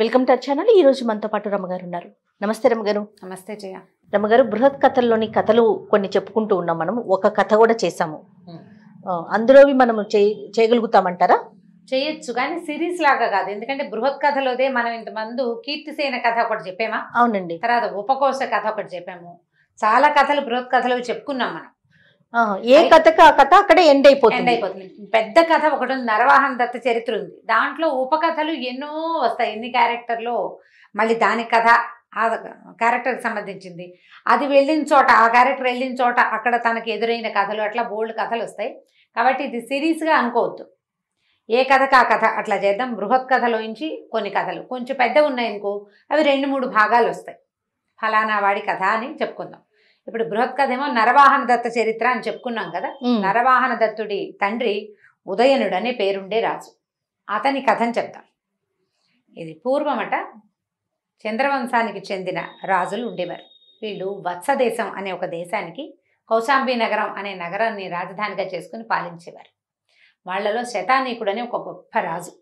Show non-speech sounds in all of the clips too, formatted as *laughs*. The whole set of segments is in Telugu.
వెల్కమ్ టు అవర్ ఛానల్ ఈ రోజు మనతో పాటు రమ్మగారు ఉన్నారు నమస్తే రమ్మగారు నమస్తే జయ రమ్మగారు బృహత్ కథల్లోని కథలు కొన్ని చెప్పుకుంటూ ఉన్నాం మనం ఒక కథ కూడా చేసాము అందులోవి మనం చేయగలుగుతామంటారా చేయొచ్చు కానీ సిరీస్ లాగా కాదు ఎందుకంటే బృహత్ కథలోదే మనం ఇంతమంది కీర్తిసేన కథ ఒకటి చెప్పామా అవునండి తర్వాత ఉపకోశ కథ ఒకటి చెప్పాము చాలా కథలు బృహత్ కథలు చెప్పుకున్నాం మనం ఏ కథకి ఆ కథ అక్కడే ఎండ్ అయిపోతుంది ఎండ్ అయిపోతుంది పెద్ద కథ ఒకటి నరవాహన దత్త చరిత్ర ఉంది దాంట్లో ఉపకథలు ఎన్నో వస్తాయి ఎన్ని క్యారెక్టర్లో మళ్ళీ దాని కథ ఆ క్యారెక్టర్కి సంబంధించింది అది వెళ్ళిన చోట ఆ క్యారెక్టర్ వెళ్ళిన చోట అక్కడ తనకు ఎదురైన కథలు అట్లా బోల్డ్ కథలు వస్తాయి కాబట్టి ఇది సిరీస్గా అనుకోవద్దు ఏ కథకు ఆ కథ అట్లా చేద్దాం బృహత్ కథలోంచి కొన్ని కథలు కొంచెం పెద్దవి ఉన్నాయి అనుకో అవి రెండు మూడు భాగాలు వస్తాయి ఫలానా వాడి కథ అని చెప్పుకుందాం ఇప్పుడు ఏమో నరవాహన దత్త చరిత్ర అని చెప్పుకున్నాం కదా నరవాహన దత్తుడి తండ్రి ఉదయనుడు అనే పేరుండే రాజు అతని కథని చెప్తాం ఇది పూర్వమట చంద్రవంశానికి చెందిన రాజులు ఉండేవారు వీళ్ళు వత్సదేశం అనే ఒక దేశానికి కౌశాంబి నగరం అనే నగరాన్ని రాజధానిగా చేసుకుని పాలించేవారు వాళ్లలో శతానీకుడు అనే ఒక గొప్ప రాజు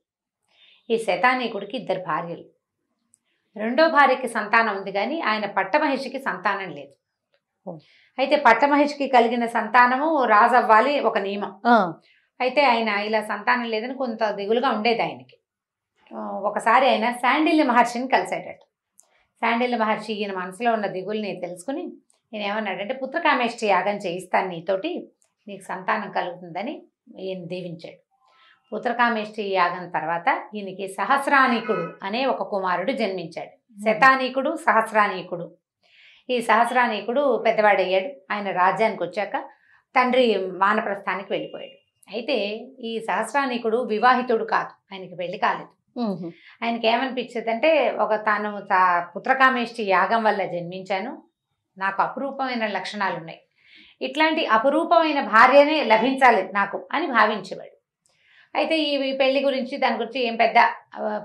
ఈ శతానీకుడికి ఇద్దరు భార్యలు రెండో భార్యకి సంతానం ఉంది కానీ ఆయన పట్టమహిషికి సంతానం లేదు అయితే పట్ల కలిగిన సంతానము రాజు అవ్వాలి ఒక నియమం అయితే ఆయన ఇలా సంతానం లేదని కొంత దిగులుగా ఉండేది ఆయనకి ఒకసారి ఆయన శాండిల్య మహర్షిని కలిసేటట్టు శాండిల్య మహర్షి ఈయన మనసులో ఉన్న దిగుల్ని తెలుసుకుని నేను ఏమన్నాడంటే పుత్రకామేష్టి యాగం చేయిస్తాను నీతోటి నీకు సంతానం కలుగుతుందని ఈయన దీవించాడు పుత్రకామేష్టి యాగం తర్వాత ఈయనకి సహస్రానీకుడు అనే ఒక కుమారుడు జన్మించాడు శతానీకుడు సహస్రానీకుడు ఈ సహస్రానీకుడు పెద్దవాడయ్యాడు ఆయన రాజ్యానికి వచ్చాక తండ్రి వానప్రస్థానికి వెళ్ళిపోయాడు అయితే ఈ సహస్రానీకుడు వివాహితుడు కాదు ఆయనకి పెళ్లి కాలేదు ఆయనకి ఏమనిపించేది అంటే ఒక తాను తా పుత్రకామేష్టి యాగం వల్ల జన్మించాను నాకు అపురూపమైన లక్షణాలు ఉన్నాయి ఇట్లాంటి అపురూపమైన భార్యనే లభించాలి నాకు అని భావించేవాడు అయితే ఈ పెళ్లి గురించి దాని గురించి ఏం పెద్ద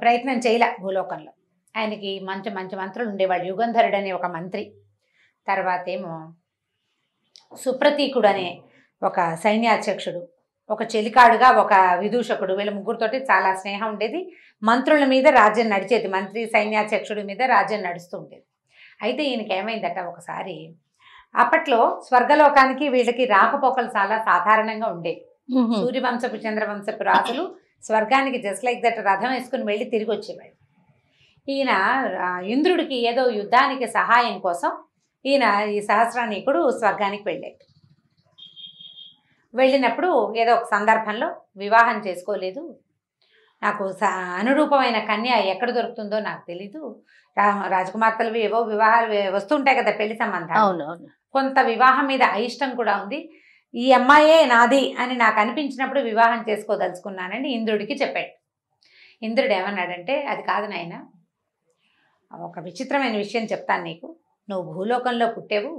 ప్రయత్నం చేయలే భూలోకంలో ఆయనకి మంచి మంచి మంత్రులు ఉండేవాడు యుగంధరుడు అనే ఒక మంత్రి తర్వాత ఏమో సుప్రతీకుడు అనే ఒక సైన్యాధ్యక్షుడు ఒక చెలికాడుగా ఒక విదూషకుడు వీళ్ళ ముగ్గురితోటి చాలా స్నేహం ఉండేది మంత్రుల మీద రాజ్యం నడిచేది మంత్రి సైన్యాధ్యక్షుడి మీద రాజ్యం నడుస్తూ ఉండేది అయితే ఈయనకి ఏమైందట ఒకసారి అప్పట్లో స్వర్గలోకానికి వీళ్ళకి రాకపోకలు చాలా సాధారణంగా ఉండేవి సూర్యవంశపు చంద్రవంశపు రాజులు స్వర్గానికి జస్ట్ లైక్ దట్ రథం వేసుకుని వెళ్ళి తిరిగి వచ్చేవాళ్ళు ఈయన ఇంద్రుడికి ఏదో యుద్ధానికి సహాయం కోసం ఈయన ఈ సహస్రానీకుడు స్వర్గానికి వెళ్ళాడు వెళ్ళినప్పుడు ఏదో ఒక సందర్భంలో వివాహం చేసుకోలేదు నాకు అనురూపమైన కన్య ఎక్కడ దొరుకుతుందో నాకు తెలీదు రాజకుమార్తెలు ఏవో వివాహాలు వస్తుంటాయి కదా పెళ్లి సంబంధాలు కొంత వివాహం మీద అయిష్టం కూడా ఉంది ఈ అమ్మాయే నాది అని నాకు అనిపించినప్పుడు వివాహం చేసుకోదలుచుకున్నానని ఇంద్రుడికి చెప్పాడు ఇంద్రుడు ఏమన్నాడంటే అది కాదు నాయన ఒక విచిత్రమైన విషయం చెప్తాను నీకు నువ్వు భూలోకంలో పుట్టేవు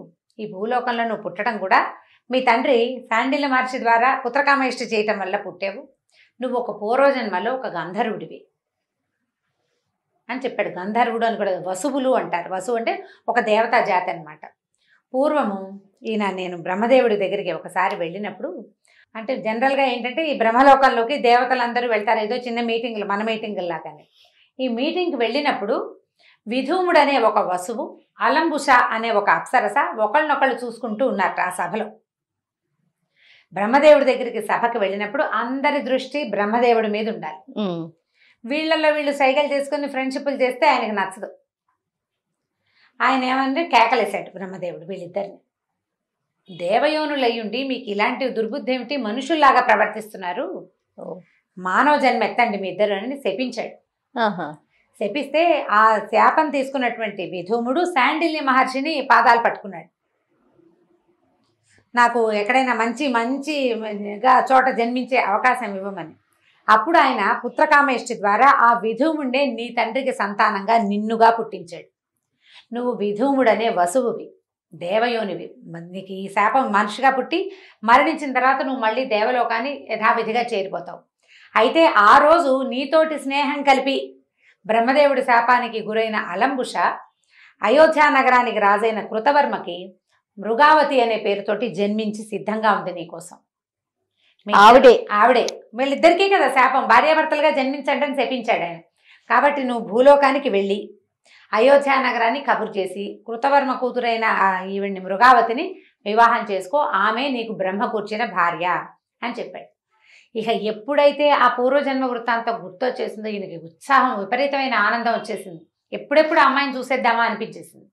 ఈ భూలోకంలో నువ్వు పుట్టడం కూడా మీ తండ్రి శాండిల్ మహర్షి ద్వారా పుత్రకామయిష్టి చేయటం వల్ల పుట్టేవు నువ్వు ఒక పూర్వజన్మలో ఒక గంధర్వుడివి అని చెప్పాడు గంధర్వుడు అని కూడా వసువులు అంటారు వసువు అంటే ఒక దేవతా జాతి అనమాట పూర్వము ఈయన నేను బ్రహ్మదేవుడి దగ్గరికి ఒకసారి వెళ్ళినప్పుడు అంటే జనరల్గా ఏంటంటే ఈ బ్రహ్మలోకంలోకి దేవతలందరూ వెళ్తారు ఏదో చిన్న మీటింగ్లు మన మీటింగులు లాగానే ఈ మీటింగ్కి వెళ్ళినప్పుడు విధూముడనే ఒక వసువు అలంబుష అనే ఒక అప్సరస ఒకళ్ళనొకళ్ళు చూసుకుంటూ ఉన్నారు ఆ సభలో బ్రహ్మదేవుడి దగ్గరికి సభకు వెళ్ళినప్పుడు అందరి దృష్టి బ్రహ్మదేవుడి మీద ఉండాలి వీళ్ళల్లో వీళ్ళు సైకిల్ చేసుకుని ఫ్రెండ్షిప్లు చేస్తే ఆయనకు నచ్చదు ఆయన ఏమంటే కేకలేశాడు బ్రహ్మదేవుడు వీళ్ళిద్దరిని దేవయోనులయ్యుండి మీకు ఇలాంటి దుర్బుద్ధి ఏమిటి మనుషుల్లాగా ప్రవర్తిస్తున్నారు మానవ జన్మ ఎత్తండి మీ ఇద్దరు అని శపించాడు శపిస్తే ఆ శాపం తీసుకున్నటువంటి విధుముడు శాండిల్య మహర్షిని పాదాలు పట్టుకున్నాడు నాకు ఎక్కడైనా మంచి మంచిగా చోట జన్మించే అవకాశం ఇవ్వమని అప్పుడు ఆయన పుత్రకామేష్టి ద్వారా ఆ విధుముండే నీ తండ్రికి సంతానంగా నిన్నుగా పుట్టించాడు నువ్వు విధుముడనే వసువువి దేవయోనివి నీకు ఈ శాపం మనిషిగా పుట్టి మరణించిన తర్వాత నువ్వు మళ్ళీ దేవలోకాన్ని యథావిధిగా చేరిపోతావు అయితే ఆ రోజు నీతోటి స్నేహం కలిపి బ్రహ్మదేవుడి శాపానికి గురైన అలంబుష అయోధ్య నగరానికి రాజైన కృతవర్మకి మృగావతి అనే పేరుతోటి జన్మించి సిద్ధంగా ఉంది నీకోసం ఆవిడే ఆవిడే వీళ్ళిద్దరికీ కదా శాపం భార్యాభర్తలుగా జన్మించండి శపించాడు ఆయన కాబట్టి నువ్వు భూలోకానికి వెళ్ళి అయోధ్య నగరాన్ని కబురు చేసి కృతవర్మ కూతురైన ఈవిడ్ని మృగావతిని వివాహం చేసుకో ఆమె నీకు బ్రహ్మ కూర్చిన భార్య అని చెప్పాడు ఇక ఎప్పుడైతే ఆ పూర్వజన్మ వృత్తాంతం గుర్తొచ్చేసిందో ఈయనకి ఉత్సాహం విపరీతమైన ఆనందం వచ్చేసింది ఎప్పుడెప్పుడు అమ్మాయిని చూసేద్దామా అనిపించేసింది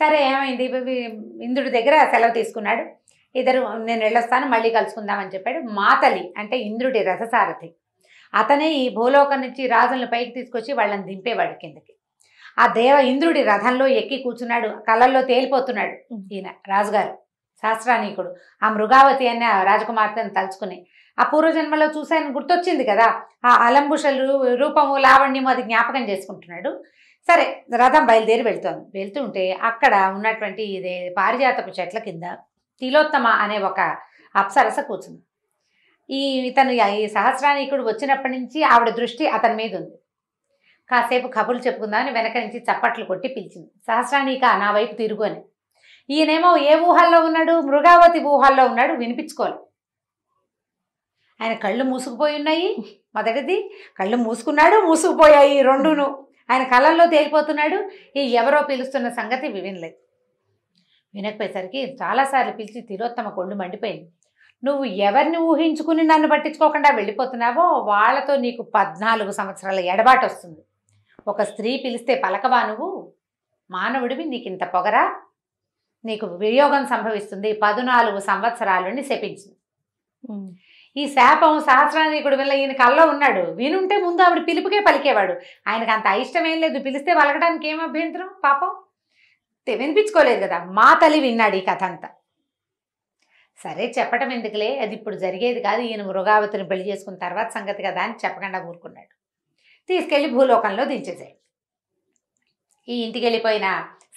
సరే ఏమైంది ఇంద్రుడి దగ్గర సెలవు తీసుకున్నాడు ఇద్దరు నేను వెళ్ళొస్తాను మళ్ళీ కలుసుకుందామని చెప్పాడు మాతలి అంటే ఇంద్రుడి రథసారథి అతనే ఈ భూలోకం నుంచి రాజులను పైకి తీసుకొచ్చి వాళ్ళని దింపేవాడు కిందకి ఆ దేవ ఇంద్రుడి రథంలో ఎక్కి కూర్చున్నాడు కళ్ళల్లో తేలిపోతున్నాడు ఈయన రాజుగారు శాస్త్రానీకుడు ఆ మృగావతి అనే రాజకుమార్తెను తలుచుకుని ఆ పూర్వజన్మలో చూశాను గుర్తొచ్చింది కదా ఆ అలంభుషలు రూపము లావణ్యము అది జ్ఞాపకం చేసుకుంటున్నాడు సరే రథం బయలుదేరి వెళ్తోంది ఉంటే అక్కడ ఉన్నటువంటి ఇదే పారిజాతపు చెట్ల కింద తిలోత్తమ అనే ఒక అప్సరస కూర్చుంది ఈ ఇతను ఈ సహస్రానికుడు వచ్చినప్పటి నుంచి ఆవిడ దృష్టి అతని మీద ఉంది కాసేపు కబులు చెప్పుకుందామని వెనక నుంచి చప్పట్లు కొట్టి పిలిచింది సహస్రానిక నా వైపు తిరుగు అని ఈయనేమో ఏ ఊహల్లో ఉన్నాడు మృగావతి ఊహల్లో ఉన్నాడు వినిపించుకోలేదు ఆయన కళ్ళు మూసుకుపోయి ఉన్నాయి మొదటిది కళ్ళు మూసుకున్నాడు మూసుకుపోయాయి రెండును ఆయన కళ్ళల్లో తేలిపోతున్నాడు ఈ ఎవరో పిలుస్తున్న సంగతి వినలేదు వినకపోయేసరికి చాలాసార్లు పిలిచి తిరోత్తమ కొళ్ళు మండిపోయింది నువ్వు ఎవరిని ఊహించుకుని నన్ను పట్టించుకోకుండా వెళ్ళిపోతున్నావో వాళ్ళతో నీకు పద్నాలుగు సంవత్సరాల ఎడబాటు వస్తుంది ఒక స్త్రీ పిలిస్తే పలకవా నువ్వు మానవుడివి నీకు ఇంత పొగరా నీకు వినియోగం సంభవిస్తుంది పద్నాలుగు సంవత్సరాలని శపించింది ఈ శాపం సహస్రాధికుడి వల్ల ఈయన కల్లో ఉన్నాడు వినుంటే ముందు ఆవిడ పిలుపుకే పలికేవాడు ఆయనకు అంత ఇష్టమేం లేదు పిలిస్తే పలకడానికి ఏం అభ్యంతరం పాపం వినిపించుకోలేదు కదా మా తల్లి విన్నాడు ఈ కథ అంతా సరే చెప్పటం ఎందుకులే అది ఇప్పుడు జరిగేది కాదు ఈయన మృగావతిని పెళ్లి చేసుకున్న తర్వాత సంగతి కదా అని చెప్పకుండా ఊరుకున్నాడు తీసుకెళ్ళి భూలోకంలో దించేశాడు ఈ ఇంటికి వెళ్ళిపోయిన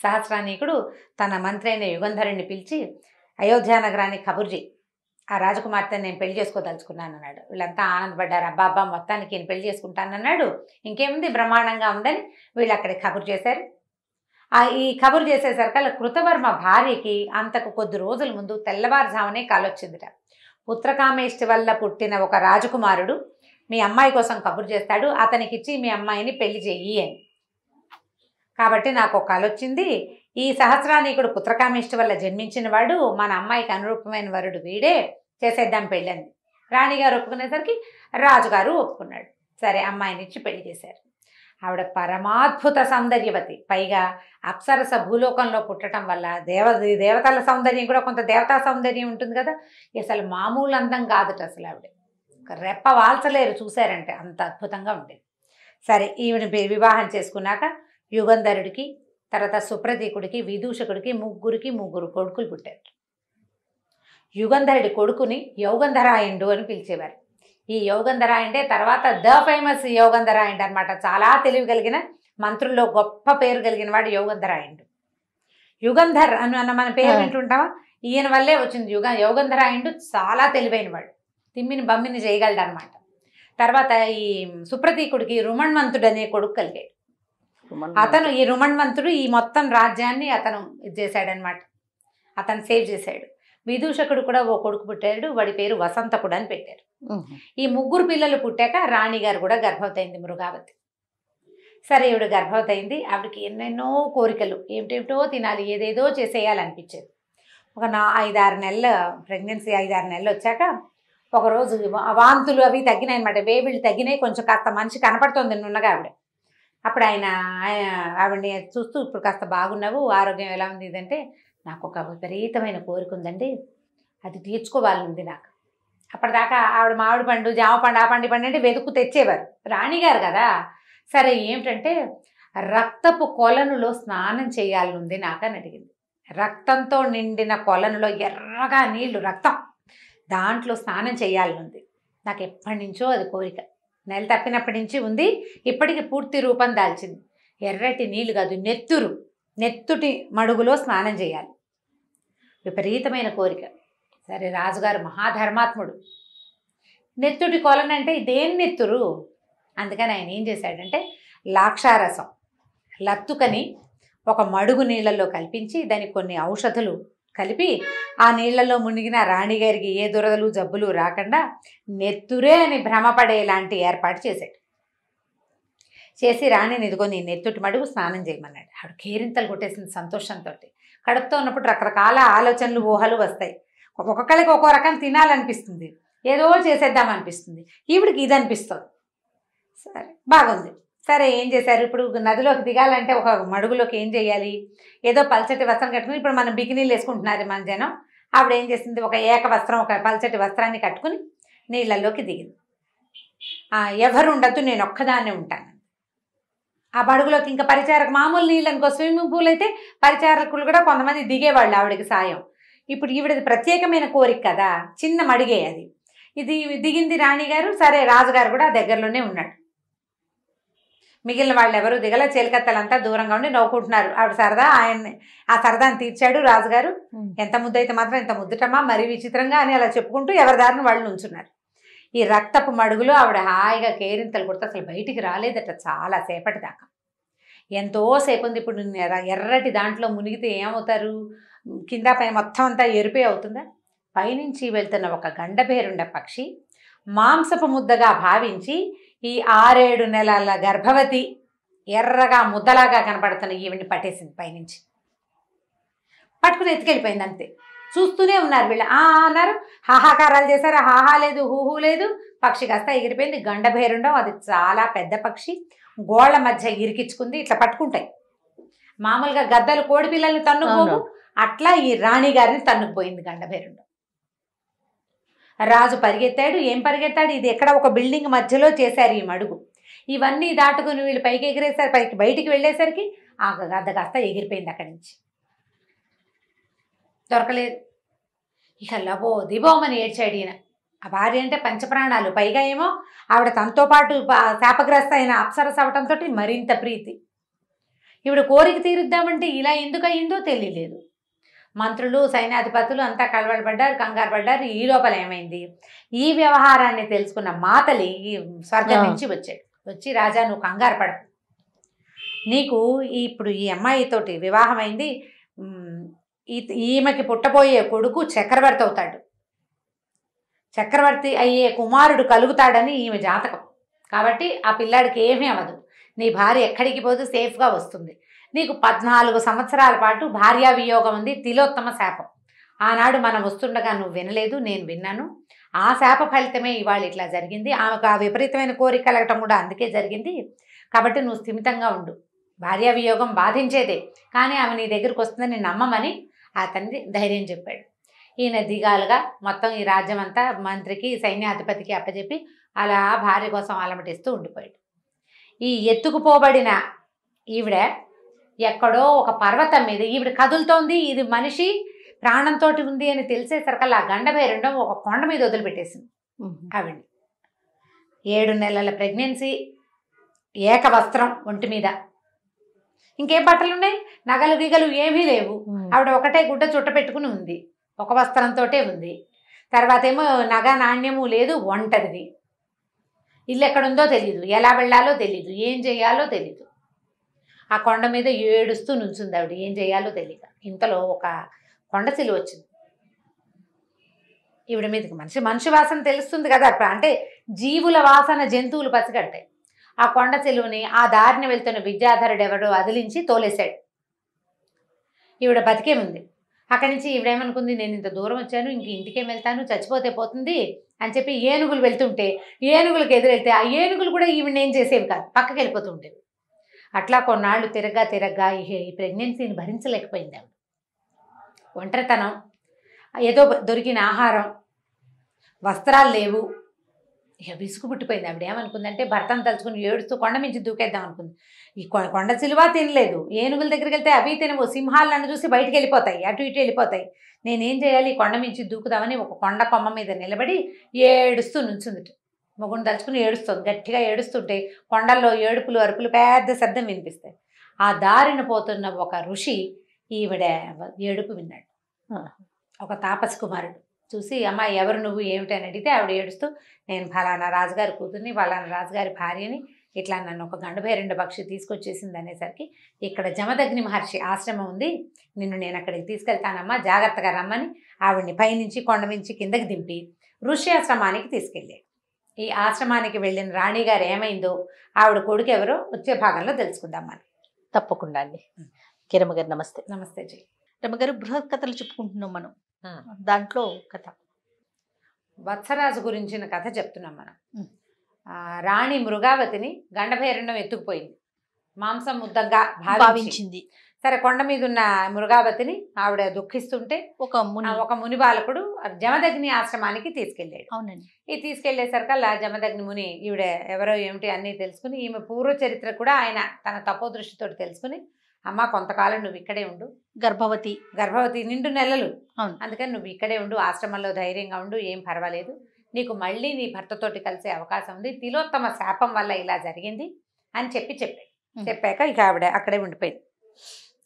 సహస్రానీకుడు తన మంత్రి అయిన యుగంధరుణ్ణి పిలిచి అయోధ్యానగరానికి కబుర్జీ ఆ రాజకుమార్తెని నేను పెళ్లి చేసుకోదలుచుకున్నాను అన్నాడు వీళ్ళంతా ఆనందపడ్డారు అబ్బా అబ్బా మొత్తానికి నేను పెళ్లి చేసుకుంటానన్నాడు ఇంకేముంది బ్రహ్మాండంగా ఉందని వీళ్ళు అక్కడికి కబురు చేశారు ఈ కబురు చేసేసరికల్లా కృతవర్మ భార్యకి అంతకు కొద్ది రోజుల ముందు తెల్లవారుజామునే కాలొచ్చిందిట పుత్రకామేష్టి వల్ల పుట్టిన ఒక రాజకుమారుడు మీ అమ్మాయి కోసం కబురు చేస్తాడు అతనికిచ్చి మీ అమ్మాయిని పెళ్లి చెయ్యి అని కాబట్టి నాకు ఒక కళ వచ్చింది ఈ సహస్రానీకుడు పుత్రకామేష్టి వల్ల జన్మించిన వాడు మన అమ్మాయికి అనురూపమైన వరుడు వీడే చేసేద్దాం పెళ్ళంది రాణిగారు ఒప్పుకునేసరికి రాజుగారు ఒప్పుకున్నాడు సరే అమ్మాయినిచ్చి పెళ్లి చేశారు ఆవిడ పరమాద్భుత సౌందర్యవతి పైగా అప్సరస భూలోకంలో పుట్టడం వల్ల దేవ దేవతల సౌందర్యం కూడా కొంత దేవతా సౌందర్యం ఉంటుంది కదా అసలు మామూలు అందం కాదుట అసలు ఆవిడ రెప్ప వాల్చలేరు చూశారంటే అంత అద్భుతంగా ఉండేది సరే ఈవిని వివాహం చేసుకున్నాక యుగంధరుడికి తర్వాత సుప్రతీకుడికి విదూషకుడికి ముగ్గురికి ముగ్గురు కొడుకులు పుట్టారు యుగంధరుడి కొడుకుని యోగంధరాయుడు అని పిలిచేవారు ఈ యోగంధరాయుడే తర్వాత ద ఫేమస్ యోగంధరాయుడు అనమాట చాలా తెలివి కలిగిన మంత్రుల్లో గొప్ప పేరు కలిగిన వాడు యోగంధరాయుడు యుగంధర్ అని అన్న మన పేరు వింటుంటామా ఈయన వల్లే వచ్చింది యుగ యోగంధరాయుడు చాలా తెలివైన వాడు తిమ్మిని బమ్మిని చేయగలడు అనమాట తర్వాత ఈ సుప్రతీకుడికి రుమణ్వంతుడు అనే కొడుకు కలిగాడు అతను ఈ రుమణవంతుడు ఈ మొత్తం రాజ్యాన్ని అతను ఇది అనమాట అతను సేవ్ చేశాడు విదూషకుడు కూడా ఓ కొడుకు పుట్టాడు వాడి పేరు వసంతకుడు అని పెట్టారు ఈ ముగ్గురు పిల్లలు పుట్టాక రాణిగారు కూడా గర్భవతయింది మృగావతి సరే ఈవిడ గర్భవతయింది ఆవిడకి ఎన్నెన్నో కోరికలు ఏమిటేమిటో తినాలి ఏదేదో చేసేయాలనిపించేది ఒక నా ఐదారు నెలల ప్రెగ్నెన్సీ ఐదారు నెలలు వచ్చాక ఒకరోజు వాంతులు అవి తగ్గినాయి అనమాట వేవిళ్ళు తగ్గినాయి కొంచెం కాస్త మనిషి కనపడుతుంది నున్నగా ఆవిడ అప్పుడు ఆయన ఆవిడని చూస్తూ ఇప్పుడు కాస్త బాగున్నావు ఆరోగ్యం ఎలా ఉంది అంటే నాకు ఒక విపరీతమైన కోరిక ఉందండి అది తీర్చుకోవాలనుంది నాకు అప్పటిదాకా ఆవిడ మామిడి పండు జామ పండు ఆ పండు పండు అంటే వెతుకు తెచ్చేవారు రాణిగారు కదా సరే ఏమిటంటే రక్తపు కొలనులో స్నానం చేయాలనుంది నాకని అడిగింది రక్తంతో నిండిన కొలనులో ఎర్రగా నీళ్లు రక్తం దాంట్లో స్నానం చేయాలనుంది నాకు ఎప్పటి నుంచో అది కోరిక నెల తప్పినప్పటి నుంచి ఉంది ఇప్పటికి పూర్తి రూపం దాల్చింది ఎర్రటి నీళ్లు కాదు నెత్తురు నెత్తుటి మడుగులో స్నానం చేయాలి విపరీతమైన కోరిక సరే రాజుగారు మహాధర్మాత్ముడు నెత్తుటి కొలనంటే ఇదేం నెత్తురు అందుకని ఆయన ఏం చేశాడంటే లాక్షారసం లత్తుకని ఒక మడుగు నీళ్ళల్లో కల్పించి దానికి కొన్ని ఔషధులు కలిపి ఆ నీళ్లలో మునిగిన రాణిగారికి ఏ దురదలు జబ్బులు రాకుండా నెత్తురే అని భ్రమపడేలాంటి ఏర్పాటు చేశాడు చేసి రాణిని నిదుకొని నెత్తుటి మడుగు స్నానం చేయమన్నాడు ఆవిడ కేరింతలు కొట్టేసింది సంతోషంతో కడుపుతో ఉన్నప్పుడు రకరకాల ఆలోచనలు ఊహలు వస్తాయి ఒక్కొక్కళ్ళకి ఒక్కో రకం తినాలనిపిస్తుంది ఏదో చేసేద్దామనిపిస్తుంది ఈవిడికి ఇది అనిపిస్తుంది సరే బాగుంది సరే ఏం చేశారు ఇప్పుడు నదిలోకి దిగాలంటే ఒక మడుగులోకి ఏం చేయాలి ఏదో పల్చటి వస్త్రం కట్టుకుని ఇప్పుడు మనం బికినీళ్ళు వేసుకుంటున్నారు మన జనం ఆవిడ ఏం చేసింది ఒక ఏక వస్త్రం ఒక పల్చటి వస్త్రాన్ని కట్టుకుని నీళ్ళల్లోకి దిగింది ఎవరు ఉండద్దు నేను ఒక్కదాన్నే ఉంటాను ఆ బడుగులోకి ఇంకా పరిచారకు మామూలు నీళ్ళు అనుకో స్విమ్మింగ్ పూల్ అయితే పరిచారకులు కూడా కొంతమంది దిగేవాళ్ళు ఆవిడకి సాయం ఇప్పుడు ఈవిడది ప్రత్యేకమైన కోరిక కదా చిన్న మడిగే అది ఇది దిగింది రాణిగారు సరే రాజుగారు కూడా దగ్గరలోనే ఉన్నాడు మిగిలిన వాళ్ళు ఎవరు దిగల చేలికత్తలంతా దూరంగా ఉండి నవ్వుకుంటున్నారు ఆవిడ సరదా ఆయన్ని ఆ సరదాని తీర్చాడు రాజుగారు ఎంత ముద్ద అయితే మాత్రం ఎంత ముద్దుటమా మరీ విచిత్రంగా అని అలా చెప్పుకుంటూ ఎవరి వాళ్ళు నుంచున్నారు ఈ రక్తపు మడుగులో ఆవిడ హాయిగా కేరింతలు కొడితే అసలు బయటికి రాలేదట చాలా సేపటి దాకా ఎంతోసేపు ఉంది ఇప్పుడు ఎర్రటి దాంట్లో మునిగితే ఏమవుతారు కింద పైన మొత్తం అంతా ఎరుపే అవుతుందా పైనుంచి వెళ్తున్న ఒక గండభేరుండ పక్షి మాంసపు ముద్దగా భావించి ఈ ఆరేడు నెలల గర్భవతి ఎర్రగా ముద్దలాగా కనపడుతున్న ఈవిని పట్టేసింది పైనుంచి పట్టుకుని ఎత్తుకెళ్ళిపోయింది అంతే చూస్తూనే ఉన్నారు వీళ్ళు ఆ అన్నారు హాహాకారాలు చేశారు హాహా లేదు హూహూ లేదు పక్షి కాస్త ఎగిరిపోయింది గండభేరుండం అది చాలా పెద్ద పక్షి గోళ్ల మధ్య ఇరికించుకుంది ఇట్లా పట్టుకుంటాయి మామూలుగా గద్దలు కోడి పిల్లల్ని తన్నుకోవు అట్లా ఈ రాణి గారిని తన్నుకుపోయింది గండభేరుండం రాజు పరిగెత్తాడు ఏం పరిగెత్తాడు ఇది ఎక్కడ ఒక బిల్డింగ్ మధ్యలో చేశారు ఈ మడుగు ఇవన్నీ దాటుకుని వీళ్ళు పైకి ఎగిరేసారు పైకి బయటికి వెళ్ళేసరికి ఆ గద్ద కాస్త ఎగిరిపోయింది అక్కడి నుంచి దొరకలేదు ఇక లబో దిబోమని ఏడ్చాడు ఈయన ఆ భార్య అంటే పంచప్రాణాలు పైగా ఏమో ఆవిడ తనతో పాటు శాపగ్రస్త అయిన అప్సరస్ అవటంతో మరింత ప్రీతి ఇవిడ కోరిక తీరుద్దామంటే ఇలా ఎందుకు అయిందో తెలియలేదు మంత్రులు సైన్యాధిపతులు అంతా కలవడబడ్డారు కంగారు పడ్డారు ఈ లోపల ఏమైంది ఈ వ్యవహారాన్ని తెలుసుకున్న మాతలి స్వర్గం నుంచి వచ్చాడు వచ్చి రాజా నువ్వు కంగారు పడ నీకు ఇప్పుడు ఈ అమ్మాయితోటి వివాహమైంది ఈమెకి పుట్టబోయే కొడుకు చక్రవర్తి అవుతాడు చక్రవర్తి అయ్యే కుమారుడు కలుగుతాడని ఈమె జాతకం కాబట్టి ఆ పిల్లాడికి ఏమీ అవ్వదు నీ భార్య ఎక్కడికి పోదు సేఫ్గా వస్తుంది నీకు పద్నాలుగు సంవత్సరాల పాటు భార్యా వియోగం ఉంది తిలోత్తమ శాపం ఆనాడు మనం వస్తుండగా నువ్వు వినలేదు నేను విన్నాను ఆ శాప ఫలితమే ఇవాళ ఇట్లా జరిగింది ఆమెకు ఆ విపరీతమైన కోరిక కలగటం కూడా అందుకే జరిగింది కాబట్టి నువ్వు స్థిమితంగా ఉండు భార్యా వియోగం బాధించేదే కానీ ఆమె నీ దగ్గరకు వస్తుందని నమ్మమని ఆ తండ్రి ధైర్యం చెప్పాడు ఈయన దిగాలుగా మొత్తం ఈ రాజ్యం అంతా మంత్రికి సైన్యాధిపతికి అప్పచెప్పి అలా భార్య కోసం అలమటిస్తూ ఉండిపోయాడు ఈ ఎత్తుకుపోబడిన ఈవిడ ఎక్కడో ఒక పర్వతం మీద ఈవిడ కదులుతోంది ఇది మనిషి ప్రాణంతో ఉంది అని తెలిసేసరికి ఆ గండ భైరండం ఒక కొండ మీద వదిలిపెట్టేసింది ఆవిడ ఏడు నెలల ప్రెగ్నెన్సీ ఏకవస్త్రం ఒంటి మీద ఇంకేం బట్టలు ఉన్నాయి నగలు గిగలు ఏమీ లేవు ఆవిడ ఒకటే గుడ్డ చుట్ట పెట్టుకుని ఉంది ఒక వస్త్రంతో ఉంది తర్వాత ఏమో నగ నాణ్యము లేదు ఒంటరిది ఇల్లు ఎక్కడుందో తెలీదు ఎలా వెళ్ళాలో తెలీదు ఏం చేయాలో తెలీదు ఆ కొండ మీద ఏడుస్తూ నుంచుంది ఆవిడ ఏం చేయాలో తెలియక ఇంతలో ఒక కొండ కొండశిలి వచ్చింది ఈవిడ మీదకి మనిషి మనిషి వాసన తెలుస్తుంది కదా అంటే జీవుల వాసన జంతువులు పసిగడతాయి ఆ కొండ చెలువుని ఆ దారిని వెళ్తున్న విద్యాధరుడు ఎవడో వదిలించి తోలేశాడు ఈవిడ బతికే ఉంది అక్కడి నుంచి ఈవిడేమనుకుంది నేను ఇంత దూరం వచ్చాను ఇంక ఇంటికేం వెళ్తాను చచ్చిపోతే పోతుంది అని చెప్పి ఏనుగులు వెళ్తుంటే ఏనుగులకు ఎదురెళ్తే ఆ ఏనుగులు కూడా ఈవిడ ఏం చేసేవి కాదు పక్కకి వెళ్ళిపోతుండేవి అట్లా కొన్నాళ్ళు తిరగ్గా తిరగ్గా ఈ ప్రెగ్నెన్సీని భరించలేకపోయింది ఆవిడ ఒంటరితనం ఏదో దొరికిన ఆహారం వస్త్రాలు లేవు ఇక విసుగు పుట్టిపోయింది ఆవిడ ఏమనుకుందంటే భర్తను తలుచుకుని ఏడుస్తూ కొండ మించి దూకేద్దాం అనుకుంది ఈ కొండ చిలువ తినలేదు ఏనుగుల దగ్గరికి వెళ్తే అవి తినవు సింహాలు నన్ను చూసి బయటికి వెళ్ళిపోతాయి అటు ఇటు వెళ్ళిపోతాయి నేనేం చేయాలి కొండ మించి దూకుదామని ఒక కొండ కొమ్మ మీద నిలబడి ఏడుస్తూ నుంచుందిట మొగుడు తలుచుకుని ఏడుస్తుంది గట్టిగా ఏడుస్తుంటే కొండల్లో ఏడుపులు అరుపులు పెద్ద శబ్దం వినిపిస్తాయి ఆ దారిన పోతున్న ఒక ఋషి ఈవిడ ఏడుపు విన్నాడు ఒక తాపసి కుమారుడు చూసి అమ్మాయి ఎవరు నువ్వు అని అడిగితే ఆవిడ ఏడుస్తూ నేను ఫలానా రాజుగారి కూతుర్ని ఫలానా రాజుగారి భార్యని ఇట్లా నన్ను ఒక గండభైరెండు పక్షి తీసుకొచ్చేసింది అనేసరికి ఇక్కడ జమదగ్ని మహర్షి ఆశ్రమం ఉంది నిన్ను నేను అక్కడికి తీసుకెళ్తానమ్మా జాగ్రత్తగా రమ్మని ఆవిడ్ని పైనుంచి కొండ నుంచి కిందకి దింపి ఋషి ఆశ్రమానికి తీసుకెళ్ళాడు ఈ ఆశ్రమానికి వెళ్ళిన రాణిగారు ఏమైందో ఆవిడ కొడుకు ఎవరో వచ్చే భాగంలో తెలుసుకుందాం మనం తప్పకుండా అండి కిరమ గారు నమస్తే నమస్తే జీ రమగారు బృహత్ కథలు చెప్పుకుంటున్నాం మనం దాంట్లో కథ వత్సరాజు గురించిన కథ చెప్తున్నాం మనం రాణి మృగావతిని గండభైరణం ఎత్తుకుపోయింది మాంసం ముద్దగా భావించింది సరే కొండ మీద ఉన్న మృగావతిని ఆవిడ దుఃఖిస్తుంటే ఒక ముని ఒక ముని బాలకుడు జమదగ్ని ఆశ్రమానికి తీసుకెళ్ళాడు అవునండి ఈ తీసుకెళ్లేసరికల్లా జమదగ్ని ముని ఈవిడ ఎవరో ఏమిటి అన్నీ తెలుసుకుని ఈమె పూర్వ చరిత్ర కూడా ఆయన తన తపోదృష్టితో తెలుసుకుని అమ్మ కొంతకాలం నువ్వు ఇక్కడే ఉండు గర్భవతి గర్భవతి నిండు నెలలు అవును అందుకని నువ్వు ఇక్కడే ఉండు ఆశ్రమంలో ధైర్యంగా ఉండు ఏం పర్వాలేదు నీకు మళ్ళీ నీ భర్తతోటి కలిసే అవకాశం ఉంది తిలోత్తమ శాపం వల్ల ఇలా జరిగింది అని చెప్పి చెప్పాడు చెప్పాక ఇక ఆవిడ అక్కడే ఉండిపోయింది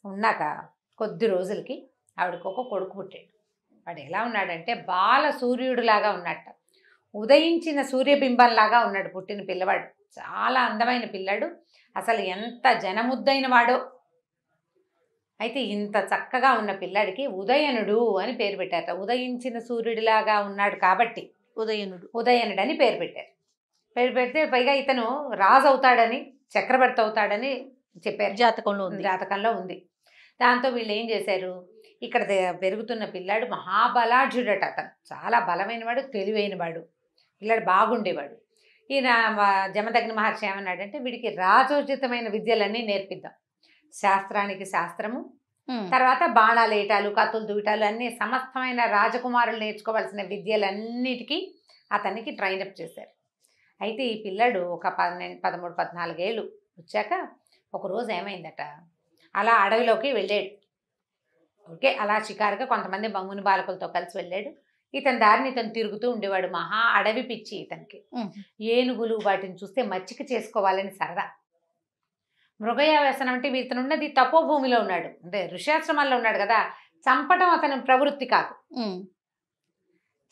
ఉన్నాక కొద్ది రోజులకి ఆవిడకు ఒక కొడుకు పుట్టాడు వాడు ఎలా ఉన్నాడంటే బాల సూర్యుడిలాగా ఉన్నట్ట ఉదయించిన సూర్యబింబంలాగా ఉన్నాడు పుట్టిన పిల్లవాడు చాలా అందమైన పిల్లాడు అసలు ఎంత జనముద్దైన వాడో అయితే ఇంత చక్కగా ఉన్న పిల్లాడికి ఉదయనుడు అని పేరు పెట్టారు ఉదయించిన సూర్యుడిలాగా ఉన్నాడు కాబట్టి ఉదయనుడు ఉదయనుడు అని పేరు పెట్టారు పేరు పెడితే పైగా ఇతను రాజు అవుతాడని చక్రవర్తి అవుతాడని చెప్పారు జాతకంలో ఉంది జాతకంలో ఉంది దాంతో వీళ్ళు ఏం చేశారు ఇక్కడ పెరుగుతున్న పిల్లాడు మహాబలాఢ్యుడట అతను చాలా బలమైనవాడు తెలివైనవాడు పిల్లాడు బాగుండేవాడు ఈయన జమదగ్ని మహర్షి ఏమన్నాడంటే వీడికి రాజోచితమైన విద్యలన్నీ నేర్పిద్దాం శాస్త్రానికి శాస్త్రము తర్వాత బాణాలు వేయటాలు కత్తులు దూయటాలు అన్ని సమస్తమైన రాజకుమారులు నేర్చుకోవాల్సిన విద్యలన్నిటికీ అతనికి అప్ చేశారు అయితే ఈ పిల్లడు ఒక పన్నెండు పదమూడు పద్నాలుగేళ్ళు వచ్చాక ఒకరోజు ఏమైందట అలా అడవిలోకి వెళ్ళాడు ఓకే అలా షికారుగా కొంతమంది బమ్ముని బాలకులతో కలిసి వెళ్ళాడు ఇతని దారిని ఇతను తిరుగుతూ ఉండేవాడు మహా అడవి పిచ్చి ఇతనికి ఏనుగులు వాటిని చూస్తే మచ్చిక చేసుకోవాలని సరదా వ్యసనం అంటే ఇతను ఉన్నది భూమిలో ఉన్నాడు అంటే ఋషాశ్రమంలో ఉన్నాడు కదా చంపటం అతని ప్రవృత్తి కాదు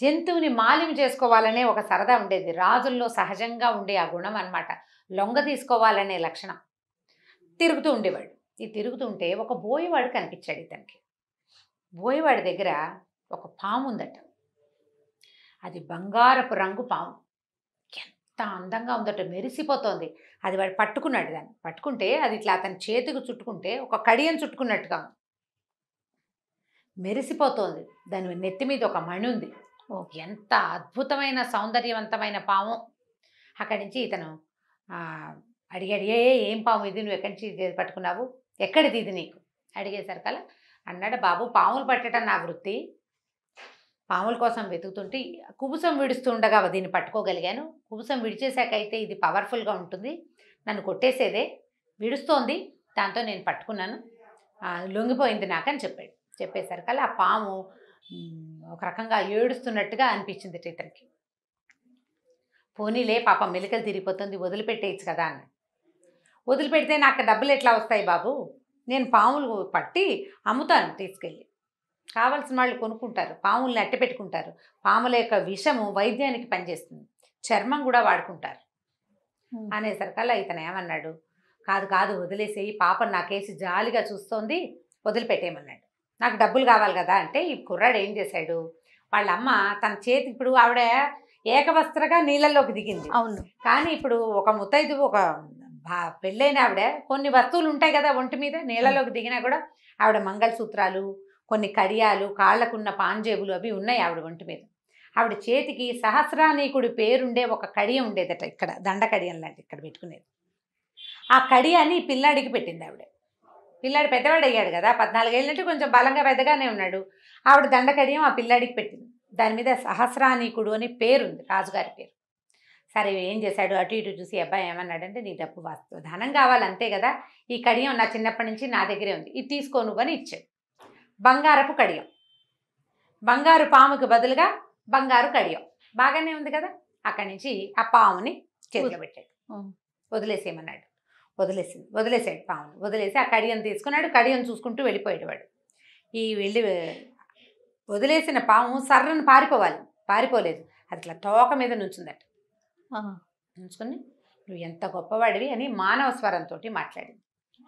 జంతువుని మాలిం చేసుకోవాలనే ఒక సరదా ఉండేది రాజుల్లో సహజంగా ఉండే ఆ గుణం అనమాట లొంగ తీసుకోవాలనే లక్షణం తిరుగుతూ ఉండేవాడు ఇది తిరుగుతుంటే ఒక బోయవాడు కనిపించాడు ఇతనికి బోయవాడి దగ్గర ఒక పాము ఉందట అది బంగారపు రంగు పాము ఎంత అందంగా ఉందట మెరిసిపోతోంది అది వాడు పట్టుకున్నాడు దాన్ని పట్టుకుంటే అది ఇట్లా అతని చేతికి చుట్టుకుంటే ఒక కడియం చుట్టుకున్నట్టుగా మెరిసిపోతోంది దాని నెత్తి మీద ఒక మణి ఉంది ఎంత అద్భుతమైన సౌందర్యవంతమైన పాము అక్కడి నుంచి ఇతను అడిగి అడిగే ఏం పాము ఇది నువ్వు ఎక్కడి నుంచి పట్టుకున్నావు ఎక్కడిది ఇది నీకు కదా అన్నాడు బాబు పాములు పట్టడం నా వృత్తి పాముల కోసం వెతుకుతుంటే కుబుసం విడుస్తుండగా దీన్ని పట్టుకోగలిగాను కుబుసం అయితే ఇది పవర్ఫుల్గా ఉంటుంది నన్ను కొట్టేసేదే విడుస్తోంది దాంతో నేను పట్టుకున్నాను లొంగిపోయింది నాకని చెప్పాడు కదా ఆ పాము ఒక రకంగా ఏడుస్తున్నట్టుగా అనిపించింది ఇతనికి పోనీలే పాప మెలికలు తిరిగిపోతుంది వదిలిపెట్టేయచ్చు కదా అన్నాడు వదిలిపెడితే నాకు డబ్బులు ఎట్లా వస్తాయి బాబు నేను పాములు పట్టి అమ్ముతాను తీసుకెళ్ళి కావాల్సిన వాళ్ళు కొనుక్కుంటారు పాముల్ని అట్టి పెట్టుకుంటారు పాముల యొక్క విషము వైద్యానికి పనిచేస్తుంది చర్మం కూడా వాడుకుంటారు అనేసరికల్లా ఇతను ఏమన్నాడు కాదు కాదు వదిలేసేయి పాప నాకేసి జాలిగా చూస్తోంది వదిలిపెట్టేయమన్నాడు నాకు డబ్బులు కావాలి కదా అంటే ఈ కుర్రాడు ఏం చేశాడు వాళ్ళ అమ్మ తన చేతి ఇప్పుడు ఆవిడ ఏకవస్త్రగా నీళ్ళల్లోకి దిగింది అవును కానీ ఇప్పుడు ఒక ముత్తైదు ఒక బా పెళ్ళైన ఆవిడ కొన్ని వస్తువులు ఉంటాయి కదా ఒంటి మీద నీళ్ళలోకి దిగినా కూడా ఆవిడ మంగళసూత్రాలు కొన్ని కడియాలు కాళ్లకున్న పాంజేబులు అవి ఉన్నాయి ఆవిడ ఒంటి మీద ఆవిడ చేతికి సహస్రానీకుడి పేరుండే ఒక కడియం ఉండేదట ఇక్కడ దండ కడియం లాంటి ఇక్కడ పెట్టుకునేది ఆ కడియాన్ని పిల్లాడికి పెట్టింది ఆవిడ పిల్లాడు పెద్దవాడు అయ్యాడు కదా పద్నాలుగేళ్ళంటే కొంచెం బలంగా పెద్దగానే ఉన్నాడు ఆవిడ దండకడియం ఆ పిల్లాడికి పెట్టింది దాని మీద సహస్రానీకుడు అని పేరుంది రాజుగారి పేరు సరే ఏం చేశాడు అటు ఇటు చూసి అబ్బాయి ఏమన్నాడంటే నీ డబ్బు వాస్తు ధనం కావాలంతే కదా ఈ కడియం నా చిన్నప్పటి నుంచి నా దగ్గరే ఉంది ఇది తీసుకో నువ్వని ఇచ్చాడు బంగారపు కడియం బంగారు పాముకు బదులుగా బంగారు కడియం బాగానే ఉంది కదా అక్కడి నుంచి ఆ పాముని చేతిలో పెట్టాడు వదిలేసేయమన్నాడు వదిలేసింది వదిలేసాడు పాముని వదిలేసి ఆ కడియం తీసుకున్నాడు కడియం చూసుకుంటూ వాడు ఈ వెళ్ళి వదిలేసిన పాము సర్రను పారిపోవాలి పారిపోలేదు అది ఇట్లా తోక మీద నుంచిందట ఉంచుకొని నువ్వు ఎంత గొప్పవాడివి అని మానవ స్వరంతో మాట్లాడింది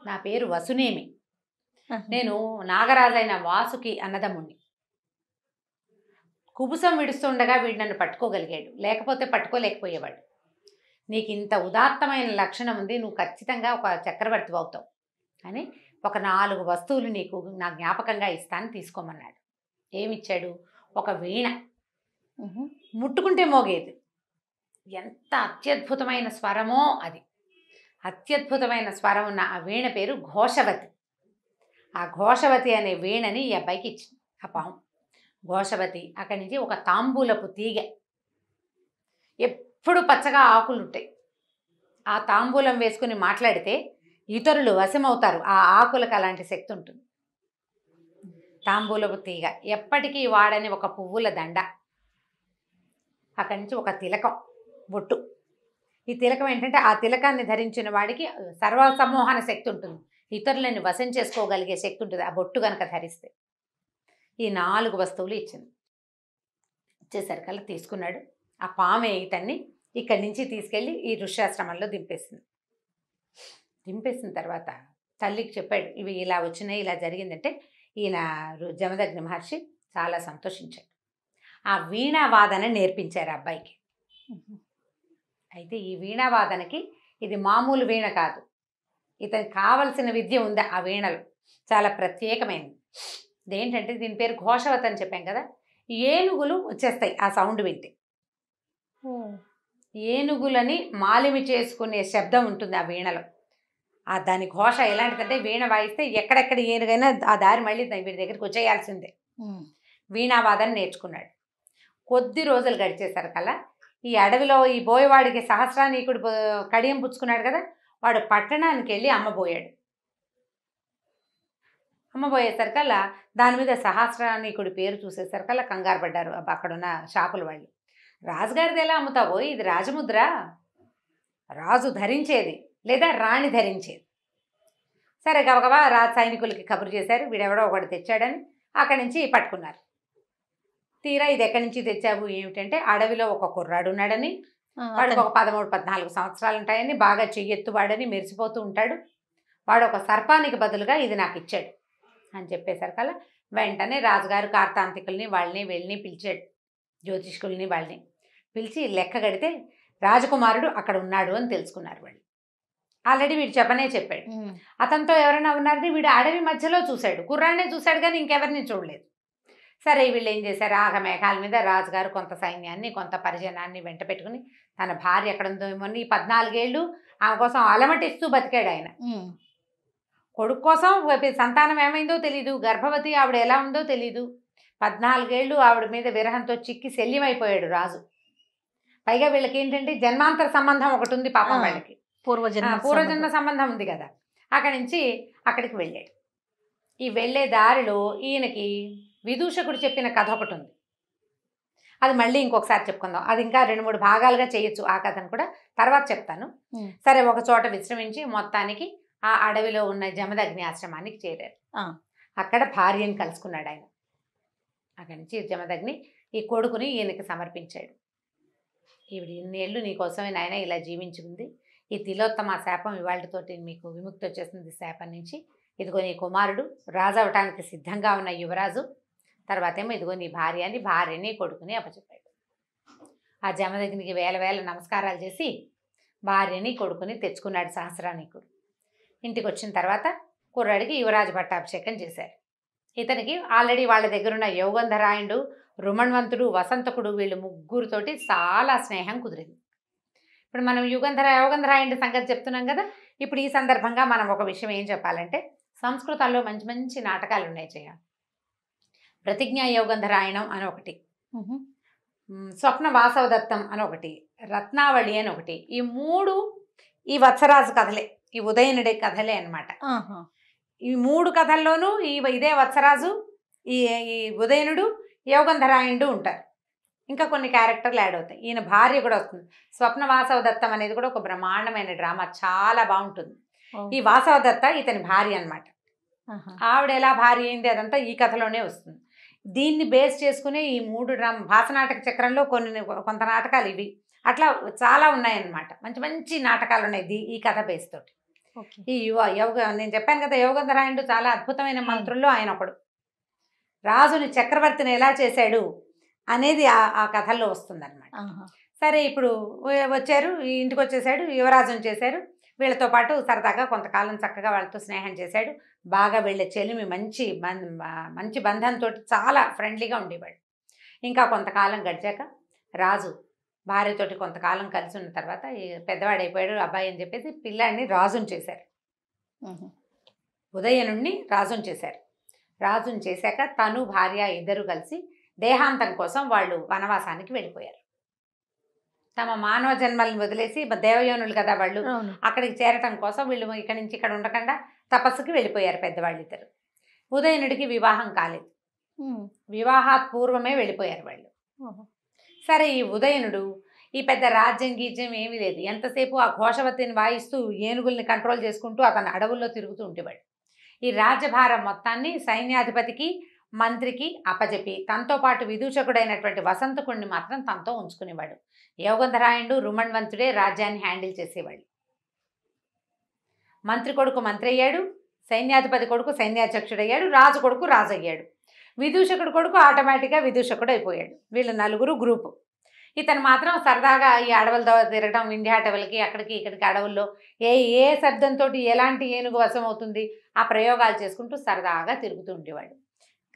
నా పేరు వసునేమి నేను నాగరాజైన వాసుకి అన్నదమ్ముణ్ణి కుబుసం విడుస్తుండగా వీడు నన్ను పట్టుకోగలిగాడు లేకపోతే పట్టుకోలేకపోయేవాడు నీకు ఇంత ఉదాత్తమైన లక్షణం ఉంది నువ్వు ఖచ్చితంగా ఒక చక్రవర్తి అవుతావు అని ఒక నాలుగు వస్తువులు నీకు నా జ్ఞాపకంగా ఇస్తాను తీసుకోమన్నాడు ఏమిచ్చాడు ఒక వీణ ముట్టుకుంటే మోగేది ఎంత అత్యద్భుతమైన స్వరమో అది అత్యద్భుతమైన స్వరం ఉన్న ఆ వీణ పేరు ఘోషవతి ఆ ఘోషవతి అనే వీణని ఈ అబ్బాయికి ఇచ్చింది ఆ పాము ఘోషవతి అక్కడి నుంచి ఒక తాంబూలపు తీగ ఎప్పుడు పచ్చగా ఆకులు ఉంటాయి ఆ తాంబూలం వేసుకుని మాట్లాడితే ఇతరులు వశమవుతారు ఆ ఆకులకు అలాంటి శక్తి ఉంటుంది తాంబూలపు తీగ ఎప్పటికీ వాడని ఒక పువ్వుల దండ అక్కడి నుంచి ఒక తిలకం బొట్టు ఈ తిలకం ఏంటంటే ఆ తిలకాన్ని ధరించిన వాడికి సర్వ శక్తి ఉంటుంది ఇతరులని వశం చేసుకోగలిగే శక్తి ఉంటుంది ఆ బొట్టు కనుక ధరిస్తే ఈ నాలుగు వస్తువులు ఇచ్చింది ఇచ్చేసరికల్లా తీసుకున్నాడు ఆ పాము ఎయిటన్ని ఇక్కడి నుంచి తీసుకెళ్ళి ఈ ఋష్యాశ్రమంలో దింపేసింది దింపేసిన తర్వాత తల్లికి చెప్పాడు ఇవి ఇలా వచ్చినాయి ఇలా జరిగిందంటే ఈయన జమదగ్ని మహర్షి చాలా సంతోషించాడు ఆ వీణావాదన నేర్పించారు అబ్బాయికి అయితే ఈ వీణావాదనకి ఇది మామూలు వీణ కాదు ఇతనికి కావలసిన విద్య ఉంది ఆ వీణలు చాలా ప్రత్యేకమైనది ఇదేంటంటే దీని పేరు ఘోషవత అని చెప్పాం కదా ఏనుగులు వచ్చేస్తాయి ఆ సౌండ్ వింటే ఏనుగులని మాలిమి చేసుకునే శబ్దం ఉంటుంది ఆ వీణలో ఆ దాని ఘోష ఎలాంటిదంటే వీణ వాయిస్తే ఎక్కడెక్కడ ఏనుగైనా ఆ దారి మళ్ళీ వీడి దగ్గరికి వచ్చేయాల్సిందే వీణావాదాన్ని నేర్చుకున్నాడు కొద్ది రోజులు గడిచేసరికల్లా ఈ అడవిలో ఈ బోయవాడికి సహస్రానీకుడు కడియం పుచ్చుకున్నాడు కదా వాడు పట్టణానికి వెళ్ళి అమ్మబోయాడు అమ్మబోయేసరికల్లా దాని మీద సహస్రానీకుడి పేరు చూసేసరికల్లా కంగారు పడ్డారు అక్కడున్న షాపుల వాళ్ళు రాజుగారిది ఎలా అమ్ముతావో ఇది రాజముద్ర రాజు ధరించేది లేదా రాణి ధరించేది సరే గబగబా రాజ సైనికులకి కబురు చేశారు వీడెవడో ఒకటి తెచ్చాడని అక్కడి నుంచి పట్టుకున్నారు తీరా ఇది ఎక్కడి నుంచి తెచ్చావు ఏమిటంటే అడవిలో ఒక కుర్రాడు ఉన్నాడని వాడికి ఒక పదమూడు పద్నాలుగు సంవత్సరాలు ఉంటాయని బాగా చెయ్యెత్తు వాడని మెరిసిపోతూ ఉంటాడు వాడు ఒక సర్పానికి బదులుగా ఇది నాకు ఇచ్చాడు అని చెప్పేసరికల్లా వెంటనే రాజుగారు కార్తాంతికుల్ని వాళ్ళని వెళ్ళి పిలిచాడు జ్యోతిష్కుల్ని వాళ్ళని పిలిచి లెక్క కడితే రాజకుమారుడు అక్కడ ఉన్నాడు అని తెలుసుకున్నారు వాళ్ళు ఆల్రెడీ వీడు చెప్పనే చెప్పాడు అతనితో ఎవరైనా ఉన్నారని వీడు అడవి మధ్యలో చూశాడు కుర్రాన్నే చూశాడు కానీ ఇంకెవరిని చూడలేదు సరే వీళ్ళు ఏం చేశారు ఆగమేఘాల మీద రాజుగారు కొంత సైన్యాన్ని కొంత పరిజనాన్ని వెంట పెట్టుకుని తన భార్య ఎక్కడుందో ఏమో ఈ పద్నాలుగేళ్ళు ఆమె కోసం అలమటిస్తూ బతికాడు ఆయన కొడుకు కోసం సంతానం ఏమైందో తెలీదు గర్భవతి ఆవిడ ఎలా ఉందో తెలీదు పద్నాలుగేళ్ళు ఆవిడ మీద విరహంతో చిక్కి శల్యమైపోయాడు రాజు పైగా వీళ్ళకి ఏంటంటే జన్మాంతర సంబంధం ఒకటి ఉంది పాపం వాళ్ళకి పూర్వజన్మ పూర్వజన్మ సంబంధం ఉంది కదా అక్కడి నుంచి అక్కడికి వెళ్ళాడు ఈ వెళ్ళే దారిలో ఈయనకి విదూషకుడు చెప్పిన కథ ఒకటి ఉంది అది మళ్ళీ ఇంకొకసారి చెప్పుకుందాం అది ఇంకా రెండు మూడు భాగాలుగా చేయొచ్చు ఆ కథను కూడా తర్వాత చెప్తాను సరే ఒక చోట విశ్రమించి మొత్తానికి ఆ అడవిలో ఉన్న జమదగ్ని ఆశ్రమానికి చేరారు అక్కడ భార్యను కలుసుకున్నాడు ఆయన అక్కడి నుంచి జమదగ్ని ఈ కొడుకుని ఈయనకి సమర్పించాడు ఈవిడ ఇన్నేళ్ళు నీకోసమే నాయన ఇలా జీవించుకుంది ఈ తిలోత్తమ శాపం ఇవాళతోటి మీకు విముక్తి వచ్చేసింది శాపం నుంచి ఇదిగో నీ కుమారుడు రాజు అవటానికి సిద్ధంగా ఉన్న యువరాజు తర్వాత ఏమో ఇదిగో నీ భార్య అని భార్యని కొడుకుని అప్పచెప్పాడు ఆ జమదగ్నికి వేల వేల నమస్కారాలు చేసి భార్యని కొడుకుని తెచ్చుకున్నాడు సహస్రానికుడు ఇంటికి వచ్చిన తర్వాత కుర్రాడికి యువరాజు పట్టాభిషేకం చేశారు ఇతనికి ఆల్రెడీ వాళ్ళ దగ్గరున్న యోగంధరాయుడు రుమణవంతుడు వసంతకుడు వీళ్ళు ముగ్గురుతోటి చాలా స్నేహం కుదిరింది ఇప్పుడు మనం యుగంధర యోగంధరాయుడి సంగతి చెప్తున్నాం కదా ఇప్పుడు ఈ సందర్భంగా మనం ఒక విషయం ఏం చెప్పాలంటే సంస్కృతాల్లో మంచి మంచి నాటకాలు ఉన్నాయి చేయాలి ప్రతిజ్ఞా యోగంధరాయణం అని ఒకటి స్వప్న వాసవదత్తం అని ఒకటి రత్నావళి అని ఒకటి ఈ మూడు ఈ వత్సరాజు కథలే ఈ ఉదయనుడే కథలే అనమాట ఈ మూడు కథల్లోనూ ఈ ఇదే వత్సరాజు ఈ ఈ ఉదయనుడు యోగంధరాయణుడు ఉంటారు ఇంకా కొన్ని క్యారెక్టర్లు యాడ్ అవుతాయి ఈయన భార్య కూడా వస్తుంది స్వప్న వాసవ దత్తం అనేది కూడా ఒక బ్రహ్మాండమైన డ్రామా చాలా బాగుంటుంది ఈ వాసవ దత్త ఇతని భార్య అనమాట ఆవిడ ఎలా భార్య అయింది అదంతా ఈ కథలోనే వస్తుంది దీన్ని బేస్ చేసుకునే ఈ మూడు డ్రామ భాషనాటక చక్రంలో కొన్ని కొంత నాటకాలు ఇవి అట్లా చాలా ఉన్నాయన్నమాట మంచి మంచి నాటకాలు ఉన్నాయి ఈ కథ బేస్ తోటి ఈ యువ యోగ నేను చెప్పాను కదా యోగంధరాయుడు చాలా అద్భుతమైన మంత్రుల్లో ఆయన ఒకడు రాజుని చక్రవర్తిని ఎలా చేశాడు అనేది ఆ కథల్లో వస్తుందన్నమాట సరే ఇప్పుడు వచ్చారు ఇంటికి వచ్చేసాడు యువరాజుని చేశారు వీళ్ళతో పాటు సరదాగా కొంతకాలం చక్కగా వాళ్ళతో స్నేహం చేశాడు బాగా వీళ్ళ చెలిమి మంచి మంచి బంధంతో చాలా ఫ్రెండ్లీగా ఉండేవాడు ఇంకా కొంతకాలం గడిచాక రాజు భార్యతోటి కొంతకాలం కలిసి ఉన్న తర్వాత పెద్దవాడు అయిపోయాడు అబ్బాయి అని చెప్పేసి పిల్లాడిని రాజుని చేశారు ఉదయనుణ్ణి రాజుని చేశారు రాజుని చేశాక తను భార్య ఇద్దరు కలిసి దేహాంతం కోసం వాళ్ళు వనవాసానికి వెళ్ళిపోయారు తమ మానవ జన్మల్ని వదిలేసి దేవయోనులు కదా వాళ్ళు అక్కడికి చేరటం కోసం వీళ్ళు ఇక్కడ నుంచి ఇక్కడ ఉండకుండా తపస్సుకి వెళ్ళిపోయారు పెద్దవాళ్ళు ఇద్దరు ఉదయనుడికి వివాహం కాలేదు వివాహాత్ పూర్వమే వెళ్ళిపోయారు వాళ్ళు సరే ఈ ఉదయనుడు ఈ పెద్ద రాజ్యం గీజ్యం ఏమీ లేదు ఎంతసేపు ఆ ఘోషవతిని వాయిస్తూ ఏనుగుల్ని కంట్రోల్ చేసుకుంటూ అతను అడవుల్లో తిరుగుతూ ఉండేవాడు ఈ రాజ్యభారం మొత్తాన్ని సైన్యాధిపతికి మంత్రికి అప్పజెప్పి తనతో పాటు విదూషకుడైనటువంటి వసంతకుణ్ణి మాత్రం తనతో ఉంచుకునేవాడు యోగంధరాయుడు రుమణ్వంతుడే రాజ్యాన్ని హ్యాండిల్ చేసేవాడు మంత్రి కొడుకు మంత్రి అయ్యాడు సైన్యాధిపతి కొడుకు సైన్యాధ్యక్షుడయ్యాడు రాజు కొడుకు రాజు అయ్యాడు విదూషకుడు కొడుకు ఆటోమేటిక్గా విదూషకుడు అయిపోయాడు వీళ్ళు నలుగురు గ్రూపు ఇతను మాత్రం సరదాగా ఈ అడవులతో తిరగడం ఇండియా అటవులకి అక్కడికి ఇక్కడికి అడవుల్లో ఏ ఏ శబ్దంతో ఎలాంటి ఏనుగు వశమవుతుంది ఆ ప్రయోగాలు చేసుకుంటూ సరదాగా తిరుగుతూ ఉండేవాడు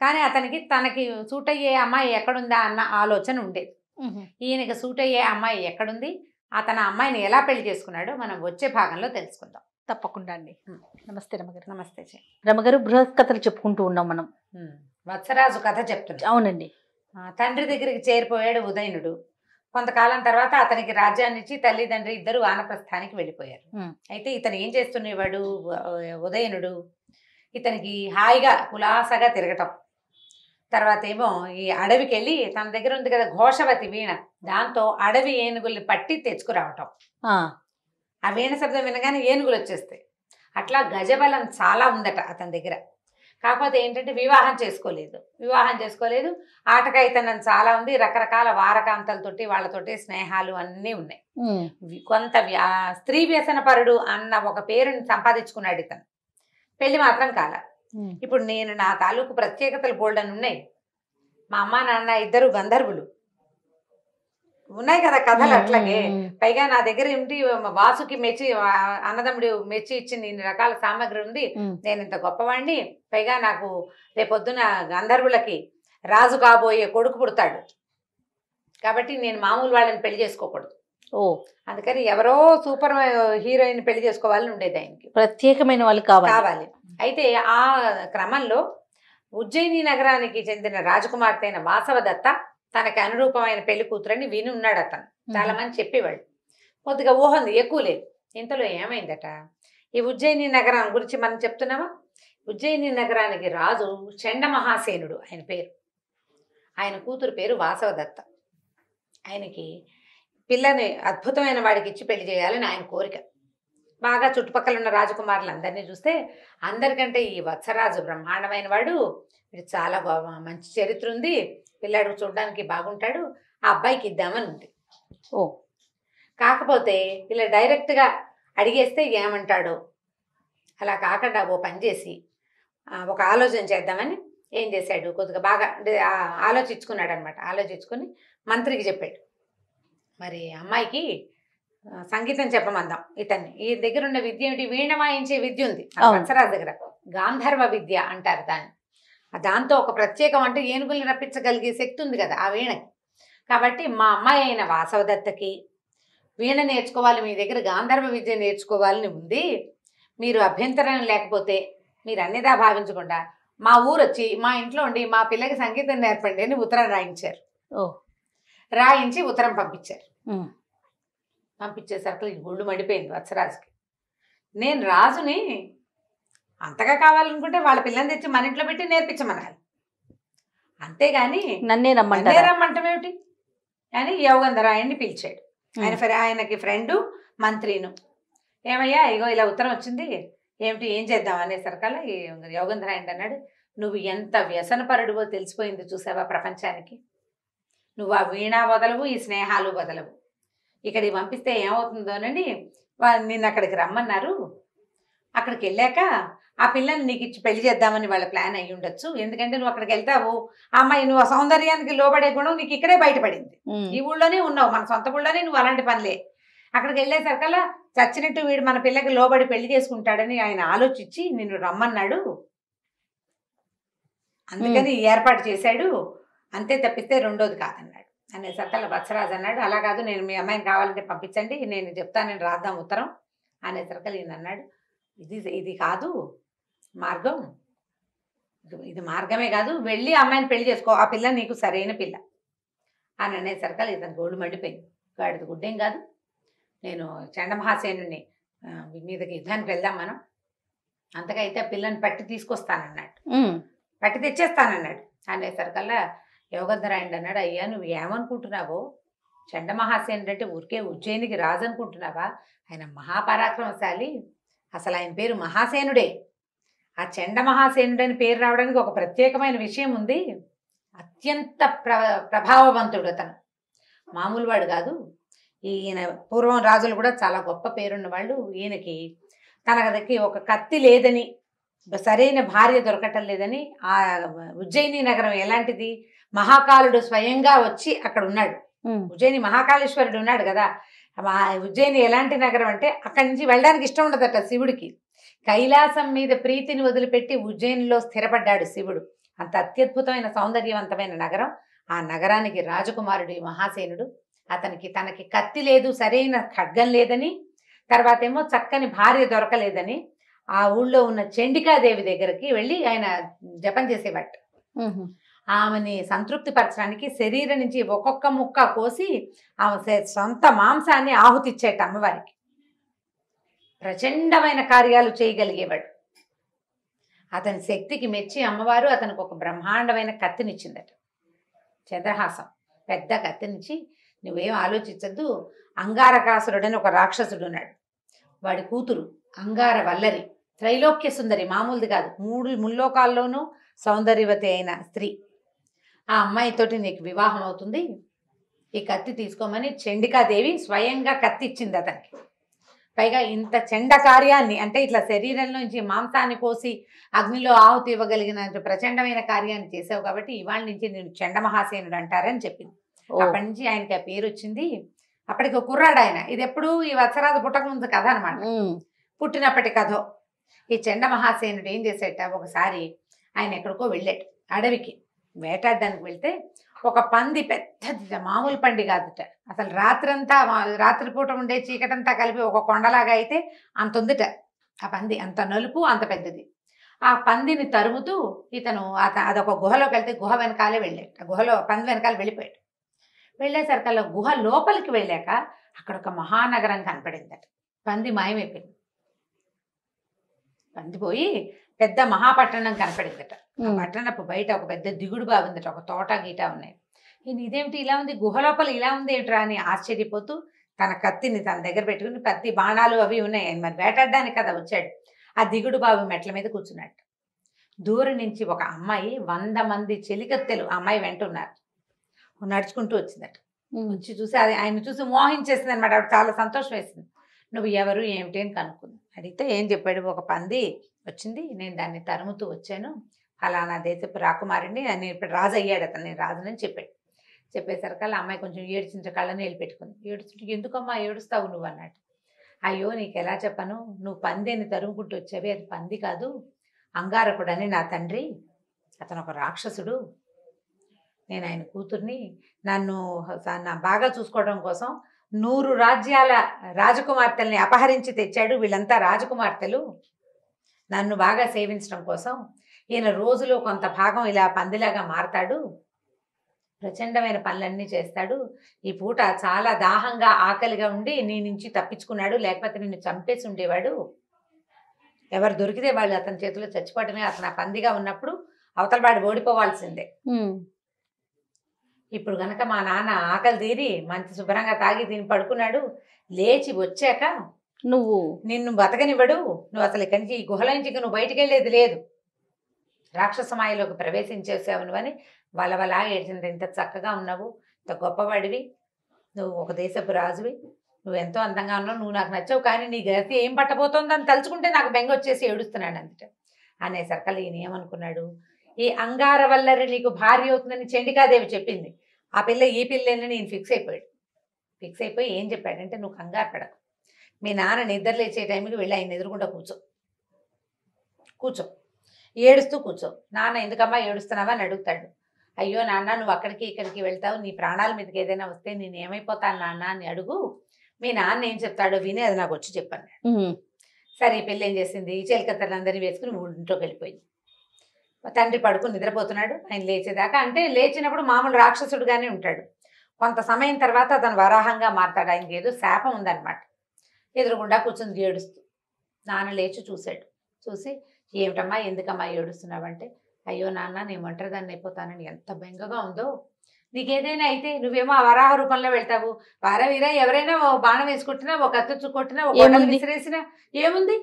కానీ అతనికి తనకి సూట్ అయ్యే అమ్మాయి ఎక్కడుందా అన్న ఆలోచన ఉండేది ఈయనకి సూట్ అయ్యే అమ్మాయి ఎక్కడుంది అతను అమ్మాయిని ఎలా పెళ్లి చేసుకున్నాడో మనం వచ్చే భాగంలో తెలుసుకుందాం తప్పకుండా అండి నమస్తే రమగారు నమస్తే రమగారు బృహత్ కథలు చెప్పుకుంటూ ఉన్నాం మనం వత్సరాజు కథ చెప్తుంది అవునండి తండ్రి దగ్గరికి చేరిపోయాడు ఉదయనుడు కొంతకాలం తర్వాత అతనికి రాజ్యాన్ని ఇచ్చి తల్లిదండ్రి ఇద్దరు వానప్రస్థానికి వెళ్ళిపోయారు అయితే ఇతను ఏం చేస్తున్నవాడు ఉదయనుడు ఇతనికి హాయిగా కులాసగా తిరగటం తర్వాత ఏమో ఈ అడవికి వెళ్ళి తన దగ్గర ఉంది కదా ఘోషవతి వీణ దాంతో అడవి ఏనుగుల్ని పట్టి తెచ్చుకురావటం ఆ వీణ శబ్దం వినగానే ఏనుగులు వచ్చేస్తాయి అట్లా గజబలం చాలా ఉందట అతని దగ్గర కాకపోతే ఏంటంటే వివాహం చేసుకోలేదు వివాహం చేసుకోలేదు ఆటకాయితనం చాలా ఉంది రకరకాల వారకాంతలతోటి వాళ్ళతోటి స్నేహాలు అన్నీ ఉన్నాయి కొంత స్త్రీ వ్యసనపరుడు అన్న ఒక పేరుని సంపాదించుకున్నాడు ఇతను పెళ్లి మాత్రం కాల ఇప్పుడు నేను నా తాలూకు ప్రత్యేకతలు బోల్డన్ ఉన్నాయి మా అమ్మ నాన్న ఇద్దరు గంధర్వులు ఉన్నాయి కదా కథలు అట్లాగే పైగా నా దగ్గర ఏమిటి వాసుకి మెచ్చి అన్నదమ్ముడు మెచ్చి ఇచ్చిన ఇన్ని రకాల సామాగ్రి ఉంది నేను ఇంత గొప్పవాణ్ణి పైగా నాకు రేపొద్దున గంధర్వులకి రాజు కాబోయే కొడుకు పుడతాడు కాబట్టి నేను మామూలు వాళ్ళని పెళ్లి చేసుకోకూడదు ఓ అందుకని ఎవరో సూపర్ హీరోయిన్ పెళ్లి చేసుకోవాలని ఉండేది ఆయనకి ప్రత్యేకమైన వాళ్ళు కావాలి కావాలి అయితే ఆ క్రమంలో ఉజ్జయిని నగరానికి చెందిన రాజకుమార్తె అయిన వాసవదత్త తనకి అనురూపమైన పెళ్లి కూతురని విని ఉన్నాడు అతను చాలా మంది చెప్పేవాళ్ళు కొద్దిగా ఊహ ఉంది ఎక్కువ లేదు ఇంతలో ఏమైందట ఈ ఉజ్జయిని నగరం గురించి మనం చెప్తున్నామా ఉజ్జయిని నగరానికి రాజు చండ మహాసేనుడు ఆయన పేరు ఆయన కూతురు పేరు వాసవదత్త ఆయనకి పిల్లని అద్భుతమైన వాడికి ఇచ్చి పెళ్లి చేయాలని ఆయన కోరిక బాగా చుట్టుపక్కల ఉన్న రాజకుమారులందరినీ చూస్తే అందరికంటే ఈ వత్సరాజు బ్రహ్మాండమైన వాడు వీడు చాలా మంచి చరిత్ర ఉంది పిల్లాడు చూడడానికి బాగుంటాడు ఆ అబ్బాయికి ఇద్దామని ఉంది ఓ కాకపోతే ఇలా డైరెక్ట్గా అడిగేస్తే ఏమంటాడు అలా కాకుండా ఓ పని చేసి ఒక ఆలోచన చేద్దామని ఏం చేశాడు కొద్దిగా బాగా ఆలోచించుకున్నాడు అనమాట ఆలోచించుకొని మంత్రికి చెప్పాడు మరి అమ్మాయికి సంగీతం చెప్పమందాం ఇతన్ని ఈ దగ్గర ఉన్న విద్య ఏమిటి వీణ వాయించే విద్య ఉంది వత్సరాజు దగ్గర గాంధర్వ విద్య అంటారు దాన్ని దాంతో ఒక ప్రత్యేకం అంటే ఏనుగుల్ని రప్పించగలిగే శక్తి ఉంది కదా ఆ వీణకి కాబట్టి మా అమ్మాయి అయిన వాసవదత్తకి వీణ నేర్చుకోవాలి మీ దగ్గర గాంధర్వ విద్య నేర్చుకోవాలని ఉంది మీరు అభ్యంతరం లేకపోతే మీరు అన్నిదా భావించకుండా మా ఊరు వచ్చి మా ఇంట్లో ఉండి మా పిల్లకి సంగీతం నేర్పండి అని ఉత్తరం రాయించారు రాయించి ఉత్తరం పంపించారు పంపించేసరికి గుళ్ళు మండిపోయింది వత్సరాజుకి నేను రాజుని అంతగా కావాలనుకుంటే వాళ్ళ పిల్లని తెచ్చి మన ఇంట్లో పెట్టి నేర్పించమనాలి అంతేగాని నన్నే రమ్మంటే రమ్మంటం ఏమిటి అని యోగంధరాయన్ని పిలిచాడు ఆయన ఆయనకి ఫ్రెండు మంత్రిను ఏమయ్యా ఇగో ఇలా ఉత్తరం వచ్చింది ఏమిటి ఏం చేద్దాం అనేసరికల్లా యోగంధరాయణ అన్నాడు నువ్వు ఎంత వ్యసనపరుడువో తెలిసిపోయింది చూసావా ప్రపంచానికి నువ్వు ఆ వీణా వదలవు ఈ స్నేహాలు వదలవు ఇక్కడికి పంపిస్తే ఏమవుతుందోనని నిన్ను అక్కడికి రమ్మన్నారు అక్కడికి వెళ్ళాక ఆ పిల్లల్ని నీకు ఇచ్చి పెళ్లి చేద్దామని వాళ్ళ ప్లాన్ అయ్యి ఉండొచ్చు ఎందుకంటే నువ్వు అక్కడికి వెళ్తావు అమ్మాయి నువ్వు సౌందర్యానికి లోబడే గుణం నీకు ఇక్కడే బయటపడింది ఈ ఊళ్ళోనే ఉన్నావు మన సొంత ఊళ్ళోనే నువ్వు అలాంటి పనులే అక్కడికి వెళ్ళేసరికల్లా చచ్చినట్టు వీడు మన పిల్లకి లోబడి పెళ్లి చేసుకుంటాడని ఆయన ఆలోచించి నిన్ను రమ్మన్నాడు అందుకని ఏర్పాటు చేశాడు అంతే తప్పిస్తే రెండోది కాదన్నాడు అనే సరికల్లా బత్సరాజు అన్నాడు అలా కాదు నేను మీ అమ్మాయిని కావాలంటే పంపించండి నేను చెప్తాను నేను రాద్దాం ఉత్తరం అనే సరికల్ ఈయన అన్నాడు ఇది ఇది కాదు మార్గం ఇది మార్గమే కాదు వెళ్ళి అమ్మాయిని పెళ్లి చేసుకో ఆ పిల్ల నీకు సరైన పిల్ల అని అనేసరికల్ ఇతను గోల్డ్ మండిపోయింది గాడిది గుడ్డేం కాదు నేను చండమహాసేనుని మీదకి యుద్ధానికి వెళ్దాం మనం అంతకైతే ఆ పిల్లని పట్టి తీసుకొస్తానన్నాడు పట్టి తెచ్చేస్తానన్నాడు అనేసరికల్లా యోగంధరాయుడు అన్నాడు అయ్యా నువ్వు ఏమనుకుంటున్నావో చండమహాసేనుడు అంటే ఊరికే ఉజ్జయినికి రాజు అనుకుంటున్నావా ఆయన మహాపరాక్రమశాలి అసలు ఆయన పేరు మహాసేనుడే ఆ చండమహాసేనుడని అని పేరు రావడానికి ఒక ప్రత్యేకమైన విషయం ఉంది అత్యంత ప్రభావవంతుడు అతను మామూలు వాడు కాదు ఈయన పూర్వం రాజులు కూడా చాలా గొప్ప పేరున్న వాళ్ళు ఈయనకి తనకి ఒక కత్తి లేదని సరైన భార్య దొరకటం లేదని ఆ ఉజ్జయిని నగరం ఎలాంటిది మహాకాలుడు స్వయంగా వచ్చి అక్కడ ఉన్నాడు ఉజ్జయిని మహాకాళేశ్వరుడు ఉన్నాడు కదా ఉజ్జయిని ఎలాంటి నగరం అంటే అక్కడి నుంచి వెళ్ళడానికి ఇష్టం ఉండదట శివుడికి కైలాసం మీద ప్రీతిని వదిలిపెట్టి ఉజ్జయినిలో స్థిరపడ్డాడు శివుడు అంత అత్యద్భుతమైన సౌందర్యవంతమైన నగరం ఆ నగరానికి రాజకుమారుడు మహాసేనుడు అతనికి తనకి కత్తి లేదు సరైన ఖడ్గం లేదని తర్వాత ఏమో చక్కని భార్య దొరకలేదని ఆ ఊళ్ళో ఉన్న చండికాదేవి దగ్గరికి వెళ్ళి ఆయన జపం చేసేవాట్ ఆమెని సంతృప్తిపరచడానికి శరీరం నుంచి ఒక్కొక్క ముక్క కోసి ఆమె సొంత మాంసాన్ని ఆహుతిచ్చేట అమ్మవారికి ప్రచండమైన కార్యాలు చేయగలిగేవాడు అతని శక్తికి మెచ్చి అమ్మవారు అతనికి ఒక బ్రహ్మాండమైన కత్తినిచ్చిందట చంద్రహాసం పెద్ద కత్తినిచ్చి నువ్వేం ఆలోచించద్దు అంగారకాసురుడని ఒక రాక్షసుడు ఉన్నాడు వాడి కూతురు అంగార వల్లరి త్రైలోక్య సుందరి మామూలుది కాదు మూడు ముల్లోకాల్లోనూ సౌందర్యవతి అయిన స్త్రీ ఆ అమ్మాయితోటి నీకు వివాహం అవుతుంది ఈ కత్తి తీసుకోమని చెండికాదేవి స్వయంగా కత్తి ఇచ్చింది అతనికి పైగా ఇంత చెండ కార్యాన్ని అంటే ఇట్లా శరీరంలోంచి మాంసాన్ని కోసి అగ్నిలో ఆహుతి ఇవ్వగలిగిన ప్రచండమైన కార్యాన్ని చేసావు కాబట్టి ఇవాళ నుంచి నేను చెండ మహాసేనుడు అంటారని చెప్పింది అప్పటి నుంచి ఆయనకి ఆ పేరు వచ్చింది అప్పటికి కుర్రాడు ఆయన ఇది ఎప్పుడు ఈ వత్సరాజు పుట్టక ముందు కథ అనమాట పుట్టినప్పటి కథ ఈ చెండ మహాసేనుడు ఏం చేసేట ఒకసారి ఆయన ఎక్కడికో వెళ్ళాడు అడవికి వేటాడడానికి వెళ్తే ఒక పంది పెద్దది మామూలు పండి కాదుట అసలు రాత్రంతా రాత్రిపూట ఉండే చీకటంతా కలిపి ఒక కొండలాగా అయితే అంత ఉందిట ఆ పంది అంత నలుపు అంత పెద్దది ఆ పందిని తరుముతూ ఇతను అత అదొక గుహలోకి వెళ్తే గుహ వెనకాలే వెళ్ళాడు ఆ గుహలో పంది వెనకాల వెళ్ళిపోయాడు వెళ్ళేసరికి అలా గుహ లోపలికి వెళ్ళాక అక్కడ ఒక మహానగరం కనపడిందట పంది మాయమైపోయింది పంది పోయి పెద్ద మహాపట్టణం కనపడిందట పట్టణపు బయట ఒక పెద్ద దిగుడు బాగుందట ఒక తోట గీట ఉన్నాయి ఇదేమిటి ఇలా ఉంది గుహ లోపల ఇలా ఉంది ఏమిట్రా అని ఆశ్చర్యపోతూ తన కత్తిని తన దగ్గర పెట్టుకుని కత్తి బాణాలు అవి ఉన్నాయి మరి వేటాడడానికి కదా వచ్చాడు ఆ దిగుడు బాబు మెట్ల మీద కూర్చున్నాడు దూరం నుంచి ఒక అమ్మాయి వంద మంది చెలికత్తెలు అమ్మాయి వెంట ఉన్నారు నడుచుకుంటూ వచ్చిందట వచ్చి చూసి అది ఆయన చూసి మోహించేసింది అనమాట చాలా సంతోషం వేసింది నువ్వు ఎవరు ఏమిటి అని కనుక్కుంది అడిగితే ఏం చెప్పాడు ఒక పంది వచ్చింది నేను దాన్ని తరుముతూ వచ్చాను ఫలానా దేశపు రాకుమారిని నేను ఇప్పుడు రాజు అయ్యాడు అతను నేను రాజునని చెప్పాడు చెప్పేసరికల్లా అమ్మాయి కొంచెం ఏడ్చింట కళ్ళని వెళ్ళిపెట్టుకుంది ఏడుచుంటే ఎందుకమ్మా ఏడుస్తావు నువ్వు అన్నట్టు అయ్యో నీకు ఎలా చెప్పను నువ్వు అని తరుముకుంటూ వచ్చావే అది పంది కాదు అంగారకుడని నా తండ్రి అతను ఒక రాక్షసుడు నేను ఆయన కూతుర్ని నన్ను బాగా చూసుకోవడం కోసం నూరు రాజ్యాల రాజకుమార్తెల్ని అపహరించి తెచ్చాడు వీళ్ళంతా రాజకుమార్తెలు నన్ను బాగా సేవించడం కోసం ఈయన రోజులో కొంత భాగం ఇలా పందిలాగా మారతాడు ప్రచండమైన పనులన్నీ చేస్తాడు ఈ పూట చాలా దాహంగా ఆకలిగా ఉండి నీ నుంచి తప్పించుకున్నాడు లేకపోతే నిన్ను చంపేసి ఉండేవాడు ఎవరు దొరికితే వాళ్ళు అతని చేతిలో చచ్చిపోవటమే అతను పందిగా ఉన్నప్పుడు అవతలవాడు ఓడిపోవాల్సిందే ఇప్పుడు కనుక మా నాన్న ఆకలి తీరి మంచి శుభ్రంగా తాగి తిని పడుకున్నాడు లేచి వచ్చాక నువ్వు నిన్ను బతకనివ్వడు నువ్వు అసలు ఇక్కడి నుంచి ఈ గుహల నుంచి నువ్వు బయటికి వెళ్ళేది లేదు రాక్షసమాయలోకి ప్రవేశించేసావు అని వలవలా ఏడ్చింది ఇంత చక్కగా ఉన్నావు ఇంత గొప్పవాడివి నువ్వు ఒక దేశపు రాజువి నువ్వు ఎంతో అందంగా ఉన్నావు నువ్వు నాకు నచ్చవు కానీ నీ గతి ఏం పట్టబోతోందని తలుచుకుంటే నాకు బెంగ వచ్చేసి ఏడుస్తున్నాడు అనే అనేసరికల్ ఈయన ఏమనుకున్నాడు ఈ అంగార వల్లరి నీకు భార్య అవుతుందని చండికాదేవి చెప్పింది ఆ పిల్ల ఈ పిల్లని నేను ఫిక్స్ అయిపోయాడు ఫిక్స్ అయిపోయి ఏం చెప్పాడంటే నువ్వు కంగారు పడకు మీ నాన్న నిద్ర లేచే టైంకి వెళ్ళి ఆయన ఎదురుకుండా కూర్చో కూర్చో ఏడుస్తూ కూర్చో నాన్న ఎందుకమ్మా ఏడుస్తున్నావా అని అడుగుతాడు అయ్యో నాన్న నువ్వు అక్కడికి ఇక్కడికి వెళ్తావు నీ ప్రాణాల మీదకి ఏదైనా వస్తే నేను ఏమైపోతాను నాన్న అని అడుగు మీ నాన్న ఏం చెప్తాడో విని అది నాకు వచ్చి చెప్పాను సరే ఈ పెళ్ళి ఏం చేసింది చిలకత్తలందరినీ వేసుకుని ఇంట్లోకి వెళ్ళిపోయింది తండ్రి పడుకుని నిద్రపోతున్నాడు ఆయన లేచేదాకా అంటే లేచినప్పుడు మామూలు రాక్షసుడుగానే ఉంటాడు కొంత సమయం తర్వాత అతను వరాహంగా మారతాడు ఆయనకి ఏదో శాపం ఉందన్నమాట ఎదురుగుండా కూర్చొని ఏడుస్తూ నాన్న లేచి చూశాడు చూసి ఏమిటమ్మా ఎందుకమ్మా ఏడుస్తున్నావంటే అయ్యో నాన్న నేను దాన్ని అయిపోతానని ఎంత బెంగగా ఉందో నీకేదైనా అయితే నువ్వేమో ఆ వరాహ రూపంలో వెళ్తావు వీరా ఎవరైనా బాణం వేసుకుంటున్నా ఒక కత్తుచ్చు కొట్టినా ఒక విసిరేసినా ఏముంది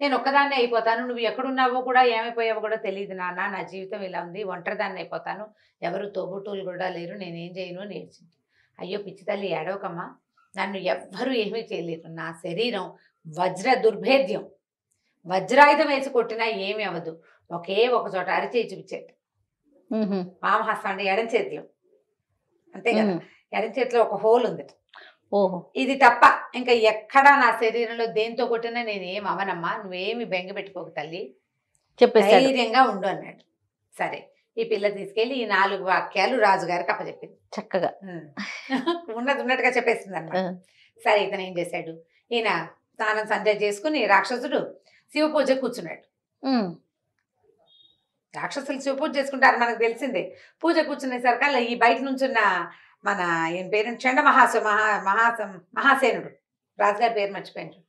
నేను ఒక్కదాన్నే అయిపోతాను నువ్వు ఎక్కడున్నావో కూడా ఏమైపోయావో కూడా తెలియదు నాన్న నా జీవితం ఇలా ఉంది ఒంటరిదాన్ని అయిపోతాను ఎవరు తోబుటూలు కూడా లేరు నేనేం చేయను నేర్చి అయ్యో పిచ్చి తల్లి ఏడవకమ్మా నన్ను ఎవ్వరూ ఏమీ చేయలేరు నా శరీరం వజ్ర దుర్భేద్యం వజ్రాయుధం వేసి కొట్టినా ఏమి అవ్వదు ఒకే ఒక చోట అరిచేయి చూపించేది మామహస్తం అంటే ఎడం చేతిలో అంతే కదా ఎడం చేతిలో ఒక హోల్ ఉంది ఇది తప్ప ఇంకా ఎక్కడా నా శరీరంలో దేంతో కొట్టినా నేను ఏం అవనమ్మా నువ్వేమి బెంగ పెట్టుకోకు తల్లి చెప్పేసి ధైర్యంగా ఉండు అన్నాడు సరే ఈ పిల్ల తీసుకెళ్లి ఈ నాలుగు వాక్యాలు రాజుగారికి అప్పచెప్పింది చక్కగా *laughs* ఉన్నది ఉన్నట్టుగా చెప్పేసింది అన్నమాట సరే ఇతను ఏం చేశాడు ఈయన స్నానం సంధ్య చేసుకుని రాక్షసుడు శివ పూజ కూర్చున్నాడు రాక్షసులు శివ పూజ చేసుకుంటారు మనకు తెలిసిందే పూజ కూర్చునేసరికి అలా ఈ బయట ఉన్న మన ఈయన పేరు చండ మహాసు మహా మహాసం మహాసేనుడు రాజుగారి పేరు మర్చిపోయినారు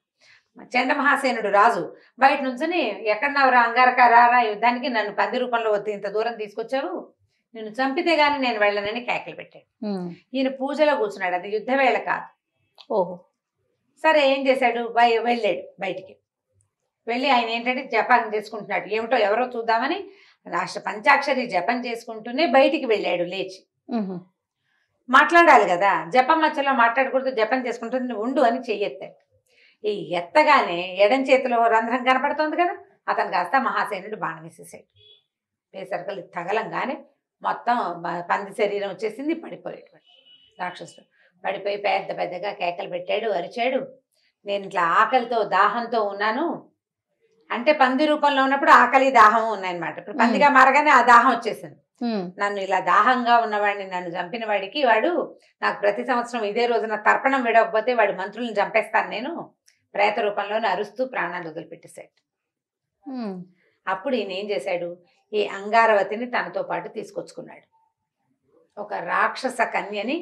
చండ మహాసేనుడు రాజు బయట నుంచుని ఎక్కడ నవరా అంగారక రారా యుద్ధానికి నన్ను పంది రూపంలో వద్దు ఇంత దూరం తీసుకొచ్చారు నిన్ను చంపితే గాని నేను వెళ్ళనని కేకలు పెట్టాడు ఈయన పూజలో కూర్చున్నాడు అది యుద్ధ వేళ కాదు ఓహో సరే ఏం చేశాడు బయ వెళ్ళాడు బయటికి వెళ్ళి ఆయన ఏంటంటే జపం చేసుకుంటున్నాడు ఏమిటో ఎవరో చూద్దామని రాష్ట్ర పంచాక్షరి జపం చేసుకుంటూనే బయటికి వెళ్ళాడు లేచి మాట్లాడాలి కదా జపం మధ్యలో మాట్లాడకూడదు జపం చేసుకుంటుంది ఉండు అని చెయ్యెత్తాయి ఈ ఎత్తగానే ఎడం చేతిలో రంధ్రం కనపడుతోంది కదా అతను కాస్త మహాసేనుడు బాణం వేసేసాడు వేసరికలు తగలంగానే మొత్తం పంది శరీరం వచ్చేసింది పడిపోయేటువంటి రాక్షసుడు పడిపోయి పెద్ద పెద్దగా కేకలు పెట్టాడు అరిచాడు నేను ఇట్లా ఆకలితో దాహంతో ఉన్నాను అంటే పంది రూపంలో ఉన్నప్పుడు ఆకలి దాహం ఉన్నాయన్నమాట ఇప్పుడు పందిగా మారగానే ఆ దాహం వచ్చేసింది నన్ను ఇలా దాహంగా ఉన్నవాడిని నన్ను చంపిన వాడికి వాడు నాకు ప్రతి సంవత్సరం ఇదే రోజున తర్పణం విడవకపోతే వాడి మంత్రులను చంపేస్తాను నేను ప్రేత రూపంలోనే అరుస్తూ ప్రాణాలు వదిలిపెట్టేశాడు అప్పుడు ఈయన ఏం చేశాడు ఈ అంగారవతిని తనతో పాటు తీసుకొచ్చుకున్నాడు ఒక రాక్షస కన్యని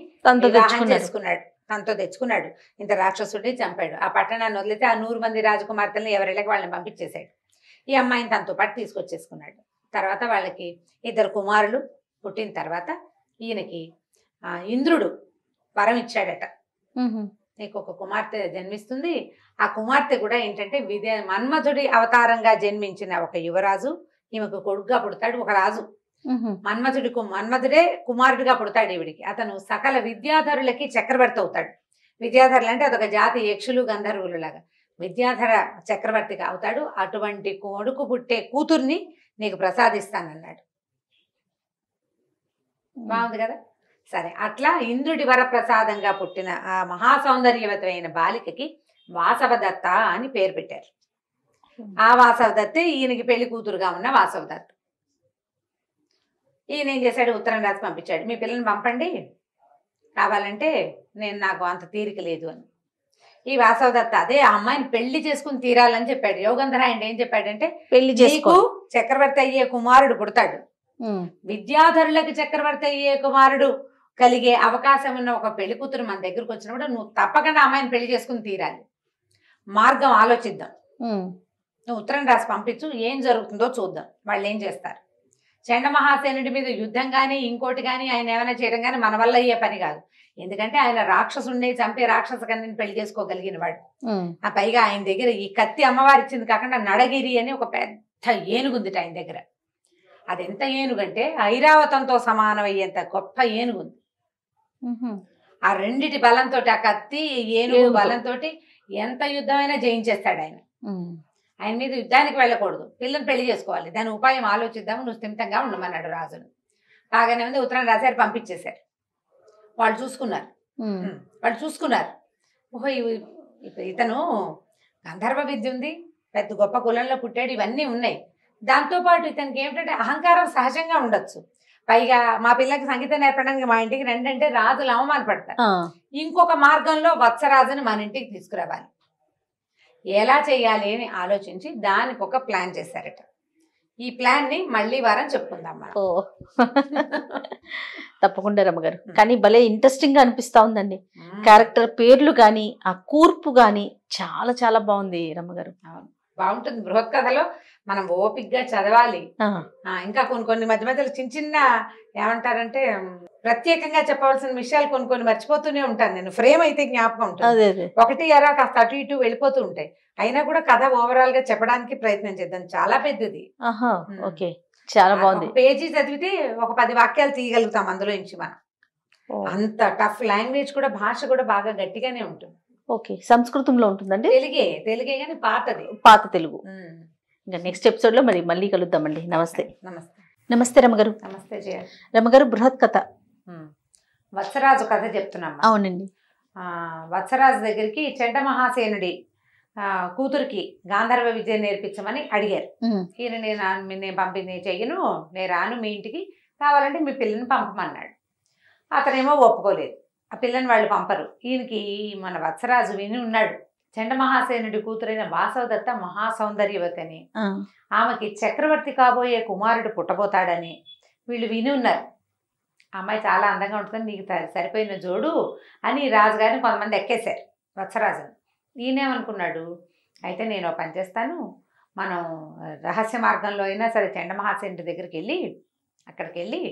వివాహం చేసుకున్నాడు తనతో తెచ్చుకున్నాడు ఇంత రాక్షసుడిని చంపాడు ఆ పట్టణాన్ని వదిలితే ఆ నూరు మంది రాజకుమార్తెలను ఎవరిళ్ళకి వాళ్ళని పంపించేశాడు ఈ అమ్మాయిని తనతో పాటు తీసుకొచ్చేసుకున్నాడు తర్వాత వాళ్ళకి ఇద్దరు కుమారులు పుట్టిన తర్వాత ఈయనకి ఇంద్రుడు వరం ఇచ్చాడట నీకు ఒక కుమార్తె జన్మిస్తుంది ఆ కుమార్తె కూడా ఏంటంటే విదే మన్మధుడి అవతారంగా జన్మించిన ఒక యువరాజు ఈమెకు కొడుకుగా పుడతాడు ఒక రాజు మన్మధుడి మన్మధుడే కుమారుడిగా పుడతాడు ఈవిడికి అతను సకల విద్యాధరులకి చక్రవర్తి అవుతాడు విద్యాధరులు అంటే అదొక జాతి యక్షులు గంధర్వులు లాగా విద్యాధర చక్రవర్తిగా అవుతాడు అటువంటి కొడుకు పుట్టే కూతుర్ని నీకు ప్రసాదిస్తానన్నాడు బాగుంది కదా సరే అట్లా ఇంద్రుడి వరప్రసాదంగా పుట్టిన ఆ మహాసౌందర్యవతమైన బాలికకి వాసవదత్త అని పేరు పెట్టారు ఆ వాసవదత్త ఈయనకి పెళ్లి కూతురుగా ఉన్న వాసవదత్త ఈయన ఏం చేశాడు ఉత్తరం రాసి పంపించాడు మీ పిల్లల్ని పంపండి కావాలంటే నేను నాకు అంత తీరిక లేదు అని ఈ వాసవదత్త అదే ఆ అమ్మాయిని పెళ్లి చేసుకుని తీరాలని చెప్పాడు యోగంధర ఆయన ఏం చెప్పాడంటే పెళ్లి చేసుకు చక్రవర్తి అయ్యే కుమారుడు పుడతాడు విద్యాధరులకు చక్రవర్తి అయ్యే కుమారుడు కలిగే అవకాశం ఉన్న ఒక పెళ్లి కూతురు మన దగ్గరకు వచ్చినప్పుడు నువ్వు తప్పకుండా అమ్మాయిని పెళ్లి చేసుకుని తీరాలి మార్గం ఆలోచిద్దాం నువ్వు ఉత్తరం రాసి పంపించు ఏం జరుగుతుందో చూద్దాం వాళ్ళు ఏం చేస్తారు చండమహాసేనుడి మీద యుద్ధం కానీ ఇంకోటి కానీ ఆయన ఏమైనా చేయడం కానీ మన వల్ల అయ్యే పని కాదు ఎందుకంటే ఆయన రాక్షసుడిని చంపే రాక్షస కన్యని పెళ్లి చేసుకోగలిగిన వాడు ఆ పైగా ఆయన దగ్గర ఈ కత్తి అమ్మవారి ఇచ్చింది కాకుండా నడగిరి అని ఒక పెద్ద ఏనుగు ఉంది ఆయన దగ్గర అది ఎంత ఏనుగంటే ఐరావతంతో సమానమయ్యేంత గొప్ప ఏనుగుంది ఆ రెండిటి బలంతో ఆ కత్తి ఏనుగు బలంతో ఎంత యుద్ధమైనా జయించేస్తాడు ఆయన ఆయన మీద యుద్ధానికి వెళ్ళకూడదు పిల్లని పెళ్లి చేసుకోవాలి దాని ఉపాయం ఆలోచిద్దాము నువ్వు స్థిమితంగా ఉండమన్నాడు రాజును బాగానే ఉంది ఉత్తరం రాశారు పంపించేశారు వాళ్ళు చూసుకున్నారు వాళ్ళు చూసుకున్నారు ఓహో ఇతను గంధర్వ విద్య ఉంది పెద్ద గొప్ప కులంలో పుట్టాడు ఇవన్నీ ఉన్నాయి దాంతోపాటు ఇతనికి ఏమిటంటే అహంకారం సహజంగా ఉండొచ్చు పైగా మా పిల్లకి సంగీతం నేర్పడానికి మా ఇంటికి రెండు అంటే రాజులు అవమాన పడతారు ఇంకొక మార్గంలో వత్సరాజుని మన ఇంటికి తీసుకురావాలి ఎలా చేయాలి అని ఆలోచించి దానికి ఒక ప్లాన్ చేశారట ఈ ప్లాన్ ని మళ్ళీ వారం చెప్పుకుందాం ఓ తప్పకుండా రమ్మగారు కానీ భలే ఇంట్రెస్టింగ్ గా అనిపిస్తా ఉందండి క్యారెక్టర్ పేర్లు కానీ ఆ కూర్పు కానీ చాలా చాలా బాగుంది రమ్మగారు బాగుంటుంది బృహత్ కథలో మనం ఓపిక్గా చదవాలి ఇంకా కొన్ని కొన్ని మధ్య మధ్యలో చిన్న చిన్న ఏమంటారంటే ప్రత్యేకంగా చెప్పవలసిన విషయాలు కొన్ని కొన్ని మర్చిపోతూనే ఉంటాను నేను ఫ్రేమ్ అయితే జ్ఞాపకం ఉంటుంది ఒకటి ఎరా కాస్త అటు ఇటు వెళ్ళిపోతూ ఉంటాయి అయినా కూడా కథ ఓవరాల్ గా చెప్పడానికి ప్రయత్నం చేద్దాం చాలా పెద్దది చాలా బాగుంది పేజీ చదివితే ఒక పది వాక్యాలు తీయగలుగుతాం అందులో నుంచి మనం అంత టఫ్ లాంగ్వేజ్ కూడా భాష కూడా బాగా గట్టిగానే ఉంటుంది ఓకే సంస్కృతంలో ఉంటుందండి తెలుగే తెలుగే కానీ పాతది పాత తెలుగు ఇంకా నెక్స్ట్ ఎపిసోడ్లో మరి మళ్ళీ కలుద్దామండి నమస్తే నమస్తే నమస్తే రమగారు నమస్తే జయ రమగారు బృహత్ కథ వత్సరాజు కథ చెప్తున్నాం అవునండి వత్సరాజు దగ్గరికి చెడ్డ మహాసేనుడి కూతురికి గాంధర్వ విద్య నేర్పించమని అడిగారు ఈయన నేను నేను పంపింది చెయ్యను నేను రాను మీ ఇంటికి కావాలంటే మీ పిల్లని పంపమన్నాడు అతనేమో ఒప్పుకోలేదు ఆ పిల్లని వాళ్ళు పంపరు ఈయనకి మన వత్సరాజు విని ఉన్నాడు చండమహాసేనుడి కూతురైన వాసవదత్త మహాసౌందర్యవతని ఆమెకి చక్రవర్తి కాబోయే కుమారుడు పుట్టబోతాడని వీళ్ళు విని ఉన్నారు అమ్మాయి చాలా అందంగా ఉంటుంది నీకు సరిపోయిన జోడు అని రాజుగారిని కొంతమంది ఎక్కేశారు వత్సరాజుని ఈయనేమనుకున్నాడు అయితే నేను పని చేస్తాను మనం రహస్య మార్గంలో అయినా సరే చండమహాసేనుడి దగ్గరికి వెళ్ళి అక్కడికి వెళ్ళి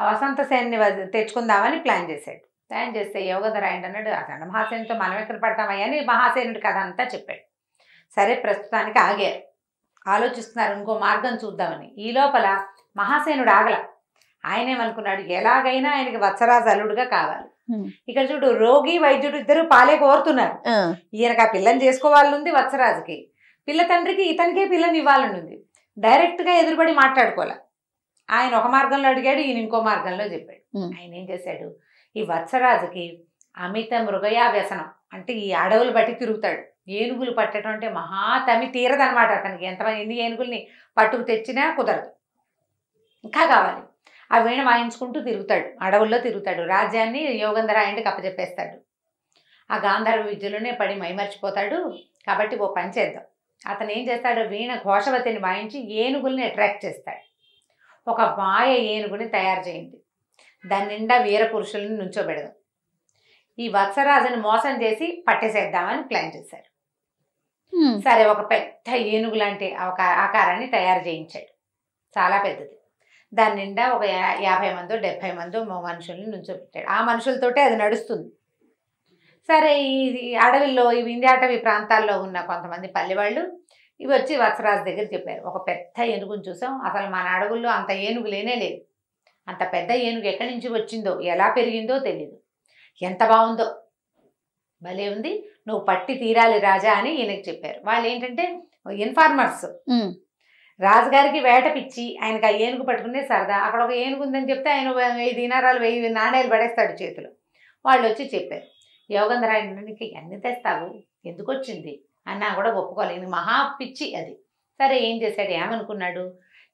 ఆ వసంత సేన్ని తెచ్చుకుందామని ప్లాన్ చేశాడు ధ్యానం చేస్తే యోగధరాయండి అన్నాడు అతను మహాసేనుతో మనం ఎక్కడ పడతామయ్యని మహాసేనుడు కథ అంతా చెప్పాడు సరే ప్రస్తుతానికి ఆగారు ఆలోచిస్తున్నారు ఇంకో మార్గం చూద్దామని ఈ లోపల మహాసేనుడు ఆగల ఆయనేమనుకున్నాడు ఎలాగైనా ఆయనకి వత్సరాజు అల్లుడుగా కావాలి ఇక్కడ చూడు రోగి వైద్యుడు ఇద్దరు పాలే కోరుతున్నారు ఈయనకి ఆ పిల్లని చేసుకోవాలనుంది వత్సరాజుకి పిల్ల తండ్రికి ఇతనికే పిల్లని ఇవ్వాలని ఉంది డైరెక్ట్గా ఎదురుపడి మాట్లాడుకోవాలి ఆయన ఒక మార్గంలో అడిగాడు ఈయన ఇంకో మార్గంలో చెప్పాడు ఆయన ఏం చేశాడు ఈ వత్సరాజుకి అమిత మృగయా వ్యసనం అంటే ఈ అడవులు బట్టి తిరుగుతాడు ఏనుగులు పట్టడం అంటే మహా తమి తీరదనమాట అతనికి ఎంతమంది ఎన్ని ఏనుగుల్ని పట్టుకు తెచ్చినా కుదరదు ఇంకా కావాలి ఆ వీణ వాయించుకుంటూ తిరుగుతాడు అడవుల్లో తిరుగుతాడు రాజ్యాన్ని యోగంధరాయణకి కప్పచెప్పేస్తాడు ఆ గాంధర్వ విద్యలోనే పడి మైమర్చిపోతాడు కాబట్టి ఓ పని చేద్దాం అతను ఏం చేస్తాడు వీణ ఘోషవతిని వాయించి ఏనుగుల్ని అట్రాక్ట్ చేస్తాడు ఒక మాయ ఏనుగుని తయారు చేయండి దాని నిండా వీర పురుషులను నుంచోబెడదాం ఈ వత్సరాజుని మోసం చేసి పట్టేసేద్దామని ప్లాన్ చేశారు సరే ఒక పెద్ద ఏనుగు లాంటి ఒక ఆకారాన్ని తయారు చేయించాడు చాలా పెద్దది దాని నిండా ఒక యాభై మందో డెబ్భై మందో మనుషుల్ని నుంచోబెట్టాడు ఆ మనుషులతోటే అది నడుస్తుంది సరే ఈ అడవిలో ఈ వింధ్యాటవి ప్రాంతాల్లో ఉన్న కొంతమంది పల్లెవాళ్ళు ఇవి వచ్చి వత్సరాజు దగ్గర చెప్పారు ఒక పెద్ద ఏనుగుని చూసాం అసలు మన అడవుల్లో అంత ఏనుగు లేనే లేదు అంత పెద్ద ఏనుగు ఎక్కడి నుంచి వచ్చిందో ఎలా పెరిగిందో తెలియదు ఎంత బాగుందో భలే ఉంది నువ్వు పట్టి తీరాలి రాజా అని ఈయనకి చెప్పారు వాళ్ళు ఏంటంటే ఇన్ఫార్మర్స్ రాజుగారికి వేట పిచ్చి ఆయనకి ఆ ఏనుగు పట్టుకునే సరదా అక్కడ ఒక ఏనుగు ఉందని చెప్తే ఆయన వెయ్యి దినారాలు వెయ్యి నాణ్యాలు పడేస్తాడు చేతిలో వాళ్ళు వచ్చి చెప్పారు యోగంధరాయణ నీకు ఎన్ని తెస్తావు ఎందుకు వచ్చింది అన్నా కూడా ఒప్పుకోలేదు మహా పిచ్చి అది సరే ఏం చేశాడు ఏమనుకున్నాడు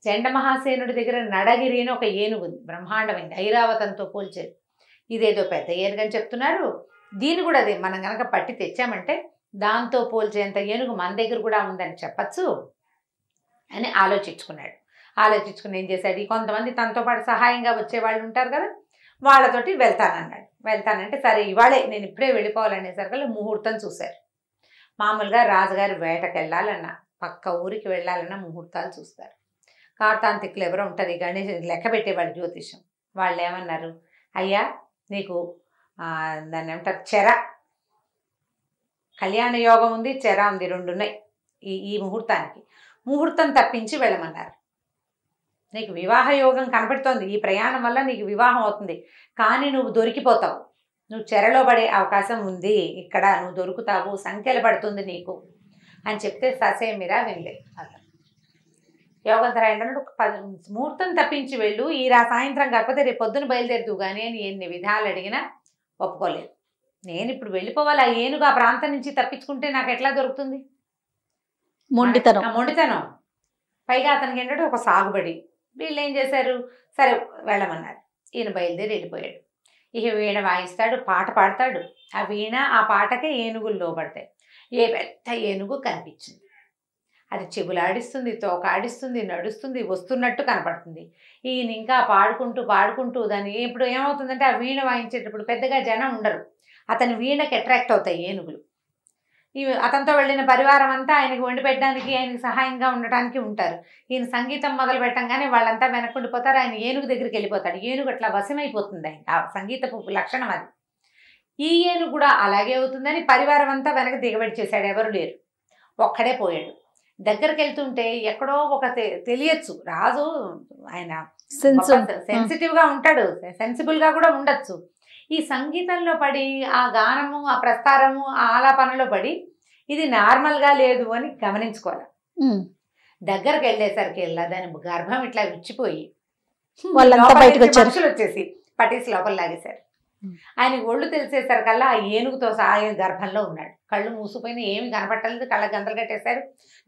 చండమహాసేనుడి దగ్గర నడగిరి అని ఒక ఏనుగు ఉంది బ్రహ్మాండమైంది ఐరావతంతో పోల్చేది ఇదేదో పెద్ద ఏనుగని చెప్తున్నారు దీని కూడా అదే మనం కనుక పట్టి తెచ్చామంటే దాంతో పోల్చేంత ఏనుగు మన దగ్గర కూడా ఉందని చెప్పచ్చు అని ఆలోచించుకున్నాడు ఆలోచించుకుని ఏం చేశాడు కొంతమంది తనతో పాటు సహాయంగా వచ్చేవాళ్ళు ఉంటారు కదా వాళ్ళతోటి వెళ్తానన్నాడు వెళ్తానంటే సరే ఇవాళే నేను ఇప్పుడే వెళ్ళిపోవాలనేసరికి ముహూర్తం చూశారు మామూలుగా రాజుగారి వేటకు వెళ్ళాలన్నా పక్క ఊరికి వెళ్ళాలన్నా ముహూర్తాలు చూస్తారు కార్తాంతికులు ఎవరో ఉంటుంది గణేష్ లెక్క పెట్టేవాడు జ్యోతిషం వాళ్ళు ఏమన్నారు అయ్యా నీకు దాన్ని ఏమంటారు చెర కళ్యాణ యోగం ఉంది చెర ఉంది ఉన్నాయి ఈ ఈ ముహూర్తానికి ముహూర్తం తప్పించి వెళ్ళమన్నారు నీకు వివాహ యోగం కనపడుతోంది ఈ ప్రయాణం వల్ల నీకు వివాహం అవుతుంది కానీ నువ్వు దొరికిపోతావు నువ్వు చెరలో పడే అవకాశం ఉంది ఇక్కడ నువ్వు దొరుకుతావు సంఖ్యలు పడుతుంది నీకు అని చెప్తే ససేమిరా వినలేదు అలా యోగంధర ఒక పది ముహూర్తం తప్పించి వెళ్ళు ఈ రా సాయంత్రం కాకపోతే రేపు పొద్దున బయలుదేరుతూ కానీ అని ఎన్ని విధాలు అడిగినా ఒప్పుకోలేదు నేను ఇప్పుడు వెళ్ళిపోవాలి ఆ ఏనుగు ఆ ప్రాంతం నుంచి తప్పించుకుంటే నాకు ఎట్లా దొరుకుతుంది మొండితనం మొండితనం పైగా అతనికి ఏంటంటే ఒక సాగుబడి వీళ్ళు ఏం చేశారు సరే వెళ్ళమన్నారు ఈయన బయలుదేరి వెళ్ళిపోయాడు ఇక వీణ వాయిస్తాడు పాట పాడతాడు ఆ వీణ ఆ పాటకే ఏనుగులు లోపడతాయి ఏ పెద్ద ఏనుగు కనిపించింది అది చెబులాడిస్తుంది తోకాడిస్తుంది నడుస్తుంది వస్తున్నట్టు కనపడుతుంది ఈయన ఇంకా పాడుకుంటూ పాడుకుంటూ దాన్ని ఇప్పుడు ఏమవుతుందంటే ఆ వీణ వాయించేటప్పుడు పెద్దగా జనం ఉండరు అతని వీణకి అట్రాక్ట్ అవుతాయి ఏనుగులు ఈ అతనితో వెళ్ళిన పరివారం అంతా ఆయనకి వండి పెట్టడానికి ఆయనకి సహాయంగా ఉండటానికి ఉంటారు ఈయన సంగీతం మొదలు పెట్టంగానే వాళ్ళంతా వెనక్కుండిపోతారు ఆయన ఏనుగు దగ్గరికి వెళ్ళిపోతాడు ఏనుగు అట్లా వశమైపోతుంది ఆయన ఆ సంగీతపు లక్షణం అది ఈ ఏనుగు కూడా అలాగే అవుతుందని పరివారం అంతా వెనక దిగబడి చేశాడు ఎవరు లేరు ఒక్కడే పోయాడు దగ్గరికి వెళ్తుంటే ఎక్కడో ఒక తెలియచ్చు రాజు ఆయన సెన్సిటివ్ గా ఉంటాడు సెన్సిబుల్ గా కూడా ఉండొచ్చు ఈ సంగీతంలో పడి ఆ గానము ఆ ప్రస్తారము ఆ ఆలాపనలో పడి ఇది నార్మల్ గా లేదు అని గమనించుకోవాలి దగ్గరకు వెళ్ళేసరికి వెళ్ళా దాని గర్భం ఇట్లా విచ్చిపోయి మనుషులు వచ్చేసి పటీస్ లోపల లాగేశారు ఆయన ఒళ్ళు తెలిసేసరికల్లా ఆ ఏనుగుతో సహాయ గర్భంలో ఉన్నాడు కళ్ళు మూసిపోయిన ఏమి కనపట్టలేదు కళ్ళ గంతలు కట్టేశారు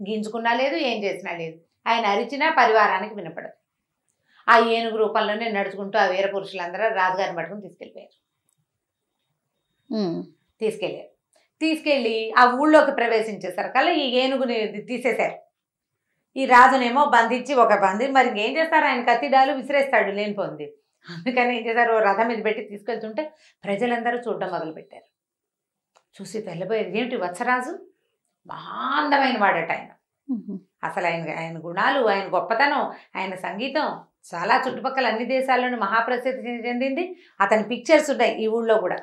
గింజుకున్నా లేదు ఏం చేసినా లేదు ఆయన అరిచినా పరివారానికి వినపడదు ఆ ఏనుగు రూపంలోనే నడుచుకుంటూ ఆ వీర పురుషులందరూ రాజుగారిని పట్టుకుని తీసుకెళ్ళిపోయారు తీసుకెళ్ళారు తీసుకెళ్ళి ఆ ఊళ్ళోకి ప్రవేశించేసరికల్లా ఈ ఏనుగుని తీసేశారు ఈ రాజునేమో బంధించి ఒక బంధి మరి ఏం చేస్తారు ఆయన కత్తిడాలు విసిరేస్తాడు లేని పొంది అందుకని ఏం చేశారు రథం మీద పెట్టి తీసుకెళ్తుంటే ప్రజలందరూ చూడడం మొదలుపెట్టారు చూసి తెల్లబోయేది ఏమిటి వత్సరాజు బాంధమైన వాడట ఆయన అసలు ఆయన ఆయన గుణాలు ఆయన గొప్పతనం ఆయన సంగీతం చాలా చుట్టుపక్కల అన్ని దేశాల్లోనూ మహాప్రసిద్ధి చెందింది అతని పిక్చర్స్ ఉన్నాయి ఈ ఊళ్ళో కూడా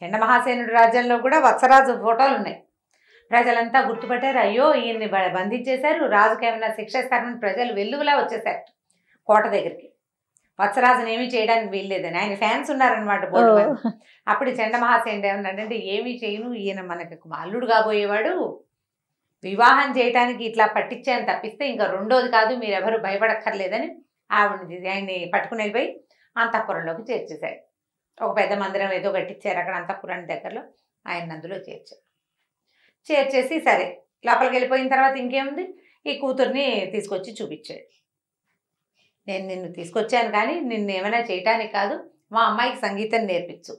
చండమహాసేనుడి రాజ్యంలో కూడా వత్సరాజు ఫోటోలు ఉన్నాయి ప్రజలంతా గుర్తుపట్టారు అయ్యో ఈయన్ని బంధించేశారు రాజుకి శిక్ష ఇస్తారని ప్రజలు వెల్లువలా వచ్చేసారు కోట దగ్గరికి వత్సరాజుని ఏమీ చేయడానికి వీల్లేదని ఆయన ఫ్యాన్స్ ఉన్నారనమాట బోర్డు అప్పుడు చండమహాస్ ఏంటంటే ఏమీ చేయను ఈయన మనకి అల్లుడు కాబోయేవాడు వివాహం చేయటానికి ఇట్లా పట్టించాను తప్పిస్తే ఇంకా రెండోది కాదు ఎవరు భయపడక్కర్లేదని ఆవిడ ఆయన్ని పట్టుకుని వెళ్ళిపోయి అంతఃపురంలోకి చేర్చేశాడు ఒక పెద్ద మందిరం ఏదో కట్టించారు అక్కడ అంతఃపురాన్ని దగ్గరలో ఆయన అందులో చేర్చారు చేర్చేసి సరే లోపలికి వెళ్ళిపోయిన తర్వాత ఇంకేముంది ఈ కూతుర్ని తీసుకొచ్చి చూపించాడు నేను నిన్ను తీసుకొచ్చాను కానీ నిన్ను ఏమైనా చేయటానికి కాదు మా అమ్మాయికి సంగీతం నేర్పించు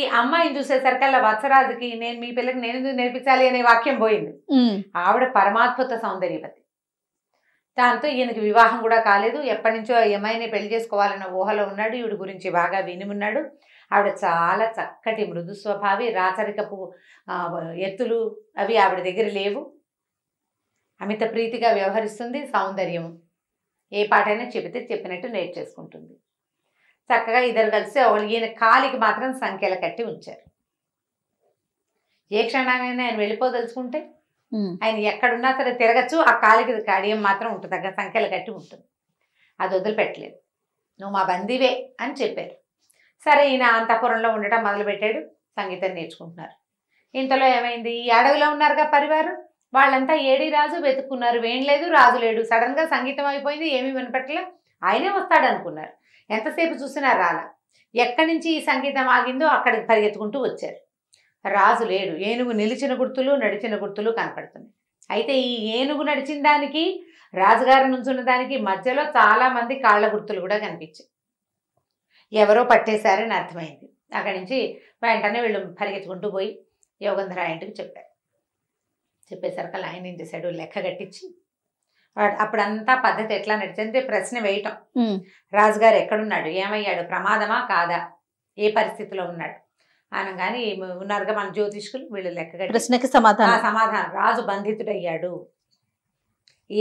ఈ అమ్మాయిని చూసేసరికల్లా వత్సరాజుకి నేను మీ పిల్లకి నేను ఎందుకు నేర్పించాలి అనే వాక్యం పోయింది ఆవిడ పరమాత్మత సౌందర్యవతి దాంతో ఈయనకి వివాహం కూడా కాలేదు ఎప్పటి నుంచో ఏమైనా పెళ్లి చేసుకోవాలన్న ఊహలో ఉన్నాడు ఈవిడ గురించి బాగా విని ఉన్నాడు ఆవిడ చాలా చక్కటి మృదు స్వభావి రాచరికపు ఎత్తులు అవి ఆవిడ దగ్గర లేవు అమిత ప్రీతిగా వ్యవహరిస్తుంది సౌందర్యం ఏ పాటైనా చెబితే చెప్పినట్టు నేర్చేసుకుంటుంది చక్కగా ఇద్దరు కలిసి ఈయన కాలికి మాత్రం సంఖ్యలు కట్టి ఉంచారు ఏ క్షణమైనా ఆయన వెళ్ళిపోదలుచుకుంటే ఆయన ఎక్కడున్నా సరే తిరగచ్చు ఆ కాలికి కాడియం మాత్రం ఉంటుంది అక్కడ సంఖ్యలు కట్టి ఉంటుంది అది వదిలిపెట్టలేదు నువ్వు మా బందీవే అని చెప్పారు సరే ఈయన అంతఃపురంలో ఉండటం మొదలుపెట్టాడు సంగీతం నేర్చుకుంటున్నారు ఇంతలో ఏమైంది ఈ అడవిలో ఉన్నారుగా పరివారం వాళ్ళంతా ఏడి రాజు వెతుక్కున్నారు లేదు రాజు లేడు సడన్గా సంగీతం అయిపోయింది ఏమీ వినపట్ల ఆయనే వస్తాడు అనుకున్నారు ఎంతసేపు చూసినా రాల ఎక్కడి నుంచి ఈ సంగీతం ఆగిందో అక్కడికి పరిగెత్తుకుంటూ వచ్చారు రాజు లేడు ఏనుగు నిలిచిన గుర్తులు నడిచిన గుర్తులు కనపడుతున్నాయి అయితే ఈ ఏనుగు నడిచిన దానికి రాజుగారి నుంచున్న దానికి మధ్యలో చాలామంది కాళ్ళ గుర్తులు కూడా కనిపించాయి ఎవరో పట్టేశారని అర్థమైంది అక్కడి నుంచి వెంటనే వీళ్ళు పరిగెత్తుకుంటూ పోయి యోగంధరా ఇంటికి చెప్పారు చెప్పేసరికి ఆయన ఏం చేశాడు లెక్క కట్టించి అప్పుడంతా పద్ధతి ఎట్లా నడిచింది ప్రశ్న వేయటం రాజుగారు ఎక్కడున్నాడు ఏమయ్యాడు ప్రమాదమా కాదా ఏ పరిస్థితిలో ఉన్నాడు అనగానే ఉన్నారుగా మన జ్యోతిష్కులు వీళ్ళు లెక్క ప్రశ్నకి సమాధానం సమాధానం రాజు బంధితుడయ్యాడు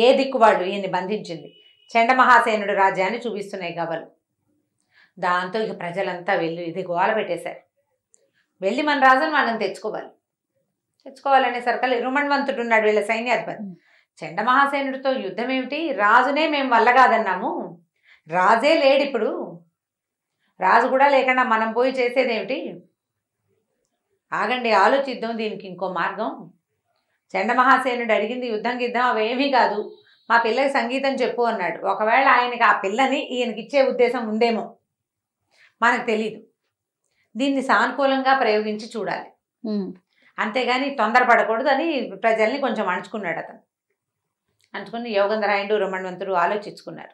ఏ దిక్కువాడు ఈయన్ని బంధించింది చండమహాసేనుడు రాజ్యాన్ని చూపిస్తున్నాయి గవలు దాంతో ఇక ప్రజలంతా వెళ్ళి ఇది గోల పెట్టేశారు వెళ్ళి మన రాజును వాళ్ళని తెచ్చుకోవాలి తెచ్చుకోవాలనే సరికల్ రుమణవంతుడు ఉన్నాడు వీళ్ళ సైన్యాధిపతి చండమహాసేనుడితో యుద్ధం ఏమిటి రాజునే మేము వల్ల కాదన్నాము రాజే లేడు ఇప్పుడు రాజు కూడా లేకుండా మనం పోయి చేసేదేమిటి ఆగండి ఆలోచిద్దాం దీనికి ఇంకో మార్గం చండమహాసేనుడు అడిగింది యుద్ధం గిద్దాం అవేమీ కాదు మా పిల్లకి సంగీతం చెప్పు అన్నాడు ఒకవేళ ఆయనకి ఆ పిల్లని ఈయనకి ఇచ్చే ఉద్దేశం ఉందేమో మనకు తెలీదు దీన్ని సానుకూలంగా ప్రయోగించి చూడాలి అంతేగాని తొందరపడకూడదు అని ప్రజల్ని కొంచెం అంచుకున్నాడు అతను అంచుకుని యోగంధరాయుడు రమణవంతుడు ఆలోచించుకున్నారు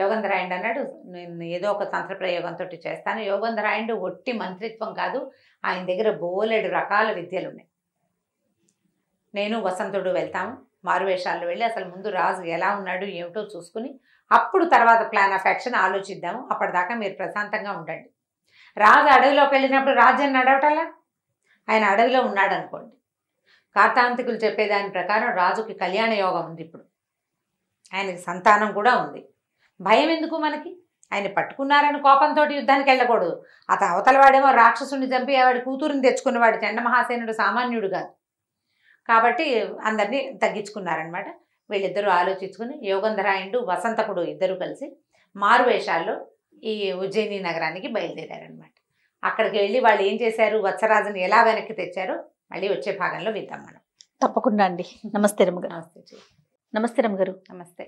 యోగంధరాయుడు అన్నాడు నేను ఏదో ఒక తంత్ర ప్రయోగంతో చేస్తాను యోగంధరాయుడు ఒట్టి మంత్రిత్వం కాదు ఆయన దగ్గర బోలెడు రకాల విద్యలు ఉన్నాయి నేను వసంతుడు వెళ్తాము మారువేషాల్లో వెళ్ళి అసలు ముందు రాజు ఎలా ఉన్నాడు ఏమిటో చూసుకుని అప్పుడు తర్వాత ప్లాన్ ఆఫ్ యాక్షన్ ఆలోచిద్దాము అప్పటిదాకా మీరు ప్రశాంతంగా ఉండండి రాజు అడవిలోకి వెళ్ళినప్పుడు రాజు అని నడవటలా ఆయన అడవిలో ఉన్నాడు అనుకోండి కార్తాంతికులు చెప్పేదాని ప్రకారం రాజుకి కళ్యాణ యోగం ఉంది ఇప్పుడు ఆయనకి సంతానం కూడా ఉంది భయం ఎందుకు మనకి ఆయన పట్టుకున్నారని కోపంతో యుద్ధానికి వెళ్ళకూడదు అతను అవతలవాడేమో రాక్షసుని చంపి ఆవిడ కూతురుని తెచ్చుకున్నవాడు మహాసేనుడు సామాన్యుడు కాదు కాబట్టి అందరినీ తగ్గించుకున్నారనమాట వీళ్ళిద్దరూ ఆలోచించుకుని యోగంధరాయుడు వసంతకుడు ఇద్దరు కలిసి మారువేషాల్లో ఈ ఉజ్జయిని నగరానికి బయలుదేరారనమాట అక్కడికి వెళ్ళి వాళ్ళు ఏం చేశారు వత్సరాజుని ఎలా వెనక్కి తెచ్చారో మళ్ళీ వచ్చే భాగంలో విద్దాం మనం తప్పకుండా అండి నమస్తే రమగారు నమస్తే నమస్తే రమగారు నమస్తే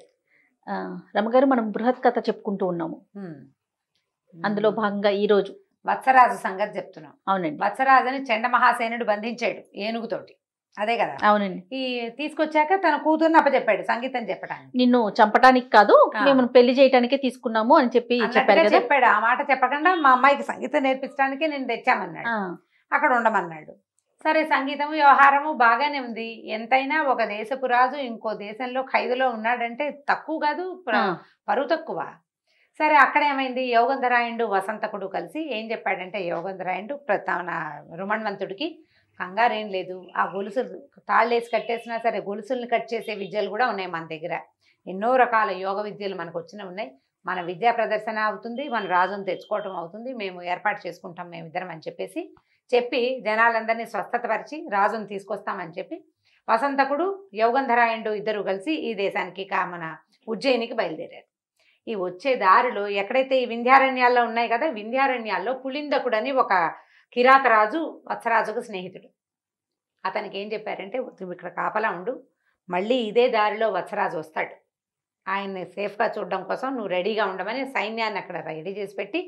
రమగారు మనం బృహత్ కథ చెప్పుకుంటూ ఉన్నాము అందులో భాగంగా ఈరోజు వత్సరాజు సంగతి చెప్తున్నాం అవునండి వత్సరాజుని చండమహాసేనుడు బంధించాడు ఏనుగుతోటి అదే కదా అవునండి ఈ తీసుకొచ్చాక తన కూతుర్ని అప్పచెప్పాడు సంగీతం చెప్పడానికి నిన్ను చంపడానికి కాదు మేము పెళ్లి చేయడానికి తీసుకున్నాము అని చెప్పి చెప్పాడు ఆ మాట చెప్పకుండా మా అమ్మాయికి సంగీతం నేర్పించడానికి నేను తెచ్చామన్నాడు అక్కడ ఉండమన్నాడు సరే సంగీతం వ్యవహారము బాగానే ఉంది ఎంతైనా ఒక దేశపు రాజు ఇంకో దేశంలో ఖైదులో ఉన్నాడంటే తక్కువ కాదు పరువు తక్కువ సరే అక్కడ ఏమైంది యోగంధరాయుడు వసంతకుడు కలిసి ఏం చెప్పాడంటే యోగంధరాయుడు ప్రతాన రుమణవంతుడికి కంగారేం లేదు ఆ గొలుసులు తాళ్ళేసి కట్టేసినా సరే గొలుసుల్ని కట్ చేసే విద్యలు కూడా ఉన్నాయి మన దగ్గర ఎన్నో రకాల యోగ విద్యలు మనకు వచ్చిన ఉన్నాయి మన విద్యా ప్రదర్శన అవుతుంది మన రాజును తెచ్చుకోవటం అవుతుంది మేము ఏర్పాటు చేసుకుంటాం మేమిద్దరం అని చెప్పేసి చెప్పి జనాలందరినీ స్వస్థతపరిచి రాజును తీసుకొస్తామని చెప్పి వసంతకుడు యోగంధరాయుడు ఇద్దరు కలిసి ఈ దేశానికి మన ఉజ్జయినికి బయలుదేరారు ఈ వచ్చే దారిలో ఎక్కడైతే ఈ వింధ్యారణ్యాల్లో ఉన్నాయి కదా వింధ్యారణ్యాల్లో పులిందకుడు అని ఒక కిరాతరాజు వత్సరాజుకు స్నేహితుడు అతనికి ఏం చెప్పారంటే నువ్వు ఇక్కడ కాపలా ఉండు మళ్ళీ ఇదే దారిలో వత్సరాజు వస్తాడు ఆయన్ని సేఫ్గా చూడడం కోసం నువ్వు రెడీగా ఉండమని సైన్యాన్ని అక్కడ రెడీ చేసి పెట్టి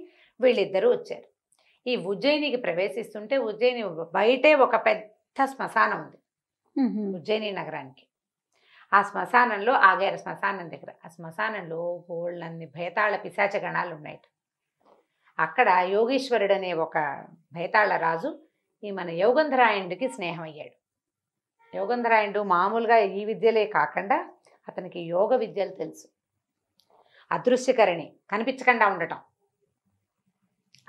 వీళ్ళిద్దరూ వచ్చారు ఈ ఉజ్జయినికి ప్రవేశిస్తుంటే ఉజ్జయిని బయటే ఒక పెద్ద శ్మశానం ఉంది ఉజ్జయిని నగరానికి ఆ శ్మశానంలో ఆగారు శ్మశానం దగ్గర ఆ శ్మశానంలో గోళ్ళన్ని భయతాళ పిశాచ గణాలు ఉన్నాయి అక్కడ యోగేశ్వరుడు అనే ఒక భేతాళ రాజు ఈ మన యోగంధరాయణుడికి స్నేహం అయ్యాడు యోగంధరాయణుడు మామూలుగా ఈ విద్యలే కాకుండా అతనికి యోగ విద్యలు తెలుసు అదృశ్యకరణి కనిపించకుండా ఉండటం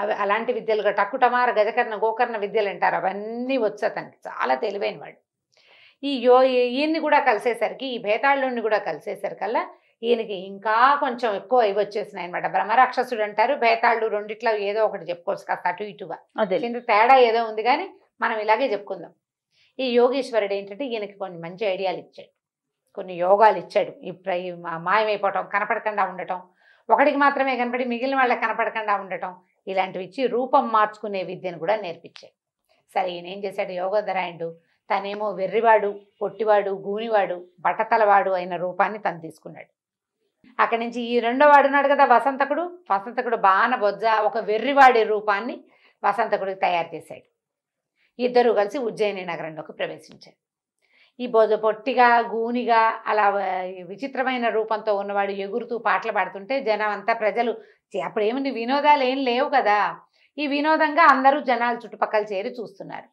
అవి అలాంటి విద్యలు టక్కుటమార గజకర్ణ గోకర్ణ విద్యలు అంటారు అవన్నీ వచ్చు అతనికి చాలా తెలివైన వాడు ఈ యో ఈయన్ని కూడా కలిసేసరికి ఈ భేతాళుడిని కూడా కలిసేసరికల్లా ఈయనకి ఇంకా కొంచెం ఎక్కువ అవి వచ్చేసినాయి అనమాట బ్రహ్మరాక్షసుడు అంటారు బేతాళ్ళు రెండిట్లో ఏదో ఒకటి చెప్పుకోవచ్చు కాస్త అటు ఇటుగా ఇంత తేడా ఏదో ఉంది కానీ మనం ఇలాగే చెప్పుకుందాం ఈ యోగేశ్వరుడు ఏంటంటే ఈయనకి కొన్ని మంచి ఐడియాలు ఇచ్చాడు కొన్ని యోగాలు ఇచ్చాడు ఈ మాయమైపోవటం కనపడకుండా ఉండటం ఒకటికి మాత్రమే కనపడి మిగిలిన వాళ్ళకి కనపడకుండా ఉండటం ఇలాంటివి ఇచ్చి రూపం మార్చుకునే విద్యను కూడా నేర్పించాడు సరే ఈయన ఏం చేశాడు యోగధరాయుడు తనేమో వెర్రివాడు పొట్టివాడు గూనివాడు బట్టతలవాడు అయిన రూపాన్ని తను తీసుకున్నాడు అక్కడి నుంచి ఈ రెండో వాడు ఉన్నాడు కదా వసంతకుడు వసంతకుడు బాణ బొజ్జ ఒక వెర్రివాడి రూపాన్ని వసంతకుడికి తయారు చేశాడు ఇద్దరూ కలిసి ఉజ్జయిని నగరంలోకి ప్రవేశించారు ఈ బొజ్జ పొట్టిగా గూనిగా అలా విచిత్రమైన రూపంతో ఉన్నవాడు ఎగురుతూ పాటలు పాడుతుంటే జనం అంతా ప్రజలు అప్పుడు ఏమి వినోదాలు ఏం లేవు కదా ఈ వినోదంగా అందరూ జనాలు చుట్టుపక్కల చేరి చూస్తున్నారు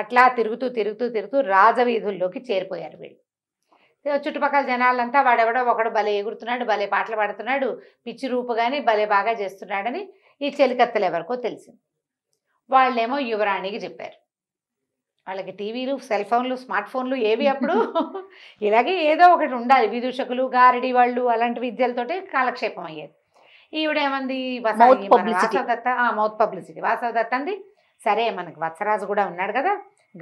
అట్లా తిరుగుతూ తిరుగుతూ తిరుగుతూ రాజవీధుల్లోకి చేరిపోయారు వీళ్ళు చుట్టుపక్కల జనాలంతా వాడెవడో ఒకడు భలే ఎగురుతున్నాడు భలే పాటలు పాడుతున్నాడు పిచ్చి రూపుగాని భలే బాగా చేస్తున్నాడని ఈ చెలికత్తలు ఎవరికో తెలిసింది వాళ్ళేమో యువరాణికి చెప్పారు వాళ్ళకి టీవీలు సెల్ ఫోన్లు స్మార్ట్ ఫోన్లు ఏవి అప్పుడు *laughs* ఇలాగే ఏదో ఒకటి ఉండాలి విదూషకులు గారడి వాళ్ళు అలాంటి విద్యలతోటి కాలక్షేపం అయ్యేది ఈవిడేమంది వసవదత్త మౌత్ పబ్లిసిటీ వాసవదత్త అంది సరే మనకి వత్సరాజు కూడా ఉన్నాడు కదా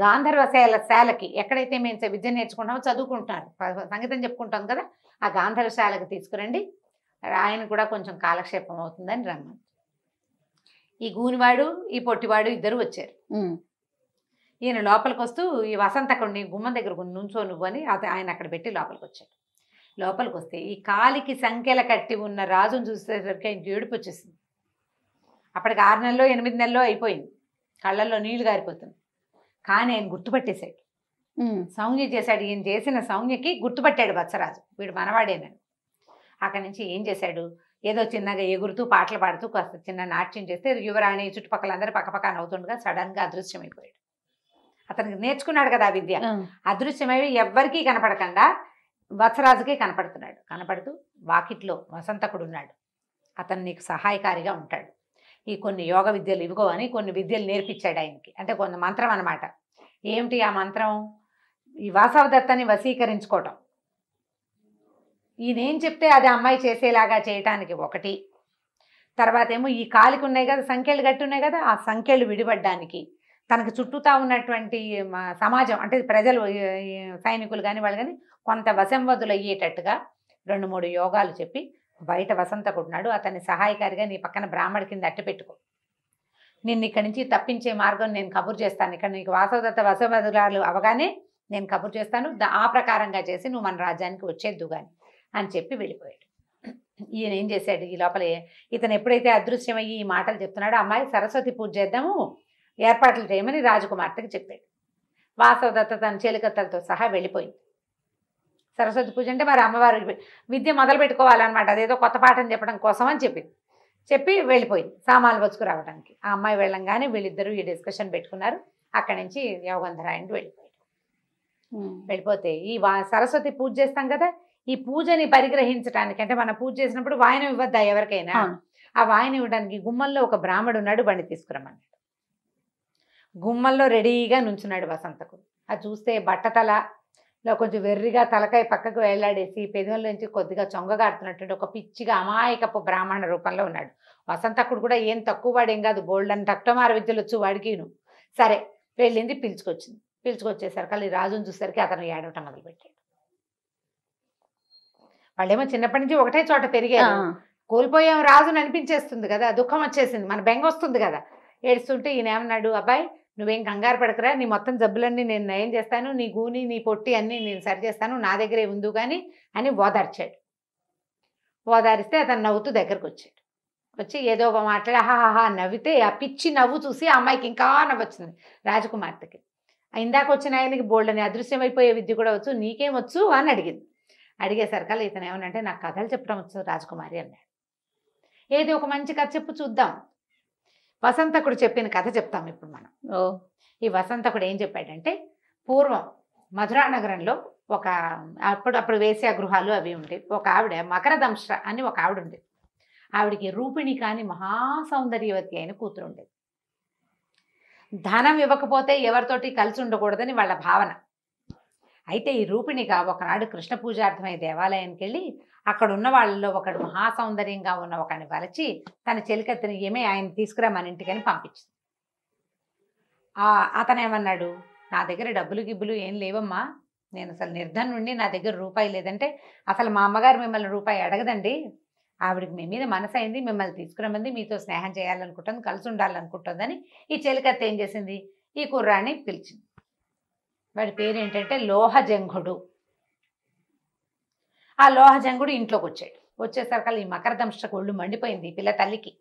గాంధర్వ శాల శాలకి ఎక్కడైతే మేము విద్య నేర్చుకుంటామో చదువుకుంటారు సంగీతం చెప్పుకుంటాం కదా ఆ గాంధర్వ శాలకి తీసుకురండి ఆయన కూడా కొంచెం కాలక్షేపం అవుతుందని రమ్మని ఈ గూనివాడు ఈ పొట్టివాడు ఇద్దరు వచ్చారు ఈయన లోపలికి వస్తూ ఈ వసంత అక్కడిని గుమ్మం దగ్గర నుంచో నువ్వు అని ఆయన అక్కడ పెట్టి లోపలికి వచ్చాడు లోపలికి వస్తే ఈ కాలికి సంఖ్యల కట్టి ఉన్న రాజును చూసేసరికి ఆయనకి ఏడుపు వచ్చేసింది అప్పటికి ఆరు నెలలో ఎనిమిది నెలలో అయిపోయింది కళ్ళల్లో నీళ్లు గారిపోతుంది కానీ ఆయన గుర్తుపట్టేశాడు సౌమ్య చేశాడు ఈయన చేసిన సౌమ్యకి గుర్తుపట్టాడు బత్సరాజు వీడు మనవాడేనని అక్కడి నుంచి ఏం చేశాడు ఏదో చిన్నగా ఎగురుతూ పాటలు పాడుతూ కాస్త చిన్న నాట్యం చేస్తే యువరాణి చుట్టుపక్కల అందరూ పక్కపక్క నవ్వుతుండగా సడన్గా అదృశ్యమైపోయాడు అతనికి నేర్చుకున్నాడు కదా ఆ విద్య అదృశ్యమై ఎవ్వరికీ కనపడకుండా వత్సరాజుకే కనపడుతున్నాడు కనపడుతూ వాకిట్లో వసంతకుడు ఉన్నాడు అతను నీకు సహాయకారిగా ఉంటాడు ఈ కొన్ని యోగ విద్యలు ఇవిగో అని కొన్ని విద్యలు నేర్పించాడు ఆయనకి అంటే కొంత మంత్రం అనమాట ఏమిటి ఆ మంత్రం ఈ వాసవదత్తని వశీకరించుకోవటం ఏం చెప్తే అది అమ్మాయి చేసేలాగా చేయటానికి ఒకటి తర్వాత ఏమో ఈ కాలికి ఉన్నాయి కదా సంఖ్యలు గట్టి ఉన్నాయి కదా ఆ సంఖ్యలు విడిపడ్డానికి తనకు చుట్టూతా ఉన్నటువంటి సమాజం అంటే ప్రజలు సైనికులు కానీ వాళ్ళు కానీ కొంత వశంవదులు అయ్యేటట్టుగా రెండు మూడు యోగాలు చెప్పి బయట వసంత కొట్టినాడు అతన్ని సహాయకారిగా నీ పక్కన బ్రాహ్మడి కింద అట్టు పెట్టుకో నిన్ను ఇక్కడి నుంచి తప్పించే మార్గం నేను కబురు చేస్తాను ఇక్కడ నీకు వాసవదత్త వసవధురాలు అవగానే నేను కబురు చేస్తాను ఆ ప్రకారంగా చేసి నువ్వు మన రాజ్యానికి వచ్చేద్దు కానీ అని చెప్పి వెళ్ళిపోయాడు ఈయన ఏం చేశాడు ఈ లోపల ఇతను ఎప్పుడైతే అదృశ్యమయ్యి ఈ మాటలు చెప్తున్నాడో అమ్మాయి సరస్వతి పూజ చేద్దాము ఏర్పాట్లు చేయమని రాజకుమార్తెకి చెప్పాడు వాసవదత్త తన చేలికత్తలతో సహా వెళ్ళిపోయింది సరస్వతి పూజ అంటే మరి అమ్మవారు విద్య మొదలు పెట్టుకోవాలన్నమాట అదేదో కొత్త పాఠం చెప్పడం కోసం అని చెప్పింది చెప్పి వెళ్ళిపోయింది సామాన్లు వచ్చుకు రావడానికి ఆ అమ్మాయి వెళ్ళంగానే వీళ్ళిద్దరూ ఈ డిస్కషన్ పెట్టుకున్నారు అక్కడి నుంచి యోగంధరాయణి వెళ్ళిపోయాడు వెళ్ళిపోతే ఈ సరస్వతి పూజ చేస్తాం కదా ఈ పూజని పరిగ్రహించడానికి అంటే మనం పూజ చేసినప్పుడు వాయిన ఇవ్వద్దా ఎవరికైనా ఆ వాయిన ఇవ్వడానికి గుమ్మల్లో ఒక బ్రాహ్మడు ఉన్నాడు బండి తీసుకురమ్మన్నాడు గుమ్మల్లో రెడీగా నుంచున్నాడు వసంతకు అది చూస్తే బట్టతల లో కొంచెం వెర్రిగా తలకాయ పక్కకు వెళ్లాడేసి పెదవుల నుంచి కొద్దిగా చొంగగాడుతున్నటువంటి ఒక పిచ్చిగా అమాయకపు బ్రాహ్మణ రూపంలో ఉన్నాడు వసంతకుడు కూడా ఏం తక్కువ వాడేం కాదు బోల్డ్ అని తక్టమార విద్యలు వచ్చు వాడికి సరే వెళ్ళింది పిలుచుకొచ్చింది పిలుచుకొచ్చేసరికి అలా రాజుని చూసరికి అతను ఏడవటం మొదలుపెట్టాడు వాళ్ళేమో చిన్నప్పటి నుంచి ఒకటే చోట పెరిగారు కోల్పోయాం రాజుని అనిపించేస్తుంది కదా దుఃఖం వచ్చేసింది మన బెంగ వస్తుంది కదా ఏడుస్తుంటే ఈయన ఏమన్నాడు అబ్బాయి నువ్వేం కంగారు పడకరా నీ మొత్తం జబ్బులన్నీ నేను నయం చేస్తాను నీ గూని నీ పొట్టి అన్నీ నేను సరి చేస్తాను నా దగ్గరే ఉంది కానీ అని ఓదార్చాడు ఓదారిస్తే అతను నవ్వుతూ దగ్గరకు వచ్చాడు వచ్చి ఏదో ఒక మాట్లాడి హాహాహా నవ్వితే ఆ పిచ్చి నవ్వు చూసి ఆ అమ్మాయికి ఇంకా నవ్వొచ్చింది రాజకుమార్తెకి ఇందాక వచ్చిన ఆయనకి బోల్డ్ అని అదృశ్యమైపోయే విద్య కూడా వచ్చు నీకేమొచ్చు అని అడిగింది అడిగేసరికల్లా ఇతను ఏమనంటే నాకు కథలు చెప్పడం వచ్చు రాజకుమారి అన్నాడు ఏది ఒక మంచి కథ చెప్పు చూద్దాం వసంతకుడు చెప్పిన కథ చెప్తాం ఇప్పుడు మనం ఈ వసంతకుడు ఏం చెప్పాడంటే పూర్వం మధురా నగరంలో ఒక అప్పుడు అప్పుడు వేసే గృహాలు అవి ఉండేవి ఒక ఆవిడ మకరదంశ అని ఒక ఆవిడ ఉండేది ఆవిడికి రూపిణి కాని మహాసౌందర్యవతి అయిన కూతురు ఉండేది ధనం ఇవ్వకపోతే ఎవరితోటి కలిసి ఉండకూడదని వాళ్ళ భావన అయితే ఈ రూపిణిగా ఒకనాడు కృష్ణ పూజార్థమై దేవాలయానికి వెళ్ళి అక్కడ ఉన్న వాళ్ళలో ఒకడు మహాసౌందర్యంగా ఉన్న ఒకడిని వలచి తన చెలికత్తెని ఏమే ఆయన తీసుకురా మన ఇంటికని పంపించింది అతనేమన్నాడు నా దగ్గర డబ్బులు గిబ్బులు ఏం లేవమ్మా నేను అసలు నిర్ధనుండి నా దగ్గర రూపాయి లేదంటే అసలు మా అమ్మగారు మిమ్మల్ని రూపాయి అడగదండి ఆవిడకి మీ మీద మనసు అయింది మిమ్మల్ని తీసుకురమంది మీతో స్నేహం చేయాలనుకుంటుంది కలిసి ఉండాలనుకుంటుందని ఈ చెలికత్త ఏం చేసింది ఈ కుర్రాన్ని పిలిచింది వాడి పేరు ఏంటంటే లోహజంఘుడు ఆ లోహజంగుడు ఇంట్లోకి వచ్చాడు వచ్చేసరికి ఈ మకర దంశకు ఒళ్ళు మండిపోయింది పిల్ల తల్లికి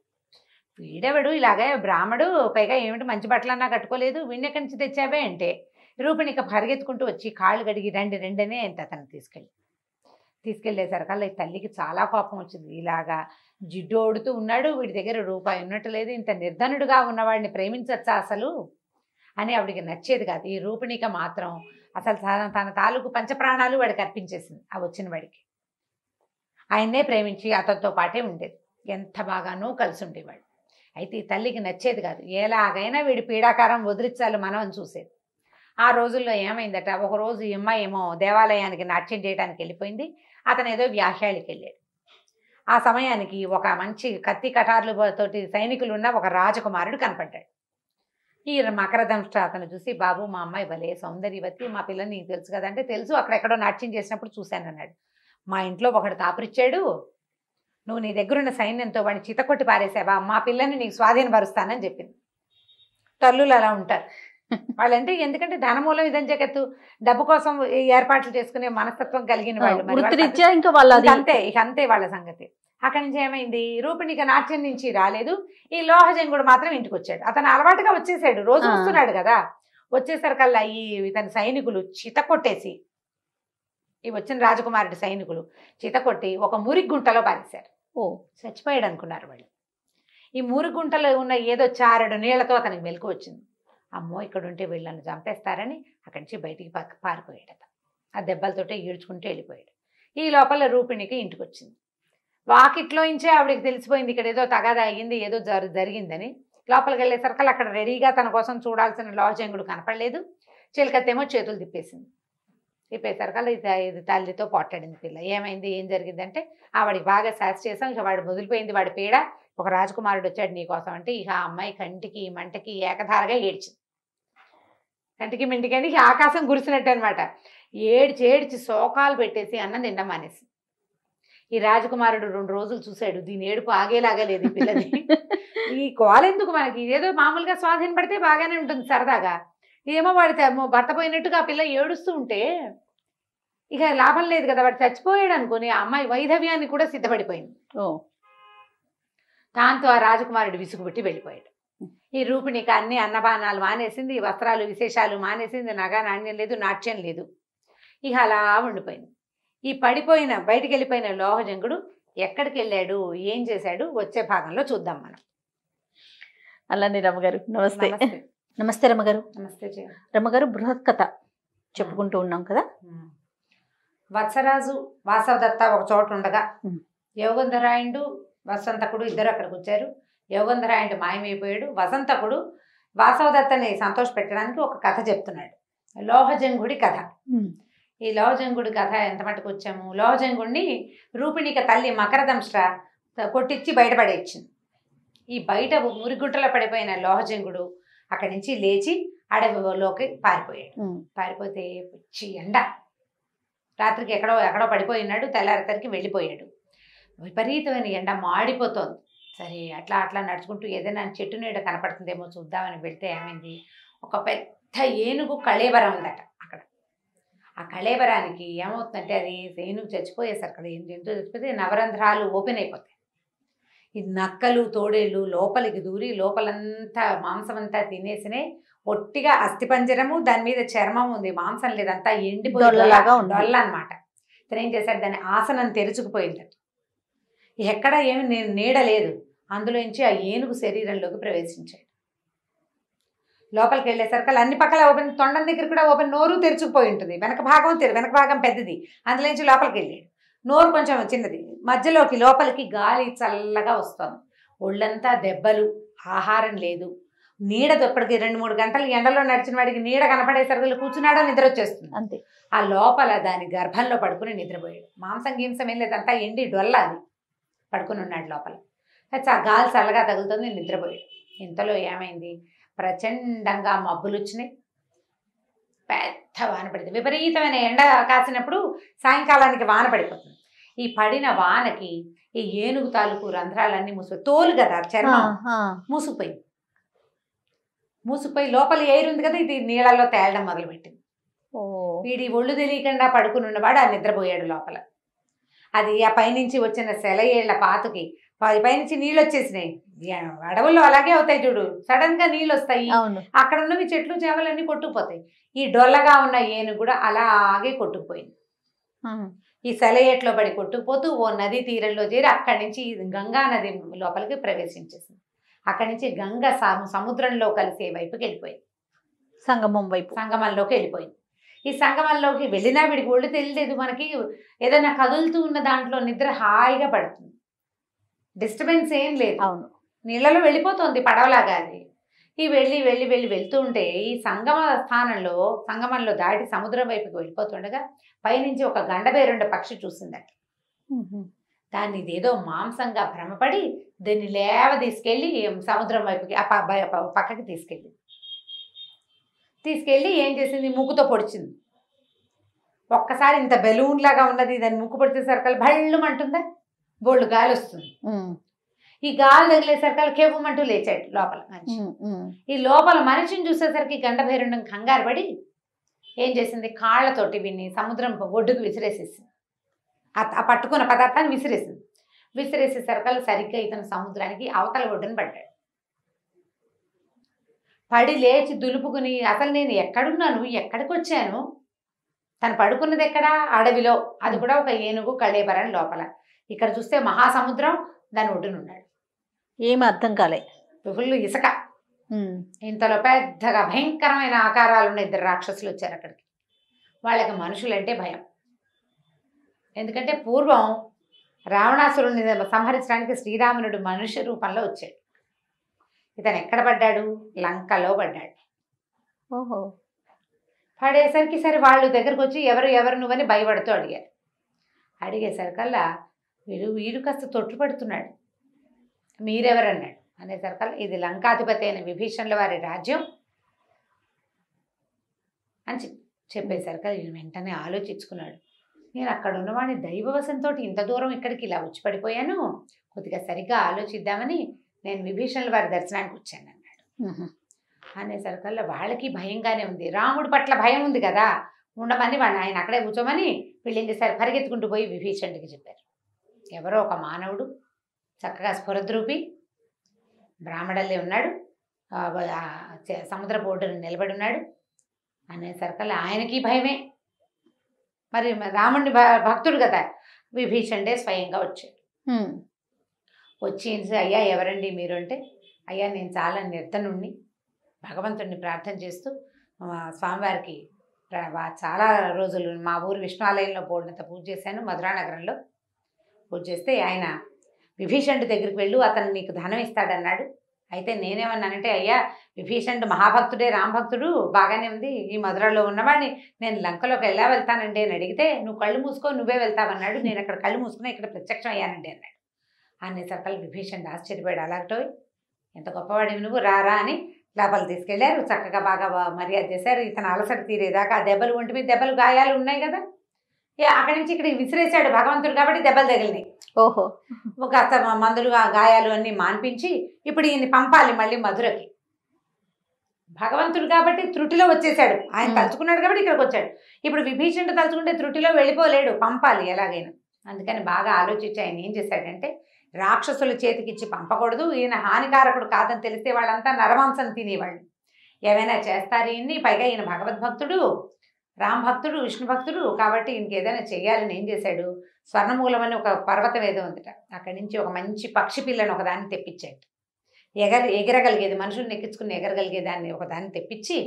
వీడెవడు ఇలాగే బ్రాహ్మడు పైగా ఏమిటి మంచి బట్టలన్నా కట్టుకోలేదు ఎక్కడి నుంచి తెచ్చావే అంటే రూపిణిక పరిగెత్తుకుంటూ వచ్చి కాళ్ళు కడిగి రండి రెండనే అంత అతను తీసుకెళ్ళి తీసుకెళ్లేసరికల్లా ఈ తల్లికి చాలా కోపం వచ్చింది ఇలాగా జిడ్డోడుతూ ఉన్నాడు వీడి దగ్గర రూపాయి ఉన్నట్టు లేదు ఇంత నిర్ధనుడుగా ఉన్నవాడిని ప్రేమించచ్చా అసలు అని ఆవిడికి నచ్చేది కాదు ఈ రూపిణిక మాత్రం అసలు తన తన తాలూకు పంచప్రాణాలు వాడికి అర్పించేసింది ఆ వచ్చిన వాడికి ఆయన్నే ప్రేమించి అతనితో పాటే ఉండేది ఎంత బాగానో కలిసి ఉండేవాడు అయితే ఈ తల్లికి నచ్చేది కాదు ఎలాగైనా వీడి పీడాకారం వదిలించాలి మనం అని చూసేది ఆ రోజుల్లో ఏమైందట ఒకరోజు ఈ అమ్మాయి ఏమో దేవాలయానికి నాట్యం చేయడానికి వెళ్ళిపోయింది అతను ఏదో వ్యాఖ్యాలకి వెళ్ళాడు ఆ సమయానికి ఒక మంచి కత్తి కటార్లతోటి ఉన్న ఒక రాజకుమారుడు కనపడ్డాడు ఈ మకర దంష్టాతను చూసి బాబు మా అమ్మాయి భలే సౌందర్యవతి మా పిల్లని నీకు తెలుసు కదా అంటే తెలుసు అక్కడెక్కడో నాట్యం చేసినప్పుడు చూశాను అన్నాడు మా ఇంట్లో ఒకడు తాపరిచ్చాడు నువ్వు నీ దగ్గరున్న సైన్యంతో వాడిని చితకొట్టి పారేసావా మా పిల్లని నీకు స్వాధీనపరుస్తానని చెప్పింది తల్లులు అలా ఉంటారు వాళ్ళంటే ఎందుకంటే ధనమూలం ఇదని జగత్తు డబ్బు కోసం ఏర్పాట్లు చేసుకునే మనస్తత్వం కలిగిన వాళ్ళు అంతే ఇక అంతే వాళ్ళ సంగతి అక్కడి నుంచి ఏమైంది రూపిణి నాట్యం నుంచి రాలేదు ఈ లోహజం కూడా మాత్రం ఇంటికి వచ్చాడు అతను అలవాటుగా వచ్చేసాడు రోజు వస్తున్నాడు కదా వచ్చేసరికల్లా ఈ ఇతని సైనికులు చిత కొట్టేసి ఈ వచ్చిన రాజకుమారుడి సైనికులు చిత కొట్టి ఒక మురి గుంటలో పారేశారు ఓ చచ్చిపోయాడు అనుకున్నారు వాళ్ళు ఈ మురి గుంటలో ఉన్న ఏదో చారడు నీళ్లతో అతనికి మెలకు వచ్చింది అమ్మో ఇక్కడ ఉంటే వీళ్ళని చంపేస్తారని అక్కడి నుంచి బయటికి పారిపోయాడు ఆ దెబ్బలతోటే ఈడ్చుకుంటూ వెళ్ళిపోయాడు ఈ లోపల రూపిణికి ఇంటికి వచ్చింది వాకిట్లో ఇంచే ఆవిడకి తెలిసిపోయింది ఇక్కడ ఏదో తగాదా అయ్యింది ఏదో జరిగిందని లోపలికి వెళ్ళేసరికి అక్కడ రెడీగా తన కోసం చూడాల్సిన లాజంగుడు కనపడలేదు చిలకత్తేమో చేతులు తిప్పేసింది తిప్పేసరికల్లా ఇది ఇది తల్లితో పొట్టాడింది పిల్ల ఏమైంది ఏం జరిగిందంటే ఆవిడికి బాగా శాస్ చేసాం ఇక వాడు వదిలిపోయింది వాడి పీడ ఒక రాజకుమారుడు వచ్చాడు నీకోసం అంటే ఇక ఆ అమ్మాయి కంటికి మంటకి ఏకధారగా ఏడ్చింది కంటికి మింటికి అంటే ఆకాశం గురిసినట్టు అనమాట ఏడ్చి ఏడ్చి శోకాలు పెట్టేసి అన్నం తిండం మానేసి ఈ రాజకుమారుడు రెండు రోజులు చూశాడు దీని ఏడుపు ఆగేలాగా లేదు ఈ పిల్లది ఈ కోల ఎందుకు మనకి ఇదేదో మామూలుగా స్వాధీన పడితే బాగానే ఉంటుంది సరదాగా ఏమో వాడితే భర్త పోయినట్టుగా ఆ పిల్ల ఏడుస్తూ ఉంటే ఇక లాభం లేదు కదా వాడు చచ్చిపోయాడు అనుకుని ఆ అమ్మాయి వైధవ్యాన్ని కూడా సిద్ధపడిపోయింది దాంతో ఆ రాజకుమారుడు విసుగుబెట్టి వెళ్ళిపోయాడు ఈ రూపిణికి అన్ని అన్నపానాలు మానేసింది వస్త్రాలు విశేషాలు మానేసింది నగ నాణ్యం లేదు నాట్యం లేదు ఇక అలా ఉండిపోయింది ఈ పడిపోయిన బయటికి వెళ్ళిపోయిన లోహజంకుడు ఎక్కడికి వెళ్ళాడు ఏం చేశాడు వచ్చే భాగంలో చూద్దాం మనం అలానే రమ్మగారు నమస్తే నమస్తే రమ్మగారు నమస్తే రమ్మగారు బృహత్ కథ చెప్పుకుంటూ ఉన్నాం కదా వత్సరాజు వాసవదత్త ఒక చోట ఉండగా యోగంధరాయుడు వసంతకుడు ఇద్దరు అక్కడికి వచ్చారు యోగంధరాయుడు మాయమైపోయాడు వసంతకుడు వాసవదత్తని పెట్టడానికి ఒక కథ చెప్తున్నాడు లోహజంగుడి కథ ఈ లవజంగుడి కథ ఎంత మటుకు వచ్చాము లవజంగుడిని రూపిణిక తల్లి మకరదంశ్ర కొట్టించి బయటపడేచ్చింది ఈ బయట మురిగుట్టలో పడిపోయిన లోహజంగుడు అక్కడి నుంచి లేచి అడవిలోకి పారిపోయాడు పారిపోతే వచ్చి ఎండ రాత్రికి ఎక్కడో ఎక్కడో పడిపోయినాడు తెల్లారితరికి వెళ్ళిపోయాడు విపరీతమైన ఎండ మాడిపోతోంది సరే అట్లా అట్లా నడుచుకుంటూ ఏదైనా చెట్టు నీడ కనపడుతుందేమో చూద్దామని వెళ్తే ఏమైంది ఒక పెద్ద ఏనుగు కళేబరం ఉందట ఆ కళేబరానికి ఏమవుతుందంటే అది రేణువు చచ్చిపోయేసరికి కదా ఏం జంతువు చచ్చిపోతే నవరంధ్రాలు ఓపెన్ అయిపోతాయి ఇది నక్కలు తోడేళ్ళు లోపలికి దూరి లోపలంతా మాంసం అంతా తినేసినాయి ఒట్టిగా అస్థిపంజరము దాని మీద చర్మం ఉంది మాంసం లేదంతా ఎండిపోయేలాగా డొల్ల అనమాట ఇతను ఏం చేశాడు దాని ఆసనం తెరుచుకుపోయిందట ఎక్కడ ఏమి నేను నీడలేదు అందులోంచి ఆ ఏనుగు శరీరంలోకి ప్రవేశించాడు లోపలికి వెళ్ళేసరికి అన్ని పక్కల ఓపెన్ తొండం దగ్గర కూడా ఓపెన్ నోరు తెరుచుకుపోయి ఉంటుంది వెనక భాగం తెరు వెనక భాగం పెద్దది అందులో నుంచి లోపలికి వెళ్ళాడు నోరు కొంచెం చిన్నది మధ్యలోకి లోపలికి గాలి చల్లగా వస్తుంది ఒళ్ళంతా దెబ్బలు ఆహారం లేదు నీడ దొప్పటికి రెండు మూడు గంటలు ఎండలో నడిచిన వాడికి నీడ కనపడేసరికి కూర్చున్నాడో నిద్ర వచ్చేస్తుంది అంతే ఆ లోపల దాని గర్భంలో పడుకుని నిద్రపోయాడు మాంసం గీంసం ఏం లేదంతా ఎండి డొల్ల అది పడుకుని ఉన్నాడు లోపల గాలి చల్లగా తగులుతుంది నిద్రపోయాడు ఇంతలో ఏమైంది ప్రచండంగా మబ్బులు వచ్చినాయి పెద్ద వాన పడింది విపరీతమైన ఎండ కాసినప్పుడు సాయంకాలానికి వాన పడిపోతుంది ఈ పడిన వానకి ఈ ఏనుగు తాలూకు రంధ్రాలన్నీ మూసిపోయి తోలు కదా చర్మం మూసుపోయి మూసుపోయి లోపల ఎయిర్ ఉంది కదా ఇది నీళ్ళలో తేలడం మొదలుపెట్టింది వీడి ఒళ్ళు తెలియకుండా పడుకుని ఉన్నవాడు ఆ నిద్రపోయాడు లోపల అది ఆ పైనుంచి వచ్చిన సెలయేళ్ల పాతుకి పది పై నుంచి నీళ్ళు వచ్చేసినాయి అడవుల్లో అలాగే అవుతాయి చూడు సడన్ గా నీళ్ళు వస్తాయి అక్కడ ఉన్నవి చెట్లు చేపలన్నీ కొట్టుకుపోతాయి ఈ డొల్లగా ఉన్న ఏను కూడా అలాగే కొట్టుకుపోయింది ఈ సెలయేట్లో పడి కొట్టుకుపోతూ ఓ నది తీరంలో చేరి అక్కడి నుంచి గంగా నది లోపలికి ప్రవేశించేసింది అక్కడి నుంచి గంగ సముద్రంలో కలిసే వైపుకి వెళ్ళిపోయింది సంగమం వైపు సంగమంలోకి వెళ్ళిపోయింది ఈ సంగమంలోకి వెళ్ళినా వీడికి ఒళ్ళు తెలియలేదు మనకి ఏదైనా కదులుతూ ఉన్న దాంట్లో నిద్ర హాయిగా పడుతుంది డిస్టర్బెన్స్ ఏం లేదు అవును నీళ్ళలో వెళ్ళిపోతుంది పడవలాగా అది ఈ వెళ్ళి వెళ్ళి వెళ్ళి వెళ్తూ ఉంటే ఈ సంగమ స్థానంలో సంగమంలో దాటి సముద్రం వైపుకి వెళ్ళిపోతుండగా పైనుంచి ఒక గండబేరుండ పక్షి చూసిందట దాన్ని ఇదేదో మాంసంగా భ్రమపడి దీన్ని లేవ తీసుకెళ్ళి సముద్రం వైపుకి పక్కకి తీసుకెళ్ళి తీసుకెళ్ళి ఏం చేసింది ముక్కుతో పొడిచింది ఒక్కసారి ఇంత బెలూన్ లాగా ఉన్నది దాన్ని ముక్కు బళ్ళు భళ్ళుమంటుందా బోల్డ్ గాలి వస్తుంది ఈ గాలి తగిలేసరికి కేవ్వమంటూ లేచాడు లోపల మనిషి ఈ లోపల మనిషిని చూసేసరికి గండభైరుండం కంగారు పడి ఏం చేసింది కాళ్లతోటి విని సముద్రం ఒడ్డుకు విసిరేసేసింది ఆ పట్టుకున్న పదార్థాన్ని విసిరేసింది విసిరేసేసరికి సరిగ్గా ఇతను సముద్రానికి అవతల ఒడ్డును పడ్డాడు పడి లేచి దులుపుకుని అసలు నేను ఎక్కడున్నాను ఎక్కడికి వచ్చాను తను పడుకున్నది ఎక్కడా అడవిలో అది కూడా ఒక ఏనుగు కళ్ళేపరాని లోపల ఇక్కడ చూస్తే మహాసముద్రం దాని ఒడ్డున ఉన్నాడు ఏమి అర్థం కాలే ఫుల్ ఇసుక ఇంతలో పెద్దగా భయంకరమైన ఆకారాలు ఉన్న ఇద్దరు రాక్షసులు వచ్చారు అక్కడికి వాళ్ళకి మనుషులంటే భయం ఎందుకంటే పూర్వం రావణాసురుని సంహరించడానికి శ్రీరామునుడు మనుష్య రూపంలో వచ్చాడు ఇతను ఎక్కడ పడ్డాడు లంకలో పడ్డాడు ఓహో పడేసరికి సరే వాళ్ళు దగ్గరకు వచ్చి ఎవరు ఎవరు నువ్వని భయపడుతూ అడిగారు అడిగేసరికల్లా వీడు వీడు కాస్త తొట్టుపడుతున్నాడు మీరెవరన్నాడు అనేసరికల్ ఇది లంకాధిపతి అయిన విభీషణుల వారి రాజ్యం అని చెప్పేసరికి ఈయన వెంటనే ఆలోచించుకున్నాడు నేను అక్కడ ఉన్నవాడిని దైవవశంతో ఇంత దూరం ఇక్కడికి ఇలా వచ్చి పడిపోయాను కొద్దిగా సరిగ్గా ఆలోచిద్దామని నేను విభీషణుల వారి దర్శనానికి వచ్చాను అన్నాడు అనేసరికల్లా వాళ్ళకి భయంగానే ఉంది రాముడి పట్ల భయం ఉంది కదా ఉండమని వాడిని ఆయన అక్కడే కూర్చోమని వీళ్ళు ఏం పరిగెత్తుకుంటూ పోయి విభీషణుడికి చెప్పారు ఎవరో ఒక మానవుడు చక్కగా స్ఫురద్రూపి బ్రాహ్మడల్లి ఉన్నాడు సముద్ర బోర్డును నిలబడి ఉన్నాడు అనే సరికల్ ఆయనకి భయమే మరి రాముడిని భక్తుడు కదా విభీషణే స్వయంగా వచ్చాడు వచ్చి అయ్యా ఎవరండి మీరు అంటే అయ్యా నేను చాలా నిర్ధనుణ్ణి భగవంతుడిని ప్రార్థన చేస్తూ స్వామివారికి చాలా రోజులు మా ఊరు విష్ణు ఆలయంలో పూర్ణత పూజ చేశాను మధురానగరంలో పూజ చేస్తే ఆయన విభీషణుడి దగ్గరికి వెళ్ళు అతను నీకు ధనం ఇస్తాడన్నాడు అయితే నేనేమన్నానంటే అయ్యా విభీషణుడు మహాభక్తుడే రామభక్తుడు బాగానే ఉంది ఈ మధురలో ఉన్నవాడిని నేను లంకలోకి వెళ్ళా వెళ్తానండి అని అడిగితే నువ్వు కళ్ళు మూసుకో నువ్వే వెళ్తావన్నాడు నేను అక్కడ కళ్ళు మూసుకుని ఇక్కడ ప్రత్యక్షం అయ్యానండి అన్నాడు అనేసరికల్ విభీషణుడు ఆశ్చర్యపోయాడు అలాగటోయ్ ఎంత గొప్పవాడివి నువ్వు రారా అని లోపల తీసుకెళ్లారు చక్కగా బాగా మర్యాద చేశారు ఇతను అలసట తీరేదాకా ఆ దెబ్బలు ఒంటి మీద దెబ్బలు గాయాలు ఉన్నాయి కదా అక్కడి నుంచి ఇక్కడికి విసిరేసాడు భగవంతుడు కాబట్టి దెబ్బలు తగిలినాయి ఓహో కాస్త మందులు గాయాలు అన్ని మాన్పించి ఇప్పుడు ఈయన్ని పంపాలి మళ్ళీ మధురకి భగవంతుడు కాబట్టి త్రుటిలో వచ్చేసాడు ఆయన తలుచుకున్నాడు కాబట్టి ఇక్కడికి వచ్చాడు ఇప్పుడు విభీషణుడు తలుచుకుంటే త్రుటిలో వెళ్ళిపోలేడు పంపాలి ఎలాగైనా అందుకని బాగా ఆలోచించి ఆయన ఏం చేశాడంటే రాక్షసుల చేతికిచ్చి పంపకూడదు ఈయన హానికారకుడు కాదని తెలిస్తే వాళ్ళంతా నరమాంసం తినేవాళ్ళు ఏమైనా చేస్తారు ఈయన్ని పైగా ఈయన భగవద్భక్తుడు రామ్ భక్తుడు విష్ణు భక్తుడు కాబట్టి ఇంకేదైనా చేయాలని ఏం చేశాడు స్వర్ణమూలం అని ఒక పర్వతం ఏదో ఉందట అక్కడి నుంచి ఒక మంచి పక్షి ఒక ఒకదాన్ని తెప్పించాడు ఎగర ఎగరగలిగేది మనుషుల్ని ఎక్కించుకుని ఎగరగలిగేదాన్ని ఒకదాన్ని తెప్పించి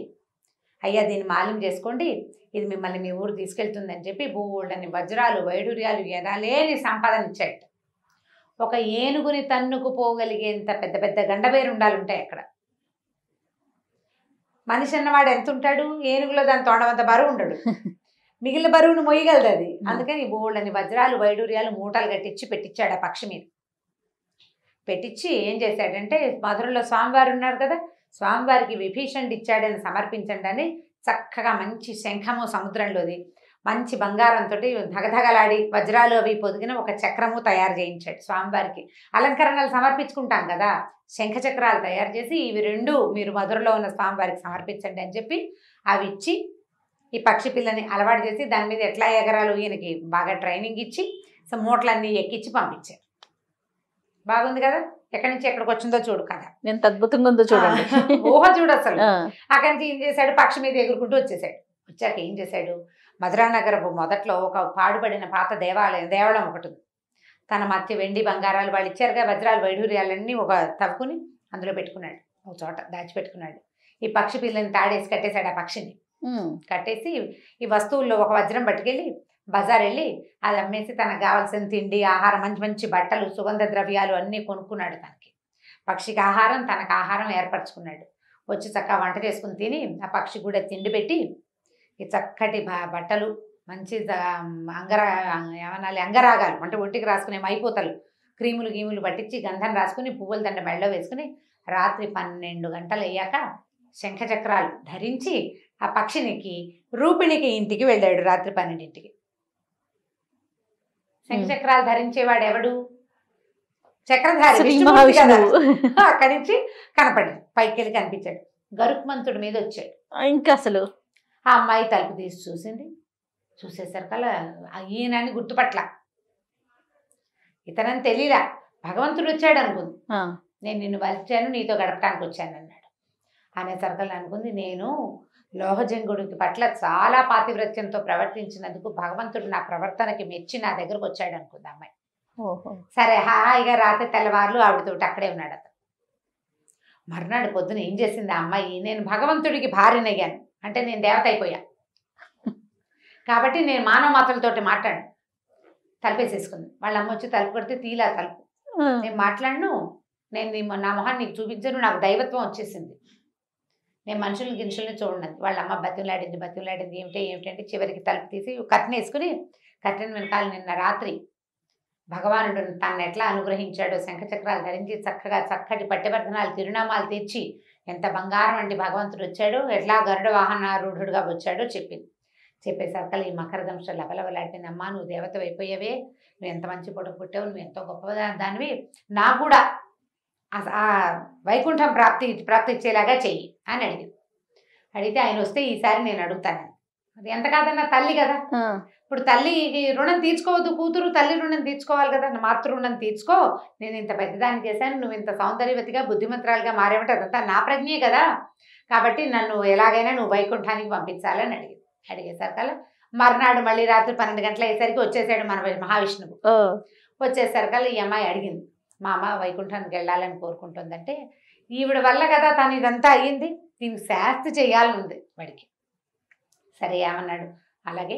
అయ్యా దీన్ని మాలిం చేసుకోండి ఇది మిమ్మల్ని మీ ఊరు తీసుకెళ్తుందని చెప్పి భూగోళ్ళని వజ్రాలు వైడూర్యాలు ఎనలేని సంపాదన ఇచ్చాడు ఒక ఏనుగుని తన్నుకు పోగలిగేంత పెద్ద పెద్ద గండబేరు ఉంటాయి అక్కడ మనిషి అన్నవాడు ఎంత ఉంటాడు ఏనుగులో దాని తోడమంత బరువు ఉండడు మిగిలిన బరువును మొయ్యగలదు అది అందుకని బోళ్ళని వజ్రాలు వైడూర్యాలు మూటలు కట్టించి పెట్టించాడు ఆ పక్షి మీద పెట్టించి ఏం చేశాడంటే మధురలో స్వామివారు ఉన్నారు కదా స్వామివారికి విభీషణుడు ఇచ్చాడని సమర్పించండి అని చక్కగా మంచి శంఖము సముద్రంలోది మంచి బంగారంతో ధగధగలాడి వజ్రాలు అవి పొదిగిన ఒక చక్రము తయారు చేయించాడు స్వామివారికి అలంకరణలు సమర్పించుకుంటాం కదా శంఖ చక్రాలు తయారు చేసి ఇవి రెండు మీరు మధురలో ఉన్న స్వామివారికి సమర్పించండి అని చెప్పి అవి ఇచ్చి ఈ పక్షి పిల్లని అలవాటు చేసి దాని మీద ఎట్లా ఎగరాలు ఈయనకి బాగా ట్రైనింగ్ ఇచ్చి సో మూటలన్నీ ఎక్కిచ్చి పంపించారు బాగుంది కదా ఎక్కడి నుంచి ఎక్కడికి వచ్చిందో చూడు కదా నేను అద్భుతంగా ఉందో చూడండి ఊహ చూడు అసలు అక్కడి నుంచి ఏం చేశాడు పక్షి మీద ఎగురుకుంటూ వచ్చేసాడు వచ్చాక ఏం చేశాడు మధురానగరపు మొదట్లో ఒక పాడుబడిన పాత దేవాలయం దేవాలయం ఒకటి ఉంది తన మత్య వెండి బంగారాలు వాళ్ళు ఇచ్చారుగా వజ్రాలు వైఢూర్యాలన్నీ ఒక తవ్వుకుని అందులో పెట్టుకున్నాడు ఒక చోట దాచిపెట్టుకున్నాడు ఈ పక్షి పిల్లని తాడేసి కట్టేశాడు ఆ పక్షిని కట్టేసి ఈ వస్తువుల్లో ఒక వజ్రం పట్టుకెళ్ళి బజార్ వెళ్ళి అది అమ్మేసి తనకు కావాల్సిన తిండి ఆహారం మంచి మంచి బట్టలు సుగంధ ద్రవ్యాలు అన్నీ కొనుక్కున్నాడు తనకి పక్షికి ఆహారం తనకు ఆహారం ఏర్పరచుకున్నాడు వచ్చి చక్కగా వంట చేసుకుని తిని ఆ పక్షి కూడా తిండి పెట్టి ఈ చక్కటి బట్టలు మంచి అంగరా ఏమనాలి అంగరాగాలు అంటే ఒంటికి రాసుకునే మైపోతలు క్రీములు గీములు పట్టించి గంధం రాసుకుని పువ్వుల దండ మెళ్ళ వేసుకుని రాత్రి పన్నెండు గంటలు అయ్యాక శంఖచక్రాలు ధరించి ఆ పక్షినికి రూపిణికి ఇంటికి వెళ్ళాడు రాత్రి పన్నెండింటికి శంఖచక్రాలు ధరించేవాడు ఎవడు చక్రధారి అక్కడి నుంచి కనపడ్డాడు పైకి వెళ్ళి కనిపించాడు గరుక్మంతుడి మీద వచ్చాడు ఇంకా అసలు ఆ అమ్మాయి తలుపు తీసి చూసింది చూసేసరికల్లా ఈయనని గుర్తుపట్ల ఇతనని తెలియలా భగవంతుడు వచ్చాడు అనుకుంది నేను నిన్ను వలిచాను నీతో గడపటానికి వచ్చాను అన్నాడు అనేసరికల్లా అనుకుంది నేను లోహజంగుడికి పట్ల చాలా పాతివ్రత్యంతో ప్రవర్తించినందుకు భగవంతుడు నా ప్రవర్తనకి మెచ్చి నా దగ్గరకు వచ్చాడు అనుకుంది అమ్మాయి సరే హాయిగా రాత్రి తెల్లవారులు ఆవిడతో అక్కడే ఉన్నాడు అతను మర్నాడు పొద్దున ఏం చేసింది ఆ అమ్మాయి నేను భగవంతుడికి భార్యనయ్యాను అంటే నేను దేవత అయిపోయా కాబట్టి నేను మానవ మాతలతో మాట్లాడు తలపేసేసుకుంది వాళ్ళ అమ్మ వచ్చి తలుపు కొడితే తీలా తలుపు నేను మాట్లాడను నేను నా మొహాన్ని నీకు చూపించను నాకు దైవత్వం వచ్చేసింది నేను మనుషుల్ని గినుషుల్ని చూడండి వాళ్ళ అమ్మ బతిలాడింది బతిలాడింది ఏమిటి ఏమిటంటే చివరికి తలుపు తీసి కట్టెన వేసుకుని కట్టెన వెనకాల నిన్న రాత్రి భగవానుడు తన ఎట్లా అనుగ్రహించాడో శంఖచక్రాలు ధరించి చక్కగా చక్కటి పట్టెవర్ధనాలు తిరునామాలు తెచ్చి ఎంత బంగారం అండి భగవంతుడు వచ్చాడు ఎట్లా గరుడ వాహనారూఢుడుగా వచ్చాడో చెప్పింది చెప్పేసరికి ఈ మకరదంశ అమ్మా నువ్వు దేవత అయిపోయావే నువ్వు ఎంత మంచి పొడుగు పుట్టావు నువ్వు ఎంతో గొప్ప దానివి నా కూడా ఆ వైకుంఠం ప్రాప్తి ప్రాప్తి ఇచ్చేలాగా చెయ్యి అని అడిగింది అడిగితే ఆయన వస్తే ఈసారి నేను అడుగుతాను అది ఎంత కాదన్నా తల్లి కదా ఇప్పుడు తల్లి రుణం తీర్చుకోవద్దు కూతురు తల్లి రుణం తీర్చుకోవాలి కదా మాతృ రుణం తీర్చుకో నేను ఇంత పెద్దదాన్ని చేశాను నువ్వు ఇంత సౌందర్యవతిగా బుద్ధిమంతరాలుగా మారేమిటి అదంతా నా ప్రజ్ఞే కదా కాబట్టి నన్ను ఎలాగైనా నువ్వు వైకుంఠానికి పంపించాలని అడిగి అడిగేసరికల్లా మర్నాడు మళ్ళీ రాత్రి పన్నెండు గంటల అయ్యేసరికి వచ్చేసాడు మన మహావిష్ణువు వచ్చేసరికల్లా ఈ అమ్మాయి అడిగింది మా అమ్మ వైకుంఠానికి వెళ్ళాలని కోరుకుంటుందంటే ఈవిడ వల్ల కదా తను ఇదంతా అయ్యింది దీనికి శాస్తి చేయాలని ఉంది వాడికి సరే ఏమన్నాడు అలాగే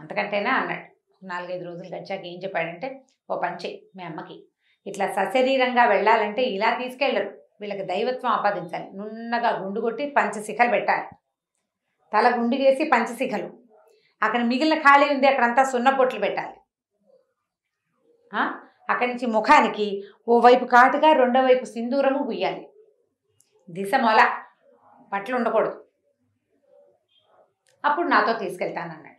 అంతకంటేనా అన్నాడు నాలుగైదు రోజులు గడిచాక ఏం చెప్పాడంటే ఓ పంచే మీ అమ్మకి ఇట్లా సశరీరంగా వెళ్ళాలంటే ఇలా తీసుకెళ్ళరు వీళ్ళకి దైవత్వం ఆపాదించాలి నున్నగా గుండు కొట్టి పంచశిఖలు పెట్టాలి తల గుండు చేసి పంచశిఖలు అక్కడ మిగిలిన ఖాళీ ఉంది అక్కడంతా సున్నపొట్లు పెట్టాలి అక్కడి నుంచి ముఖానికి ఓవైపు కాటుగా రెండో వైపు సింధూరము గుయ్యాలి దిశ మొల పట్లు ఉండకూడదు అప్పుడు నాతో తీసుకెళ్తానన్నాడు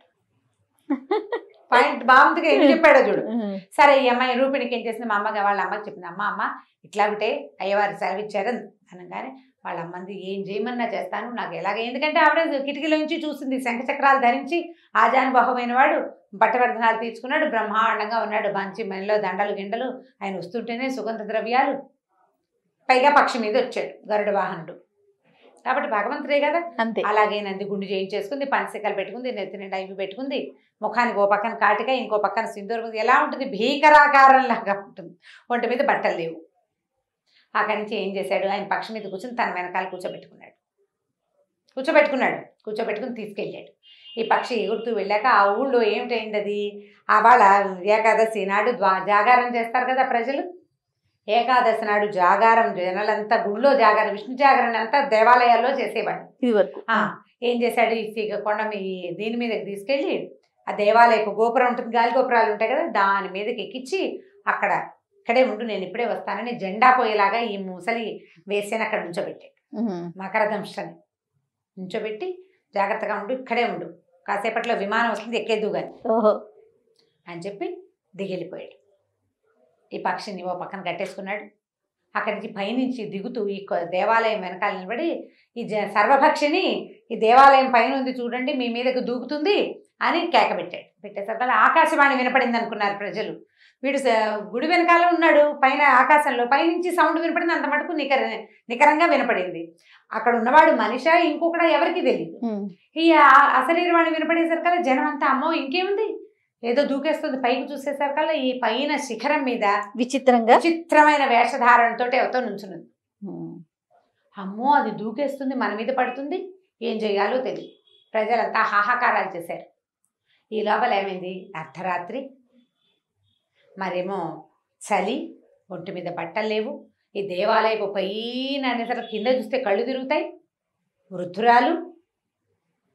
పాయింట్ బాగుందిగా ఏం చెప్పాడో చూడు *laughs* సరే ఈ అమ్మాయి రూపిణికి ఏం చేసింది మా అమ్మగా వాళ్ళ అమ్మకి చెప్పింది అమ్మ అమ్మ ఇట్లాగంటే అయ్యవారు సెలవిచ్చారు ఇచ్చారు అనగానే వాళ్ళ అమ్మంది ఏం చేయమన్నా చేస్తాను నాకు ఎలాగ ఎందుకంటే ఆవిడ కిటికీలోంచి చూసింది శంఖచక్రాలు ధరించి ఆజానుభవమైన వాడు బట్టవర్ధనాలు తీసుకున్నాడు బ్రహ్మాండంగా ఉన్నాడు మంచి మెనలో దండలు గిండలు ఆయన వస్తుంటేనే సుగంధ ద్రవ్యాలు పైగా పక్షి మీద వచ్చాడు గరుడ వాహనుడు కాబట్టి భగవంతుడే కదా అంతే అలాగే నంది గుండు చేయించేసుకుంది పంచకలు పెట్టుకుంది నెత్తి నిండా పెట్టుకుంది ముఖానికి ఓ పక్కన కాటిక ఇంకో పక్కన సింధూరం ఎలా ఉంటుంది భీకరాకారం లాగా ఉంటుంది ఒంటి మీద బట్టలు లేవు అక్కడి నుంచి ఏం చేశాడు ఆయన పక్షి మీద కూర్చొని తన వెనకాల కూర్చోబెట్టుకున్నాడు కూర్చోబెట్టుకున్నాడు కూర్చోబెట్టుకుని తీసుకెళ్ళాడు ఈ పక్షి ఎగురుతూ వెళ్ళాక ఆ ఊళ్ళో ఏమిటైంది అది వాళ్ళ ఏకాదశి నాడు ద్వా జాగారం చేస్తారు కదా ప్రజలు ఏకాదశి నాడు జాగారం జనాలంతా గుడిలో జాగారం విష్ణు జాగరణ అంతా దేవాలయాల్లో చేసేవాడు ఇది వరకు ఏం చేశాడు ఈ కొండ మీ దీని మీదకి తీసుకెళ్ళి ఆ దేవాలయ గోపురం ఉంటుంది గాలి గోపురాలు ఉంటాయి కదా దాని మీదకి ఎక్కించి అక్కడ ఇక్కడే ఉండు నేను ఇప్పుడే వస్తానని జెండా పోయేలాగా ఈ మూసలి వేసేని అక్కడ ఉంచోబెట్టాడు మకర దంశని ఉంచోబెట్టి జాగ్రత్తగా ఉండు ఇక్కడే ఉండు కాసేపట్లో విమానం వస్తుంది ఎక్కేదు కానీ అని చెప్పి దిగిలిపోయాడు ఈ పక్షిని ఓ పక్కన కట్టేసుకున్నాడు అక్కడి నుంచి పైనుంచి దిగుతూ ఈ దేవాలయం వెనకాల నిలబడి ఈ జ సర్వపక్షిని ఈ దేవాలయం పైన ఉంది చూడండి మీ మీదకు దూకుతుంది అని కేక పెట్టాడు పెట్టేసరికి ఆకాశవాణి వినపడింది అనుకున్నారు ప్రజలు వీడు గుడి వెనకాల ఉన్నాడు పైన ఆకాశంలో పైనుంచి సౌండ్ వినపడింది అంత మటుకు నికర నికరంగా వినపడింది అక్కడ ఉన్నవాడు మనిష ఇంకొకడ ఎవరికి తెలియదు ఈ అసలీరవాణి వినపడేసరికి జనం అంతా అమ్మో ఇంకేముంది ఏదో దూకేస్తుంది పైకి చూసేసరికల్లా ఈ పైన శిఖరం మీద విచిత్రంగా విచిత్రమైన వేషధారణతో ఎవతో నుంచున్నది అమ్మో అది దూకేస్తుంది మన మీద పడుతుంది ఏం చేయాలో తెలియదు ప్రజలంతా హాహాకారాలు చేశారు ఈ లోపల ఏమైంది అర్ధరాత్రి మరేమో చలి ఒంటి మీద బట్టలు లేవు ఈ దేవాలయపు పైన అనేసరికి కింద చూస్తే కళ్ళు తిరుగుతాయి వృద్ధురాలు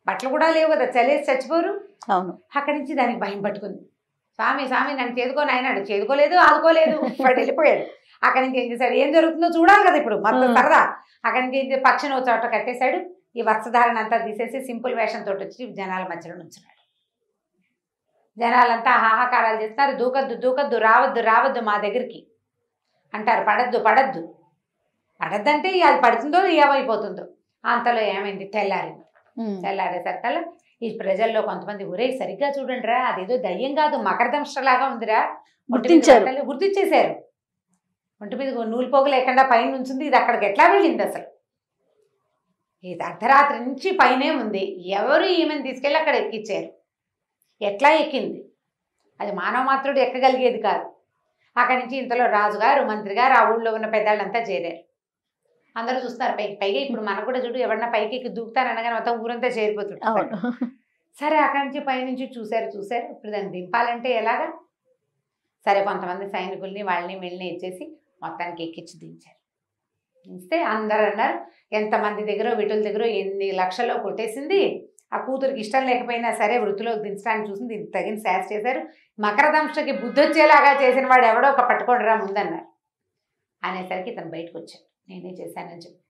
బట్టలు కూడా లేవు కదా చలేసి చచ్చిపోరు అవును అక్కడి నుంచి దానికి భయం పట్టుకుంది స్వామి స్వామి నన్ను చేదుకొని ఆయన చేదుకోలేదు ఆదుకోలేదు వాడు వెళ్ళిపోయాడు అక్కడి నుంచి ఏం చేశాడు ఏం జరుగుతుందో చూడాలి కదా ఇప్పుడు మొత్తం సరదా అక్కడి నుంచి ఏం పక్షం చోట కట్టేశాడు ఈ వస్త్రధారణ అంతా తీసేసి సింపుల్ వేషంతో వచ్చి జనాల మధ్యలో ఉంచున్నాడు జనాలంతా హాహాకారాలు చేస్తున్నారు దూకద్దు దూకద్దు రావద్దు రావద్దు మా దగ్గరికి అంటారు పడద్దు పడద్దు పడద్దంటే అది పడుతుందో ఏమైపోతుందో అంతలో ఏమైంది తెల్లారింది చల్లారేసరికల్లా ఈ ప్రజల్లో కొంతమంది ఒరే సరిగ్గా చూడండి రా అదేదో దయ్యం కాదు మకరదంశలాగా ఉందిరా గుర్తించారు గుర్తించేశారు ఒంటి మీద నూలు పోగు లేకుండా పైన ఉంచింది ఇది అక్కడికి ఎట్లా వెళ్ళింది అసలు ఇది అర్ధరాత్రి నుంచి పైనే ఉంది ఎవరు ఈమెను తీసుకెళ్ళి అక్కడ ఎక్కించారు ఎట్లా ఎక్కింది అది మానవ మాత్రుడు ఎక్కగలిగేది కాదు అక్కడి నుంచి ఇంతలో రాజుగారు మంత్రి గారు ఆ ఊళ్ళో ఉన్న పెద్దవాళ్ళంతా చేరారు అందరూ చూస్తారు పైకి పైగా ఇప్పుడు మనకు కూడా చూడు ఎవరన్నా పైకి ఎక్కి దూకుతారనగానే మొత్తం ఊరంతా చేరిపోతుంది సరే అక్కడి నుంచి పైనుంచి చూశారు చూశారు ఇప్పుడు దాన్ని దింపాలంటే ఎలాగా సరే కొంతమంది సైనికుల్ని వాళ్ళని మెళ్ళని ఇచ్చేసి మొత్తానికి ఎక్కించి దించారు దించితే అందరు అన్నారు ఎంతమంది దగ్గర విటుల దగ్గర ఎన్ని లక్షల్లో కొట్టేసింది ఆ కూతురికి ఇష్టం లేకపోయినా సరే వృత్తిలోకి దించడానికి చూసింది దీనికి తగిన శాస్ చేశారు మకరదంశకి బుద్ధి వచ్చేలాగా చేసిన వాడు ఎవడో ఒక రా ముందన్నారు అనేసరికి ఇతను బయటకు వచ్చాడు నేనే చేశానని చెప్పి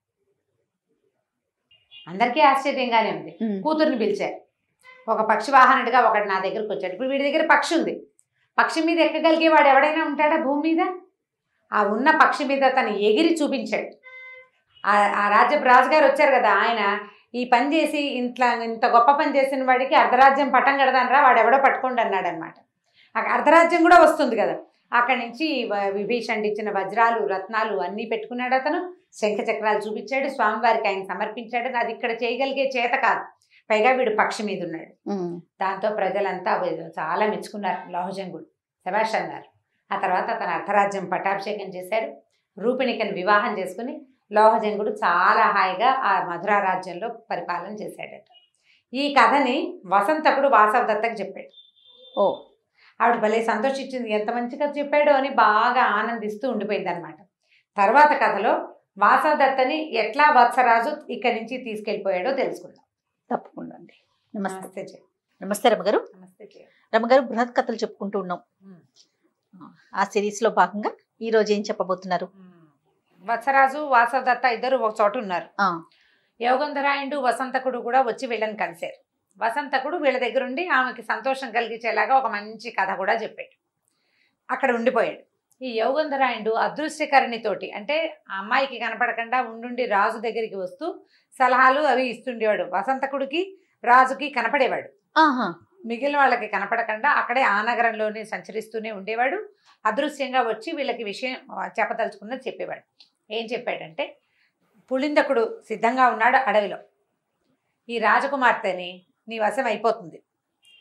అందరికీ ఆశ్చర్యంగానే ఉంది కూతుర్ని పిలిచారు ఒక పక్షి వాహనుడిగా ఒకటి నా దగ్గరకు వచ్చాడు ఇప్పుడు వీడి దగ్గర పక్షి ఉంది పక్షి మీద ఎక్కగలిగే వాడు ఎవడైనా ఉంటాడా భూమి మీద ఆ ఉన్న పక్షి మీద తను ఎగిరి చూపించాడు ఆ రాజ్యపు రాజుగారు వచ్చారు కదా ఆయన ఈ పని చేసి ఇంట్లో ఇంత గొప్ప పని చేసిన వాడికి అర్ధరాజ్యం పటం కడదానరా వాడు ఎవడో పట్టుకోండి అన్నాడు అనమాట అర్ధరాజ్యం కూడా వస్తుంది కదా అక్కడి నుంచి విభీషణ్ ఇచ్చిన వజ్రాలు రత్నాలు అన్నీ పెట్టుకున్నాడు అతను శంఖ చక్రాలు చూపించాడు స్వామివారికి ఆయన సమర్పించాడు అది ఇక్కడ చేయగలిగే చేత కాదు పైగా వీడు పక్షి మీద ఉన్నాడు దాంతో ప్రజలంతా చాలా మెచ్చుకున్నారు లోహజంగుడు శభాష్ గారు ఆ తర్వాత అతను అర్ధరాజ్యం పటాభిషేకం చేశాడు రూపిణికను వివాహం చేసుకుని లోహజంగుడు చాలా హాయిగా ఆ మధురా రాజ్యంలో పరిపాలన చేశాడట ఈ కథని వసంతకుడు వాసవదత్తకు చెప్పాడు ఓ ఆవిడ భలే సంతోషించింది ఎంత మంచిగా చెప్పాడో అని బాగా ఆనందిస్తూ ఉండిపోయింది అనమాట తర్వాత కథలో వాసాదత్తని ఎట్లా వత్సరాజు ఇక్కడి నుంచి తీసుకెళ్ళిపోయాడో తెలుసుకుందాం తప్పకుండా అండి నమస్తే నమస్తే రమగారు నమస్తే రమగారు బృహత్ కథలు చెప్పుకుంటూ ఉన్నాం ఆ సిరీస్లో భాగంగా ఈ రోజు ఏం చెప్పబోతున్నారు వత్సరాజు వాసవదత్త ఇద్దరు ఒక చోట ఉన్నారు యోగంధరాయుడు వసంతకుడు కూడా వచ్చి వెళ్ళని కలిశారు వసంతకుడు వీళ్ళ దగ్గరుండి ఆమెకి సంతోషం కలిగించేలాగా ఒక మంచి కథ కూడా చెప్పాడు అక్కడ ఉండిపోయాడు ఈ యోగంధరాయుడు అదృశ్యకరణితోటి అంటే అమ్మాయికి కనపడకుండా ఉండుండి రాజు దగ్గరికి వస్తూ సలహాలు అవి ఇస్తుండేవాడు వసంతకుడికి రాజుకి కనపడేవాడు మిగిలిన వాళ్ళకి కనపడకుండా అక్కడే ఆ నగరంలోనే సంచరిస్తూనే ఉండేవాడు అదృశ్యంగా వచ్చి వీళ్ళకి విషయం చెప్పదలుచుకున్నది చెప్పేవాడు ఏం చెప్పాడంటే పులిందకుడు సిద్ధంగా ఉన్నాడు అడవిలో ఈ రాజకుమార్తెని నీ వశం అయిపోతుంది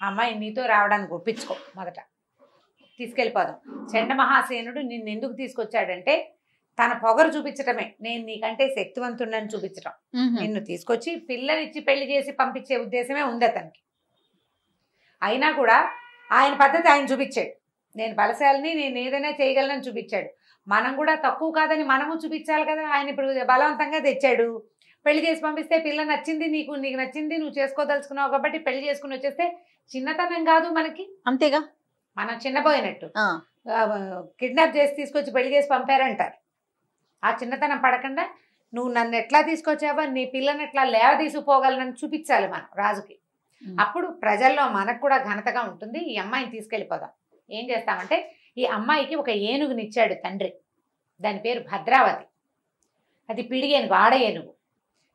అమ్మాయి నీతో రావడానికి ఒప్పించుకో మొదట తీసుకెళ్ళిపోదాం చండమహాసేనుడు నిన్ను ఎందుకు తీసుకొచ్చాడంటే తన పొగరు చూపించటమే నేను నీకంటే శక్తివంతుడని చూపించటం నిన్ను తీసుకొచ్చి పిల్లనిచ్చి పెళ్లి చేసి పంపించే ఉద్దేశమే ఉంది అతనికి అయినా కూడా ఆయన పద్ధతి ఆయన చూపించాడు నేను బలశాలని నేను ఏదైనా చేయగలనని చూపించాడు మనం కూడా తక్కువ కాదని మనము చూపించాలి కదా ఆయన ఇప్పుడు బలవంతంగా తెచ్చాడు పెళ్లి చేసి పంపిస్తే పిల్ల నచ్చింది నీకు నీకు నచ్చింది నువ్వు చేసుకోదలుచుకున్నావు కాబట్టి పెళ్లి చేసుకుని వచ్చేస్తే చిన్నతనం కాదు మనకి అంతేగా మనం చిన్నపోయినట్టు కిడ్నాప్ చేసి తీసుకొచ్చి పెళ్లి చేసి పంపారంటారు ఆ చిన్నతనం పడకుండా నువ్వు నన్ను ఎట్లా తీసుకొచ్చావా నీ పిల్లని ఎట్లా లేవ తీసుకుపోగలనని చూపించాలి మనం రాజుకి అప్పుడు ప్రజల్లో మనకు కూడా ఘనతగా ఉంటుంది ఈ అమ్మాయిని తీసుకెళ్ళిపోదాం ఏం చేస్తామంటే ఈ అమ్మాయికి ఒక ఏనుగునిచ్చాడు తండ్రి దాని పేరు భద్రావతి అది పిడిగేనుగు ఆడ ఏనుగు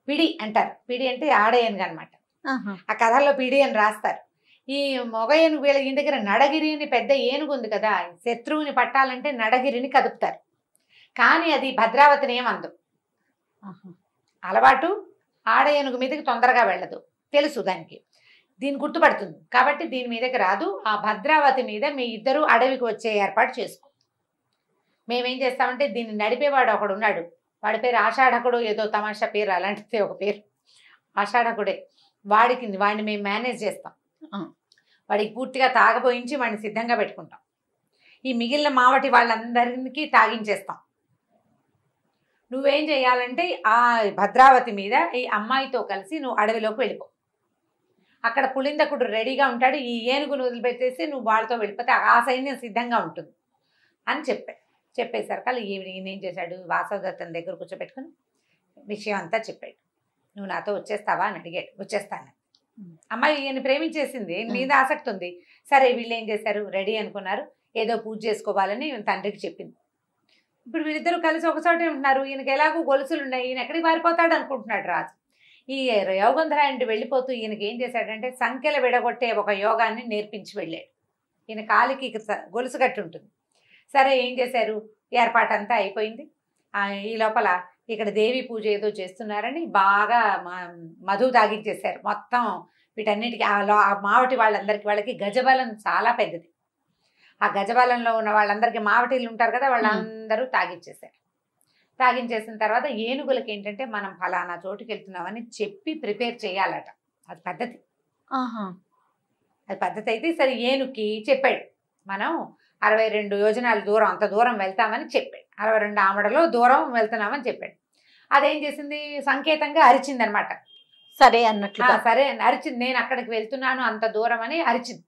పిడి అంటారు పిడి అంటే ఆడయ్యను అనమాట ఆ కథల్లో పిడి అని రాస్తారు ఈ మొగ ఏనుగు వీళ్ళ ఇంటి దగ్గర నడగిరిని పెద్ద ఏనుగు ఉంది కదా శత్రువుని పట్టాలంటే నడగిరిని కదుపుతారు కానీ అది భద్రావతిని ఏమందు అలవాటు ఆడ ఏనుగు మీదకి తొందరగా వెళ్ళదు తెలుసు దానికి దీని గుర్తుపడుతుంది కాబట్టి దీని మీదకి రాదు ఆ భద్రావతి మీద మీ ఇద్దరు అడవికి వచ్చే ఏర్పాటు చేసుకో మేమేం చేస్తామంటే దీన్ని నడిపేవాడు ఒకడు ఉన్నాడు వాడి పేరు ఆషాఢకుడు ఏదో తమాషా పేరు అలాంటిది ఒక పేరు ఆషాఢకుడే వాడికి వాడిని మేము మేనేజ్ చేస్తాం వాడికి పూర్తిగా తాగబోయించి వాడిని సిద్ధంగా పెట్టుకుంటాం ఈ మిగిలిన మావటి వాళ్ళందరికీ తాగించేస్తాం నువ్వేం చేయాలంటే ఆ భద్రావతి మీద ఈ అమ్మాయితో కలిసి నువ్వు అడవిలోకి వెళ్ళిపో అక్కడ పులిందకుడు రెడీగా ఉంటాడు ఈ ఏనుగును వదిలిపెట్టేసి నువ్వు వాళ్ళతో వెళ్ళిపోతే ఆ సైన్యం సిద్ధంగా ఉంటుంది అని చెప్పాడు చెప్పేసరికి వాళ్ళు ఈవినింగ్ ఏం చేశాడు వాసవదత్తం దగ్గర కూర్చోబెట్టుకుని విషయం అంతా చెప్పాడు నువ్వు నాతో వచ్చేస్తావా అని అడిగాడు వచ్చేస్తాను అమ్మాయి ఈయన ప్రేమించేసింది మీద ఆసక్తి ఉంది సరే వీళ్ళు ఏం చేశారు రెడీ అనుకున్నారు ఏదో పూజ చేసుకోవాలని తండ్రికి చెప్పింది ఇప్పుడు వీళ్ళిద్దరూ కలిసి ఒకచోటే ఉంటున్నారు ఈయనకి ఎలాగో గొలుసులు ఉన్నాయి ఈయన ఎక్కడికి మారిపోతాడు అనుకుంటున్నాడు రాజు ఈ యోగంధరా ఇంటి వెళ్ళిపోతూ ఈయనకి ఏం చేశాడంటే సంఖ్యలు విడగొట్టే ఒక యోగాన్ని నేర్పించి వెళ్ళాడు ఈయన కాలికి గొలుసు కట్టి ఉంటుంది సరే ఏం చేశారు ఏర్పాటు అంతా అయిపోయింది ఈ లోపల ఇక్కడ దేవి పూజ ఏదో చేస్తున్నారని బాగా మధు తాగించేశారు మొత్తం వీటన్నిటికీ ఆ మావటి వాళ్ళందరికీ వాళ్ళకి గజబలం చాలా పెద్దది ఆ గజబలంలో ఉన్న వాళ్ళందరికీ మావటిలు ఉంటారు కదా వాళ్ళందరూ తాగించేశారు తాగించేసిన తర్వాత ఏనుగులకి ఏంటంటే మనం ఫలానా చోటుకి వెళ్తున్నామని చెప్పి ప్రిపేర్ చేయాలట అది పద్ధతి అది పద్ధతి అయితే సరే ఏనుగుకి చెప్పాడు మనం అరవై రెండు యోజనాలు దూరం అంత దూరం వెళ్తామని చెప్పాడు అరవై రెండు ఆమడలో దూరం వెళ్తున్నామని చెప్పాడు అదేం చేసింది సంకేతంగా అరిచింది అనమాట సరే అన్నట్లు సరే అరిచింది నేను అక్కడికి వెళ్తున్నాను అంత దూరం అని అరిచింది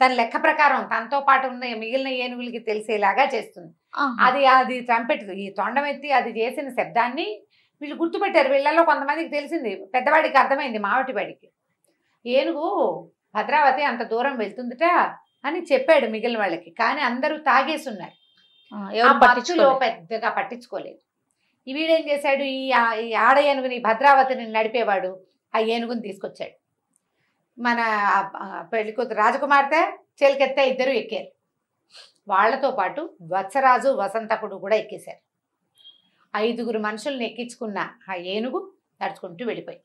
తన లెక్క ప్రకారం తనతో పాటు ఉన్న మిగిలిన ఏనుగులకి తెలిసేలాగా చేస్తుంది అది అది ట్రంపెట్ ఈ తొండమెత్తి అది చేసిన శబ్దాన్ని వీళ్ళు గుర్తుపెట్టారు వీళ్ళల్లో కొంతమందికి తెలిసింది పెద్దవాడికి అర్థమైంది మావటివాడికి ఏనుగు భద్రావతి అంత దూరం వెళ్తుందిట అని చెప్పాడు మిగిలిన వాళ్ళకి కానీ అందరూ తాగేసి ఉన్నారు పట్టులో పెద్దగా పట్టించుకోలేదు వీడేం చేశాడు ఈ ఆడ ఏనుగుని భద్రావతిని నడిపేవాడు ఆ ఏనుగుని తీసుకొచ్చాడు మన పెళ్లి కూతురు రాజకుమార్తె చేలికెత్తే ఇద్దరు ఎక్కారు వాళ్లతో పాటు వత్సరాజు వసంతకుడు కూడా ఎక్కేశారు ఐదుగురు మనుషుల్ని ఎక్కించుకున్న ఆ ఏనుగు నడుచుకుంటూ వెళ్ళిపోయింది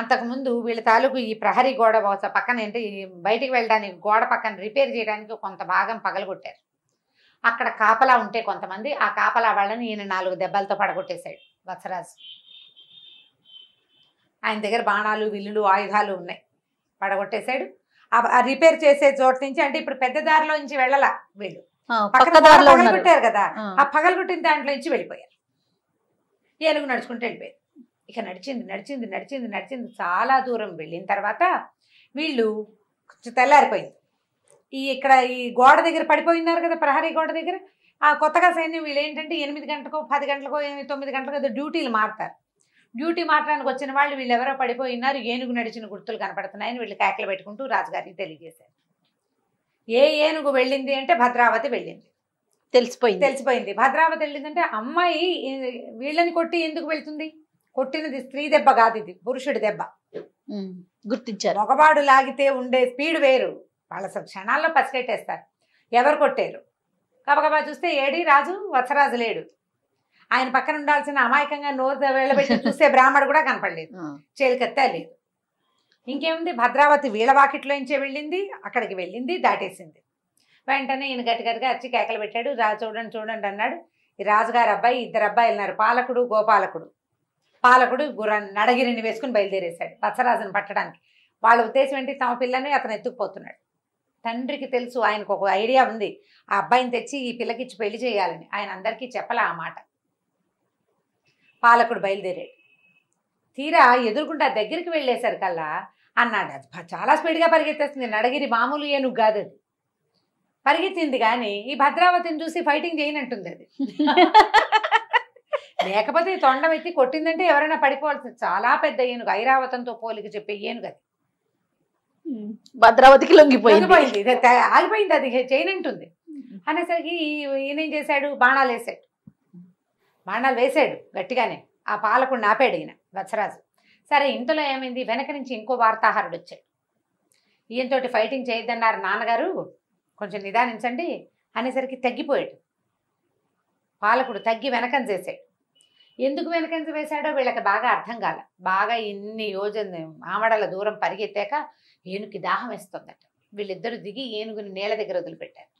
అంతకుముందు వీళ్ళ తాలూకు ఈ ప్రహరీ గోడ పక్కన ఏంటి బయటికి వెళ్ళడానికి గోడ పక్కన రిపేర్ చేయడానికి కొంత భాగం పగలగొట్టారు అక్కడ కాపలా ఉంటే కొంతమంది ఆ కాపలా వాళ్ళని ఈయన నాలుగు దెబ్బలతో పడగొట్టేశాడు వత్సరాజు ఆయన దగ్గర బాణాలు విల్లులు ఆయుధాలు ఉన్నాయి పడగొట్టేశాడు ఆ రిపేర్ చేసే చోటు నుంచి అంటే ఇప్పుడు పెద్ద దారిలో నుంచి వెళ్ళాల వీళ్ళు పగలగొట్టారు కదా ఆ పగలగొట్టిన దాంట్లో నుంచి వెళ్ళిపోయారు ఏనుగు నడుచుకుంటూ వెళ్ళిపోయారు ఇక నడిచింది నడిచింది నడిచింది నడిచింది చాలా దూరం వెళ్ళిన తర్వాత వీళ్ళు తెల్లారిపోయింది ఈ ఇక్కడ ఈ గోడ దగ్గర పడిపోయినారు కదా ప్రహరీ గోడ దగ్గర ఆ కొత్తగా సైన్యం వీళ్ళు ఏంటంటే ఎనిమిది గంటలకో పది గంటలకో ఎనిమిది తొమ్మిది గంటలకో ఏదో డ్యూటీలు మారుతారు డ్యూటీ మారడానికి వచ్చిన వాళ్ళు వీళ్ళు ఎవరో పడిపోయినారు ఏనుగు నడిచిన గుర్తులు కనపడుతున్నాయని వీళ్ళు కేకలు పెట్టుకుంటూ రాజుగారికి తెలియజేశారు ఏ ఏనుగు వెళ్ళింది అంటే భద్రావతి వెళ్ళింది తెలిసిపోయింది తెలిసిపోయింది భద్రావతి వెళ్ళిందంటే అమ్మాయి వీళ్ళని కొట్టి ఎందుకు వెళ్తుంది కొట్టినది స్త్రీ దెబ్బ కాదు ఇది పురుషుడి దెబ్బ గుర్తించారు మగవాడు లాగితే ఉండే స్పీడ్ వేరు వాళ్ళ క్షణాల్లో పసిగట్టేస్తారు ఎవరు కొట్టారు కబకబా చూస్తే ఏడి రాజు వత్సరాజు లేడు ఆయన పక్కన ఉండాల్సిన అమాయకంగా నోరు వెళ్ళబెట్టి చూస్తే బ్రాహ్మడు కూడా కనపడలేదు చేలికత్తా లేదు ఇంకేముంది భద్రావతి వీళ్ళ వాకిట్లోంచే వెళ్ళింది అక్కడికి వెళ్ళింది దాటేసింది వెంటనే ఈయన గట్టి గట్టిగా కేకలు పెట్టాడు రాజు చూడండి చూడండి అన్నాడు ఈ రాజుగారు అబ్బాయి ఇద్దరు అబ్బాయి ఉన్నారు పాలకుడు గోపాలకుడు పాలకుడు గుర్రాన్ని నడగిరిని వేసుకుని బయలుదేరేశాడు బత్సరాజును పట్టడానికి వాళ్ళ ఉద్దేశం ఏంటి తమ పిల్లని అతను ఎత్తుకుపోతున్నాడు తండ్రికి తెలుసు ఆయనకు ఒక ఐడియా ఉంది ఆ అబ్బాయిని తెచ్చి ఈ పిల్లకిచ్చి పెళ్లి చేయాలని ఆయన అందరికీ చెప్పలే ఆ మాట పాలకుడు బయలుదేరాడు తీరా ఎదురుకుండా దగ్గరికి వెళ్ళేశారు కల్లా అన్నాడు అది చాలా స్పీడ్గా పరిగెత్తేస్తుంది నడగిరి మామూలు ఏనుగు కాదు అది పరిగెత్తింది కానీ ఈ భద్రావతిని చూసి ఫైటింగ్ చేయనంటుంది అది *laughs* లేకపోతే తొండం ఎత్తి కొట్టిందంటే ఎవరైనా పడిపోవాల్సి చాలా పెద్ద ఏనుగు ఐరావతంతో పోలిక చెప్పే ఏనుగు అది భద్రావతికి లొంగిపోయింది ఆగిపోయింది అది అంటుంది అనేసరికి ఈయన ఏం చేశాడు బాణాలు వేసాడు బాణాలు వేసాడు గట్టిగానే ఆ పాలకుడిని ఆపాడు ఈయన వత్సరాజు సరే ఇంతలో ఏమైంది వెనక నుంచి ఇంకో వార్తాహారుడు వచ్చాడు ఈయనతోటి ఫైటింగ్ చేయొద్దన్నారు నాన్నగారు కొంచెం నిదానించండి అనేసరికి తగ్గిపోయాడు పాలకుడు తగ్గి వెనకం చేశాడు ఎందుకు వెనకంజ వేశాడో వీళ్ళకి బాగా అర్థం కాల బాగా ఇన్ని యోజన మామడల దూరం పరిగెత్తాక ఏనుగు దాహం వేస్తుందట వీళ్ళిద్దరూ దిగి ఏనుగుని నేల దగ్గర వదిలిపెట్టారు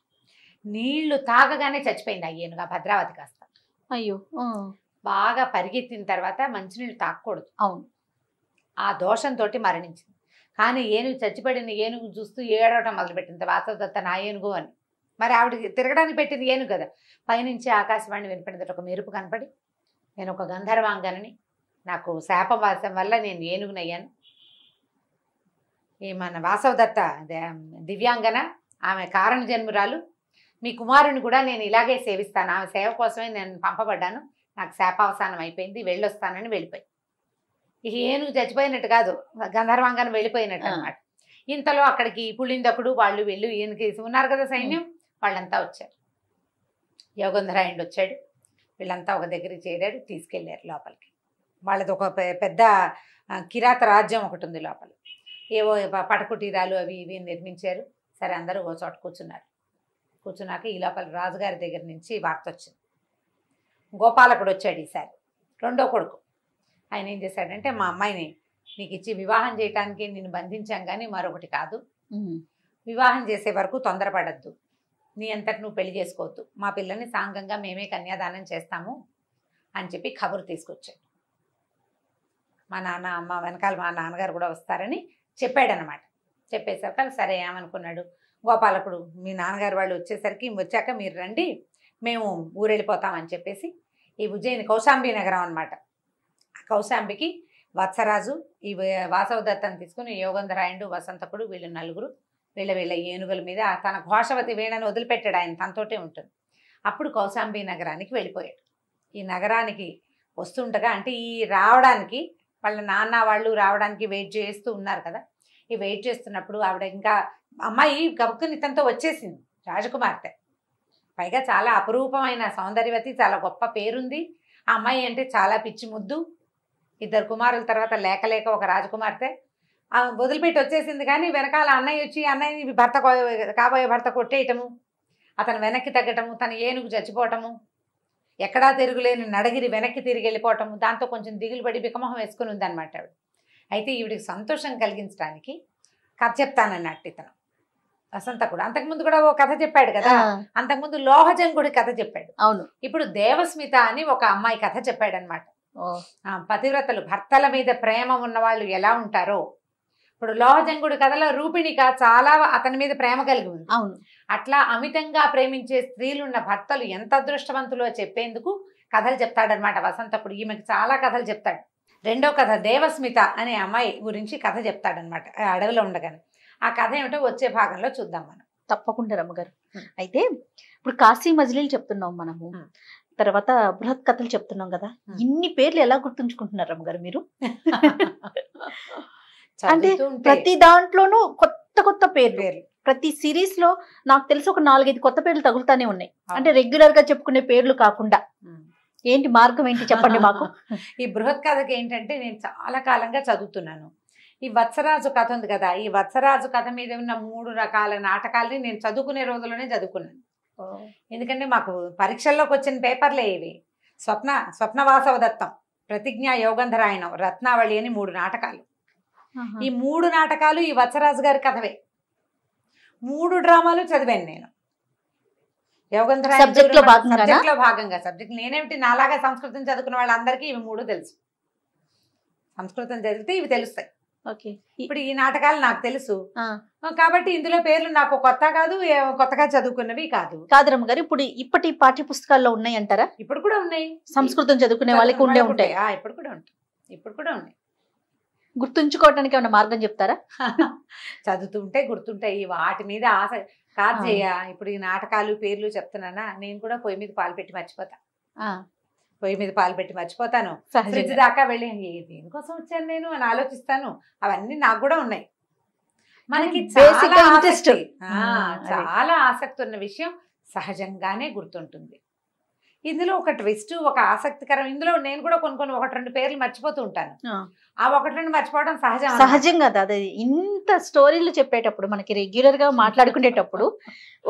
నీళ్లు తాగగానే చచ్చిపోయింది ఆ ఏనుగు ఆ భద్రావతి కాస్త అయ్యో బాగా పరిగెత్తిన తర్వాత మంచినీళ్ళు తాకూడదు అవును ఆ దోషంతో మరణించింది కానీ ఏనుగు చచ్చిపడిన ఏనుగు చూస్తూ ఏడవటం మొదలుపెట్టింది వాసవదత్త నా ఏనుగు అని మరి ఆవిడ తిరగడానికి పెట్టింది ఏనుగు కదా పైనుంచి ఆకాశవాణి వినపడిందట ఒక మెరుపు కనపడి నేను ఒక గంధర్వాంగనని నాకు శాపవాసం వల్ల నేను ఏనుగునయ్యాను ఈ మన వాసవదత్త దివ్యాంగన ఆమె కారణ జన్మురాలు మీ కుమారుని కూడా నేను ఇలాగే సేవిస్తాను ఆమె సేవ కోసమే నేను పంపబడ్డాను నాకు శాపావసానం అయిపోయింది వెళ్ళొస్తానని వెళ్ళిపోయి ఇక ఏనుగు చచ్చిపోయినట్టు కాదు గంధర్వాంగన వెళ్ళిపోయినట్టు అనమాట ఇంతలో అక్కడికి పుళ్ళిందప్పుడు వాళ్ళు వెళ్ళు ఈయనకి ఉన్నారు కదా సైన్యం వాళ్ళంతా వచ్చారు యోగంధరాయుడు వచ్చాడు వీళ్ళంతా ఒక దగ్గరికి చేరారు తీసుకెళ్ళారు లోపలికి వాళ్ళది ఒక పెద్ద కిరాత రాజ్యం ఒకటి ఉంది లోపల ఏవో పటకుటీరాలు అవి ఇవి నిర్మించారు సరే అందరూ ఓ చోట కూర్చున్నారు కూర్చున్నాక ఈ లోపల రాజుగారి దగ్గర నుంచి వార్త వచ్చింది గోపాలకుడు వచ్చాడు ఈసారి రెండో కొడుకు ఆయన ఏం చేశాడంటే మా అమ్మాయిని నీకు ఇచ్చి వివాహం చేయటానికి నేను బంధించాం కానీ మరొకటి కాదు వివాహం చేసే వరకు తొందరపడద్దు నీ అంతటి నువ్వు పెళ్లి చేసుకోవద్దు మా పిల్లల్ని సాంగంగా మేమే కన్యాదానం చేస్తాము అని చెప్పి కబురు తీసుకొచ్చాడు మా నాన్న అమ్మ వెనకాల మా నాన్నగారు కూడా వస్తారని చెప్పాడనమాట చెప్పేసరికి సరే ఏమనుకున్నాడు గోపాలకుడు మీ నాన్నగారు వాళ్ళు వచ్చేసరికి వచ్చాక మీరు రండి మేము ఊరెళ్ళిపోతామని చెప్పేసి ఈ ఉజ్జయిని కౌశాంబి నగరం అనమాట కౌశాంబికి వత్సరాజు ఈ వాసవదత్తను తీసుకుని యోగంధరాయుడు వసంతకుడు వీళ్ళు నలుగురు వీళ్ళ వేల ఏనుగుల మీద తన ఘోషవతి వీణను వదిలిపెట్టాడు ఆయన తనతోటే ఉంటుంది అప్పుడు కౌశాంబి నగరానికి వెళ్ళిపోయాడు ఈ నగరానికి వస్తుండగా అంటే ఈ రావడానికి వాళ్ళ నాన్న వాళ్ళు రావడానికి వెయిట్ చేస్తూ ఉన్నారు కదా ఈ వెయిట్ చేస్తున్నప్పుడు ఆవిడ ఇంకా అమ్మాయి గబుక్కుని తనతో వచ్చేసింది రాజకుమార్తె పైగా చాలా అపురూపమైన సౌందర్యవతి చాలా గొప్ప పేరుంది ఆ అమ్మాయి అంటే చాలా పిచ్చి ముద్దు ఇద్దరు కుమారుల తర్వాత లేకలేక ఒక రాజకుమార్తె వదిలిపెట్టి వచ్చేసింది కానీ వెనకాల అన్నయ్య వచ్చి అన్నయ్య భర్త కాబోయే భర్త కొట్టేయటము అతను వెనక్కి తగ్గటము తన ఏనుగు చచ్చిపోవటము ఎక్కడా తిరుగులేని నడగిరి వెనక్కి తిరిగి వెళ్ళిపోవటము దాంతో కొంచెం దిగులు పడి బికమొహం వేసుకుని ఉంది ఆవిడ అయితే ఈవిడికి సంతోషం కలిగించడానికి కథ చెప్తానన్నట్టు ఇతను వసంత కూడా అంతకుముందు కూడా ఓ కథ చెప్పాడు కదా అంతకుముందు లోహజంగుడి కథ చెప్పాడు అవును ఇప్పుడు దేవస్మిత అని ఒక అమ్మాయి కథ చెప్పాడు అనమాట పతివ్రతలు భర్తల మీద ప్రేమ ఉన్నవాళ్ళు ఎలా ఉంటారో ఇప్పుడు లోహజంగుడు కథలో రూపిణిక చాలా అతని మీద ప్రేమ కలిగి ఉంది అవును అట్లా అమితంగా ప్రేమించే స్త్రీలున్న భర్తలు ఎంత అదృష్టవంతులో చెప్పేందుకు కథలు చెప్తాడనమాట వసంతప్పుడు ఈమెకు చాలా కథలు చెప్తాడు రెండో కథ దేవస్మిత అనే అమ్మాయి గురించి కథ చెప్తాడనమాట అడవిలో ఉండగానే ఆ కథ ఏమిటో వచ్చే భాగంలో చూద్దాం మనం తప్పకుండా రమ్మగారు అయితే ఇప్పుడు కాశీ మజిలీలు చెప్తున్నాం మనము తర్వాత బృహత్ కథలు చెప్తున్నాం కదా ఇన్ని పేర్లు ఎలా గుర్తుంచుకుంటున్నారు రమ్మగారు మీరు *laughs* అంటే ప్రతి దాంట్లోనూ కొత్త కొత్త పేర్లు ప్రతి సిరీస్ లో నాకు తెలిసి ఒక నాలుగైదు కొత్త పేర్లు తగులుతానే ఉన్నాయి అంటే రెగ్యులర్ గా చెప్పుకునే పేర్లు కాకుండా ఏంటి మార్గం ఏంటి చెప్పండి మాకు *laughs* ఈ బృహత్ కథకి ఏంటంటే నేను చాలా కాలంగా చదువుతున్నాను ఈ వత్సరాజు కథ ఉంది కదా ఈ వత్సరాజు కథ మీద ఉన్న మూడు రకాల నాటకాలని నేను చదువుకునే రోజుల్లోనే చదువుకున్నాను ఎందుకంటే మాకు పరీక్షల్లోకి వచ్చిన పేపర్లే ఇవి స్వప్న స్వప్నవాసవ దత్తం ప్రతిజ్ఞ యోగంధరాయణం రత్నావళి అని మూడు నాటకాలు ఈ మూడు నాటకాలు ఈ వత్సరాజు గారి కథవే మూడు డ్రామాలు చదివాను నేను యోగంధరాయ భాగంగా సబ్జెక్ట్ నేనేమిటి నాలాగా సంస్కృతం చదువుకున్న వాళ్ళందరికీ ఇవి మూడు తెలుసు సంస్కృతం చదివితే ఇవి తెలుస్తాయి ఇప్పుడు ఈ నాటకాలు నాకు తెలుసు కాబట్టి ఇందులో పేర్లు నాకు కొత్త కాదు కొత్తగా చదువుకున్నవి కాదు కాదురమ్మ గారు ఇప్పుడు ఇప్పటి పాఠ్య పుస్తకాల్లో ఉన్నాయి అంటారా ఇప్పుడు కూడా ఉన్నాయి సంస్కృతం చదువుకునే వాళ్ళకి ఉండే ఉంటాయి ఇప్పుడు కూడా ఉంటాయి ఇప్పుడు కూడా ఉన్నాయి గుర్తుంచుకోవడానికి ఏమైనా మార్గం చెప్తారా *laughs* చదువుతుంటే గుర్తుంటాయి వాటి మీద ఆశ కాదు చేయ ఇప్పుడు ఈ నాటకాలు పేర్లు చెప్తున్నానా నేను కూడా పొయ్యి మీద పాలు పెట్టి మర్చిపోతా పొయ్యి మీద పాలు పెట్టి మర్చిపోతాను ఫ్రిడ్జ్ దాకా వెళ్ళి దేనికోసం వచ్చాను నేను అని ఆలోచిస్తాను అవన్నీ నాకు కూడా ఉన్నాయి మనకి చాలా ఆసక్తి చాలా ఆసక్తి ఉన్న విషయం సహజంగానే గుర్తుంటుంది ఇందులో ఒక ట్విస్ట్ ఒక ఆసక్తికరం ఇందులో నేను కూడా కొన్ని కొన్ని ఒకటి రెండు పేర్లు మర్చిపోతూ ఉంటాను ఆ ఒకటి రెండు మర్చిపోవడం సహజం సహజం కదా అదే ఇంత స్టోరీలు చెప్పేటప్పుడు మనకి రెగ్యులర్ గా మాట్లాడుకునేటప్పుడు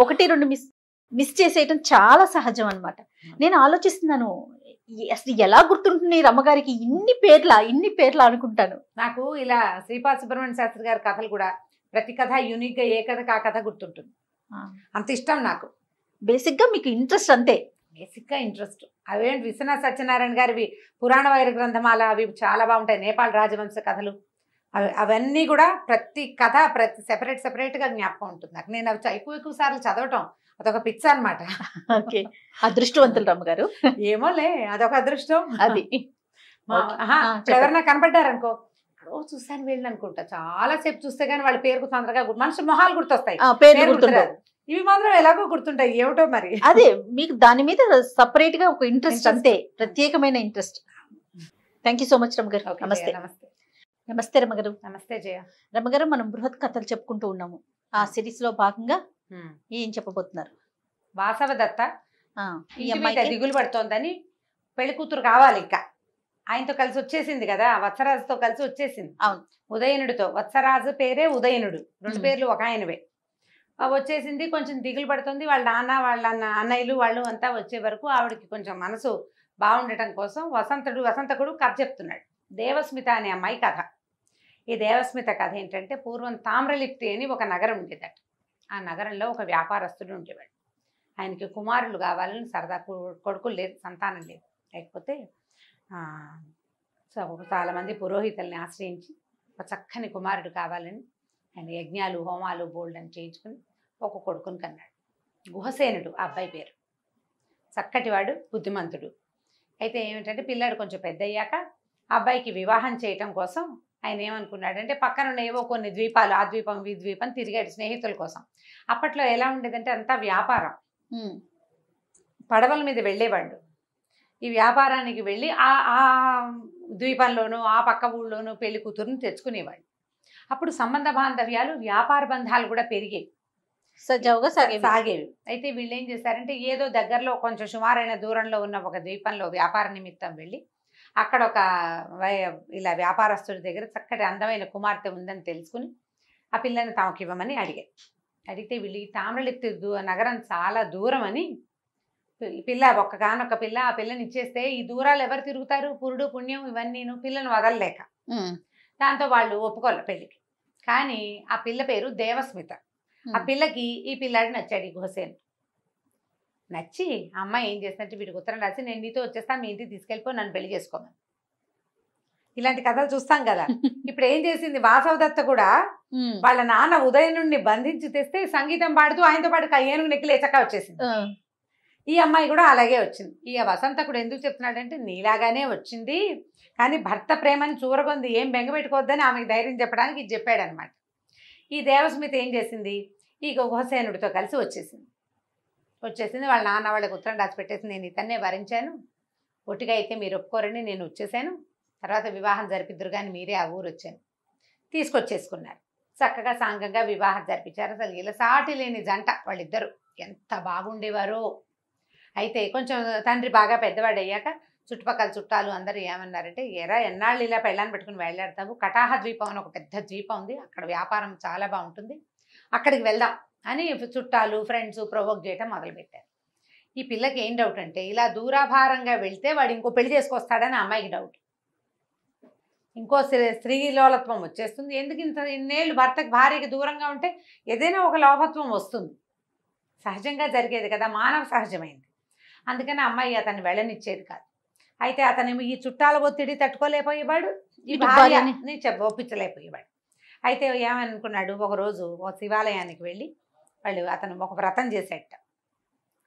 ఒకటి రెండు మిస్ మిస్ చేసేయటం చాలా సహజం అనమాట నేను ఆలోచిస్తున్నాను అసలు ఎలా గుర్తుంటున్నాయి రమ్మగారికి ఇన్ని పేర్ల ఇన్ని పేర్ల అనుకుంటాను నాకు ఇలా శ్రీపాద సుబ్రహ్మణ్య శాస్త్రి గారి కథలు కూడా ప్రతి కథ యూనిక్ గా ఏ కథ ఆ కథ గుర్తుంటుంది అంత ఇష్టం నాకు బేసిక్ గా మీకు ఇంట్రెస్ట్ అంతే బేసిక్గా ఇంట్రెస్ట్ అవేంటి విశ్వనాథ్ సత్యనారాయణ గారివి పురాణ వైర గ్రంథమాల అవి చాలా బాగుంటాయి నేపాల్ రాజవంశ కథలు అవన్నీ కూడా ప్రతి కథ ప్రతి సెపరేట్ సెపరేట్గా జ్ఞాపకం ఉంటుంది నాకు నేను అవి ఎక్కువ ఎక్కువ సార్లు చదవటం అదొక పిచ్చ అనమాట ఓకే అదృష్టవంతులు రమ్మగారు లే అదొక అదృష్టం అది ఎవరన్నా కనపడ్డారనుకో ఎక్కడో చూసాను వీళ్ళు అనుకుంటా చాలాసేపు చూస్తే కానీ వాళ్ళ పేరు తొందరగా మనిషి మొహాలు గుర్తొస్తాయి పేరు గుర్తుండదు ఇవి మాత్రం ఎలాగో గుర్తుంటాయి ఏమిటో మరి అదే మీకు దాని మీద సపరేట్ గా ఒక ఇంట్రెస్ట్ అంతే ప్రత్యేకమైన interest thank you so much Ramma గారు నమస్తే నమస్తే నమస్తే రమగారు నమస్తే జయ రమగారు మనం బృహత్ కథలు చెప్పుకుంటూ ఉన్నాము ఆ hmm. సిరీస్ లో భాగంగా hmm. ఏం చెప్పబోతున్నారు వాసవ దత్త దిగులు పడుతోందని పెళ్లి కూతురు కావాలి ఇంకా ఆయనతో కలిసి వచ్చేసింది కదా వత్సరాజుతో కలిసి వచ్చేసింది అవును ఉదయనుడితో వత్సరాజు పేరే ఉదయనుడు రెండు hmm. పేర్లు ఒక ఆయనవే వచ్చేసింది కొంచెం దిగులు పడుతుంది వాళ్ళ నాన్న వాళ్ళ అన్నయ్యలు వాళ్ళు అంతా వచ్చే వరకు ఆవిడకి కొంచెం మనసు బాగుండటం కోసం వసంతుడు వసంతకుడు కథ చెప్తున్నాడు దేవస్మిత అనే అమ్మాయి కథ ఈ దేవస్మిత కథ ఏంటంటే పూర్వం తామ్రలిప్తి అని ఒక నగరం ఉండేదట ఆ నగరంలో ఒక వ్యాపారస్తుడు ఉండేవాడు ఆయనకి కుమారులు కావాలని సరదా కొడుకులు లేదు సంతానం లేదు లేకపోతే చాలామంది పురోహితుల్ని ఆశ్రయించి ఒక చక్కని కుమారుడు కావాలని ఆయన యజ్ఞాలు హోమాలు బోల్డ్ అని చేయించుకుని ఒక కొడుకుని కన్నాడు గుహసేనుడు ఆ అబ్బాయి పేరు చక్కటివాడు బుద్ధిమంతుడు అయితే ఏమిటంటే పిల్లాడు కొంచెం పెద్ద అయ్యాక అబ్బాయికి వివాహం చేయటం కోసం ఆయన ఏమనుకున్నాడంటే పక్కనున్న ఏవో కొన్ని ద్వీపాలు ఆ ద్వీపం ఈ ద్వీపం తిరిగాడు స్నేహితుల కోసం అప్పట్లో ఎలా ఉండేదంటే అంతా వ్యాపారం పడవల మీద వెళ్ళేవాడు ఈ వ్యాపారానికి వెళ్ళి ఆ ద్వీపంలోనూ ఆ పక్క ఊళ్ళోనూ పెళ్లి కూతురుని తెచ్చుకునేవాడు అప్పుడు సంబంధ బాంధవ్యాలు వ్యాపార బంధాలు కూడా పెరిగేవి సజావుగా సరే సాగేవి అయితే వీళ్ళు ఏం చేశారంటే ఏదో దగ్గరలో కొంచెం సుమారైన దూరంలో ఉన్న ఒక ద్వీపంలో వ్యాపార నిమిత్తం వెళ్ళి అక్కడ ఒక ఇలా వ్యాపారస్తుడి దగ్గర చక్కటి అందమైన కుమార్తె ఉందని తెలుసుకుని ఆ పిల్లని తమకు ఇవ్వమని అడిగితే వీళ్ళు ఈ తామ్రలిప్తి నగరం చాలా దూరం అని పిల్ల ఒక్క కానొక్క పిల్ల ఆ పిల్లని ఇచ్చేస్తే ఈ దూరాలు ఎవరు తిరుగుతారు పురుడు పుణ్యం ఇవన్నీ పిల్లను వదలలేక దాంతో వాళ్ళు ఒప్పుకోలే పెళ్ళికి కానీ ఆ పిల్ల పేరు దేవస్మిత ఆ పిల్లకి ఈ పిల్లాడు నచ్చాడు ఈ హుసేన్ నచ్చి అమ్మాయి ఏం చేసినట్టు వీడికి ఉత్తరం రాసి నేను నీతో వచ్చేస్తా మీ ఇంటికి తీసుకెళ్ళిపో నన్ను పెళ్లి చేసుకోమని ఇలాంటి కథలు చూస్తాం కదా *laughs* ఇప్పుడు ఏం చేసింది వాసవదత్త కూడా వాళ్ళ నాన్న ఉదయం నుండి బంధించి తెస్తే సంగీతం పాడుతూ ఆయనతో పాటు ఏనుగు నెక్కి లేచక్క వచ్చేసింది ఈ అమ్మాయి కూడా అలాగే వచ్చింది ఈ వసంతకుడు ఎందుకు చెప్తున్నాడంటే నీలాగానే వచ్చింది కానీ భర్త ప్రేమని చూరగొంది ఏం బెంగపెట్టుకోవద్దని ఆమెకి ఆమెకు ధైర్యం చెప్పడానికి ఇది చెప్పాడనమాట ఈ దేవస్మిత ఏం చేసింది ఈ గోసేనుడితో కలిసి వచ్చేసింది వచ్చేసింది వాళ్ళ నాన్న వాళ్ళకి ఉత్తరం రాసి పెట్టేసి నేను ఇతన్నే వరించాను ఒట్టిగా అయితే మీరు ఒప్పుకోరని నేను వచ్చేసాను తర్వాత వివాహం జరిపిద్దరు కానీ మీరే ఆ ఊరు వచ్చాను తీసుకొచ్చేసుకున్నారు చక్కగా సాంగంగా వివాహం జరిపించారు అసలు ఇలా సాటి లేని జంట వాళ్ళిద్దరూ ఎంత బాగుండేవారో అయితే కొంచెం తండ్రి బాగా పెద్దవాడు అయ్యాక చుట్టుపక్కల చుట్టాలు అందరూ ఏమన్నారంటే ఎరా ఎన్నాళ్ళు ఇలా పెళ్ళాన్ని పెట్టుకుని వెళ్ళాడతావు కటాహ ద్వీపం అని ఒక పెద్ద ద్వీపం ఉంది అక్కడ వ్యాపారం చాలా బాగుంటుంది అక్కడికి వెళ్దాం అని చుట్టాలు ఫ్రెండ్స్ ప్రొవోక్ చేయటం మొదలుపెట్టారు ఈ పిల్లకి ఏం డౌట్ అంటే ఇలా దూరాభారంగా వెళ్తే వాడు ఇంకో పెళ్లి చేసుకొస్తాడని అమ్మాయికి డౌట్ ఇంకో స్త్రీ లోలత్వం వచ్చేస్తుంది ఎందుకు ఇంత ఇన్నేళ్ళు భర్తకు భార్యకి దూరంగా ఉంటే ఏదైనా ఒక లోభత్వం వస్తుంది సహజంగా జరిగేది కదా మానవ సహజమైంది అందుకని అమ్మాయి అతన్ని వెళ్ళనిచ్చేది కాదు అయితే అతను ఈ చుట్టాల ఒత్తిడి తట్టుకోలేకపోయేవాడు ఈ భార్యని ఒప్పించలేకపోయేవాడు అయితే ఏమనుకున్నాడు ఒకరోజు ఒక శివాలయానికి వెళ్ళి వాళ్ళు అతను ఒక వ్రతం చేసేట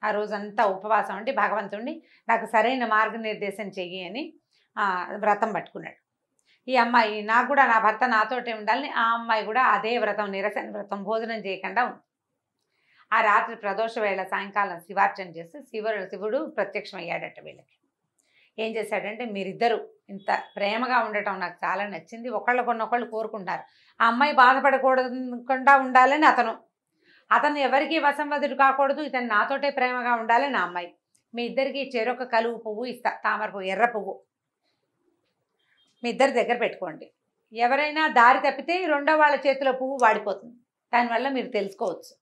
ఆ రోజంతా ఉపవాసం ఉండి భగవంతుడిని నాకు సరైన మార్గనిర్దేశం చెయ్యి అని వ్రతం పట్టుకున్నాడు ఈ అమ్మాయి నాకు కూడా నా భర్త నాతోటే ఉండాలని ఆ అమ్మాయి కూడా అదే వ్రతం నిరసన వ్రతం భోజనం చేయకుండా ఉంది ఆ రాత్రి ప్రదోష వేళ సాయంకాలం శివార్చన చేస్తే శివుడు శివుడు ప్రత్యక్షమయ్యాడట వీళ్ళకి ఏం చేశాడంటే మీరిద్దరు ఇంత ప్రేమగా ఉండటం నాకు చాలా నచ్చింది ఒకళ్ళకొన్నొకళ్ళు కోరుకుంటారు ఆ అమ్మాయి బాధపడకూడకుండా ఉండాలని అతను అతను ఎవరికి వసంవధుడు కాకూడదు ఇతను నాతోటే ప్రేమగా ఉండాలి నా అమ్మాయి మీ ఇద్దరికి చెరొక కలువు పువ్వు ఇస్తా తామర పువ్వు ఎర్ర పువ్వు మీ ఇద్దరి దగ్గర పెట్టుకోండి ఎవరైనా దారి తప్పితే రెండో వాళ్ళ చేతిలో పువ్వు వాడిపోతుంది దానివల్ల మీరు తెలుసుకోవచ్చు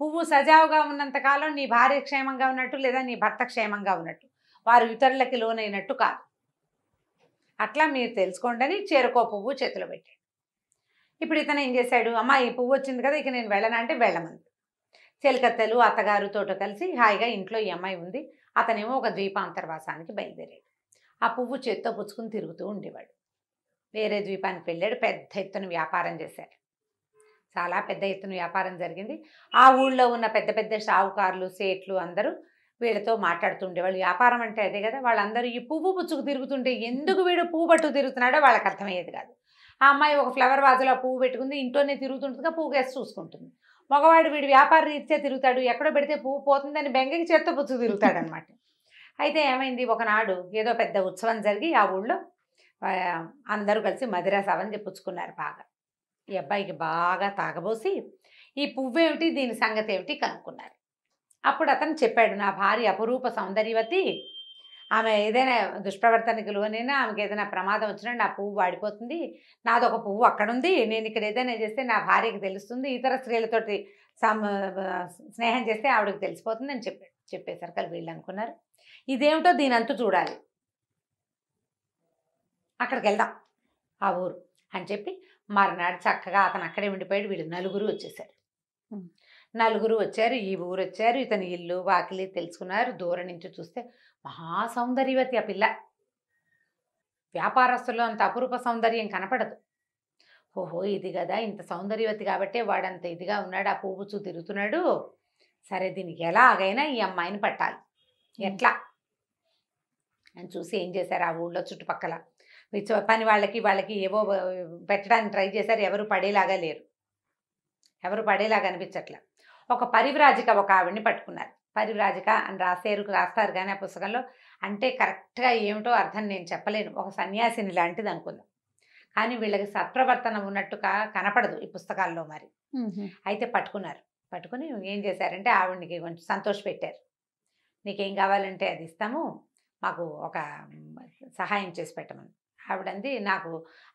పువ్వు సజావుగా ఉన్నంతకాలం నీ భార్య క్షేమంగా ఉన్నట్టు లేదా నీ భర్త క్షేమంగా ఉన్నట్టు వారు ఇతరులకి లోనైనట్టు కాదు అట్లా మీరు తెలుసుకోండి అని చేరుకో పువ్వు చేతిలో పెట్టాడు ఇప్పుడు ఇతను ఏం చేశాడు అమ్మా ఈ పువ్వు వచ్చింది కదా ఇక నేను వెళ్ళనా అంటే వెళ్ళమంది చెలికత్తెలు తోట కలిసి హాయిగా ఇంట్లో ఈ అమ్మాయి ఉంది అతనేమో ఒక ద్వీపాంతర్వాసానికి బయలుదేరాడు ఆ పువ్వు చేత్తో పుచ్చుకుని తిరుగుతూ ఉండేవాడు వేరే ద్వీపానికి వెళ్ళాడు పెద్ద ఎత్తున వ్యాపారం చేశాడు చాలా పెద్ద ఎత్తున వ్యాపారం జరిగింది ఆ ఊళ్ళో ఉన్న పెద్ద పెద్ద షావుకారులు సేట్లు అందరూ వీళ్ళతో మాట్లాడుతుండే వాళ్ళు వ్యాపారం అంటే అదే కదా వాళ్ళందరూ ఈ పువ్వు పుచ్చుకు తిరుగుతుంటే ఎందుకు వీడు పువ్వు పట్టు తిరుగుతున్నాడో వాళ్ళకి అర్థమయ్యేది కాదు ఆ అమ్మాయి ఒక ఫ్లవర్ వాజులో పువ్వు పెట్టుకుంది ఇంట్లోనే తిరుగుతుంటుందిగా పువ్వు వేసి చూసుకుంటుంది మగవాడు వీడు వ్యాపార రీత్యా తిరుగుతాడు ఎక్కడో పెడితే పువ్వు పోతుందని బెంగకి చేత్తో పుచ్చుకు తిరుగుతాడనమాట అయితే ఏమైంది ఒకనాడు ఏదో పెద్ద ఉత్సవం జరిగి ఆ ఊళ్ళో అందరూ కలిసి మదిరాసవని చెప్పుచ్చుకున్నారు బాగా ఈ అబ్బాయికి బాగా తాగబోసి ఈ పువ్వేమిటి దీని సంగతి ఏమిటి కనుక్కున్నారు అప్పుడు అతను చెప్పాడు నా భార్య అపురూప సౌందర్యవతి ఆమె ఏదైనా దుష్ప్రవర్తనకి లోనైనా ఆమెకి ఏదైనా ప్రమాదం వచ్చినా నా పువ్వు వాడిపోతుంది నాదొక పువ్వు అక్కడుంది నేను ఇక్కడ ఏదైనా చేస్తే నా భార్యకి తెలుస్తుంది ఇతర స్త్రీలతోటి స్నేహం చేస్తే ఆవిడకి తెలిసిపోతుంది అని చెప్పాడు చెప్పేసరికి వీళ్ళు అనుకున్నారు ఇదేమిటో దీని అంతా చూడాలి అక్కడికి వెళ్దాం ఆ ఊరు అని చెప్పి మర్నాడు చక్కగా అతను అక్కడే ఉండిపోయాడు వీళ్ళు నలుగురు వచ్చేసారు నలుగురు వచ్చారు ఈ ఊరు వచ్చారు ఇతని ఇల్లు వాకిలి తెలుసుకున్నారు దూరం నుంచి చూస్తే మహా సౌందర్యవతి ఆ పిల్ల వ్యాపారస్తుల్లో అంత అపురూప సౌందర్యం కనపడదు ఓహో ఇది కదా ఇంత సౌందర్యవతి కాబట్టే వాడంత ఇదిగా ఉన్నాడు ఆ పువ్వుచు తిరుగుతున్నాడు సరే దీనికి ఎలాగైనా ఈ అమ్మాయిని పట్టాలి ఎట్లా అని చూసి ఏం చేశారు ఆ ఊళ్ళో చుట్టుపక్కల పని వాళ్ళకి వాళ్ళకి ఏవో పెట్టడానికి ట్రై చేశారు ఎవరు పడేలాగా లేరు ఎవరు పడేలాగా అనిపించట్లే ఒక పరివ్రాజిక ఒక ఆవిడని పట్టుకున్నారు పరివ్రాజిక అని రాసేరు రాస్తారు కానీ ఆ పుస్తకంలో అంటే కరెక్ట్గా ఏమిటో అర్థం నేను చెప్పలేను ఒక సన్యాసిని లాంటిది అనుకుందాం కానీ వీళ్ళకి సత్ప్రవర్తన ఉన్నట్టుగా కనపడదు ఈ పుస్తకాల్లో మరి అయితే పట్టుకున్నారు పట్టుకుని ఏం చేశారంటే ఆవిడకి కొంచెం సంతోష పెట్టారు నీకేం కావాలంటే అది ఇస్తాము మాకు ఒక సహాయం చేసి పెట్టమని ఆవిడంది నాకు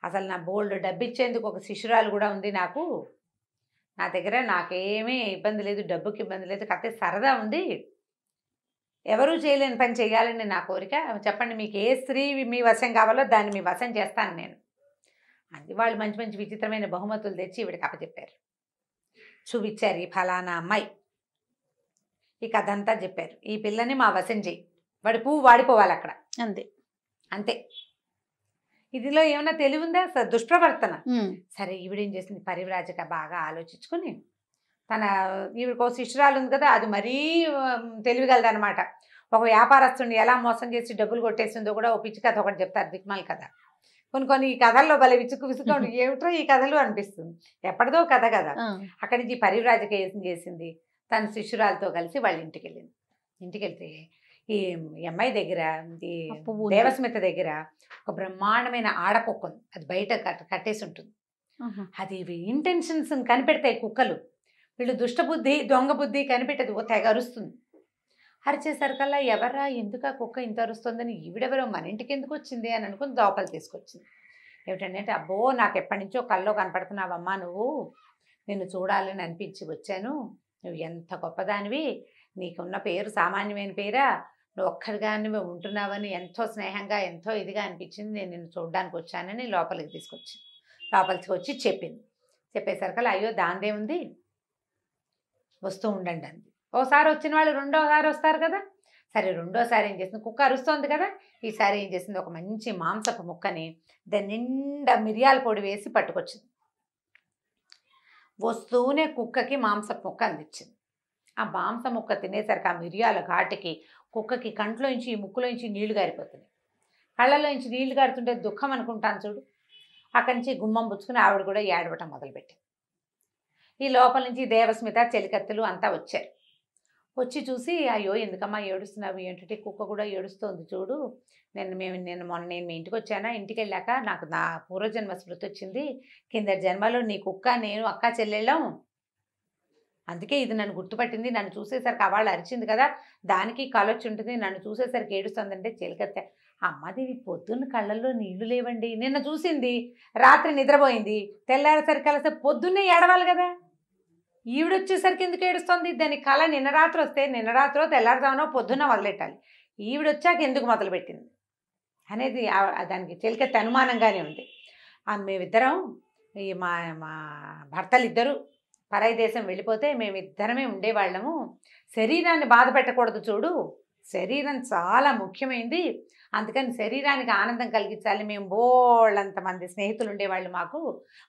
అసలు నా బోల్డ్ డబ్బు ఇచ్చేందుకు ఒక శిశురాలు కూడా ఉంది నాకు నా దగ్గర నాకేమీ ఇబ్బంది లేదు డబ్బుకి ఇబ్బంది లేదు కథ సరదా ఉంది ఎవరూ చేయలేని పని చేయాలని నా కోరిక చెప్పండి మీకు ఏ స్త్రీ మీ వశం కావాలో దాన్ని మీ వశం చేస్తాను నేను అంది వాళ్ళు మంచి మంచి విచిత్రమైన బహుమతులు తెచ్చి ఇవిడికి అప్పచెప్పారు చూపించారు ఈ ఫలానా అమ్మాయి ఈ కథ అంతా చెప్పారు ఈ పిల్లని మా వశం చేయి వాడి పువ్వు వాడిపోవాలి అక్కడ అంతే అంతే ఇదిలో ఏమైనా తెలివిందా దుష్ప్రవర్తన సరే ఈవిడేం చేసింది పరివ్రాజక బాగా ఆలోచించుకుని తన ఈవిడకో శిష్యురాలు ఉంది కదా అది మరీ తెలివిగలదనమాట ఒక వ్యాపారస్తుని ఎలా మోసం చేసి డబ్బులు కొట్టేసిందో కూడా ఒక పిచ్చి కథ ఒకటి చెప్తారు దిక్మాల కథ కొన్ని కొన్ని ఈ కథల్లో భలే విసుక్కు విసుక్కు ఏమిటో ఈ కథలు అనిపిస్తుంది ఎప్పటిదో కథ కదా అక్కడి నుంచి పరివ్రాజకేయం చేసింది తన శిష్యురాలతో కలిసి వాళ్ళ ఇంటికి వెళ్ళింది ఇంటికి వెళ్తే ఈ అమ్మాయి దగ్గర ఈ దేవస్మిత దగ్గర ఒక బ్రహ్మాండమైన ఆడకుక్క ఉంది అది బయట కట్టేసి ఉంటుంది అది ఇంటెన్షన్స్ కనిపెడతాయి కుక్కలు వీళ్ళు దుష్టబుద్ధి దొంగ బుద్ధి కనిపెట్టదు తెగ అరుస్తుంది అరిచేసరికల్లా ఎవరా ఎందుకు ఆ కుక్క ఇంత అరుస్తుందని ఈవిడెవరో మన ఇంటికి ఎందుకు వచ్చింది అని అనుకుని దోపలు తీసుకొచ్చింది ఏమిటంటే అబ్బో నాకు ఎప్పటి నుంచో కల్లో కనపడుతున్నావమ్మా నువ్వు నిన్ను చూడాలని అనిపించి వచ్చాను నువ్వు ఎంత గొప్పదానివి నీకున్న పేరు సామాన్యమైన పేరా నువ్వు ఒక్కరిగానే ఉంటున్నావని ఎంతో స్నేహంగా ఎంతో ఇదిగా అనిపించింది నేను నిన్ను చూడడానికి వచ్చానని లోపలికి తీసుకొచ్చింది లోపలికి వచ్చి చెప్పింది చెప్పేసరికి అయ్యో దాందే ఉంది వస్తూ ఉండండి అంది ఓసారి వచ్చిన వాళ్ళు రెండోసారి వస్తారు కదా సరే రెండోసారి ఏం చేసింది కుక్క అరుస్తోంది కదా ఈసారి ఏం చేసింది ఒక మంచి మాంసపు ముక్కని దాని నిండా మిరియాల పొడి వేసి పట్టుకొచ్చింది వస్తూనే కుక్కకి మాంసపు ముక్క అందించింది ఆ మాంస ముక్క తినేసరికి ఆ మిరియాల ఘాటుకి కుక్కకి కంట్లోంచి ముక్కులోంచి నీళ్లు గారిపోతున్నాయి కళ్ళలోంచి నీళ్లు గారుతుంటే దుఃఖం అనుకుంటాను చూడు అక్కడి నుంచి గుమ్మం పుచ్చుకుని ఆవిడ కూడా ఏడవటం మొదలుపెట్టింది ఈ లోపల నుంచి దేవస్మిత చెలికత్తెలు అంతా వచ్చారు వచ్చి చూసి అయ్యో ఎందుకమ్మా ఏడుస్తున్నావు ఏంటంటే కుక్క కూడా ఏడుస్తోంది చూడు నేను మేము నేను మొన్న నేను మీ ఇంటికి వచ్చానా ఇంటికి వెళ్ళాక నాకు నా పూర్వజన్మ స్మృతి వచ్చింది కింద జన్మలో నీ కుక్క నేను అక్క చెల్లెళ్ళం అందుకే ఇది నన్ను గుర్తుపట్టింది నన్ను చూసేసరికి అవాళ్ళు అరిచింది కదా దానికి కలొచ్చి ఉంటుంది నన్ను చూసేసరికి ఏడుస్తుందంటే చెలికత్త అమ్మదేవి పొద్దున్న కళ్ళల్లో నీళ్లు లేవండి నిన్న చూసింది రాత్రి నిద్రపోయింది తెల్లారేసరికి కలిస్తే పొద్దున్నే ఏడవాలి కదా ఈవిడొచ్చేసరికి ఎందుకు ఏడుస్తుంది దాని కళ నిన్న రాత్రి వస్తే నిన్న రాత్రి తెల్లారుదామనో పొద్దున్న వదిలెట్టాలి ఈవిడొచ్చాక ఎందుకు మొదలుపెట్టింది అనేది దానికి చిలకత్తే అనుమానంగానే ఉంది మేమిద్దరం మా మా భర్తలు ఇద్దరు పరాయి దేశం వెళ్ళిపోతే మేమిద్దరమే ఉండేవాళ్ళము శరీరాన్ని బాధ పెట్టకూడదు చూడు శరీరం చాలా ముఖ్యమైంది అందుకని శరీరానికి ఆనందం కలిగించాలి మేము బోళ్ళంత మంది స్నేహితులు ఉండేవాళ్ళు మాకు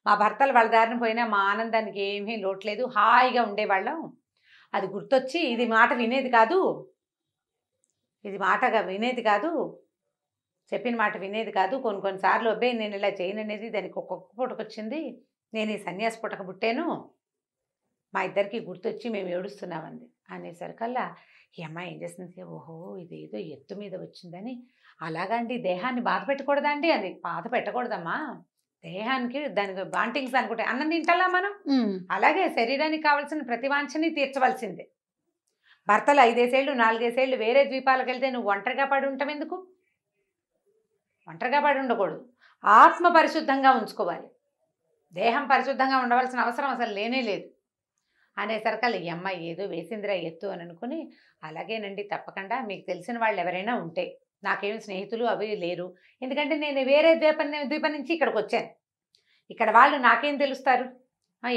మా భర్తలు వాళ్ళ దారిని పోయినా మా ఆనందానికి ఏమీ లోట్లేదు హాయిగా ఉండేవాళ్ళం అది గుర్తొచ్చి ఇది మాట వినేది కాదు ఇది మాటగా వినేది కాదు చెప్పిన మాట వినేది కాదు కొన్ని కొన్నిసార్లు అబ్బాయి నేను ఇలా చేయననేది దానికి ఒక్కొక్క పుటకొచ్చింది నేను ఈ సన్యాసి పుటక పుట్టాను మా ఇద్దరికి గుర్తొచ్చి మేము ఏడుస్తున్నామంది అనేసరికల్లా ఈ అమ్మాయి ఏం చేసింది ఓహో ఇదేదో ఎత్తు మీద వచ్చిందని అలాగండి దేహాన్ని బాధ పెట్టకూడదండి అది బాధ పెట్టకూడదమ్మా దేహానికి దానికి బాంటింగ్స్ అనుకుంటే అన్నం తింటాలా మనం అలాగే శరీరానికి కావాల్సిన ప్రతివాంఛని తీర్చవలసిందే భర్తలు ఐదేసేళ్ళు నాలుగేసేళ్ళు వేరే ద్వీపాలకు వెళ్తే నువ్వు ఒంటరిగా పడి ఉంటావు ఎందుకు ఒంటరిగా పడి ఉండకూడదు ఆత్మ పరిశుద్ధంగా ఉంచుకోవాలి దేహం పరిశుద్ధంగా ఉండవలసిన అవసరం అసలు లేనే లేదు అనేసరికల్ అలా ఎమ్మ ఏదో వేసిందిరా ఎత్తు అని అనుకుని అలాగేనండి తప్పకుండా మీకు తెలిసిన వాళ్ళు ఎవరైనా ఉంటే నాకేమి స్నేహితులు అవి లేరు ఎందుకంటే నేను వేరే ద్వీపం ద్వీపం నుంచి ఇక్కడికి వచ్చాను ఇక్కడ వాళ్ళు నాకేం తెలుస్తారు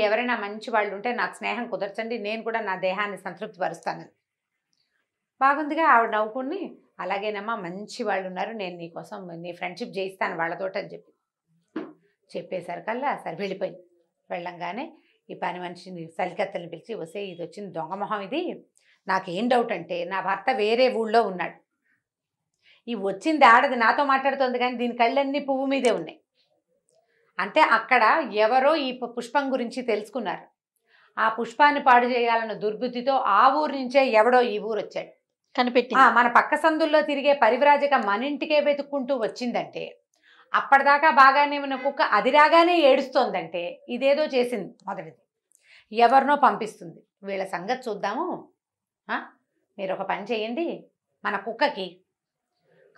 ఎవరైనా మంచి వాళ్ళు ఉంటే నాకు స్నేహం కుదర్చండి నేను కూడా నా దేహాన్ని సంతృప్తి పరుస్తానని బాగుందిగా ఆవిడ నవ్వుకుని అలాగేనమ్మా మంచి వాళ్ళు ఉన్నారు నేను నీకోసం నీ ఫ్రెండ్షిప్ చేయిస్తాను వాళ్ళతోటని చెప్పి చెప్పేసరికల్లా సరే వెళ్ళిపోయింది వెళ్ళంగానే ఈ పని మనిషిని సలికత్తని పిలిచి వసే ఇది వచ్చిన దొంగమొహం ఇది నాకేం డౌట్ అంటే నా భర్త వేరే ఊళ్ళో ఉన్నాడు ఈ వచ్చింది ఆడది నాతో మాట్లాడుతోంది కానీ దీని కళ్ళన్నీ పువ్వు మీదే ఉన్నాయి అంటే అక్కడ ఎవరో ఈ పుష్పం గురించి తెలుసుకున్నారు ఆ పుష్పాన్ని పాడు చేయాలన్న దుర్బుద్ధితో ఆ ఊరు నుంచే ఎవడో ఈ ఊరు వచ్చాడు కనిపెట్టి మన పక్క సందుల్లో తిరిగే పరివ్రాజక మనింటికే వెతుక్కుంటూ వచ్చిందంటే అప్పటిదాకా బాగానే ఉన్న కుక్క అది రాగానే ఏడుస్తోందంటే ఇదేదో చేసింది మొదటిది ఎవరినో పంపిస్తుంది వీళ్ళ సంగతి చూద్దాము మీరు ఒక పని చేయండి మన కుక్కకి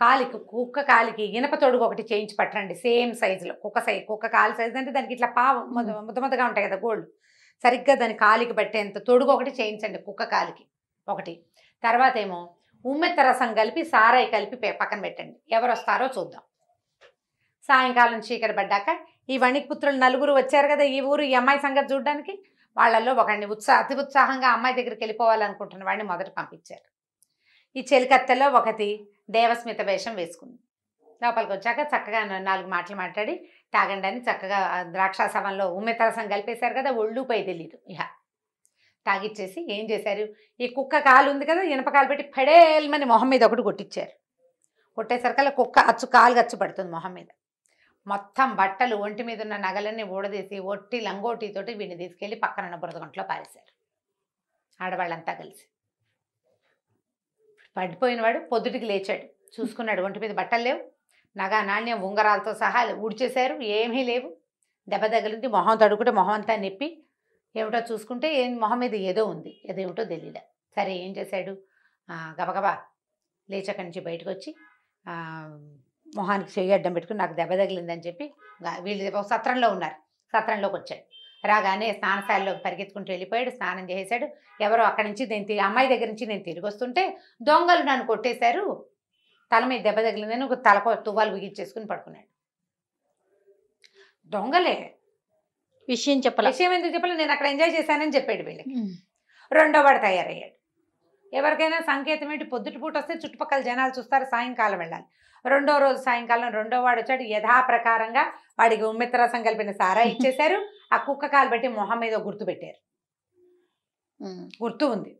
కాలికి కుక్క కాలికి ఇనప తొడుగు ఒకటి చేయించి పట్టండి సేమ్ సైజులో కుక్క సై కుక్క కాలు సైజు అంటే దానికి ఇట్లా పా ముద్ద ముద్దగా ఉంటాయి కదా గోల్డ్ సరిగ్గా దాని కాలికి పెట్టేంత తొడుగు ఒకటి చేయించండి కుక్క కాలికి ఒకటి తర్వాత ఏమో ఉమ్మెత్త రసం కలిపి సారాయి కలిపి పక్కన పెట్టండి ఎవరు వస్తారో చూద్దాం సాయంకాలం చీకటి పడ్డాక ఈ వణిక్పుత్రులు నలుగురు వచ్చారు కదా ఈ ఊరు ఈ అమ్మాయి సంగతి చూడడానికి వాళ్ళల్లో ఒకడిని ఉత్సాహ అతి ఉత్సాహంగా అమ్మాయి దగ్గరికి వెళ్ళిపోవాలనుకుంటున్న వాడిని మొదట పంపించారు ఈ చెలికత్తెలో ఒకటి దేవస్మిత వేషం వేసుకుంది లోపలికి వచ్చాక చక్కగా నాలుగు మాటలు మాట్లాడి తాగండి అని చక్కగా సభంలో ఉమ్మెతరసం కలిపేశారు కదా ఒళ్ళుపై తెలియదు ఇహ తాగిచ్చేసి ఏం చేశారు ఈ కుక్క కాలు ఉంది కదా ఇనపకాలు పెట్టి పెడేల్మని మొహం మీద ఒకటి కొట్టించారు కొట్టేసరికల్లా కుక్క అచ్చు కాలు గచ్చు పడుతుంది మొహం మీద మొత్తం బట్టలు ఒంటి మీద ఉన్న నగలన్నీ ఊడదీసి ఒట్టి లంగోటీతోటి వీడిని తీసుకెళ్ళి బురద బురదగంట్లో పారేశారు ఆడవాళ్ళంతా కలిసి పడిపోయినవాడు పొద్దుటికి లేచాడు చూసుకున్నాడు ఒంటి మీద బట్టలు లేవు నగ నాణ్యం ఉంగరాలతో సహా ఊడ్చేశారు ఏమీ లేవు దెబ్బ తగిలింది మొహం తడుకుంటే మొహం అంతా నెప్పి ఏమిటో చూసుకుంటే ఏం మొహం మీద ఏదో ఉంది ఏదేమిటో తెలియలే సరే ఏం చేశాడు గబగబా లేచక్కడి నుంచి బయటకు వచ్చి మొహానికి చెయ్యి అడ్డం పెట్టుకుని నాకు దెబ్బ తగిలిందని చెప్పి వీళ్ళు సత్రంలో ఉన్నారు సత్రంలోకి వచ్చాడు రాగానే స్నానశాలలో పరిగెత్తుకుంటూ వెళ్ళిపోయాడు స్నానం చేశాడు ఎవరో అక్కడి నుంచి నేను అమ్మాయి దగ్గర నుంచి నేను తిరిగి వస్తుంటే దొంగలు నన్ను కొట్టేశారు తల మీద దెబ్బ తగిలిందని ఒక తలకు తువ్వాలు బిగించేసుకుని పడుకున్నాడు దొంగలే విషయం చెప్పాలి విషయం ఎందుకు చెప్పాలి నేను అక్కడ ఎంజాయ్ చేశానని చెప్పాడు వీళ్ళకి రెండో వాడు తయారయ్యాడు ఎవరికైనా సంకేతం ఏంటి పొద్దుట పూట వస్తే చుట్టుపక్కల జనాలు చూస్తారు సాయంకాలం వెళ్ళాలి రెండో రోజు సాయంకాలం రెండో వాడు వచ్చాడు యథాప్రకారంగా వాడికి రసం కలిపిన సారా ఇచ్చేశారు ఆ కుక్క కాలు పెట్టి మొహం మీద గుర్తు పెట్టారు గుర్తు ఉంది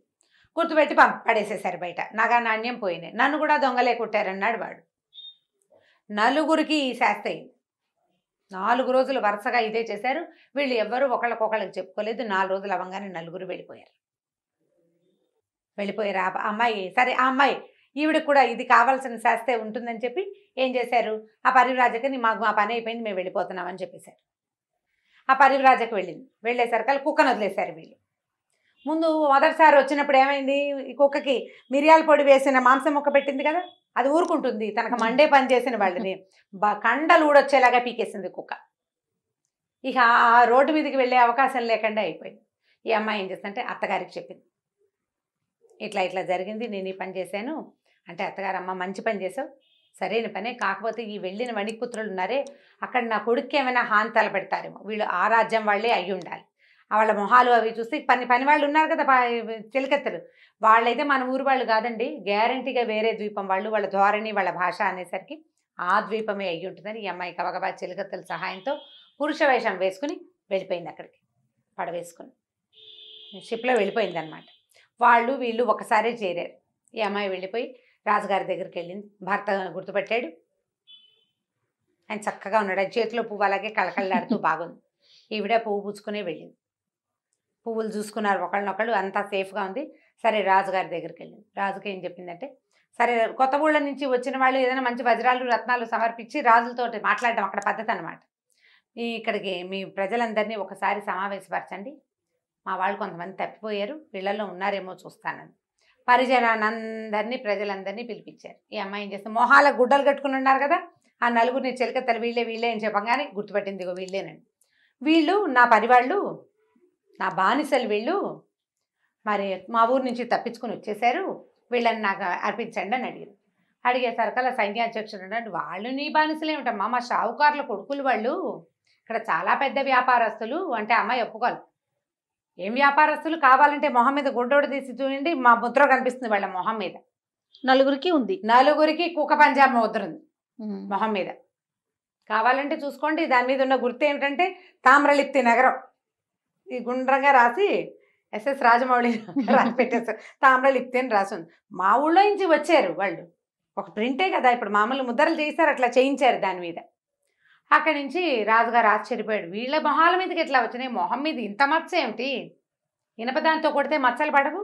గుర్తుపెట్టి పంప పడేసేశారు బయట నగా నాణ్యం పోయినాయి నన్ను కూడా దొంగలే కుట్టారన్నాడు వాడు నలుగురికి ఈ శాస్త్రయింది నాలుగు రోజులు వరుసగా ఇదే చేశారు వీళ్ళు ఎవ్వరూ ఒకళ్ళకొకళ్ళకి చెప్పుకోలేదు నాలుగు రోజులు అవగానే నలుగురు వెళ్ళిపోయారు వెళ్ళిపోయారు అమ్మాయి సరే ఆ అమ్మాయి ఈవిడకి కూడా ఇది కావాల్సిన శాస్తే ఉంటుందని చెప్పి ఏం చేశారు ఆ పరివరాజకని మాకు మా పని అయిపోయింది మేము వెళ్ళిపోతున్నామని చెప్పేశారు ఆ పరివరాజకు వెళ్ళింది వెళ్ళేసరికి కుక్కను వదిలేశారు వీళ్ళు ముందు మొదటిసారి వచ్చినప్పుడు ఏమైంది ఈ కుక్కకి మిరియాల పొడి వేసిన మాంసం ముక్క పెట్టింది కదా అది ఊరుకుంటుంది తనకు మండే పని చేసిన వాళ్ళని కండలు ఊడొచ్చేలాగా పీకేసింది కుక్క ఇక ఆ రోడ్డు మీదకి వెళ్ళే అవకాశం లేకుండా అయిపోయింది ఈ అమ్మాయి ఏం చేస్తుంటే అత్తగారికి చెప్పింది ఇట్లా ఇట్లా జరిగింది నేను ఈ పని చేశాను అంటే అత్తగారమ్మ మంచి పని చేసావు సరైన పనే కాకపోతే ఈ వెళ్ళిన మణిపుత్రులు ఉన్నారే అక్కడ నా కొడుక్కి ఏమైనా హాంతాలు తలపెడతారేమో వీళ్ళు ఆ రాజ్యం వాళ్ళే అయి ఉండాలి వాళ్ళ మొహాలు అవి చూస్తే పని పని వాళ్ళు ఉన్నారు కదా చెలికెత్తలు వాళ్ళైతే మన ఊరు వాళ్ళు కాదండి గ్యారంటీగా వేరే ద్వీపం వాళ్ళు వాళ్ళ ధోరణి వాళ్ళ భాష అనేసరికి ఆ ద్వీపమే అయ్యి ఉంటుందని ఈ అమ్మాయి కవగబా చెలికత్తల సహాయంతో పురుష వేషం వేసుకుని వెళ్ళిపోయింది అక్కడికి పడవేసుకుని షిప్లో వెళ్ళిపోయింది అనమాట వాళ్ళు వీళ్ళు ఒకసారే చేరారు ఈ అమ్మాయి వెళ్ళిపోయి రాజుగారి దగ్గరికి వెళ్ళింది భర్త గుర్తుపెట్టాడు ఆయన చక్కగా ఉన్నాడు చేతిలో పువ్వు అలాగే కళకళలాడుతూ *laughs* బాగుంది ఈవిడ పువ్వు పుచ్చుకునే వెళ్ళింది పువ్వులు చూసుకున్నారు ఒకళ్ళనొకళ్ళు అంతా సేఫ్గా ఉంది సరే రాజుగారి దగ్గరికి వెళ్ళింది రాజుకి ఏం చెప్పిందంటే సరే కొత్త ఊళ్ళ నుంచి వచ్చిన వాళ్ళు ఏదైనా మంచి వజ్రాలు రత్నాలు సమర్పించి రాజులతో మాట్లాడడం అక్కడ పద్ధతి అనమాట ఇక్కడికి మీ ప్రజలందరినీ ఒకసారి సమావేశపరచండి మా వాళ్ళు కొంతమంది తప్పిపోయారు పిల్లల్లో ఉన్నారేమో చూస్తానని పరిజనాన్ని ప్రజలందరినీ పిలిపించారు ఈ అమ్మాయి ఏం చేస్తే మొహాల గుడ్డలు కట్టుకుని ఉన్నారు కదా ఆ నలుగురిని చెలికత్తలు వీళ్ళే వీళ్ళే అని చెప్పగానే గుర్తుపట్టింది ఇగో వీళ్ళేనండి వీళ్ళు నా పనివాళ్ళు నా బానిసలు వీళ్ళు మరి మా ఊరు నుంచి తప్పించుకుని వచ్చేసారు వీళ్ళని నాకు అర్పించండి అని అడిగే సరకాల సైన్యాధ్యక్షుడు అంటే వాళ్ళు నీ బానిసలే ఉంటాం మా షావుకారుల కొడుకులు వాళ్ళు ఇక్కడ చాలా పెద్ద వ్యాపారస్తులు అంటే అమ్మాయి ఒప్పుకోవాలి ఏం వ్యాపారస్తులు కావాలంటే మొహం మీద గుడ్డోడు తీసి చూడండి మా ముద్ర కనిపిస్తుంది వాళ్ళ మొహం మీద నలుగురికి ఉంది నలుగురికి కుక్క పంజాబ్ ముద్ర ఉంది మొహం మీద కావాలంటే చూసుకోండి దాని మీద ఉన్న గుర్తు ఏంటంటే తామ్రలిప్తి నగరం ఈ గుండ్రంగా రాసి ఎస్ఎస్ రాజమౌళి రాసి పెట్టేస్తారు తామ్రలిప్తి అని రాసి ఉంది మా ఊళ్ళో నుంచి వచ్చారు వాళ్ళు ఒక ప్రింటే కదా ఇప్పుడు మామూలు ముద్రలు చేశారు అట్లా చేయించారు దాని మీద అక్కడి నుంచి రాజుగారు ఆశ్చర్యపోయాడు వీళ్ళ మొహాల మీదకి ఎట్లా వచ్చినాయి మొహం మీద ఇంత మచ్చ ఏమిటి ఇనపదాంతో కొడితే మచ్చలు పడవు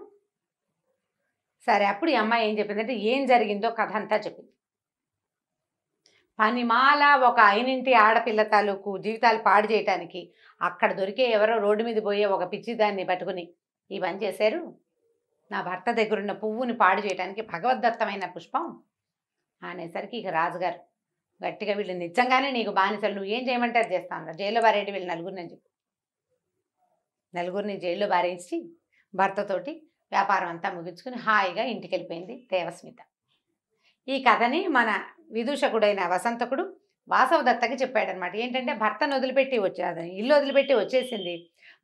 సరే అప్పుడు ఈ అమ్మాయి ఏం చెప్పిందంటే ఏం జరిగిందో కథ అంతా చెప్పింది పనిమాల ఒక ఐనింటి ఆడపిల్ల తాలూకు జీవితాలు పాడు చేయటానికి అక్కడ దొరికే ఎవరో రోడ్డు మీద పోయే ఒక పిచ్చి దాన్ని పట్టుకుని ఈ పని చేశారు నా భర్త దగ్గరున్న పువ్వుని పాడు చేయటానికి భగవద్దత్తమైన పుష్పం అనేసరికి ఇక రాజుగారు గట్టిగా వీళ్ళు నిజంగానే నీకు బానిసలు నువ్వు ఏం చేయమంటే అది చేస్తాను జైల్లో బారేంటి వీళ్ళు నలుగురిని చెప్పి నలుగురిని జైల్లో బారేసి భర్తతోటి వ్యాపారం అంతా ముగించుకుని హాయిగా ఇంటికి వెళ్ళిపోయింది దేవస్మిత ఈ కథని మన విదూషకుడైన వసంతకుడు వాసవ దత్తకి చెప్పాడనమాట ఏంటంటే భర్తను వదిలిపెట్టి వచ్చేదని ఇల్లు వదిలిపెట్టి వచ్చేసింది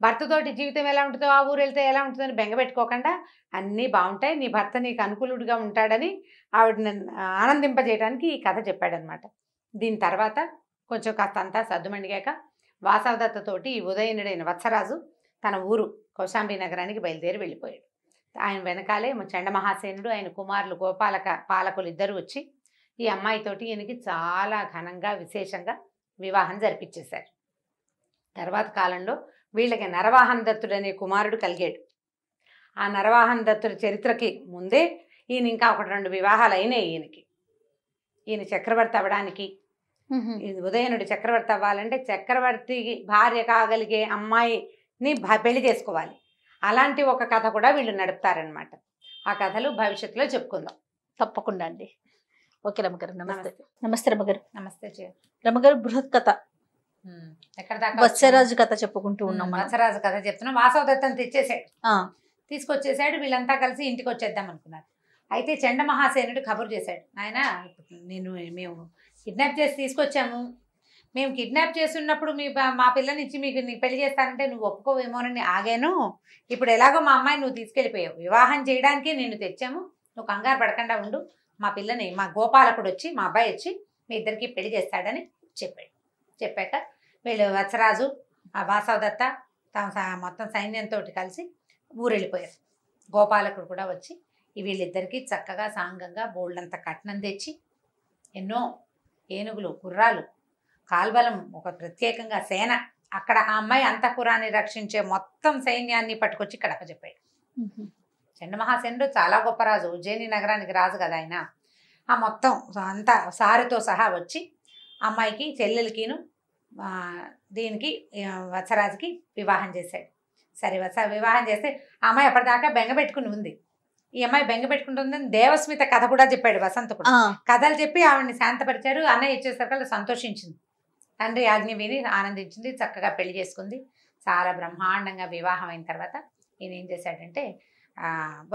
భర్తతోటి జీవితం ఎలా ఉంటుందో ఆ ఊరు వెళ్తే ఎలా ఉంటుందని బెంగపెట్టుకోకుండా అన్నీ బాగుంటాయి నీ భర్త నీకు అనుకూలుడిగా ఉంటాడని ఆవిడని ఆనందింపజేయడానికి ఈ కథ చెప్పాడనమాట దీని తర్వాత కొంచెం కాస్త అంతా సర్దుమండిగాక వాసవదత్తతోటి ఉదయనుడైన వత్సరాజు తన ఊరు కౌశాంబీ నగరానికి బయలుదేరి వెళ్ళిపోయాడు ఆయన వెనకాలే చండమహాసేనుడు ఆయన కుమారులు గోపాలక పాలకులు ఇద్దరు వచ్చి ఈ అమ్మాయితోటి ఈయనకి చాలా ఘనంగా విశేషంగా వివాహం జరిపించేశారు తర్వాత కాలంలో వీళ్ళకి నరవాహన దత్తుడు అనే కుమారుడు కలిగాడు ఆ నరవాహన దత్తుడి చరిత్రకి ముందే ఈయన ఇంకా ఒకటి రెండు వివాహాలు అయినాయి ఈయనకి ఈయన చక్రవర్తి అవ్వడానికి ఉదయనుడు చక్రవర్తి అవ్వాలంటే చక్రవర్తి భార్య కాగలిగే అమ్మాయిని పెళ్లి చేసుకోవాలి అలాంటి ఒక కథ కూడా వీళ్ళు నడుపుతారనమాట ఆ కథలు భవిష్యత్తులో చెప్పుకుందాం తప్పకుండా అండి ఓకే రమ్మగారు నమస్తే నమస్తే రమ్మగారు నమస్తే రమ్మగారు బృహత్ కథ వత్సరాజు కథ చెప్పుకుంటూ ఉన్నాం వత్సరాజు కథ చెప్తున్నాం వాసవదత్తను తెచ్చేసాడు తీసుకొచ్చేసాడు వీళ్ళంతా కలిసి ఇంటికి వచ్చేద్దాం అనుకున్నారు అయితే చండమహాసేనుడు మహాసేనుడు కబురు చేశాడు ఆయన నేను మేము కిడ్నాప్ చేసి తీసుకొచ్చాము మేము కిడ్నాప్ చేసి ఉన్నప్పుడు మీ మా పిల్లనిచ్చి మీకు నీ పెళ్లి చేస్తానంటే నువ్వు ఒప్పుకోవేమోనని ఆగాను ఇప్పుడు ఎలాగో మా అమ్మాయి నువ్వు తీసుకెళ్ళిపోయావు వివాహం చేయడానికి నేను తెచ్చాము నువ్వు కంగారు పడకుండా ఉండు మా పిల్లని మా గోపాలకుడు వచ్చి మా అబ్బాయి వచ్చి మీ ఇద్దరికి పెళ్లి చేస్తాడని చెప్పాడు చెప్పాక వీళ్ళు వత్సరాజు ఆ వాసవదత్త తమ మొత్తం సైన్యంతో కలిసి ఊరెళ్ళిపోయారు గోపాలకుడు కూడా వచ్చి వీళ్ళిద్దరికీ చక్కగా సాంగంగా బోల్డంత కట్నం తెచ్చి ఎన్నో ఏనుగులు గుర్రాలు కాల్బలం ఒక ప్రత్యేకంగా సేన అక్కడ ఆ అమ్మాయి అంతఃపురాన్ని రక్షించే మొత్తం సైన్యాన్ని పట్టుకొచ్చి కడప చెప్పాడు చండమహాసేనుడు చాలా గొప్ప రాజు ఉజ్జయిని నగరానికి రాజు కదా ఆయన ఆ మొత్తం అంతా సారితో సహా వచ్చి అమ్మాయికి చెల్లెలకిను దీనికి వత్సరాజుకి వివాహం చేశాడు సరే వత్స వివాహం చేస్తే అమ్మాయి అప్పటిదాకా బెంగ పెట్టుకుని ఉంది ఈ అమ్మాయి బెంగ పెట్టుకుంటుందని దేవస్మిత కథ కూడా చెప్పాడు వసంత కూడా కథలు చెప్పి ఆవిడని శాంతపరిచారు అన్నయ్య ఇచ్చేసరికి సంతోషించింది తండ్రి ఆజ్ఞ విని ఆనందించింది చక్కగా పెళ్లి చేసుకుంది చాలా బ్రహ్మాండంగా వివాహం అయిన తర్వాత ఈయన ఏం చేశాడంటే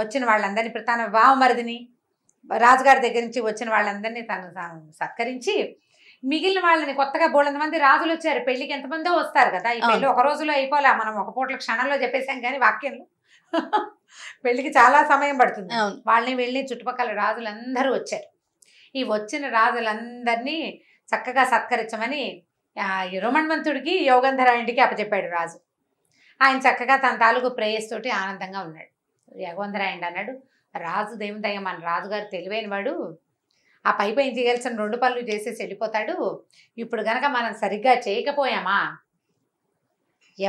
వచ్చిన వాళ్ళందరినీ ప్రధాన తన మరిదిని రాజుగారి దగ్గర నుంచి వచ్చిన వాళ్ళందరినీ తను సత్కరించి మిగిలిన వాళ్ళని కొత్తగా బోళ్ళంత మంది రాజులు వచ్చారు పెళ్లికి ఎంతమందో వస్తారు కదా ఈ పెళ్లి ఒక రోజులో అయిపోలే మనం ఒక పూటల క్షణంలో చెప్పేసాం కానీ వాక్యంలో వెళ్ళికి చాలా సమయం పడుతుంది వాళ్ళని వెళ్ళి చుట్టుపక్కల రాజులందరూ వచ్చారు ఈ వచ్చిన రాజులందరినీ చక్కగా సత్కరించమని రుమణవంతుడికి యోగంధరాయుడికి అప్పచెప్పాడు రాజు ఆయన చక్కగా తన తాలూకు ప్రేయస్ తోటి ఆనందంగా ఉన్నాడు యోగంధరాయుడు అన్నాడు రాజు దేవతయ్య మన రాజుగారు తెలివైన వాడు ఆ పై పైన చేయాల్సిన రెండు పనులు చేసేసి వెళ్ళిపోతాడు ఇప్పుడు గనక మనం సరిగ్గా చేయకపోయామా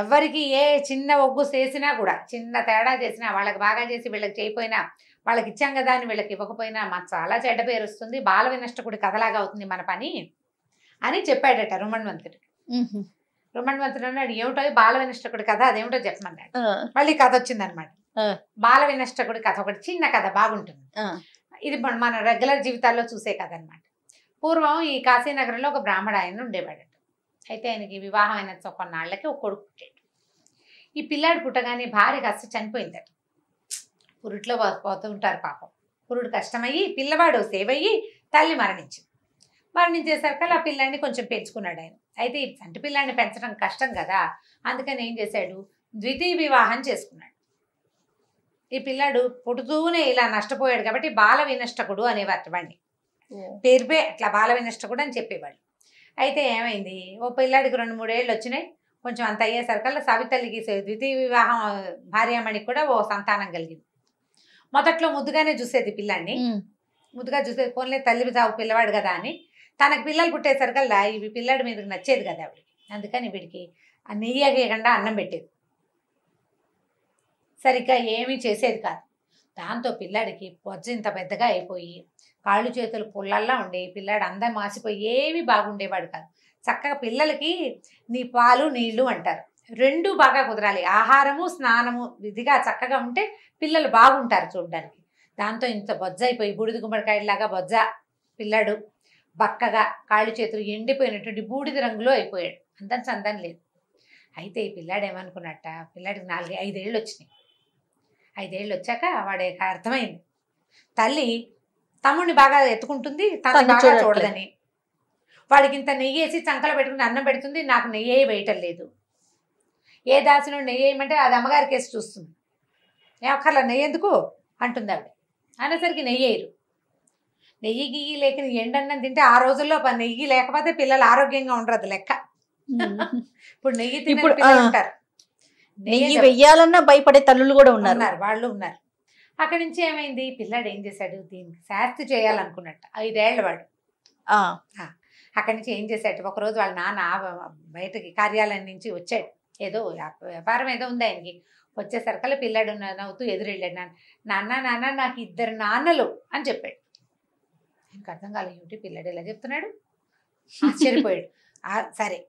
ఎవరికి ఏ చిన్న ఒగ్గు చేసినా కూడా చిన్న తేడా చేసినా వాళ్ళకి బాగా చేసి వీళ్ళకి చేయకపోయినా వాళ్ళకి ఇచ్చాం కదా అని వీళ్ళకి ఇవ్వకపోయినా మాకు చాలా చెడ్డ పేరు వస్తుంది బాల వినష్టకుడి కథలాగా అవుతుంది మన పని అని చెప్పాడట రుమణవంతుడు రుమణవంతుడు అన్నాడు ఏమిటో బాల వినష్టకుడి కథ అదేమిటో చెప్పమన్నాడు మళ్ళీ కథ వచ్చిందనమాట బాల వినష్టకుడి కథ ఒకటి చిన్న కథ బాగుంటుంది ఇది మన రెగ్యులర్ జీవితాల్లో చూసే కథ అనమాట పూర్వం ఈ కాశీనగరంలో ఒక బ్రాహ్మణ ఆయన ఉండేవాడు అయితే ఆయనకి వివాహమైన కొన్నాళ్ళకి ఒక కొడుకు పుట్టాడు ఈ పిల్లాడు పుట్టగానే భార్య కాస్త చనిపోయిందట పురుట్లో పోతూ ఉంటారు పాపం పురుడు కష్టమయ్యి పిల్లవాడు సేవ్ అయ్యి తల్లి మరణించి మరణించేసరికి ఆ పిల్లాడిని కొంచెం పెంచుకున్నాడు ఆయన అయితే ఈ తంటి పిల్లాడిని పెంచడం కష్టం కదా అందుకని ఏం చేశాడు ద్వితీయ వివాహం చేసుకున్నాడు ఈ పిల్లాడు పుడుతూనే ఇలా నష్టపోయాడు కాబట్టి బాల వినష్టకుడు అనేవారు వాడిని పేరుపే అట్లా బాల వినష్టకుడు అని చెప్పేవాళ్ళు అయితే ఏమైంది ఓ పిల్లాడికి రెండు మూడేళ్ళు వచ్చినాయి కొంచెం అంత అయ్యేసరికల్లా సవితల్లికి ద్వితీయ వివాహం భార్యామణికి కూడా ఓ సంతానం కలిగింది మొదట్లో ముద్దుగానే చూసేది పిల్లాన్ని ముద్దుగా చూసేది పోన్లే తల్లి తావు పిల్లవాడు కదా అని తనకు పిల్లలు పుట్టేసరికల్లా ఇవి పిల్లాడి మీదకి నచ్చేది కదా ఆవిడకి అందుకని వీడికి ఆ నెయ్యి అగేయకుండా అన్నం పెట్టేది సరిగ్గా ఏమీ చేసేది కాదు దాంతో పిల్లాడికి పొజ్జ ఇంత పెద్దగా అయిపోయి కాళ్ళు చేతులు పుల్లల్లా ఉండే పిల్లాడు అందం మాసిపోయి ఏవి బాగుండేవాడు కాదు చక్కగా పిల్లలకి నీ పాలు నీళ్లు అంటారు రెండు బాగా కుదరాలి ఆహారము స్నానము విధిగా చక్కగా ఉంటే పిల్లలు బాగుంటారు చూడడానికి దాంతో ఇంత బొజ్జ అయిపోయి బూడిద గుమ్మడికాయలాగా బొజ్జ పిల్లాడు బక్కగా కాళ్ళు చేతులు ఎండిపోయినటువంటి బూడిద రంగులో అయిపోయాడు అందం చందం లేదు అయితే ఈ పిల్లాడు ఏమనుకున్నట్ట పిల్లాడికి నాలుగు ఐదేళ్ళు వచ్చినాయి ఐదేళ్ళు వచ్చాక వాడే అర్థమైంది తల్లి తమ్ముడిని బాగా ఎత్తుకుంటుంది తన చూడదని వాడికి ఇంత నెయ్యి వేసి చంకలో పెట్టుకుని అన్నం పెడుతుంది నాకు నెయ్యి వేయటం లేదు ఏ దాసిన నెయ్యి వేయమంటే అది అమ్మగారి కేసు చూస్తుంది ఏ నెయ్యి ఎందుకు అంటుంది ఆవిడ అనేసరికి నెయ్యి వేయరు నెయ్యి గియ్యి లేక ఎండన్నం తింటే ఆ రోజుల్లో నెయ్యి లేకపోతే పిల్లలు ఆరోగ్యంగా ఉండరు లెక్క ఇప్పుడు నెయ్యి తింటారు నెయ్యి వెయ్యాలన్నా భయపడే తల్లులు కూడా ఉన్నారు వాళ్ళు ఉన్నారు అక్కడి నుంచి ఏమైంది పిల్లాడు ఏం చేశాడు దీనికి శాస్తి చేయాలనుకున్నట్ట ఐదేళ్ల వాడు అక్కడి నుంచి ఏం చేశాడు ఒకరోజు వాళ్ళ నాన్న బయటకి కార్యాలయం నుంచి వచ్చాడు ఏదో వ్యాపారం ఏదో ఉంది ఆయనకి వచ్చేసరికల్లా పిల్లాడు నవ్వుతూ ఎదురెళ్ళాడు నాన్న నాన్న నాన్న నాకు ఇద్దరు నాన్నలు అని చెప్పాడు ఆయనకు అర్థం కాలేదు ఏమిటి పిల్లాడు ఎలా చెప్తున్నాడు ఆశ్చర్యపోయాడు సరే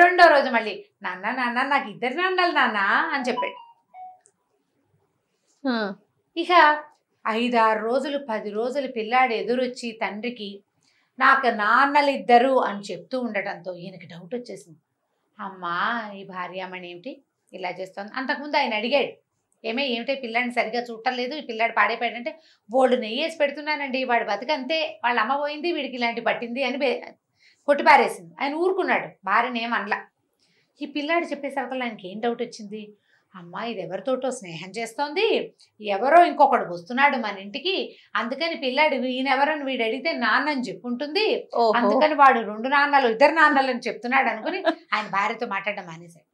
రెండో రోజు మళ్ళీ నాన్న నాన్న నాకు ఇద్దరు నాన్నలు నాన్న అని చెప్పాడు ఇక ఐదారు రోజులు పది రోజులు పిల్లాడు ఎదురొచ్చి తండ్రికి నాకు నాన్నలిద్దరు అని చెప్తూ ఉండటంతో ఈయనకి డౌట్ వచ్చేసింది అమ్మా ఈ భార్యామణి ఏమిటి ఇలా చేస్తుంది అంతకుముందు ఆయన అడిగాడు ఏమే ఏమిటో పిల్లాడిని సరిగ్గా చూడలేదు ఈ పిల్లాడు పాడైపోయాడంటే నెయ్యి నెయ్యేసి పెడుతున్నానండి వాడు బతుకంతే వాళ్ళ అమ్మ పోయింది వీడికి ఇలాంటి పట్టింది అని కొట్టిపారేసింది ఆయన ఊరుకున్నాడు భార్యనేమనలా ఈ పిల్లాడు చెప్పేసరికి ఆయనకి ఏం డౌట్ వచ్చింది అమ్మ ఇది ఎవరితోటో స్నేహం చేస్తోంది ఎవరో ఇంకొకడు వస్తున్నాడు మన ఇంటికి అందుకని పిల్లాడు ఎవరని వీడు అడిగితే నాన్నని చెప్పుంటుంది అందుకని వాడు రెండు నాన్నలు ఇద్దరు అని చెప్తున్నాడు అనుకుని ఆయన భార్యతో మాట్లాడడం మానేశాడు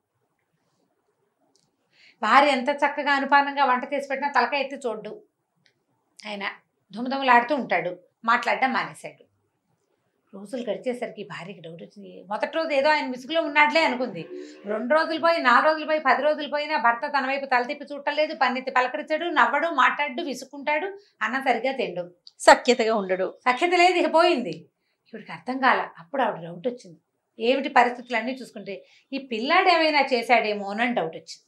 భార్య ఎంత చక్కగా అనుపానంగా వంట చేసి పెట్టినా తలకాయ ఎత్తి చూడ్డు ఆయన దుమదుమలాడుతూ ఉంటాడు మాట్లాడడం మానేశాడు రోజులు గడిచేసరికి భార్యకి డౌట్ వచ్చింది మొదటి రోజు ఏదో ఆయన విసుగులో ఉన్నట్లే అనుకుంది రెండు రోజులు పోయి నాలుగు రోజులు పోయి పది రోజులు పోయినా భర్త తన వైపు తల తిప్పి చూడలేదు పన్నెత్తి పలకరించాడు నవ్వడు మాట్లాడు విసుక్కుంటాడు అన్న సరిగ్గా తిండు సఖ్యతగా ఉండడు సఖ్యత లేదు ఇక పోయింది ఇవిడికి అర్థం కాల అప్పుడు ఆవిడ డౌట్ వచ్చింది ఏమిటి పరిస్థితులు అన్నీ చూసుకుంటే ఈ పిల్లాడు ఏమైనా చేశాడేమోనని డౌట్ వచ్చింది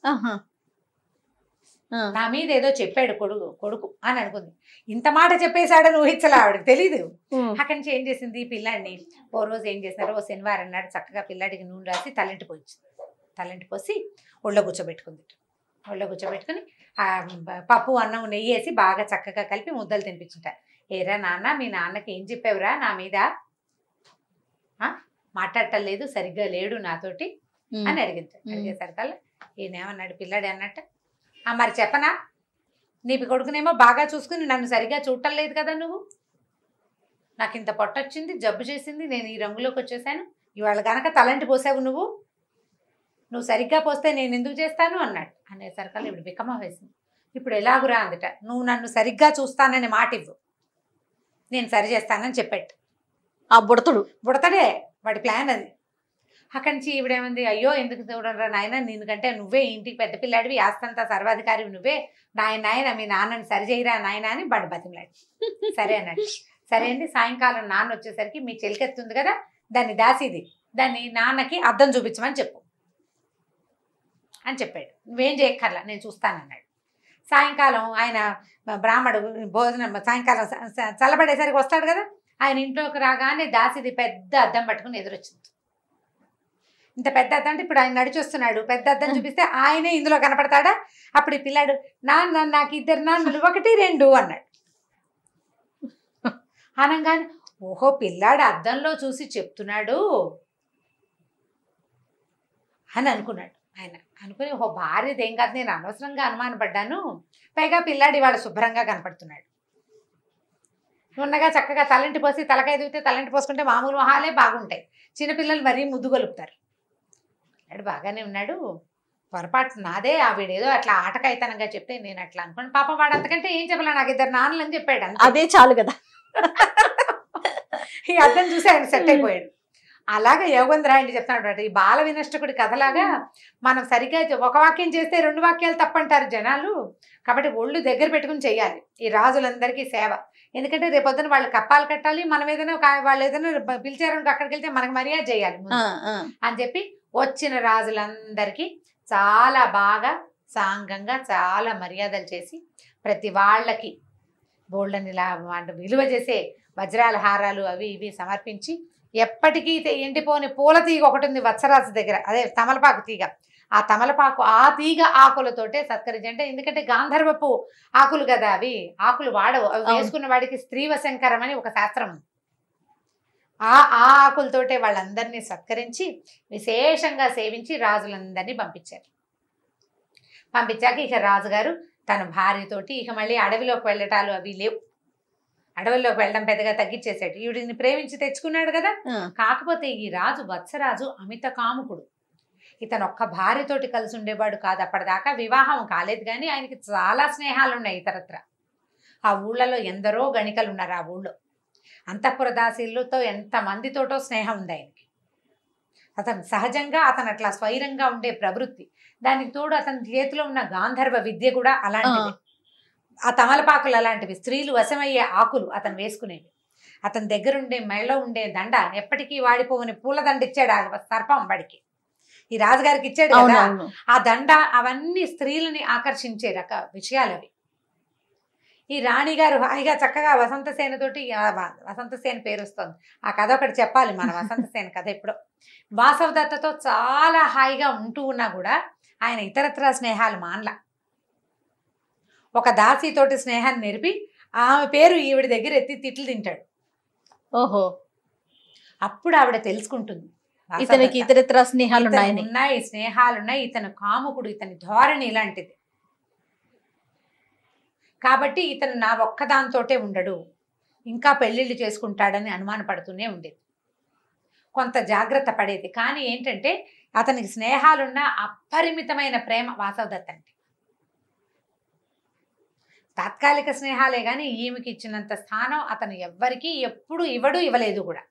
నా మీద ఏదో చెప్పాడు కొడుకు కొడుకు అని అనుకుంది ఇంత మాట చెప్పేశాడని ఊహించలే ఆవిడకి తెలీదు అక్కడి నుంచి ఏం చేసింది పిల్లాడిని ఓ రోజు ఏం చేసినారు ఓ శనివారం అన్నాడు చక్కగా పిల్లాడికి నూనె రాసి తలంటి పోయించింది తలంటి పోసి ఒళ్ళో కూర్చోబెట్టుకుంది ఒళ్ళో కూర్చోబెట్టుకుని పప్పు అన్నం నెయ్యి వేసి బాగా చక్కగా కలిపి ముద్దలు తినిపించుంటారు ఏరా నాన్న మీ నాన్నకి ఏం చెప్పావురా నా మీద మాట్లాడటం లేదు సరిగ్గా లేడు నాతోటి అని అడిగింది అడిగేసరికల్లా ఈయనేమన్నాడు పిల్లాడు అన్నట్టు మరి చెప్పనా నీ కొడుకునేమో బాగా చూసుకుని నన్ను సరిగా చూడటం లేదు కదా నువ్వు నాకు ఇంత పొట్టొచ్చింది జబ్బు చేసింది నేను ఈ రంగులోకి వచ్చేసాను ఇవాళ కనుక తలంటి పోసావు నువ్వు నువ్వు సరిగ్గా పోస్తే నేను ఎందుకు చేస్తాను అన్నాడు సరికాలు ఇప్పుడు బిక్కమ వేసింది ఇప్పుడు ఎలాగురా అందుట నువ్వు నన్ను సరిగ్గా చూస్తానని మాట ఇవ్వు నేను సరి చేస్తానని చెప్పాడు ఆ బుడతడు బుడతడే వాడి ప్లాన్ అది అక్కడి నుంచి ఈవిడేమంది అయ్యో ఎందుకు చూడరా నాయన కంటే నువ్వే ఇంటికి పెద్ద పిల్లాడివి ఆస్తంతా సర్వాధికారి నువ్వే నాయన నాయన మీ నాన్నని చేయరా నాయన అని బడి బతిమలాడి సరే అన్నాడు సరే అండి సాయంకాలం నాన్న వచ్చేసరికి మీ చెలికెత్తుంది కదా దాన్ని దాసిది దాన్ని నాన్నకి అర్థం చూపించమని చెప్పు అని చెప్పాడు నువ్వేం చేయక్కర్లా నేను చూస్తానన్నాడు సాయంకాలం ఆయన బ్రాహ్మడు భోజనం సాయంకాలం చల్లబడేసరికి వస్తాడు కదా ఆయన ఇంట్లోకి రాగానే దాసిది పెద్ద అద్దం పట్టుకుని ఎదురొచ్చింది ఇంత పెద్ద అద్దం అంటే ఇప్పుడు ఆయన నడిచొస్తున్నాడు పెద్ద అద్దం చూపిస్తే ఆయనే ఇందులో కనపడతాడా అప్పుడు ఈ పిల్లాడు నాన్న నాకు ఇద్దరు నాన్నలు ఒకటి రెండు అన్నాడు అనగానే ఓహో పిల్లాడు అద్దంలో చూసి చెప్తున్నాడు అని అనుకున్నాడు ఆయన అనుకుని ఓహో భార్యది ఏం కాదు నేను అనవసరంగా అనుమానపడ్డాను పైగా పిల్లాడు ఇవాడు శుభ్రంగా కనపడుతున్నాడు ఉన్నగా చక్కగా తలంటి పోసి తలకాయ దిగితే తలంటి పోసుకుంటే మామూలు మొహాలే బాగుంటాయి చిన్నపిల్లలు మరీ ముద్దు గలుపుతారు ఉన్నాడు బాగానే ఉన్నాడు పొరపాటు నాదే ఆవిడేదో అట్లా ఆటకైతనంగా చెప్తే నేను అట్లా అనుకోండి పాప వాడు అంతకంటే ఏం చెప్పలే నాకు ఇద్దరు నాన్నలు అని చెప్పాడు అదే చాలు కదా ఈ అర్థం చూసి ఆయన సెట్ అయిపోయాడు అలాగే యోగేంద్రాయణ చెప్తున్నాడు ఈ బాల వినష్టకుడి కథలాగా మనం సరిగ్గా ఒక వాక్యం చేస్తే రెండు వాక్యాలు తప్పంటారు జనాలు కాబట్టి ఒళ్ళు దగ్గర పెట్టుకుని చేయాలి ఈ రాజులందరికీ సేవ ఎందుకంటే రేపొద్దున వాళ్ళు కప్పాలు కట్టాలి మనం ఏదైనా వాళ్ళు ఏదైనా పిలిచారనుకో అక్కడికి వెళ్తే మనకు మర్యాద చేయాలి అని చెప్పి వచ్చిన రాజులందరికీ చాలా బాగా సాంగంగా చాలా మర్యాదలు చేసి ప్రతి వాళ్ళకి బోల్డని ఇలా విలువ చేసే వజ్రాల హారాలు అవి ఇవి సమర్పించి ఎప్పటికీ ఎండిపోని పూల తీగ ఒకటి ఉంది వత్సరాజు దగ్గర అదే తమలపాకు తీగ ఆ తమలపాకు ఆ తీగ ఆకులతోటే సత్కరించంటే ఎందుకంటే గాంధర్వపు ఆకులు కదా అవి ఆకులు వాడవు అవి వేసుకున్న వాడికి స్త్రీవశంకరం అని ఒక శాస్త్రం ఉంది ఆ ఆ ఆకులతోటే వాళ్ళందరినీ సత్కరించి విశేషంగా సేవించి రాజులందరినీ పంపించారు పంపించాక ఇక రాజుగారు తన భార్యతోటి ఇక మళ్ళీ అడవిలోకి వెళ్ళటాలు అవి లేవు అడవుల్లోకి వెళ్ళడం పెద్దగా తగ్గించేశాడు ఈవిడిని ప్రేమించి తెచ్చుకున్నాడు కదా కాకపోతే ఈ రాజు వత్సరాజు అమిత కాముకుడు ఇతను ఒక్క భార్యతోటి కలిసి ఉండేవాడు కాదు అప్పటిదాకా వివాహం కాలేదు కానీ ఆయనకి చాలా స్నేహాలు ఉన్నాయి ఇతరత్ర ఆ ఊళ్ళలో ఎందరో గణికలు ఉన్నారు ఆ ఊళ్ళో అంతఃపుర దాసీలతో ఎంతమందితోటో స్నేహం ఉంది ఆయనకి అతను సహజంగా అతను అట్లా స్వైరంగా ఉండే ప్రవృత్తి దానికి తోడు అతని చేతిలో ఉన్న గాంధర్వ విద్య కూడా అలాంటిది ఆ తమలపాకులు అలాంటివి స్త్రీలు వశమయ్యే ఆకులు అతను వేసుకునేవి అతని దగ్గరుండే మెడలో ఉండే దండ ఎప్పటికీ వాడిపోవని పూల దండ ఇచ్చాడు ఆ సర్పం వాడికి ఈ రాజుగారికి ఇచ్చాడు కదా ఆ దండ అవన్నీ స్త్రీలని ఆకర్షించే రక విషయాలవి ఈ రాణిగారు హాయిగా చక్కగా వసంతసేనతోటి తోటి వసంతసేన పేరు వస్తుంది ఆ కథ ఒకటి చెప్పాలి మన వసంతసేన కథ ఎప్పుడో వాసవదత్తతో చాలా హాయిగా ఉంటూ ఉన్నా కూడా ఆయన ఇతరత్ర స్నేహాలు మాన్ల ఒక దాసీతోటి స్నేహాన్ని నెరిపి ఆమె పేరు ఈవిడ దగ్గర ఎత్తి తిట్లు తింటాడు ఓహో అప్పుడు ఆవిడ తెలుసుకుంటుంది ఇతనికి ఇతరత్ర స్నేహాలు ఉన్నాయి స్నేహాలున్నాయి ఇతను కాముకుడు ఇతని ధోరణి ఇలాంటిది కాబట్టి ఇతను నా ఒక్కదాంతోటే ఉండడు ఇంకా పెళ్ళిళ్ళు చేసుకుంటాడని అనుమానపడుతూనే ఉండేది కొంత జాగ్రత్త పడేది కానీ ఏంటంటే అతనికి స్నేహాలున్న అపరిమితమైన ప్రేమ వాసవదత్ అంటే తాత్కాలిక స్నేహాలే కానీ ఈమెకి ఇచ్చినంత స్థానం అతను ఎవ్వరికీ ఎప్పుడు ఇవ్వడు ఇవ్వలేదు కూడా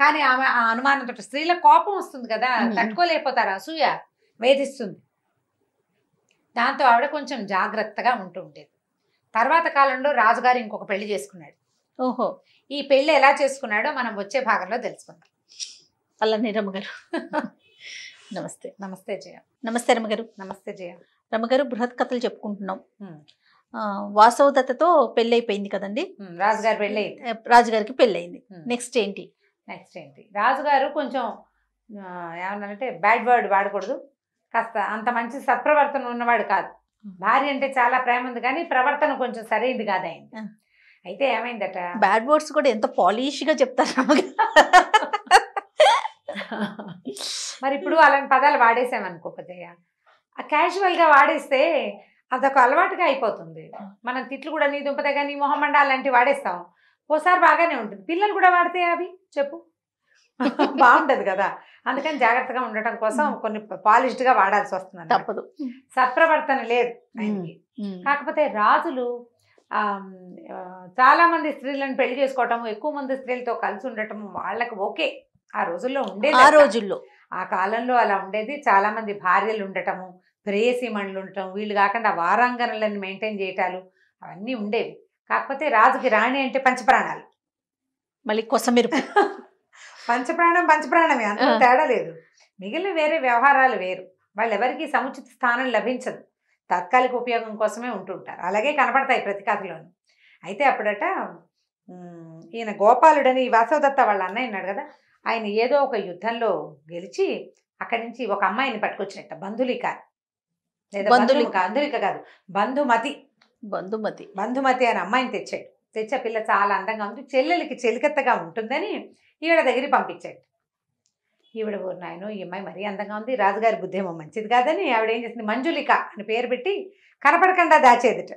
కానీ ఆమె ఆ అనుమానంతో స్త్రీల కోపం వస్తుంది కదా తట్టుకోలేకపోతారు అసూయ వేధిస్తుంది దాంతో ఆవిడ కొంచెం జాగ్రత్తగా ఉంటుండేది తర్వాత కాలంలో రాజుగారు ఇంకొక పెళ్లి చేసుకున్నాడు ఓహో ఈ పెళ్లి ఎలా చేసుకున్నాడో మనం వచ్చే భాగంలో తెలుసుకుందాం అల్లని రమ్మగారు నమస్తే నమస్తే జయ నమస్తే రమ్మగారు నమస్తే జయ రమ్మగారు బృహత్ కథలు చెప్పుకుంటున్నాం వాసవదత్తతో అయిపోయింది కదండి రాజుగారు పెళ్ళి రాజుగారికి అయింది నెక్స్ట్ ఏంటి నెక్స్ట్ ఏంటి రాజుగారు కొంచెం ఏమన్నా అంటే బ్యాడ్ వర్డ్ వాడకూడదు కాస్త అంత మంచి సత్ప్రవర్తన ఉన్నవాడు కాదు భార్య అంటే చాలా ప్రేమ ఉంది కానీ ప్రవర్తన కొంచెం సరైనది కాదు అయితే ఏమైందట బ్యాడ్ వర్డ్స్ కూడా ఎంత పాలిష్ గా చెప్తారు మరి ఇప్పుడు అలాంటి పదాలు వాడేసామనుకో పెద్దయ్య ఆ క్యాజువల్ గా వాడేస్తే అదొక అలవాటుగా అయిపోతుంది మనం తిట్లు కూడా నీ దుంపదే కానీ మొహమండ అలాంటివి వాడేస్తాం ఓసారి బాగానే ఉంటుంది పిల్లలు కూడా వాడితే అవి చెప్పు *laughs* బాగుంటది కదా అందుకని జాగ్రత్తగా ఉండటం కోసం కొన్ని పాలిష్డ్ గా వాడాల్సి వస్తుంది తప్పదు సప్రవర్తన లేదు కాకపోతే రాజులు చాలా మంది స్త్రీలను పెళ్లి చేసుకోవటం ఎక్కువ మంది స్త్రీలతో కలిసి ఉండటం వాళ్ళకి ఓకే ఆ రోజుల్లో ఉండేది ఆ రోజుల్లో ఆ కాలంలో అలా ఉండేది చాలా మంది భార్యలు ఉండటము ప్రేయసీమణులు ఉండటం వీళ్ళు కాకుండా వారాంగనులను మెయింటైన్ చేయటాలు అవన్నీ ఉండేవి కాకపోతే రాజుకి రాణి అంటే పంచప్రాణాలు మళ్ళీ కొసమిరుపు *laughs* పంచప్రాణం పంచప్రాణమే అంత తేడా లేదు మిగిలిన వేరే వ్యవహారాలు వేరు వాళ్ళు ఎవరికి సముచిత స్థానం లభించదు తాత్కాలిక ఉపయోగం కోసమే ఉంటుంటారు అలాగే కనపడతాయి ప్రతి కథలోను అయితే అప్పుడట ఈయన గోపాలుడని వాసవదత్త వాళ్ళ అన్నయ్య ఉన్నాడు కదా ఆయన ఏదో ఒక యుద్ధంలో గెలిచి అక్కడి నుంచి ఒక అమ్మాయిని పట్టుకొచ్చినట్ట బంధులిక లేదా బంధులిక కాదు బంధుమతి బంధుమతి బంధుమతి అనే అమ్మాయిని తెచ్చాడు తెచ్చ పిల్ల చాలా అందంగా ఉంది చెల్లెలకి చెలికత్తగా ఉంటుందని ఈవిడ దగ్గరికి పంపించాడు ఈవిడ ఊరు నాయను ఈ అమ్మాయి మరీ అందంగా ఉంది రాజుగారి బుద్ధేమో మంచిది కాదని ఆవిడ ఏం చేసింది మంజులిక అని పేరు పెట్టి కనపడకుండా దాచేదిట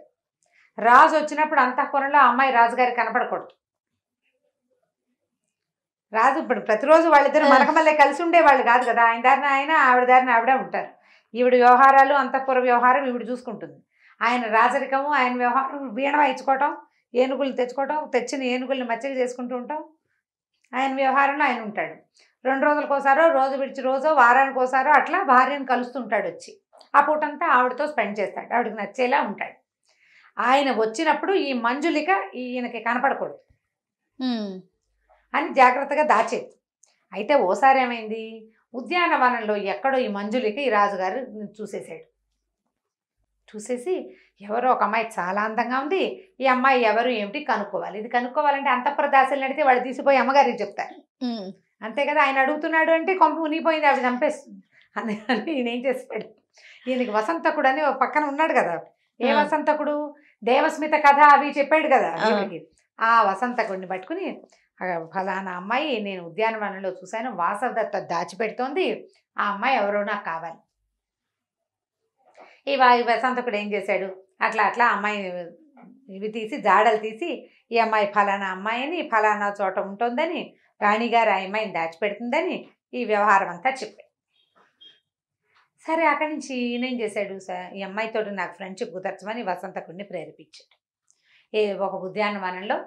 రాజు వచ్చినప్పుడు అంతఃపురంలో అమ్మాయి రాజుగారి కనపడకూడదు రాజు ఇప్పుడు ప్రతిరోజు వాళ్ళిద్దరు మలకమల్లే కలిసి ఉండేవాళ్ళు కాదు కదా ఆయన దారిన ఆయన ఆవిడ దారిన ఆవిడే ఉంటారు ఈవిడ వ్యవహారాలు అంతఃపుర వ్యవహారం ఈవిడ చూసుకుంటుంది ఆయన రాజరికము ఆయన వ్యవహారం వీణ వాయించుకోవటం ఏనుగులు తెచ్చుకోవటం తెచ్చిన ఏనుగుల్ని మచ్చగా చేసుకుంటూ ఉంటాం ఆయన వ్యవహారంలో ఆయన ఉంటాడు రెండు రోజులకోసారో రోజు విడిచి రోజో వారానికి అట్లా భార్యను కలుస్తుంటాడు వచ్చి ఆ పూటంతా ఆవిడతో స్పెండ్ చేస్తాడు ఆవిడకి నచ్చేలా ఉంటాడు ఆయన వచ్చినప్పుడు ఈ మంజులిక ఈయనకి కనపడకూడదు అని జాగ్రత్తగా దాచేది అయితే ఓసారి ఏమైంది ఉద్యానవనంలో ఎక్కడో ఈ మంజులిక ఈ రాజుగారు చూసేశాడు చూసేసి ఎవరో ఒక అమ్మాయి చాలా అందంగా ఉంది ఈ అమ్మాయి ఎవరు ఏమిటి కనుక్కోవాలి ఇది కనుక్కోవాలంటే అంతఃపుర దాసలు నడితే వాళ్ళు తీసిపోయి అమ్మగారికి చెప్తారు అంతే కదా ఆయన అడుగుతున్నాడు అంటే కొంప మునిగిపోయింది ఆవిడ చంపేస్తుంది అని ఈయన ఏం చేస్తాడు ఈయనకి వసంతకుడు అని పక్కన ఉన్నాడు కదా ఏ వసంతకుడు దేవస్మిత కథ అవి చెప్పాడు కదా ఆ వసంతకుడిని పట్టుకుని ఫలానా అమ్మాయి నేను ఉద్యానవనంలో చూశాను వాసవదత్త దాచిపెడుతోంది ఆ అమ్మాయి ఎవరో నాకు కావాలి ఈ వసంతకుడు ఏం చేశాడు అట్లా అట్లా అమ్మాయి ఇవి తీసి జాడలు తీసి ఈ అమ్మాయి ఫలానా అమ్మాయిని ఫలానా చోట ఉంటుందని రాణిగారు ఆ అమ్మాయిని దాచిపెడుతుందని ఈ వ్యవహారం అంతా చెప్పాడు సరే అక్కడి నుంచి ఈయనేం చేశాడు ఈ అమ్మాయితో నాకు ఫ్రెండ్షిప్ కుదర్చమని వసంతకుడిని ప్రేరేపించాడు ఏ ఒక ఉద్యానవనంలో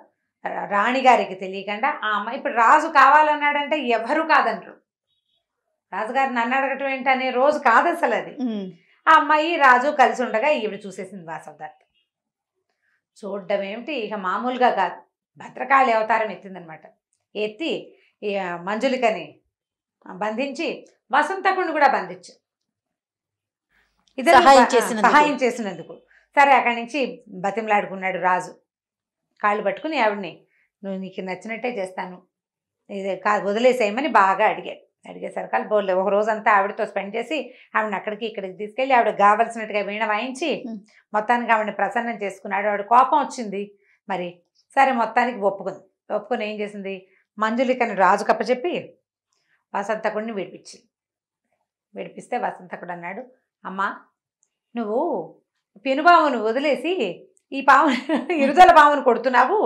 రాణిగారికి తెలియకుండా ఆ అమ్మాయి ఇప్పుడు రాజు కావాలన్నాడంటే ఎవరు కాదంటారు రాజుగారిని నన్ను అడగటం ఏంటనే రోజు కాదు అసలు అది ఆ అమ్మాయి రాజు కలిసి ఉండగా ఈవిడ చూసేసింది వాసవదత్త చూడడం ఏమిటి ఇక మామూలుగా కాదు భద్రకాళి అవతారం ఎత్తిందనమాట ఎత్తి మంజులికని బంధించి వసంతకుని కూడా బంధించు ఇది సహాయం చేసినందుకు సరే అక్కడి నుంచి బతిమలాడుకున్నాడు రాజు కాళ్ళు పట్టుకుని ఆవిడని నువ్వు నీకు నచ్చినట్టే చేస్తాను ఇది కాదు వదిలేసేయమని బాగా అడిగాడు కాదు బోర్లే ఒక రోజంతా ఆవిడతో స్పెండ్ చేసి ఆవిడని అక్కడికి ఇక్కడికి తీసుకెళ్ళి ఆవిడ కావలసినట్టుగా వీణ వాయించి మొత్తానికి ఆవిడని ప్రసన్నం చేసుకున్నాడు ఆవిడ కోపం వచ్చింది మరి సరే మొత్తానికి ఒప్పుకుంది ఒప్పుకుని ఏం చేసింది మంజులికని రాజు కప్పచెప్పి వసంతకుడిని విడిపించింది విడిపిస్తే వసంతకుడు అన్నాడు అమ్మా నువ్వు పెనుబావును వదిలేసి ఈ పాము ఇరుదల పామును కొడుతున్నావు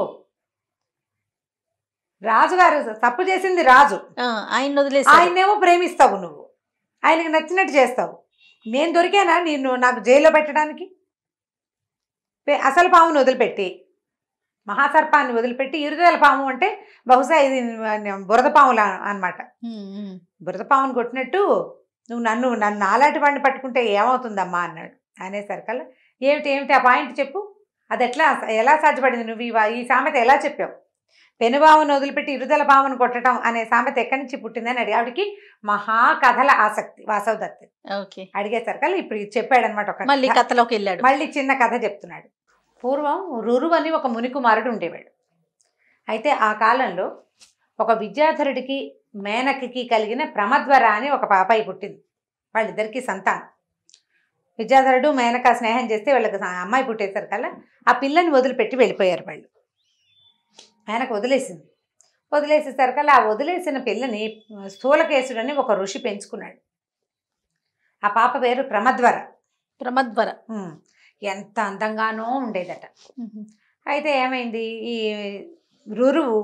రాజుగారు తప్పు చేసింది రాజు ఆయన వదిలేసి ఆయనేమో ప్రేమిస్తావు నువ్వు ఆయనకి నచ్చినట్టు చేస్తావు నేను దొరికానా నేను నాకు జైల్లో పెట్టడానికి అసలు పామును వదిలిపెట్టి మహాసర్పాన్ని వదిలిపెట్టి ఇరుదల పాము అంటే బహుశా ఇది బురద పాముల అనమాట బురద పామును కొట్టినట్టు నువ్వు నన్ను నన్ను నాలాంటి వాడిని పట్టుకుంటే ఏమవుతుందమ్మా అన్నాడు అనేసరికల్లా ఏమిటి ఏమిటి ఆ పాయింట్ చెప్పు అది ఎట్లా ఎలా సాధ్యపడింది నువ్వు ఈ సామెత ఎలా చెప్పావు పెనుభావను వదిలిపెట్టి ఇరుదల భావన కొట్టడం అనే సామెత ఎక్కడి నుంచి పుట్టిందని అడిగి ఆవిడకి మహా కథల ఆసక్తి వాసవ్ దత్ అడిగేసరికి ఇప్పుడు చెప్పాడు అనమాట ఒక మళ్ళీ కథలోకి వెళ్ళాడు మళ్ళీ చిన్న కథ చెప్తున్నాడు పూర్వం రురు అని ఒక మునికుమారుడు ఉండేవాడు అయితే ఆ కాలంలో ఒక విద్యాధరుడికి మేనకి కలిగిన ప్రమద్వర అని ఒక పాపాయి పుట్టింది వాళ్ళిద్దరికీ సంతానం విద్యాధరుడు మేనక స్నేహం చేస్తే వాళ్ళకి అమ్మాయి పుట్టేసరికల్లా ఆ పిల్లని వదిలిపెట్టి వెళ్ళిపోయారు వాళ్ళు ఆయనకు వదిలేసింది వదిలేసేసరికి ఆ వదిలేసిన పిల్లని స్థూలకేశుడని ఒక ఋషి పెంచుకున్నాడు ఆ పాప పేరు ప్రమద్వర ప్రమద్వర ఎంత అందంగానో ఉండేదట అయితే ఏమైంది ఈ రురువు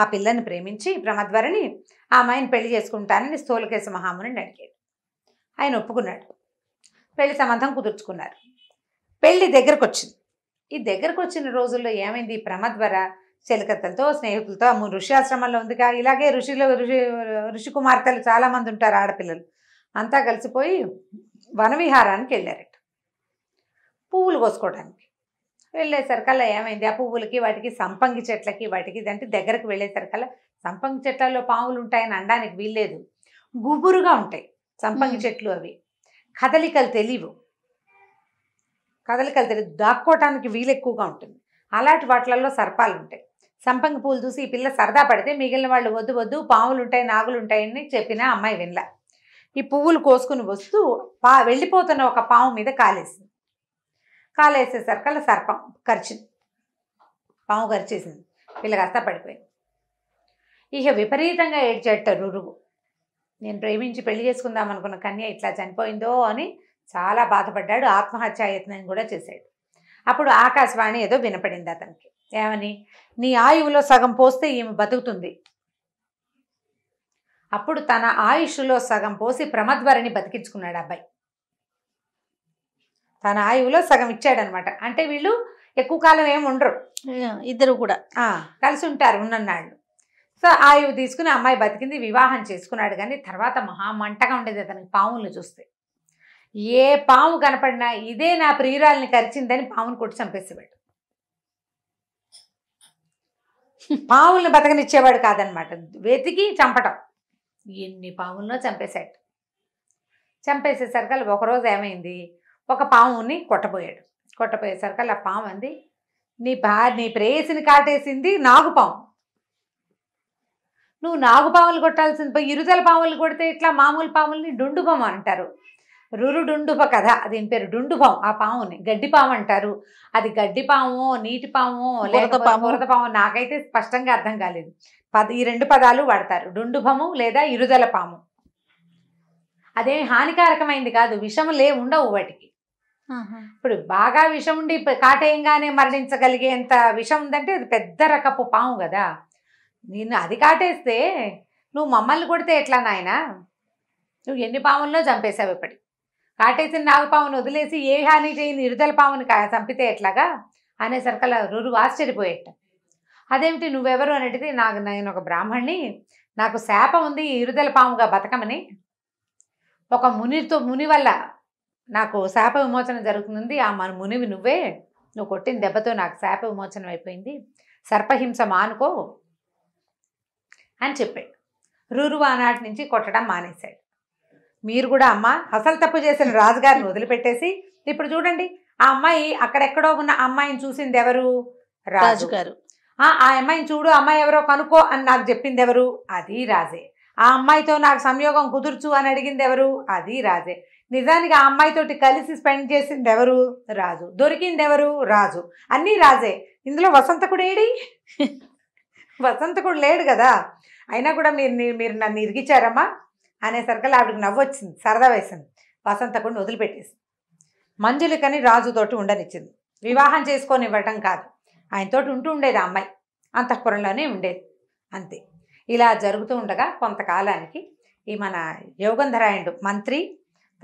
ఆ పిల్లని ప్రేమించి ప్రమద్వరని ఆ అమ్మాయిని పెళ్లి చేసుకుంటానని స్థూలకేశ మహాముని అడిగాడు ఆయన ఒప్పుకున్నాడు పెళ్లి సంబంధం కుదుర్చుకున్నారు పెళ్లి దగ్గరకు వచ్చింది ఈ దగ్గరకు వచ్చిన రోజుల్లో ఏమైంది ప్రమద్వర చెలికత్తలతో స్నేహితులతో అమ్మ ఋషి ఆశ్రమంలో ఉంది ఇలాగే ఋషిలో ఋషి ఋషి కుమార్తెలు చాలామంది ఉంటారు ఆడపిల్లలు అంతా కలిసిపోయి వనవిహారానికి వెళ్ళారట పువ్వులు కోసుకోవడానికి వెళ్ళేసరికల్లా ఏమైంది ఆ పువ్వులకి వాటికి సంపంగి చెట్లకి వాటికి అంటే దగ్గరకు వెళ్ళేసరికల్లా సంపంగి చెట్లలో పాములు ఉంటాయని అనడానికి వీల్లేదు గుబురుగా ఉంటాయి సంపంగి చెట్లు అవి కదలికలు తెలియవు కదలికలు తెలియదు దాక్కోవటానికి వీలు ఎక్కువగా ఉంటుంది అలాంటి వాటిలలో సర్పాలు ఉంటాయి సంపంగి పూలు చూసి ఈ పిల్ల సరదా పడితే మిగిలిన వాళ్ళు వద్దు వద్దు పాములు ఉంటాయి నాగులు ఉంటాయని చెప్పిన అమ్మాయి వినలా ఈ పువ్వులు కోసుకుని వస్తూ పా వెళ్ళిపోతున్న ఒక పాము మీద కాలేసింది కాలేసేసరికల్లా సర్పం కరిచింది పాము కరిచేసింది పిల్ల కాస్త పడిపోయింది ఇక విపరీతంగా ఏడ్చేట రురువు నేను ప్రేమించి పెళ్లి చేసుకుందాం అనుకున్న కన్య ఇట్లా చనిపోయిందో అని చాలా బాధపడ్డాడు ఆత్మహత్యాయత్నం కూడా చేశాడు అప్పుడు ఆకాశవాణి ఏదో వినపడింది అతనికి ఏమని నీ ఆయువులో సగం పోస్తే ఈమె బతుకుతుంది అప్పుడు తన ఆయుష్లో సగం పోసి ప్రమద్వరిని బతికించుకున్నాడు అబ్బాయి తన ఆయువులో సగం ఇచ్చాడనమాట అంటే వీళ్ళు ఎక్కువ కాలం ఏమి ఉండరు ఇద్దరు కూడా కలిసి ఉంటారు ఉన్ననాళ్ళు సో ఆయువు తీసుకుని అమ్మాయి బతికింది వివాహం చేసుకున్నాడు కానీ తర్వాత మహామంటగా ఉండేది అతనికి పావులు చూస్తే ఏ పాము కనపడినా ఇదే నా ప్రియురాలని కరిచిందని పామును కొట్టి చంపేసేవాడు పావుల్ని బతకనిచ్చేవాడు కాదనమాట వెతికి చంపటం ఎన్ని పావులనో చంపేశాడు చంపేసేసరికి ఒకరోజు ఏమైంది ఒక పాముని కొట్టబోయాడు కొట్టబోయేసరికి ఆ పాము అంది నీ బా నీ ప్రేయసిని కాటేసింది నాగుపాము నువ్వు నాగుపాములు కొట్టాల్సింది ఇరుదల పాములు కొడితే ఇట్లా మామూలు పాముల్ని డుండు పాము అంటారు రురుడుండుప కథ దీని పేరు డుండుపాం ఆ పాముని గడ్డిపాము అంటారు అది గడ్డిపాము నీటిపాము లేదా పాము నాకైతే స్పష్టంగా అర్థం కాలేదు పద ఈ రెండు పదాలు వాడతారు డుండుభము లేదా ఇరుదల పాము అదేమి హానికారకమైంది కాదు విషము లే ఉండవు వాటికి ఇప్పుడు బాగా విషం ఉండి కాటేయంగానే మరణించగలిగేంత విషం ఉందంటే అది పెద్ద రకపు పాము కదా నేను అది కాటేస్తే నువ్వు మమ్మల్ని కొడితే ఎట్లా నాయన నువ్వు ఎన్ని పాముల్లో చంపేశావు ఇప్పటికి కాటేసిన నాగపామును వదిలేసి ఏ హాని చేయని ఇరుదల పామును చంపితే ఎట్లాగా అనేసరికి అలా రురు ఆశ్చర్యపోయేట అదేమిటి నువ్వెవరు అనేది నాకు నేను ఒక బ్రాహ్మణ్ణి నాకు శాపం ఉంది ఇరుదల పాముగా బతకమని ఒక మునితో ముని వల్ల నాకు శాప విమోచన జరుగుతుంది ఆ మన మునివి నువ్వే నువ్వు కొట్టిన దెబ్బతో నాకు శాప విమోచనం అయిపోయింది సర్పహింస మానుకో అని చెప్పాడు రూరు ఆనాటి నుంచి కొట్టడం మానేశాడు మీరు కూడా అమ్మ అసలు తప్పు చేసిన రాజుగారిని వదిలిపెట్టేసి ఇప్పుడు చూడండి ఆ అమ్మాయి అక్కడెక్కడో ఉన్న అమ్మాయిని చూసింది ఎవరు రాజుగారు ఆ అమ్మాయిని చూడు అమ్మాయి ఎవరో కనుక్కో అని నాకు చెప్పింది ఎవరు అది రాజే ఆ అమ్మాయితో నాకు సంయోగం కుదుర్చు అని అడిగింది ఎవరు అది రాజే నిజానికి ఆ అమ్మాయితోటి కలిసి స్పెండ్ చేసింది ఎవరు రాజు దొరికింది ఎవరు రాజు అన్నీ రాజే ఇందులో వసంతకుడు ఏడి *laughs* వసంతకుడు లేడు కదా అయినా కూడా మీరు మీరు నన్ను ఇరిగించారమ్మా అనేసరికి ఆవిడకి నవ్వు వచ్చింది సరదా వేసింది వసంతకుడిని వదిలిపెట్టేసి మంజులికని రాజుతోటి ఉండనిచ్చింది వివాహం చేసుకొని ఇవ్వటం కాదు ఆయనతోటి ఉంటూ ఉండేది అమ్మాయి అంతఃపురంలోనే ఉండేది అంతే ఇలా జరుగుతూ ఉండగా కొంతకాలానికి ఈ మన యోగంధరాయుడు మంత్రి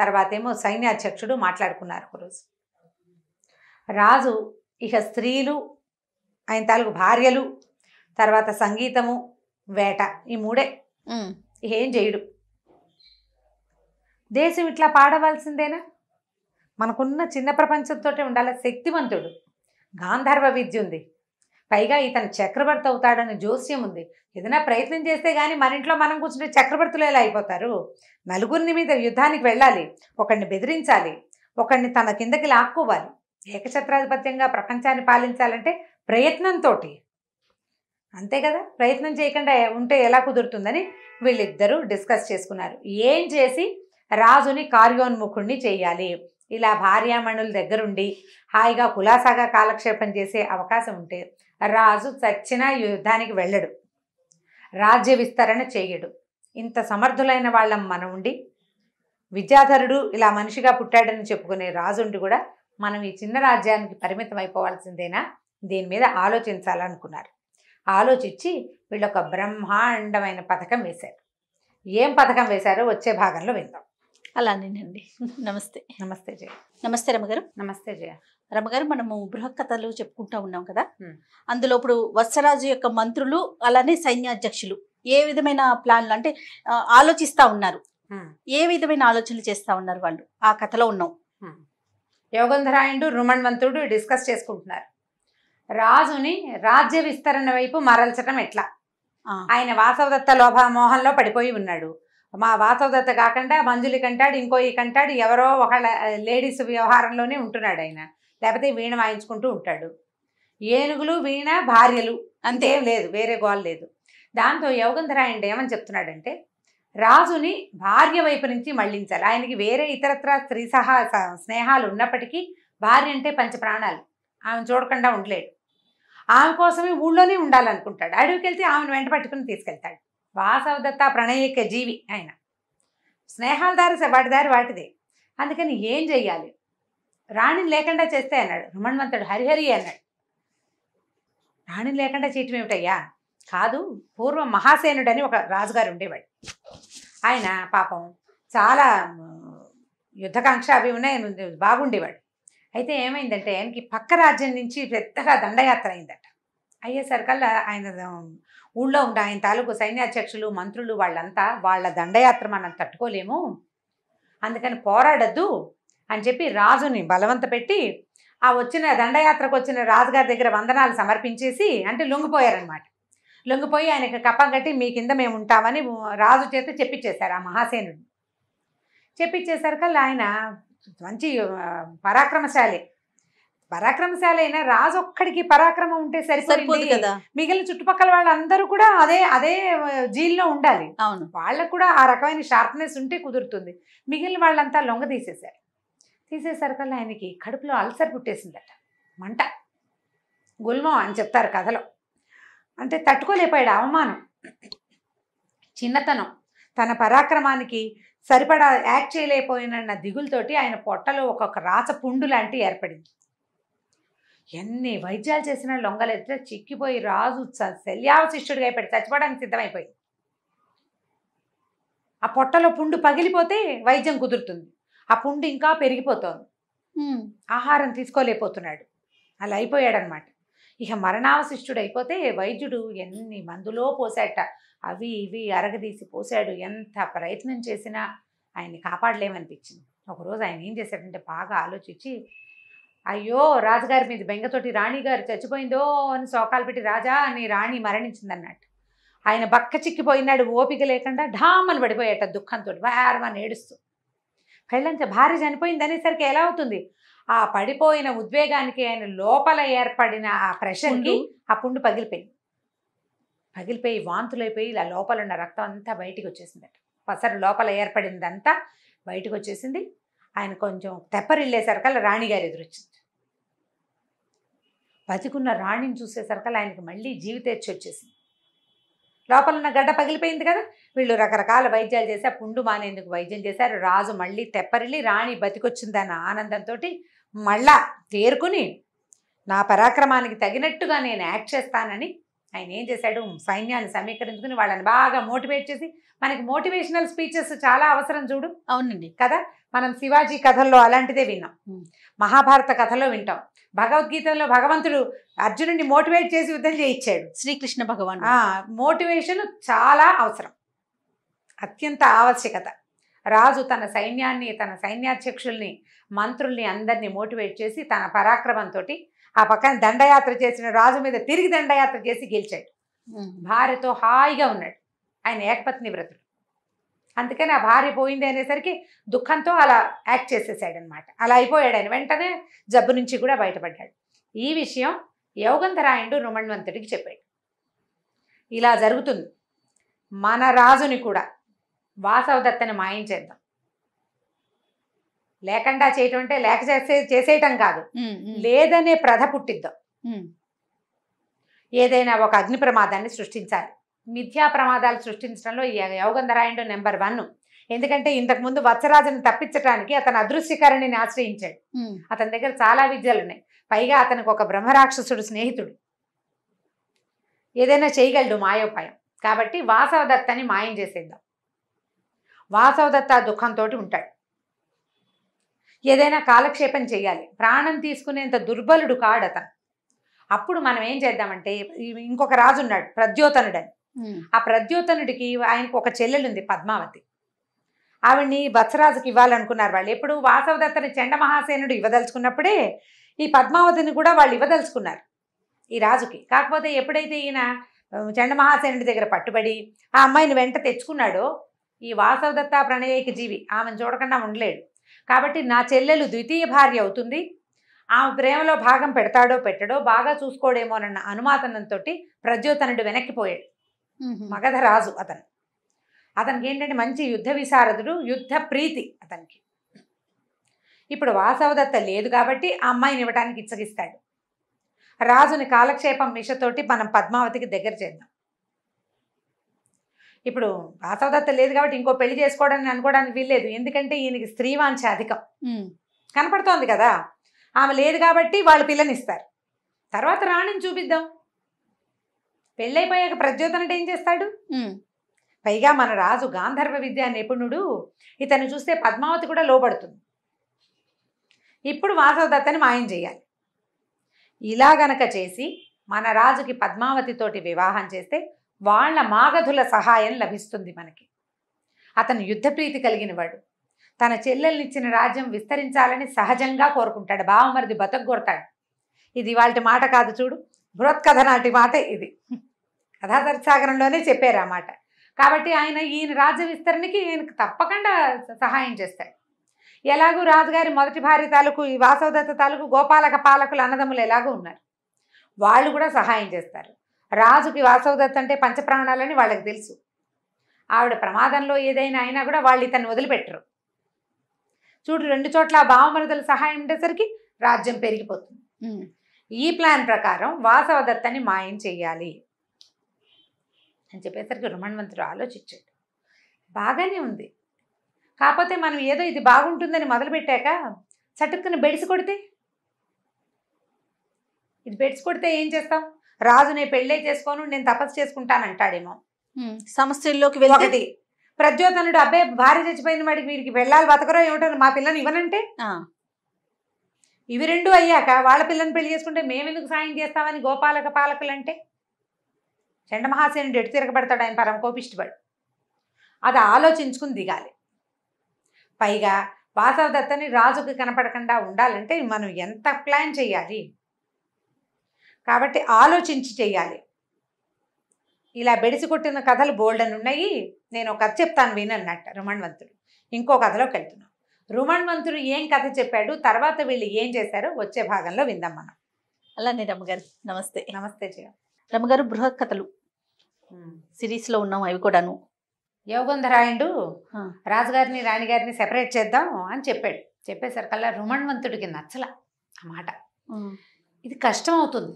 తర్వాత ఏమో సైన్యాధ్యక్షుడు మాట్లాడుకున్నారు ఒకరోజు రాజు ఇక స్త్రీలు ఆయన తాలూకు భార్యలు తర్వాత సంగీతము వేట ఈ మూడే ఏం చేయడు దేశం ఇట్లా పాడవలసిందేనా మనకున్న చిన్న ప్రపంచంతో ఉండాలి శక్తివంతుడు గాంధర్వ విద్య ఉంది పైగా ఇతను చక్రవర్తి అవుతాడని జోస్యం ఉంది ఏదైనా ప్రయత్నం చేస్తే కానీ మన ఇంట్లో మనం కూర్చుంటే చక్రవర్తులు ఎలా అయిపోతారు నలుగురిని మీద యుద్ధానికి వెళ్ళాలి ఒకరిని బెదిరించాలి ఒకరిని తన కిందకి లాక్కోవాలి ఏకఛత్రాధిపత్యంగా ప్రపంచాన్ని పాలించాలంటే ప్రయత్నంతో అంతే కదా ప్రయత్నం చేయకుండా ఉంటే ఎలా కుదురుతుందని వీళ్ళిద్దరూ డిస్కస్ చేసుకున్నారు ఏం చేసి రాజుని కార్యోన్ముఖుణ్ణి చేయాలి ఇలా భార్యామణుల దగ్గరుండి హాయిగా కులాసాగా కాలక్షేపం చేసే అవకాశం ఉంటే రాజు చచ్చిన యుద్ధానికి వెళ్ళడు రాజ్య విస్తరణ చేయడు ఇంత సమర్థులైన వాళ్ళం మనం ఉండి విద్యాధరుడు ఇలా మనిషిగా పుట్టాడని చెప్పుకునే రాజుండి కూడా మనం ఈ చిన్న రాజ్యానికి పరిమితం అయిపోవాల్సిందేనా దీని మీద ఆలోచించాలనుకున్నారు ఆలోచించి వీళ్ళొక బ్రహ్మాండమైన పథకం వేశారు ఏం పథకం వేశారో వచ్చే భాగంలో విందాం అలానేనండి నమస్తే నమస్తే జయ నమస్తే రమగారు నమస్తే జయ రమగారు మనము బృహ కథలు చెప్పుకుంటా ఉన్నాం కదా అందులో ఇప్పుడు వత్సరాజు యొక్క మంత్రులు అలానే సైన్యాధ్యక్షులు ఏ విధమైన ప్లాన్లు అంటే ఆలోచిస్తా ఉన్నారు ఏ విధమైన ఆలోచనలు చేస్తా ఉన్నారు వాళ్ళు ఆ కథలో ఉన్నాం యోగంధరాయుడు రుమణవంతుడు డిస్కస్ చేసుకుంటున్నారు రాజుని రాజ్య విస్తరణ వైపు మరల్చడం ఎట్లా ఆయన వాసవదత్త లోభమోహంలో పడిపోయి ఉన్నాడు మా వాసవదత్త కాకుండా మంజులి కంటాడు ఇంకో ఈ కంటాడు ఎవరో ఒక లేడీస్ వ్యవహారంలోనే ఉంటున్నాడు ఆయన లేకపోతే వీణ వాయించుకుంటూ ఉంటాడు ఏనుగులు వీణ భార్యలు అంతేం లేదు వేరే గోల్ లేదు దాంతో యోగంధరాయణ ఏమని చెప్తున్నాడంటే రాజుని భార్య వైపు నుంచి మళ్లించాలి ఆయనకి వేరే ఇతరత్ర స్త్రీ సహా స్నేహాలు ఉన్నప్పటికీ భార్య అంటే పంచ ప్రాణాలు ఆమెను చూడకుండా ఉండలేడు ఆమె కోసమే ఊళ్ళోనే ఉండాలనుకుంటాడు అడవికి వెళ్తే ఆమెను వెంట పట్టుకుని తీసుకెళ్తాడు వాసవదత్త ప్రణయిక జీవి ఆయన స్నేహాల దారి వాటి దారి వాటిదే అందుకని ఏం చెయ్యాలి రాణిని లేకుండా చేస్తే అన్నాడు రుమణవంతుడు హరిహరి అన్నాడు రాణిని లేకుండా చేయటం ఏమిటయ్యా కాదు పూర్వం మహాసేనుడని ఒక రాజుగారు ఉండేవాడు ఆయన పాపం చాలా యుద్ధకాంక్ష అవి ఉన్నాయి బాగుండేవాడు అయితే ఏమైందంటే ఆయనకి పక్క రాజ్యం నుంచి పెద్దగా దండయాత్ర అయిందట అయ్యేసరికల్లా ఆయన ఊళ్ళో ఉండే ఆయన తాలూకు సైన్యాధ్యక్షులు మంత్రులు వాళ్ళంతా వాళ్ళ దండయాత్ర మనం తట్టుకోలేము అందుకని పోరాడద్దు అని చెప్పి రాజుని బలవంత పెట్టి ఆ వచ్చిన దండయాత్రకు వచ్చిన రాజుగారి దగ్గర వందనాలు సమర్పించేసి అంటే లొంగిపోయారనమాట లొంగిపోయి ఆయనకి కప్పం కట్టి మీ కింద మేము ఉంటామని రాజు చేత చెప్పించేశారు ఆ మహాసేనుడు చెప్పించేసరికల్లా ఆయన మంచి పరాక్రమశాలి పరాక్రమశాలైన రాజు ఒక్కడికి పరాక్రమం ఉంటే సరిపోయింది కదా మిగిలిన చుట్టుపక్కల వాళ్ళందరూ కూడా అదే అదే జీల్లో ఉండాలి అవును వాళ్ళకు కూడా ఆ రకమైన షార్ప్నెస్ ఉంటే కుదురుతుంది మిగిలిన వాళ్ళంతా లొంగ తీసేశారు తీసేసరికల్లా ఆయనకి కడుపులో అల్సర్ పుట్టేసిందట మంట గుల్మం అని చెప్తారు కథలో అంటే తట్టుకోలేపాడు అవమానం చిన్నతనం తన పరాక్రమానికి సరిపడా యాక్ట్ చేయలేకపోయినన్న దిగులతోటి ఆయన పొట్టలో ఒక్కొక్క రాచ పుండు లాంటి ఏర్పడింది ఎన్ని వైద్యాలు చేసినా లొంగలెత్తే చిక్కిపోయి రాజు శల్యావశిష్ఠుడిగా అయిపోయి చచ్చిపోవడానికి సిద్ధమైపోయి ఆ పొట్టలో పుండు పగిలిపోతే వైద్యం కుదురుతుంది ఆ పుండు ఇంకా పెరిగిపోతుంది ఆహారం తీసుకోలేకపోతున్నాడు అలా అయిపోయాడనమాట ఇక మరణావశిష్టుడు అయిపోతే వైద్యుడు ఎన్ని మందులో పోసాట అవి ఇవి అరగదీసి పోసాడు ఎంత ప్రయత్నం చేసినా ఆయన్ని కాపాడలేమనిపించింది ఒకరోజు ఆయన ఏం చేశాడంటే బాగా ఆలోచించి అయ్యో రాజుగారి మీద బెంగతోటి రాణిగారు చచ్చిపోయిందో అని శోకాలు పెట్టి రాజా అని రాణి మరణించిందన్నట్టు ఆయన బక్క చిక్కిపోయినాడు ఓపిక లేకుండా ఢామలు పడిపోయేట దుఃఖంతో వారమని ఏడుస్తూ పెళ్ళంత భార్య చనిపోయింది అనేసరికి ఎలా అవుతుంది ఆ పడిపోయిన ఉద్వేగానికి ఆయన లోపల ఏర్పడిన ఆ ప్రెషర్కి ఆ పుండు పగిలిపోయింది పగిలిపోయి వాంతులైపోయి ఇలా లోపల ఉన్న రక్తం అంతా బయటికి వచ్చేసిందట పసరు లోపల ఏర్పడిందంతా బయటకు వచ్చేసింది ఆయన కొంచెం తెప్పరిల్లేసరికల్లా రాణిగారు ఎదురొచ్చింది బతికున్న రాణిని చూసేసరికి ఆయనకి మళ్ళీ జీవితేచ్చి వచ్చేసింది లోపల ఉన్న గడ్డ పగిలిపోయింది కదా వీళ్ళు రకరకాల వైద్యాలు చేశారు పుండు మానేందుకు వైద్యం చేశారు రాజు మళ్ళీ తెప్పరిల్లి రాణి బతికొచ్చిందన్న ఆనందంతో మళ్ళా తేరుకుని నా పరాక్రమానికి తగినట్టుగా నేను యాక్ట్ చేస్తానని ఆయన ఏం చేశాడు సైన్యాన్ని సమీకరించుకుని వాళ్ళని బాగా మోటివేట్ చేసి మనకి మోటివేషనల్ స్పీచెస్ చాలా అవసరం చూడు అవునండి కదా మనం శివాజీ కథల్లో అలాంటిదే విన్నాం మహాభారత కథలో వింటాం భగవద్గీతలో భగవంతుడు అర్జునుడిని మోటివేట్ చేసి యుద్ధం చేయించాడు శ్రీకృష్ణ భగవాన్ మోటివేషన్ చాలా అవసరం అత్యంత ఆవశ్యకత రాజు తన సైన్యాన్ని తన సైన్యాధ్యక్షుల్ని మంత్రుల్ని అందరినీ మోటివేట్ చేసి తన పరాక్రమంతో ఆ పక్కన దండయాత్ర చేసిన రాజు మీద తిరిగి దండయాత్ర చేసి గెలిచాడు భార్యతో హాయిగా ఉన్నాడు ఆయన ఏకపత్ని వ్రతుడు అందుకని ఆ భార్య పోయింది అనేసరికి దుఃఖంతో అలా యాక్ట్ చేసేసాడు అనమాట అలా అయిపోయాడు ఆయన వెంటనే జబ్బు నుంచి కూడా బయటపడ్డాడు ఈ విషయం యోగంధరాయుడు రుమణ్వంతుడికి చెప్పాడు ఇలా జరుగుతుంది మన రాజుని కూడా వాసవదత్తని మాయించేద్దాం లేకుండా చేయటం అంటే లేక చేసే చేసేయటం కాదు లేదనే ప్రధ పుట్టిద్దాం ఏదైనా ఒక అగ్ని ప్రమాదాన్ని సృష్టించాలి మిథ్యా ప్రమాదాలు సృష్టించడంలో యోగంధరాయుడు నెంబర్ వన్ ఎందుకంటే ఇంతకుముందు వత్సరాజుని తప్పించడానికి అతను అదృశ్యకరణిని ఆశ్రయించాడు అతని దగ్గర చాలా విద్యలు ఉన్నాయి పైగా అతనికి ఒక బ్రహ్మరాక్షసుడు స్నేహితుడు ఏదైనా చేయగలడు మాయోపాయం కాబట్టి వాసవదత్తని మాయం చేసేద్దాం వాసవదత్త దుఃఖంతో ఉంటాడు ఏదైనా కాలక్షేపం చేయాలి ప్రాణం తీసుకునేంత దుర్బలుడు కాడు అతను అప్పుడు మనం ఏం చేద్దామంటే ఇంకొక రాజు ఉన్నాడు ప్రద్యోతనుడని ఆ ప్రద్యోతనుడికి ఆయనకు ఒక చెల్లెలు ఉంది పద్మావతి ఆవిడ్ని బత్సరాజుకి ఇవ్వాలనుకున్నారు వాళ్ళు ఎప్పుడు వాసవదత్తని చెండ మహాసేనుడు ఇవ్వదలుచుకున్నప్పుడే ఈ పద్మావతిని కూడా వాళ్ళు ఇవ్వదలుచుకున్నారు ఈ రాజుకి కాకపోతే ఎప్పుడైతే ఈయన చెండ మహాసేనుడి దగ్గర పట్టుబడి ఆ అమ్మాయిని వెంట తెచ్చుకున్నాడో ఈ వాసవదత్త ప్రణయకి జీవి ఆమెను చూడకుండా ఉండలేడు కాబట్టి నా చెల్లెలు ద్వితీయ భార్య అవుతుంది ఆమె ప్రేమలో భాగం పెడతాడో పెట్టడో బాగా చూసుకోడేమోనన్న అనుమాతనంతో ప్రద్యోతనుడు వెనక్కిపోయాడు మగధ రాజు అతను అతనికి ఏంటంటే మంచి యుద్ధ విశారదుడు యుద్ధ ప్రీతి అతనికి ఇప్పుడు వాసవదత్త లేదు కాబట్టి ఆ అమ్మాయిని ఇవ్వడానికి ఇచ్చగిస్తాడు రాజుని కాలక్షేపం మిషతోటి మనం పద్మావతికి దగ్గర చేద్దాం ఇప్పుడు వాసవదత్త లేదు కాబట్టి ఇంకో పెళ్లి చేసుకోవడానికి అనుకోవడానికి వీల్లేదు ఎందుకంటే ఈయనకి స్త్రీవాంఛ అధికం కనపడుతోంది కదా ఆమె లేదు కాబట్టి వాళ్ళు పిల్లనిస్తారు తర్వాత రాణిని చూపిద్దాం పెళ్ళైపోయాక ప్రద్యోత్ అంటే ఏం చేస్తాడు పైగా మన రాజు గాంధర్వ విద్యా నిపుణుడు ఇతను చూస్తే పద్మావతి కూడా లోపడుతుంది ఇప్పుడు వాసవదత్తని మాయం చేయాలి ఇలా గనక చేసి మన రాజుకి పద్మావతితోటి వివాహం చేస్తే వాళ్ళ మాగధుల సహాయం లభిస్తుంది మనకి అతను యుద్ధప్రీతి కలిగినవాడు తన చెల్లెల్నిచ్చిన రాజ్యం విస్తరించాలని సహజంగా కోరుకుంటాడు బావమరిది బతకొడతాడు ఇది వాళ్ళ మాట కాదు చూడు బృహత్కథ నాటి మాట ఇది కథాదర్సాగరంలోనే చెప్పారు ఆ మాట కాబట్టి ఆయన ఈయన రాజ్య విస్తరణకి ఈయనకు తప్పకుండా సహాయం చేస్తాడు ఎలాగూ రాజుగారి మొదటి భార్య తాలూకు ఈ వాసవదత్త తాలూకు గోపాలక పాలకులు అన్నదమ్ములు ఎలాగూ ఉన్నారు వాళ్ళు కూడా సహాయం చేస్తారు రాజుకి వాసవదత్త అంటే పంచప్రాణాలని వాళ్ళకి తెలుసు ఆవిడ ప్రమాదంలో ఏదైనా అయినా కూడా వాళ్ళు ఇతన్ని వదిలిపెట్టరు చూడు రెండు చోట్ల బావమరుదల సహాయం ఉండేసరికి రాజ్యం పెరిగిపోతుంది ఈ ప్లాన్ ప్రకారం వాసవదత్తని మాయం చేయాలి అని చెప్పేసరికి రుమణవంతుడు ఆలోచించాడు బాగానే ఉంది కాకపోతే మనం ఏదో ఇది బాగుంటుందని మొదలుపెట్టాక చటుక్కుని బెడిసి కొడితే ఇది బెడిసి కొడితే ఏం చేస్తాం రాజు నేను పెళ్ళే చేసుకోను నేను తపస్సు చేసుకుంటానంటాడేమో సమస్యల్లోకి వెళ్ళి ప్రద్యోతనుడు అబ్బాయి భార్య చచ్చిపోయిన వాడికి వీరికి వెళ్ళాలి బతకరో ఏమిటో మా పిల్లని ఇవ్వనంటే ఇవి రెండు అయ్యాక వాళ్ళ పిల్లని పెళ్లి చేసుకుంటే మేమెందుకు సాయం చేస్తామని గోపాలక అంటే చండమహాసేనుడు ఎటు తిరగబడతాడు ఆయన పరం కోపిష్టిపడు అది ఆలోచించుకుని దిగాలి పైగా వాసవదత్తని రాజుకు కనపడకుండా ఉండాలంటే మనం ఎంత ప్లాన్ చేయాలి కాబట్టి ఆలోచించి చేయాలి ఇలా బెడిసి కొట్టిన కథలు బోల్డన్ ఉన్నాయి నేను ఒక కథ చెప్తాను వినన్నట్టు రమణవంతుడు ఇంకో కథలోకి వెళ్తున్నాను రుమణ్ ఏం కథ చెప్పాడు తర్వాత వీళ్ళు ఏం చేశారు వచ్చే భాగంలో విందాం మనం అలానే రమ్మగారు నమస్తే నమస్తే జయ రమ్మగారు బృహత్ కథలు సిరీస్లో ఉన్నాం అవి కూడాను యోగంధరాయుడు రాజుగారిని రాణిగారిని సెపరేట్ చేద్దాం అని చెప్పాడు చెప్పేసరికల్లా రుమణ్ మంత్రుడికి నచ్చల ఆ మాట ఇది కష్టం అవుతుంది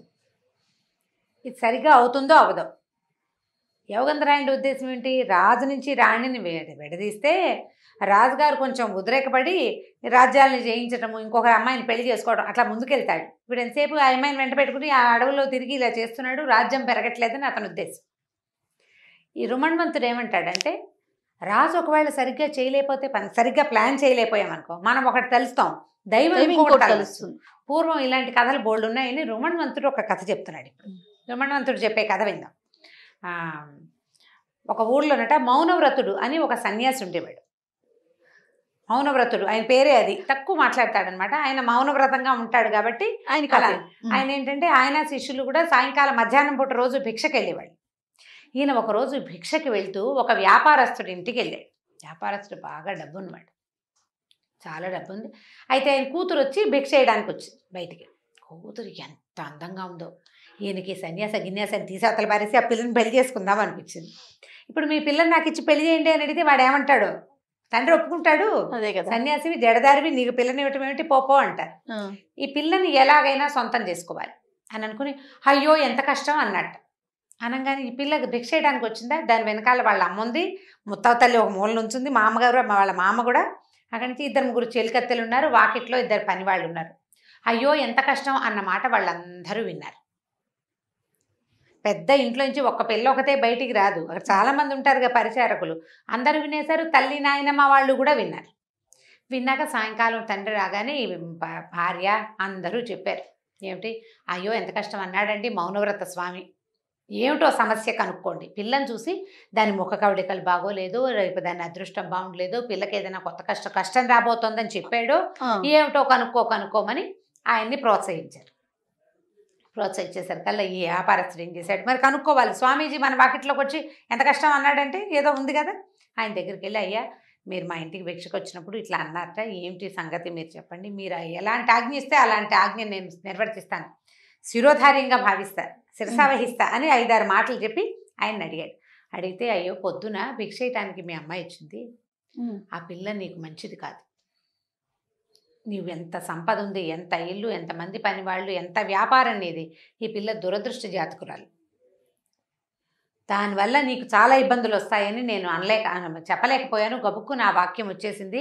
ఇది సరిగ్గా అవుతుందో అవదో యోగంధరాయుడి ఉద్దేశం ఏంటి రాజు నుంచి రాణిని విడదీస్తే రాజుగారు కొంచెం ఉద్రేకపడి రాజ్యాలను జయించడము ఇంకొక అమ్మాయిని పెళ్లి చేసుకోవడం అట్లా ముందుకెళ్తాడు ఇప్పుడు ఎంతసేపు ఆ అమ్మాయిని వెంట పెట్టుకుని ఆ అడవుల్లో తిరిగి ఇలా చేస్తున్నాడు రాజ్యం పెరగట్లేదని అతని ఉద్దేశం ఈ రుమణ్వంతుడు ఏమంటాడంటే రాజు ఒకవేళ సరిగ్గా చేయలేకపోతే పని సరిగ్గా ప్లాన్ చేయలేకపోయామనుకో మనం ఒకటి తెలుస్తాం దైవం తెలుస్తుంది పూర్వం ఇలాంటి కథలు బోల్డ్ ఉన్నాయని రుమణ్వంతుడు ఒక కథ చెప్తున్నాడు ఇప్పుడు రుమణ్వంతుడు చెప్పే కథ విందాం ఒక ఊళ్ళోనట మౌనవ్రతుడు అని ఒక సన్యాసి ఉండేవాడు మౌనవ్రతుడు ఆయన పేరే అది తక్కువ మాట్లాడతాడనమాట ఆయన మౌనవ్రతంగా ఉంటాడు కాబట్టి ఆయన కళ ఆయన ఏంటంటే ఆయన శిష్యులు కూడా సాయంకాలం మధ్యాహ్నం పూట రోజు భిక్షకు వెళ్ళేవాడు ఈయన ఒకరోజు భిక్షకి వెళ్తూ ఒక వ్యాపారస్తుడి ఇంటికి వెళ్ళాడు వ్యాపారస్తుడు బాగా డబ్బు ఉన్నవాడు చాలా డబ్బు ఉంది అయితే ఆయన కూతురు వచ్చి భిక్ష చేయడానికి వచ్చింది బయటికి కూతురు ఎంత అందంగా ఉందో ఈయనకి సన్యాస గిన్యాసాన్ని తీసి అతలు పారేసి ఆ పిల్లని పెళ్లి చేసుకుందాం అనిపించింది ఇప్పుడు మీ పిల్లని నాకు ఇచ్చి పెళ్లి చేయండి అని అడిగితే వాడు ఏమంటాడు తండ్రి ఒప్పుకుంటాడు సన్యాసి జడదారివి నీకు పిల్లని ఇవ్వటం ఏమిటి పోపో అంటారు ఈ పిల్లని ఎలాగైనా సొంతం చేసుకోవాలి అని అనుకుని అయ్యో ఎంత కష్టం అన్నట్టు అనగానే ఈ పిల్లకి భిక్ష చేయడానికి వచ్చిందా దాని వెనకాల వాళ్ళ అమ్మ ఉంది ముత్తవ తల్లి ఒక మూల నుంచింది మా అమ్మగారు వాళ్ళ మామ కూడా అక్కడి నుంచి ఇద్దరు ముగ్గురు చెలికత్తెలు ఉన్నారు వాకిట్లో ఇద్దరు పని వాళ్ళు ఉన్నారు అయ్యో ఎంత కష్టం అన్నమాట వాళ్ళందరూ విన్నారు పెద్ద ఇంట్లోంచి ఒక్క పిల్ల ఒకతే బయటికి రాదు అక్కడ చాలామంది ఉంటారుగా పరిచారకులు అందరూ వినేశారు తల్లి నాయనమ్మ వాళ్ళు కూడా విన్నారు విన్నాక సాయంకాలం తండ్రి రాగానే భార్య అందరూ చెప్పారు ఏమిటి అయ్యో ఎంత కష్టం అన్నాడండి మౌనవ్రత స్వామి ఏమిటో సమస్య కనుక్కోండి పిల్లని చూసి దాని ముఖ కవళికలు బాగోలేదు రేపు దాని అదృష్టం బాగుండలేదు పిల్లకి ఏదైనా కొత్త కష్టం కష్టం రాబోతోందని చెప్పాడు ఏమిటో కనుక్కో కనుక్కోమని ఆయన్ని ప్రోత్సహించారు ప్రోత్సహించేసరికి అలా ఈ వ్యాపారస్తుడు ఏం చేశాడు మరి కనుక్కోవాలి స్వామీజీ మన వాకిట్లోకి వచ్చి ఎంత కష్టం అన్నాడంటే ఏదో ఉంది కదా ఆయన దగ్గరికి వెళ్ళి అయ్యా మీరు మా ఇంటికి భిక్షకు వచ్చినప్పుడు ఇట్లా అన్నారట ఏమిటి సంగతి మీరు చెప్పండి మీరు ఎలాంటి ఆజ్ఞ ఇస్తే అలాంటి ఆజ్ఞ నేను నిర్వర్తిస్తాను శిరోధార్యంగా భావిస్తా శిరసావహిస్తా అని ఐదారు మాటలు చెప్పి ఆయన అడిగాడు అడిగితే అయ్యో పొద్దున భిక్ష చేయటానికి మీ అమ్మాయి వచ్చింది ఆ పిల్ల నీకు మంచిది కాదు నీవు ఎంత సంపద ఉంది ఎంత ఇల్లు ఎంతమంది పనివాళ్ళు ఎంత వ్యాపారం అనేది ఈ పిల్ల దురదృష్ట జాతకురాలు దానివల్ల నీకు చాలా ఇబ్బందులు వస్తాయని నేను అనలేక చెప్పలేకపోయాను గబుక్కు నా వాక్యం వచ్చేసింది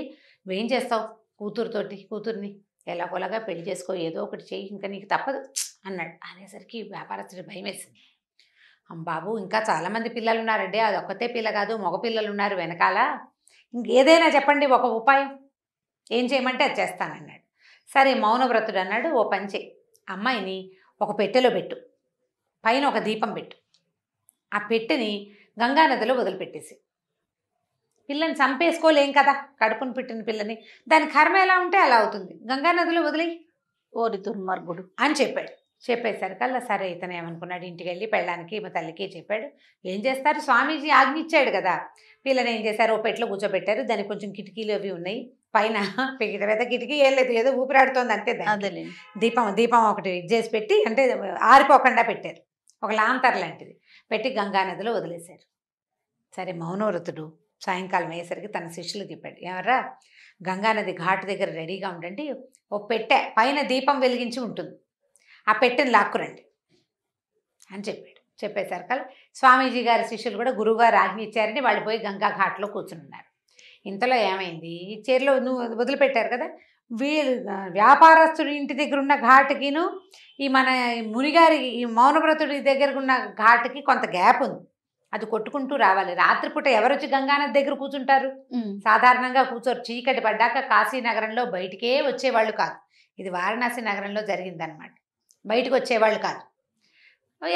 ఏం చేస్తావు కూతురుతోటి కూతుర్ని ఎలాగోలాగా పెళ్లి చేసుకో ఏదో ఒకటి చేయి ఇంకా నీకు తప్పదు అన్నాడు అనేసరికి వ్యాపారస్తుడి భయం వేసింది బాబు ఇంకా చాలామంది పిల్లలు ఉన్నారండి అది ఒక్కతే పిల్ల కాదు మగ పిల్లలు ఉన్నారు వెనకాల ఇంకేదైనా చెప్పండి ఒక ఉపాయం ఏం చేయమంటే అది చేస్తానన్నాడు సరే మౌనవ్రతుడు అన్నాడు ఓ పంచే అమ్మాయిని ఒక పెట్టెలో పెట్టు పైన ఒక దీపం పెట్టు ఆ పెట్టెని గంగానదిలో వదిలిపెట్టేసి పిల్లని చంపేసుకోలేం కదా కడుపును పెట్టిన పిల్లని దాని కర్మ ఎలా ఉంటే అలా అవుతుంది గంగానదిలో వదిలి ఓరి దుర్మార్గుడు అని చెప్పాడు చెప్పేసరికల్లా సరే ఇతను ఏమనుకున్నాడు ఇంటికి వెళ్ళి పెళ్ళడానికి మా తల్లికి చెప్పాడు ఏం చేస్తారు స్వామీజీ ఆజ్ఞ ఇచ్చాడు కదా పిల్లని ఏం చేశారు ఓ పెట్టలో కూర్చోబెట్టారు దానికి కొంచెం కిటికీలు అవి ఉన్నాయి పైన పెద్ద కిటికీ ఏం లేదు ఏదో ఊపిరాడుతోంది అంతే దీపం దీపం ఒకటి చేసి పెట్టి అంటే ఆరిపోకుండా పెట్టారు ఒక లాంతర్ లాంటిది పెట్టి గంగానదిలో వదిలేశారు సరే మౌనవ్రతుడు సాయంకాలం అయ్యేసరికి తన శిష్యులు తిప్పాడు ఎవరా గంగానది ఘాటు దగ్గర రెడీగా ఉండండి ఓ పెట్టె పైన దీపం వెలిగించి ఉంటుంది ఆ పెట్టెని లాక్కురండి అని చెప్పాడు చెప్పేసరికి స్వామీజీ గారి శిష్యులు కూడా గురువుగారు ఆజ్ఞ ఇచ్చారని వాళ్ళు పోయి గంగా ఘాట్లో కూర్చుని ఉన్నారు ఇంతలో ఏమైంది ఈ చీరలో నువ్వు వదిలిపెట్టారు కదా వీళ్ళు వ్యాపారస్తుడి ఇంటి దగ్గర ఉన్న ఘాటుకిను ఈ మన మునిగారి ఈ మౌనవ్రతుడి దగ్గర ఉన్న ఘాటుకి కొంత గ్యాప్ ఉంది అది కొట్టుకుంటూ రావాలి రాత్రిపూట ఎవరొచ్చి గంగానది దగ్గర కూర్చుంటారు సాధారణంగా కూర్చోరు చీకటి పడ్డాక కాశీ నగరంలో బయటికే వచ్చేవాళ్ళు కాదు ఇది వారణాసి నగరంలో జరిగిందనమాట బయటకు వచ్చేవాళ్ళు కాదు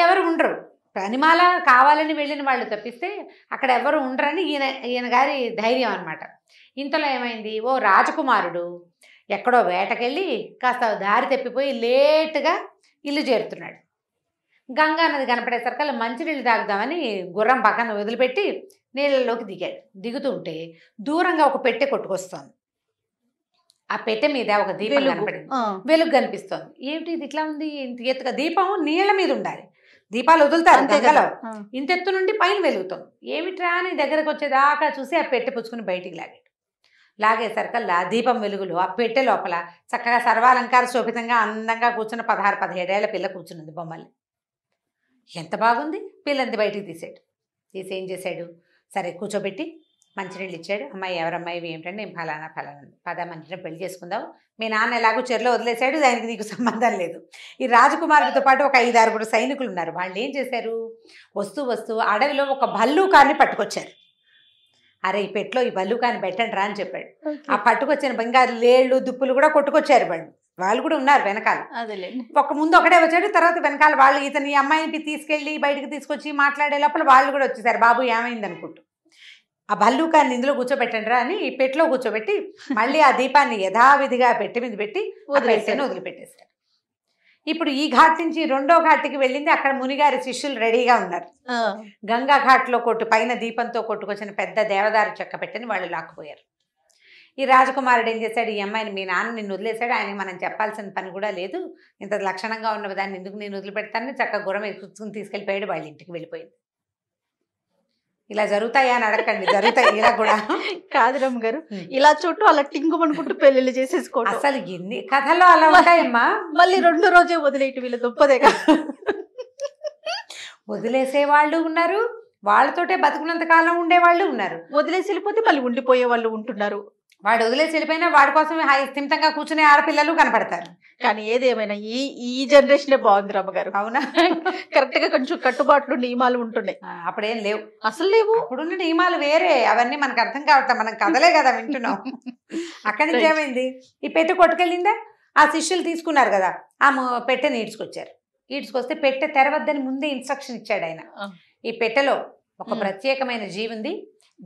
ఎవరు ఉండరు పనిమాల కావాలని వెళ్ళిన వాళ్ళు తప్పిస్తే అక్కడ ఎవరు ఉండరని ఈయన ఈయన గారి ధైర్యం అనమాట ఇంతలో ఏమైంది ఓ రాజకుమారుడు ఎక్కడో వేటకెళ్ళి కాస్త దారి తప్పిపోయి లేటుగా ఇల్లు చేరుతున్నాడు గంగా నది మంచి మంచినీళ్ళు తాగుదామని గుర్రం పక్కన వదిలిపెట్టి నీళ్ళలోకి దిగాడు దిగుతుంటే దూరంగా ఒక పెట్టె కొట్టుకొస్తోంది ఆ పెట్టె మీద ఒక దీపం కనపడింది వెలుగు కనిపిస్తోంది ఏమిటి ఇది ఇట్లా ఉంది ఇంత ఎత్తుగా దీపం నీళ్ళ మీద ఉండాలి దీపాలు వదులుతారు గంగలో ఇంతెత్తు నుండి పైన వెలుగుతాం ఏమిట్రా అని దగ్గరకు వచ్చేదాకా చూసి ఆ పెట్టె పుచ్చుకుని బయటికి లాగాడు లాగేసరికల్లా దీపం వెలుగులు ఆ పెట్టె లోపల చక్కగా సర్వాలంకార శోభితంగా అందంగా కూర్చున్న పదహారు పదిహేడేళ్ల పిల్ల కూర్చున్నది బొమ్మల్ని ఎంత బాగుంది పిల్లంది బయటికి తీసాడు తీసి ఏం చేశాడు సరే కూర్చోబెట్టి మంచినీళ్ళు ఇచ్చాడు అమ్మాయి ఎవరమ్మాయి ఏమిటంటే నేను ఫలానా ఫలానా పద మంచిగా పెళ్లి చేసుకుందాం మీ నాన్న ఎలాగో చెరులో వదిలేశాడు దానికి నీకు సంబంధం లేదు ఈ రాజకుమారుడితో పాటు ఒక ఐదు సైనికులు ఉన్నారు వాళ్ళు ఏం చేశారు వస్తూ వస్తూ అడవిలో ఒక భల్లూకాన్ని పట్టుకొచ్చారు అరే ఈ పెట్లో ఈ భల్లూకాన్ని పెట్టండి రా అని చెప్పాడు ఆ పట్టుకొచ్చిన బంగారు లేళ్ళు దుప్పులు కూడా కొట్టుకొచ్చారు వాళ్ళు వాళ్ళు కూడా ఉన్నారు వెనకాల ఒక ముందు ఒకడే వచ్చాడు తర్వాత వెనకాల వాళ్ళు ఇతని అమ్మాయిని తీసుకెళ్ళి బయటకు తీసుకొచ్చి మాట్లాడే లోపల వాళ్ళు కూడా వచ్చేసారు బాబు ఏమైంది అనుకుంటూ ఆ భల్లూకాన్ని ఇందులో కూర్చోబెట్టండి రా అని ఈ పెట్లో కూర్చోబెట్టి మళ్ళీ ఆ దీపాన్ని యథావిధిగా పెట్టి మీద పెట్టి పెట్టాను వదిలిపెట్టేశారు ఇప్పుడు ఈ ఘాట్ నుంచి రెండో ఘాట్కి వెళ్ళింది అక్కడ మునిగారి శిష్యులు రెడీగా ఉన్నారు గంగా ఘాట్లో కొట్టు పైన దీపంతో కొట్టుకొచ్చిన పెద్ద దేవదారు చెక్క పెట్టని వాళ్ళు లాక్కుపోయారు ఈ రాజకుమారుడు ఏం చేశాడు ఈ అమ్మాయిని మీ నాన్న నిన్ను వదిలేశాడు ఆయన మనం చెప్పాల్సిన పని కూడా లేదు ఇంత లక్షణంగా ఉన్న దాన్ని ఎందుకు నేను వదిలిపెడతానని చక్కగా గురం ఎక్కుని తీసుకెళ్ళిపోయాడు వాళ్ళ ఇంటికి వెళ్ళిపోయింది ఇలా జరుగుతాయా అని అడగండి జరుగుతాయి ఇలా కూడా కాదురమ్మ గారు ఇలా చుట్టూ అలా టింగుమనుకుంటూ పెళ్లిళ్ళు చేసేసుకోండి అసలు ఎన్ని కథలో అలా ఉంటాయమ్మా మళ్ళీ రెండు రోజే వదిలేటి వీళ్ళ గొప్పదే కదా వదిలేసే వాళ్ళు ఉన్నారు వాళ్ళతోటే బతుకున్నంత కాలం ఉండే వాళ్ళు ఉన్నారు వదిలేసి వెళ్ళిపోతే మళ్ళీ ఉండిపోయే వాళ్ళు ఉంటున్నారు వాడు వదిలేసి వెళ్ళిపోయినా వాడి కోసం స్థిమితంగా కూర్చునే ఆడపిల్లలు కనపడతారు కానీ ఏదేమైనా ఈ ఈ లో బాగుంది రమ్మగారు అవునా *laughs* కరెక్ట్ గా కొంచెం కట్టుబాట్లు నియమాలు ఉంటున్నాయి అప్పుడేం లేవు అసలు లేవు ఇప్పుడున్న నియమాలు వేరే అవన్నీ మనకు అర్థం కావటం మనం కదలే కదా వింటున్నాం *laughs* అక్కడి నుంచి ఏమైంది ఈ పెట్టె కొట్టుకెళ్ళిందా ఆ శిష్యులు తీసుకున్నారు కదా ఆ పెట్టెని ఈడ్చుకొచ్చారు ఈడ్చుకొస్తే పెట్టె తెరవద్దని ముందే ఇన్స్ట్రక్షన్ ఇచ్చాడు ఆయన ఈ పెట్టెలో ఒక ప్రత్యేకమైన జీవి ఉంది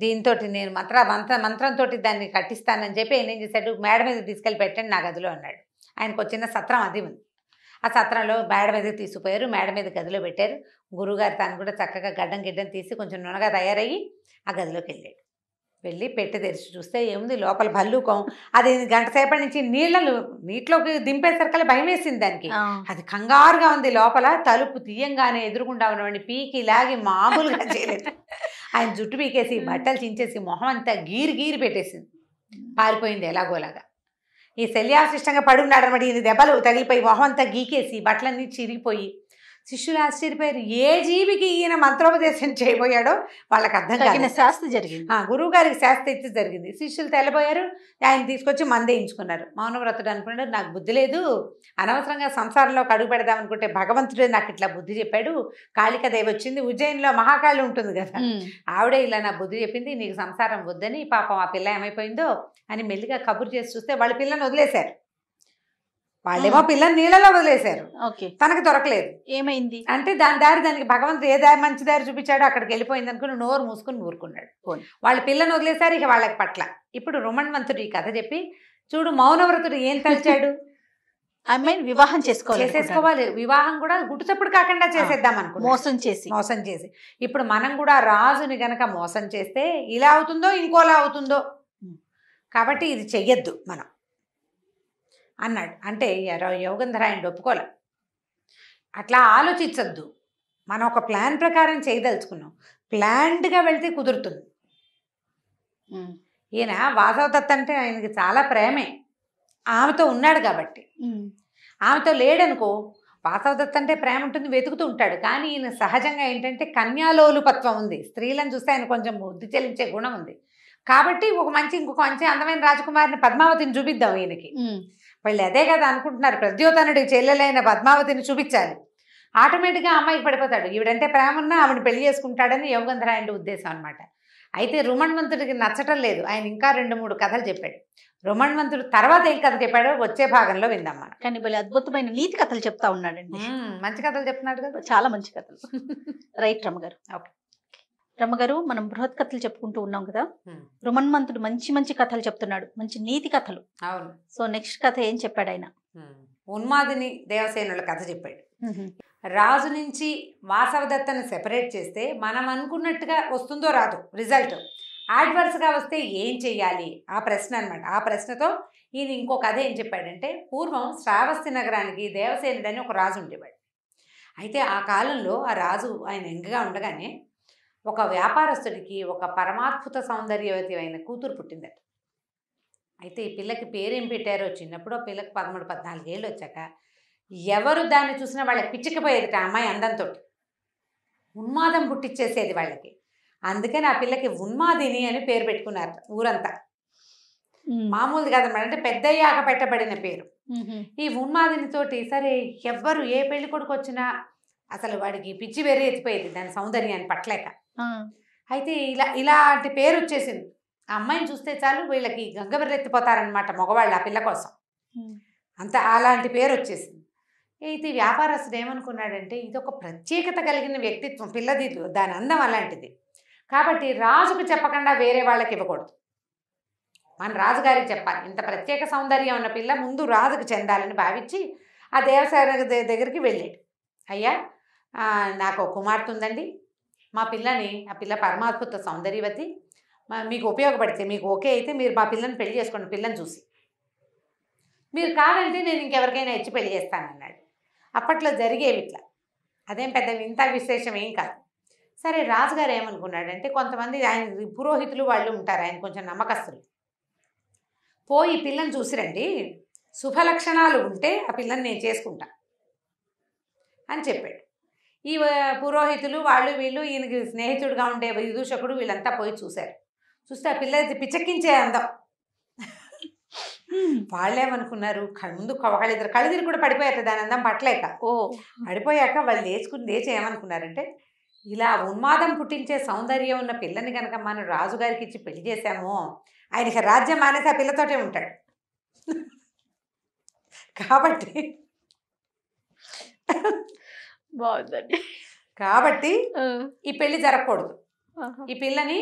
దీంతో నేను మంత్ర మంత్ర మంత్రంతో దాన్ని కట్టిస్తానని చెప్పి ఆయన ఏం చేశాడు మేడ మీద తీసుకెళ్ళి పెట్టండి నా గదిలో అన్నాడు ఆయనకు వచ్చిన సత్రం అది ఉంది ఆ సత్రంలో మేడ మీద తీసుకుపోయారు మేడ మీద గదిలో పెట్టారు గురుగారు తను కూడా చక్కగా గడ్డం గిడ్డం తీసి కొంచెం నునగా తయారయ్యి ఆ గదిలోకి వెళ్ళాడు వెళ్ళి పెట్టి తెరిచి చూస్తే ఏముంది లోపల భల్లూకం అది గంట సేపటి నుంచి నీళ్ళలు నీటిలోకి దింపేసరికల్లా భయం వేసింది దానికి అది కంగారుగా ఉంది లోపల తలుపు తీయంగానే ఎదురుకుండా ఉన్నవాడిని పీకి లాగి మామూలుగా చేయలేదు ఆయన జుట్టు పీకేసి బట్టలు చించేసి మొహం అంతా గీరు గీరు పెట్టేసింది పారిపోయింది ఎలాగోలాగా ఈ శల్యాశిష్టంగా పడి ఉన్నాడు అనమాట దెబ్బలు తగిలిపోయి మొహం అంతా గీకేసి బట్టలన్నీ చిరిగిపోయి శిష్యులు ఆశ్చర్యపోయారు ఏ జీవికి ఈయన మంత్రోపదేశం చేయబోయాడో వాళ్ళకి అర్థం కాదు శాస్త్ర జరిగింది గురువు గారికి శాస్త్ర ఇచ్చి జరిగింది శిష్యులు తెల్లబోయారు ఆయన తీసుకొచ్చి మందేయించుకున్నారు మౌనవ్రతుడు అనుకున్నాడు నాకు బుద్ధి లేదు అనవసరంగా సంసారంలో అడుగు పెడదాం అనుకుంటే భగవంతుడే నాకు ఇట్లా బుద్ధి చెప్పాడు కాళిక దేవి వచ్చింది ఉజ్జయిన్లో మహాకాళి ఉంటుంది కదా ఆవిడే ఇలా నా బుద్ధి చెప్పింది నీకు సంసారం వద్దని పాపం ఆ పిల్ల ఏమైపోయిందో అని మెల్లిగా కబురు చేసి చూస్తే వాళ్ళ పిల్లని వదిలేశారు వాళ్ళేమో పిల్లల్ని నీళ్ళలో వదిలేశారు ఓకే తనకు దొరకలేదు ఏమైంది అంటే దాని దారి దానికి భగవంతుడు ఏ దారి మంచి దారి చూపించాడో అక్కడికి వెళ్ళిపోయింది అనుకుని నోరు మూసుకుని ఊరుకున్నాడు వాళ్ళ పిల్లను వదిలేశారు ఇక వాళ్ళకి పట్ల ఇప్పుడు రుమణవంతుడు ఈ కథ చెప్పి చూడు మౌనవ్రతుడు ఏం తలిచాడు *laughs* ఐ మీన్ వివాహం చేసుకోవాలి చేసుకోవాలి వివాహం కూడా గుట్టుచప్పుడు కాకుండా చేసేద్దాం అనుకో మోసం చేసి మోసం చేసి ఇప్పుడు మనం కూడా రాజుని గనక మోసం చేస్తే ఇలా అవుతుందో ఇంకోలా అవుతుందో కాబట్టి ఇది చెయ్యొద్దు మనం అన్నాడు అంటే ఎరో యోగంధరాయణుడు ఒప్పుకోలే అట్లా ఆలోచించద్దు మనం ఒక ప్లాన్ ప్రకారం చేయదలుచుకున్నాం ప్లాన్డ్గా వెళ్తే కుదురుతుంది ఈయన వాసవదత్ అంటే ఆయనకి చాలా ప్రేమే ఆమెతో ఉన్నాడు కాబట్టి ఆమెతో లేడనుకో వాసవదత్త అంటే ప్రేమ ఉంటుంది వెతుకుతూ ఉంటాడు కానీ ఈయన సహజంగా ఏంటంటే కన్యాలోలుపత్వం ఉంది స్త్రీలను చూస్తే ఆయన కొంచెం బుద్ధి చెల్లించే గుణం ఉంది కాబట్టి ఒక మంచి ఇంకొక మంచి అందమైన రాజకుమారిని పద్మావతిని చూపిద్దాం ఈయనకి వాళ్ళు అదే కదా అనుకుంటున్నారు ప్రద్యోతనుడి చెల్లెలైన పద్మావతిని చూపించాలి ఆటోమేటిక్గా అమ్మాయికి పడిపోతాడు ఈవిడంటే ప్రేమ ఉన్నా ఆవిడ పెళ్లి చేసుకుంటాడని యోగంధరాయుడి ఉద్దేశం అనమాట అయితే రుమణ్వంతుడికి నచ్చటం లేదు ఆయన ఇంకా రెండు మూడు కథలు చెప్పాడు రుమణ్వంతుడు తర్వాత ఏం కథ చెప్పాడో వచ్చే భాగంలో విందాం మనం కానీ అద్భుతమైన నీతి కథలు చెప్తా ఉన్నాడండి మంచి కథలు చెప్తున్నాడు కదా చాలా మంచి కథలు రైట్ రమ్మ గారు ఓకే రమ్మగారు మనం బృహత్ కథలు చెప్పుకుంటూ ఉన్నాం కదా రుమన్మంతుడు మంచి మంచి కథలు చెప్తున్నాడు మంచి నీతి కథలు అవును సో నెక్స్ట్ కథ ఏం చెప్పాడు ఆయన ఉన్మాదిని దేవసేనుల కథ చెప్పాడు రాజు నుంచి వాసవదత్తను సెపరేట్ చేస్తే మనం అనుకున్నట్టుగా వస్తుందో రాదు రిజల్ట్ ఆడ్వర్స్గా వస్తే ఏం చెయ్యాలి ఆ ప్రశ్న అనమాట ఆ ప్రశ్నతో ఈయన ఇంకో కథ ఏం చెప్పాడంటే పూర్వం శ్రావస్తి నగరానికి దేవసేనుడని ఒక రాజు ఉండేవాడు అయితే ఆ కాలంలో ఆ రాజు ఆయన ఎంగగా ఉండగానే ఒక వ్యాపారస్తుడికి ఒక పరమాద్భుత సౌందర్యవతి అయిన కూతురు పుట్టిందట అయితే ఈ పిల్లకి పేరేం పెట్టారో చిన్నప్పుడు పిల్లకి పదమూడు పద్నాలుగు ఏళ్ళు వచ్చాక ఎవరు దాన్ని చూసినా వాళ్ళకి పిచ్చికిపోయేదిట అమ్మాయి అందంతో ఉన్మాదం పుట్టించేసేది వాళ్ళకి అందుకని ఆ పిల్లకి ఉన్మాదిని అని పేరు పెట్టుకున్నారు ఊరంతా మామూలు కాదనమాట అంటే పెద్దయ్యాక పెట్టబడిన పేరు ఈ ఉన్మాదిని తోటి సరే ఎవ్వరు ఏ పెళ్లి కొడుకు వచ్చినా అసలు వాడికి పిచ్చి వేరే ఎత్తిపోయేది దాని సౌందర్యాన్ని పట్టలేక అయితే ఇలా ఇలాంటి పేరు వచ్చేసింది ఆ అమ్మాయిని చూస్తే చాలు వీళ్ళకి గంగబిర్రెత్తిపోతారనమాట మగవాళ్ళు ఆ పిల్ల కోసం అంత అలాంటి పేరు వచ్చేసింది అయితే వ్యాపారస్తుడు ఏమనుకున్నాడంటే ఇది ఒక ప్రత్యేకత కలిగిన వ్యక్తిత్వం పిల్లది దాని అందం అలాంటిది కాబట్టి రాజుకు చెప్పకుండా వేరే వాళ్ళకి ఇవ్వకూడదు మన రాజుగారికి చెప్పాలి ఇంత ప్రత్యేక సౌందర్యం ఉన్న పిల్ల ముందు రాజుకు చెందాలని భావించి ఆ దేవసేన దగ్గరికి వెళ్ళాడు అయ్యా నాకు కుమార్తె ఉందండి మా పిల్లని ఆ పిల్ల పరమాద్భుత సౌందర్యవతి మీకు ఉపయోగపడితే మీకు ఓకే అయితే మీరు మా పిల్లని పెళ్లి చేసుకోండి పిల్లని చూసి మీరు కాదంటే నేను ఇంకెవరికైనా ఇచ్చి పెళ్లి చేస్తానన్నాడు అప్పట్లో జరిగేవి ఇట్లా అదేం పెద్ద వింత విశేషం ఏం కాదు సరే రాజుగారు ఏమనుకున్నాడంటే కొంతమంది ఆయన పురోహితులు వాళ్ళు ఉంటారు ఆయన కొంచెం నమ్మకస్తులు పోయి పిల్లని చూసిరండి శుభలక్షణాలు ఉంటే ఆ పిల్లని నేను చేసుకుంటా అని చెప్పాడు ఈ పురోహితులు వాళ్ళు వీళ్ళు ఈయనకి స్నేహితుడుగా ఉండే విదూషకుడు వీళ్ళంతా పోయి చూశారు చూస్తే ఆ పిల్ల పిచ్చక్కించే అందం వాళ్ళేమనుకున్నారు ముందు వాళ్ళిద్దరు కళ్ళిద్దరు కూడా పడిపోయారు దాని అందం పట్టలేక ఓ పడిపోయాక వాళ్ళు లేచుకుని లేచి ఏమనుకున్నారంటే ఇలా ఉన్మాదం పుట్టించే సౌందర్యం ఉన్న పిల్లని కనుక మనం రాజుగారికి ఇచ్చి పెళ్లి చేశాము ఆయనకి రాజ్యం మానేసి ఆ పిల్లతోటే ఉంటాడు *laughs* కాబట్టి బాగుందండి కాబట్టి ఈ పెళ్లి జరగకూడదు ఈ పిల్లని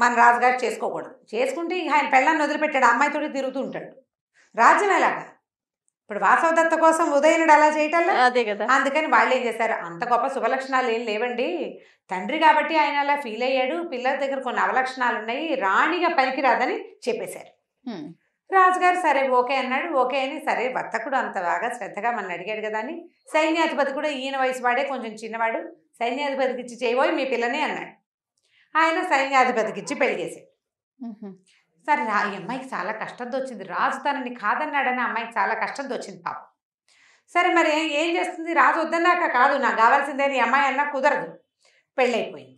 మన రాజుగారు చేసుకోకూడదు చేసుకుంటే ఇక ఆయన పెళ్ళని వదిలిపెట్టాడు అమ్మాయితో తిరుగుతూ ఉంటాడు రాజ్యం ఎలాగా ఇప్పుడు వాసవదత్త కోసం ఉదయనుడు అలా చేయటం అదే కదా అందుకని వాళ్ళు ఏం చేశారు అంత గొప్ప శుభలక్షణాలు ఏం లేవండి తండ్రి కాబట్టి ఆయన అలా ఫీల్ అయ్యాడు పిల్లల దగ్గర కొన్ని అవలక్షణాలు ఉన్నాయి రాణిగా పనికిరాదని చెప్పేశారు రాజుగారు సరే ఓకే అన్నాడు ఓకే అని సరే వర్తకుడు అంత బాగా శ్రద్ధగా మన అడిగాడు కదా అని సైన్యాధిపతి కూడా ఈయన వయసు వాడే కొంచెం చిన్నవాడు సైన్యాధిపతికి ఇచ్చి చేయబోయి మీ పిల్లనే అన్నాడు ఆయన సైన్యాధిపతికి ఇచ్చి పెళ్లి చేశాడు సరే రా ఈ అమ్మాయికి చాలా కష్టంతో వచ్చింది రాజు తనని కాదన్నాడని అమ్మాయికి చాలా కష్టంతో వచ్చింది పాప సరే మరి ఏం చేస్తుంది రాజు వద్దన్నాక కాదు నాకు కావాల్సిందే నీ అమ్మాయి అన్నా కుదరదు పెళ్ళైపోయింది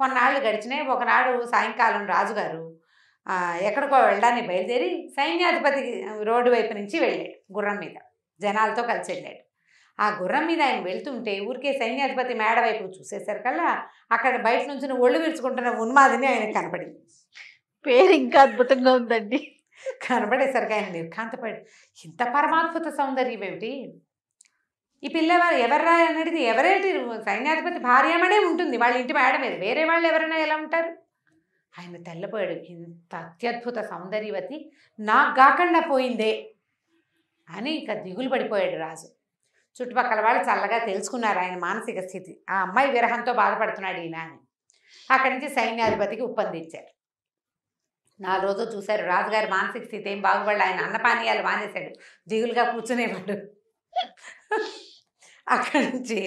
కొన్నాళ్ళు గడిచినాయి ఒకనాడు సాయంకాలం రాజుగారు ఎక్కడికో వెళ్ళడానికి బయలుదేరి సైన్యాధిపతి రోడ్డు వైపు నుంచి వెళ్ళాడు గుర్రం మీద జనాలతో కలిసి వెళ్ళాడు ఆ గుర్రం మీద ఆయన వెళ్తుంటే ఊరికే సైన్యాధిపతి మేడ వైపు చూసేసరికల్లా అక్కడ బయట నుంచి ఒళ్ళు విరుచుకుంటున్న ఉన్మాదిని ఆయన కనపడింది పేరు ఇంకా అద్భుతంగా ఉందండి కనపడేసరికి ఆయన నిర్కాంతపడి ఇంత పరమాద్భుత సౌందర్యం ఏమిటి ఈ పిల్లవారు ఎవర్రా అనేది ఎవరేంటి సైన్యాధిపతి భార్యమనే ఉంటుంది వాళ్ళ ఇంటి మేడ మీద వేరే వాళ్ళు ఎవరైనా ఎలా ఉంటారు ఆయన తెల్లబోయాడు ఇంత అత్యద్భుత సౌందర్యవతి నాకు కాకుండా పోయిందే అని ఇక దిగులు పడిపోయాడు రాజు చుట్టుపక్కల వాళ్ళు చల్లగా తెలుసుకున్నారు ఆయన మానసిక స్థితి ఆ అమ్మాయి విరహంతో బాధపడుతున్నాడు ఈయన అని అక్కడి నుంచి సైన్యాధిపతికి ఒప్పందించారు నాలుగు రోజు చూశారు రాజుగారి మానసిక స్థితి ఏం బాగుపడలే ఆయన అన్నపానీయాలు మానేశాడు దిగులుగా కూర్చునేవాడు అక్కడి నుంచి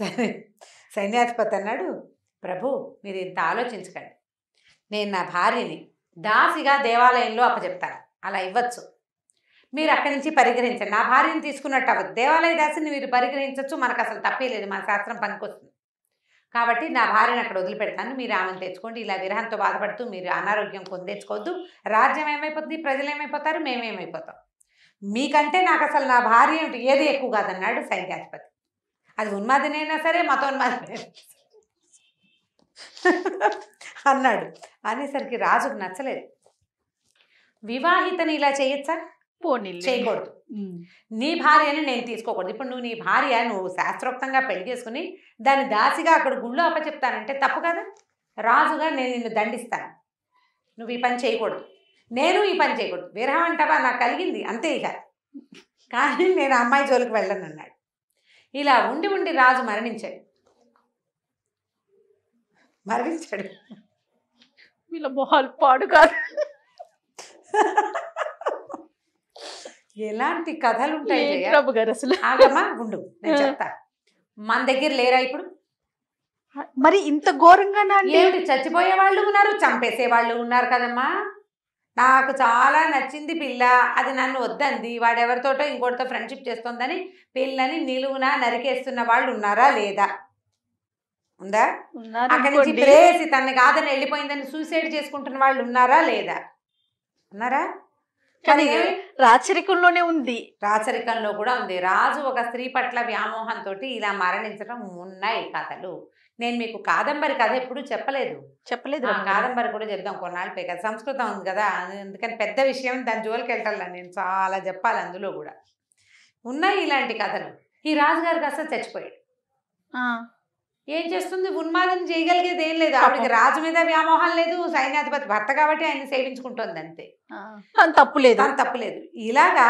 సరే సైన్యాధిపతి అన్నాడు ప్రభు మీరు ఇంత ఆలోచించకండి నేను నా భార్యని దాసిగా దేవాలయంలో అప్పచెప్తాను అలా ఇవ్వచ్చు మీరు అక్కడి నుంచి పరిగ్రహించండి నా భార్యను తీసుకున్నట్టు అవ్వదు దేవాలయ దాసిని మీరు పరిగ్రహించవచ్చు మనకు అసలు తప్పే లేదు మన శాస్త్రం పనికొస్తుంది కాబట్టి నా భార్యను అక్కడ వదిలిపెడతాను మీరు ఆమెను తెచ్చుకోండి ఇలా విరహంతో బాధపడుతూ మీరు అనారోగ్యం పొందేసుకోవద్దు రాజ్యం ఏమైపోతుంది ప్రజలు ఏమైపోతారు మేమేమైపోతాం మీకంటే నాకు అసలు నా భార్య ఏది ఎక్కువ కాదన్నాడు సైన్యాధిపతి అది ఉన్మాదినైనా సరే మతోన్మాదినైనా అన్నాడు అనేసరికి రాజుకు నచ్చలేదు వివాహితని ఇలా చేయొచ్చా పోనీ చేయకూడదు నీ భార్యని నేను తీసుకోకూడదు ఇప్పుడు నువ్వు నీ భార్య నువ్వు శాస్త్రోక్తంగా పెళ్లి చేసుకుని దాన్ని దాసిగా అక్కడ గుళ్ళో అప్పచెప్తానంటే తప్పు కదా రాజుగా నేను నిన్ను దండిస్తాను నువ్వు ఈ పని చేయకూడదు నేను ఈ పని చేయకూడదు విరహం అంటావా నాకు కలిగింది అంతే ఇక కానీ నేను అమ్మాయి జోలికి వెళ్ళను అన్నాడు ఇలా ఉండి ఉండి రాజు మరణించాడు మరణించాడు వీళ్ళ మొహాలు పాడు కాదు ఎలాంటి కథలు ఉంటాయి అసలు ఉండు మన దగ్గర లేరా ఇప్పుడు మరి ఇంత ఘోరంగా ఏమిటి చచ్చిపోయే వాళ్ళు ఉన్నారు చంపేసే వాళ్ళు ఉన్నారు కదమ్మా నాకు చాలా నచ్చింది పిల్ల అది నన్ను వద్దంది వాడెవరితోటో ఇంకోటితో ఫ్రెండ్షిప్ చేస్తోందని పిల్లని నిలువున నరికేస్తున్న వాళ్ళు ఉన్నారా లేదా ఉందా అక్కడి నుంచి ప్రేసి తనని కాదని వెళ్ళిపోయిందని సూసైడ్ చేసుకుంటున్న వాళ్ళు ఉన్నారా లేదా ఉన్నారా కానీ రాచరికంలోనే ఉంది రాచరికంలో కూడా ఉంది రాజు ఒక స్త్రీ పట్ల వ్యామోహంతో ఇలా మరణించడం ఉన్నాయి కథలు నేను మీకు కాదంబరి కథ ఎప్పుడు చెప్పలేదు చెప్పలేదు కాదంబరి కూడా చెప్దాం కొన్నాళ్ళు పై కదా సంస్కృతం ఉంది కదా అందుకని పెద్ద విషయం దాని జోలికి వెళ్ళాలి నేను చాలా చెప్పాలి అందులో కూడా ఉన్నాయి ఇలాంటి కథలు ఈ రాజుగారు అసలు చచ్చిపోయాడు ఏం చేస్తుంది ఉన్మాదం చేయగలిగేది ఏం లేదు ఆవిడకి రాజు మీద వ్యామోహం లేదు సైన్యాధిపతి భర్త కాబట్టి ఆయన సేవించుకుంటుంది అంతే తప్పు లేదు తప్పు లేదు ఇలాగా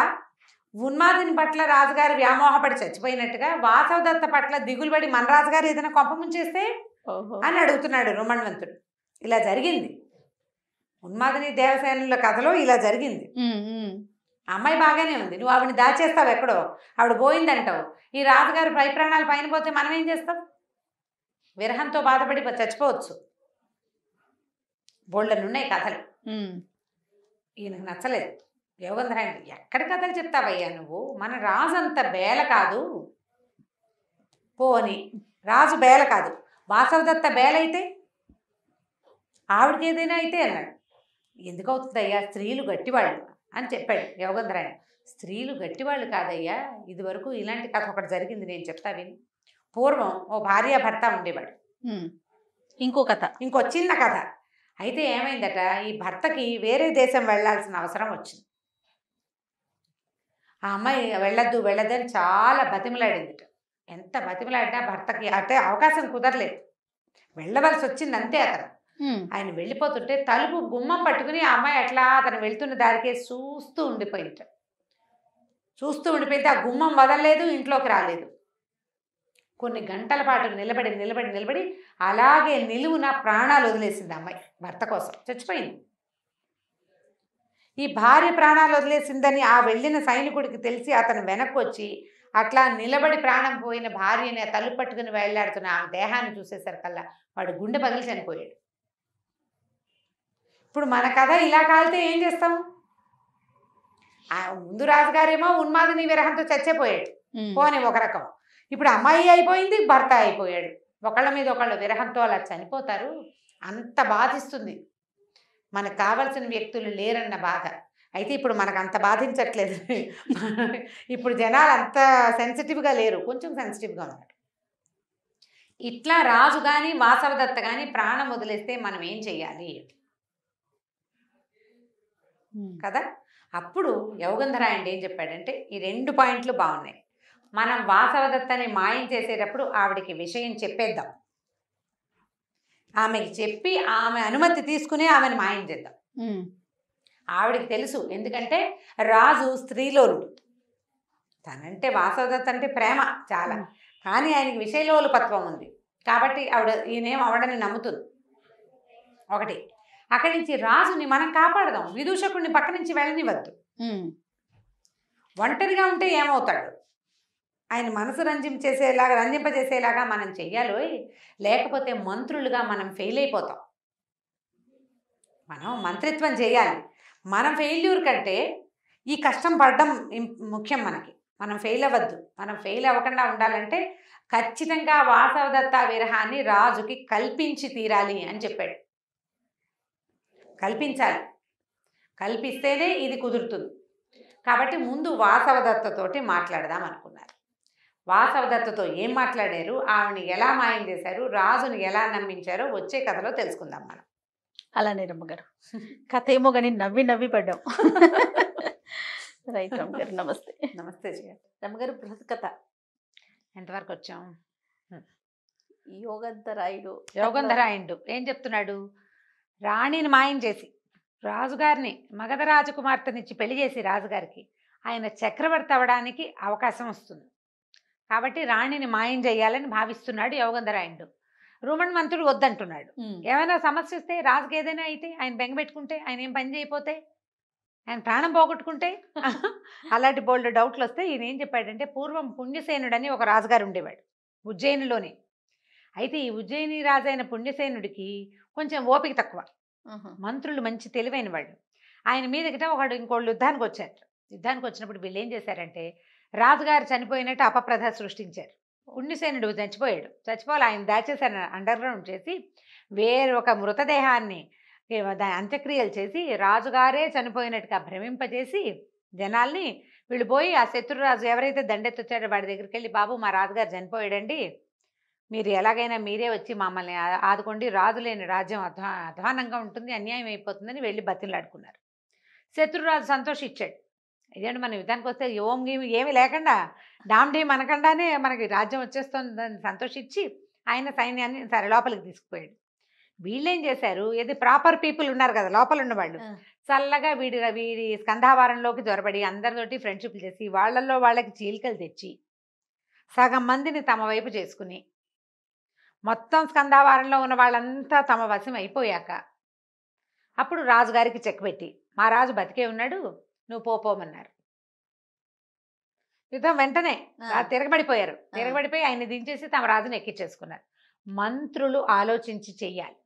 ఉన్మాదిని పట్ల రాజుగారు వ్యామోహపడి చచ్చిపోయినట్టుగా వాసవదత్త పట్ల దిగులుబడి మన రాజుగారు ఏదైనా కొంప ముంచేస్తే అని అడుగుతున్నాడు రుమణవంతుడు ఇలా జరిగింది ఉన్మాదిని దేవసేనుల కథలో ఇలా జరిగింది అమ్మాయి బాగానే ఉంది నువ్వు ఆవిడని దాచేస్తావు ఎక్కడో ఆవిడ పోయిందంటావు ఈ రాజుగారు పై ప్రాణాలు పైన పోతే మనం ఏం చేస్తాం విరహంతో బాధపడి చచ్చిపోవచ్చు బోళ్ళను ఉన్నాయి కథలు ఈయనకు నచ్చలేదు యోగంధరాయణ ఎక్కడ కథలు చెప్తావయ్యా నువ్వు మన రాజు అంత బేల కాదు పోని రాజు బేల కాదు వాసవదత్త బేలైతే ఆవిడకి ఏదైనా అయితే అన్నాడు ఎందుకు అవుతుందయ్యా స్త్రీలు గట్టివాళ్ళు అని చెప్పాడు యోగంధరాయణ స్త్రీలు గట్టివాళ్ళు కాదయ్యా ఇదివరకు ఇలాంటి కథ ఒకటి జరిగింది నేను చెప్తా విని పూర్వం ఓ భార్య భర్త ఉండేవాడు ఇంకో కథ ఇంకో చిన్న కథ అయితే ఏమైందట ఈ భర్తకి వేరే దేశం వెళ్లాల్సిన అవసరం వచ్చింది ఆ అమ్మాయి వెళ్ళద్దు వెళ్ళద్దు అని చాలా బతిమలాడిందిట ఎంత బతిమలాడినా భర్తకి అంటే అవకాశం కుదరలేదు వెళ్ళవలసి వచ్చింది అంతే అతను ఆయన వెళ్ళిపోతుంటే తలుపు గుమ్మం పట్టుకుని ఆ అమ్మాయి అట్లా అతను వెళ్తున్న దారికే చూస్తూ ఉండిపోయింది చూస్తూ ఉండిపోయింది ఆ గుమ్మం వదలలేదు ఇంట్లోకి రాలేదు కొన్ని గంటల పాటు నిలబడి నిలబడి నిలబడి అలాగే నిలువున ప్రాణాలు వదిలేసింది అమ్మాయి భర్త కోసం చచ్చిపోయింది ఈ భార్య ప్రాణాలు వదిలేసిందని ఆ వెళ్ళిన సైనికుడికి తెలిసి అతను వెనక్కి వచ్చి అట్లా నిలబడి ప్రాణం పోయిన భార్యని తలుపు పట్టుకుని వెళ్ళాడుతున్న ఆమె దేహాన్ని చూసేసరికల్లా వాడు గుండె పగిలి చనిపోయాడు ఇప్పుడు మన కథ ఇలా కాలితే ఏం చేస్తాం ముందు రాజుగారేమో ఉన్మాదిని విరహంతో చచ్చిపోయాడు పోనీ ఒక రకం ఇప్పుడు అమ్మాయి అయిపోయింది భర్త అయిపోయాడు ఒకళ్ళ మీద ఒకళ్ళు విరహంతో అలా చనిపోతారు అంత బాధిస్తుంది మనకు కావలసిన వ్యక్తులు లేరన్న బాధ అయితే ఇప్పుడు మనకు అంత బాధించట్లేదు ఇప్పుడు జనాలు అంత సెన్సిటివ్గా లేరు కొంచెం సెన్సిటివ్గా ఉన్నారు ఇట్లా రాజు కానీ వాసవదత్త కానీ ప్రాణం వదిలేస్తే మనం ఏం చెయ్యాలి కదా అప్పుడు యోగంధరాయణ ఏం చెప్పాడంటే ఈ రెండు పాయింట్లు బాగున్నాయి మనం వాసవదత్తని మాయం చేసేటప్పుడు ఆవిడికి విషయం చెప్పేద్దాం ఆమెకి చెప్పి ఆమె అనుమతి తీసుకుని ఆమెను మాయం చేద్దాం ఆవిడికి తెలుసు ఎందుకంటే రాజు స్త్రీలోలుడు తనంటే వాసవదత్త అంటే ప్రేమ చాలా కానీ ఆయనకి విషయలోలు పత్వం ఉంది కాబట్టి ఆవిడ ఈయనేం ఆవిడని నమ్ముతుంది ఒకటి అక్కడి నుంచి రాజుని మనం కాపాడదాం విదూషకుడిని పక్క నుంచి వెళ్ళనివ్వద్దు ఒంటరిగా ఉంటే ఏమవుతాడు ఆయన మనసు రంజింపచేసేలాగా రంజింపజేసేలాగా మనం చెయ్యాలి లేకపోతే మంత్రులుగా మనం ఫెయిల్ అయిపోతాం మనం మంత్రిత్వం చేయాలి మనం ఫెయిల్యూర్ కంటే ఈ కష్టం పడడం ముఖ్యం మనకి మనం ఫెయిల్ అవ్వద్దు మనం ఫెయిల్ అవ్వకుండా ఉండాలంటే ఖచ్చితంగా వాసవదత్త విరహాన్ని రాజుకి కల్పించి తీరాలి అని చెప్పాడు కల్పించాలి కల్పిస్తేనే ఇది కుదురుతుంది కాబట్టి ముందు వాసవదత్తతోటి మాట్లాడదాం అనుకున్నారు వాసవదత్తతో ఏం మాట్లాడారు ఆవిడని ఎలా మాయం చేశారు రాజును ఎలా నమ్మించారో వచ్చే కథలో తెలుసుకుందాం మనం అలానే రమ్మగారు కథ ఏమో కానీ నవ్వి నవ్వి పడ్డాం రైట్ రమ్మగారు నమస్తే నమస్తే రమ్మగారు బృహత్ కథ ఎంతవరకు వచ్చాం యోగంధరాయుడు యోగంధరాయుడు ఏం చెప్తున్నాడు రాణిని మాయం చేసి రాజుగారిని మగధ రాజకుమార్తెనిచ్చి పెళ్లి చేసి రాజుగారికి ఆయన చక్రవర్తి అవడానికి అవకాశం వస్తుంది కాబట్టి రాణిని మాయం చేయాలని భావిస్తున్నాడు యోగంధరాయుడు రోమన్ మంత్రుడు వద్దంటున్నాడు ఏమైనా సమస్య వస్తే రాజుకి ఏదైనా అయితే ఆయన బెంగ పెట్టుకుంటే ఆయన ఏం పని చేయపోతే ఆయన ప్రాణం పోగొట్టుకుంటే *laughs* అలాంటి బోల్డ్ డౌట్లు వస్తే ఈయన ఏం చెప్పాడంటే పూర్వం పుణ్యసేనుడు అని ఒక రాజుగారు ఉండేవాడు ఉజ్జయినిలోనే అయితే ఈ ఉజ్జయిని రాజు అయిన పుణ్యసేనుడికి కొంచెం ఓపిక తక్కువ మంత్రులు మంచి తెలివైన వాడు ఆయన మీదకిట ఒకడు ఇంకోళ్ళు యుద్ధానికి వచ్చారు యుద్ధానికి వచ్చినప్పుడు వీళ్ళు ఏం చేశారంటే రాజుగారు చనిపోయినట్టు అపప్రథ సృష్టించారు ఉన్నిసేనుడు చచ్చిపోయాడు చచ్చిపోవాలి ఆయన దాచేసాను అండర్గ్రౌండ్ చేసి వేరే ఒక మృతదేహాన్ని దాని అంత్యక్రియలు చేసి రాజుగారే చనిపోయినట్టుగా భ్రమింపజేసి జనాల్ని వీళ్ళు పోయి ఆ శత్రురాజు ఎవరైతే దండెత్తొచ్చాడో వాడి దగ్గరికి వెళ్ళి బాబు మా రాజుగారు చనిపోయాడండి మీరు ఎలాగైనా మీరే వచ్చి మమ్మల్ని ఆదుకోండి రాజు లేని రాజ్యం అధ్వా అధ్వానంగా ఉంటుంది అన్యాయం అయిపోతుందని వెళ్ళి బతిలాడుకున్నారు శత్రురాజు సంతోషించాడు ఇదేంటి మన యుద్ధానికి వస్తే ఓం గీమి ఏమీ లేకుండా డామ్ డీమ్ అనకుండానే మనకి రాజ్యం వచ్చేస్తుందని సంతోషించి ఆయన సైన్యాన్ని సరే లోపలికి తీసుకుపోయాడు వీళ్ళేం చేశారు ఏది ప్రాపర్ పీపుల్ ఉన్నారు కదా లోపల ఉన్నవాళ్ళు చల్లగా వీడి వీడి స్కంధావారంలోకి దొరబడి అందరితోటి ఫ్రెండ్షిప్లు చేసి వాళ్ళల్లో వాళ్ళకి చీలికలు తెచ్చి సగం మందిని తమ వైపు చేసుకుని మొత్తం స్కంధావారంలో ఉన్న వాళ్ళంతా తమ వశం అయిపోయాక అప్పుడు రాజుగారికి చెక్ పెట్టి మా రాజు బతికే ఉన్నాడు నువ్వు పోపోమన్నారు యుద్ధం వెంటనే తిరగబడిపోయారు తిరగబడిపోయి ఆయన దించేసి తమ రాజును ఎక్కించేసుకున్నారు మంత్రులు ఆలోచించి చెయ్యాలి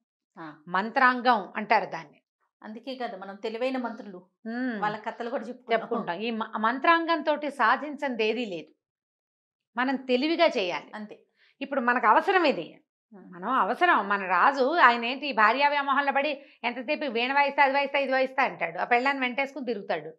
మంత్రాంగం అంటారు దాన్ని అందుకే కదా మనం తెలివైన మంత్రులు వాళ్ళ కథలు కూడా చెప్పుకుంటాం ఈ మంత్రాంగంతో సాధించంది ఏదీ లేదు మనం తెలివిగా చేయాలి అంతే ఇప్పుడు మనకు అవసరం ఇది మనం అవసరం మన రాజు ఆయన ఏంటి భార్యా వ్యామోహంలో పడి ఎంతసేపు వీణ వాయిస్తా అది వాయిస్తా ఇది వాయిస్తా అంటాడు ఆ పెళ్ళాన్ని వెంటేసుకుని తిరుగుతాడు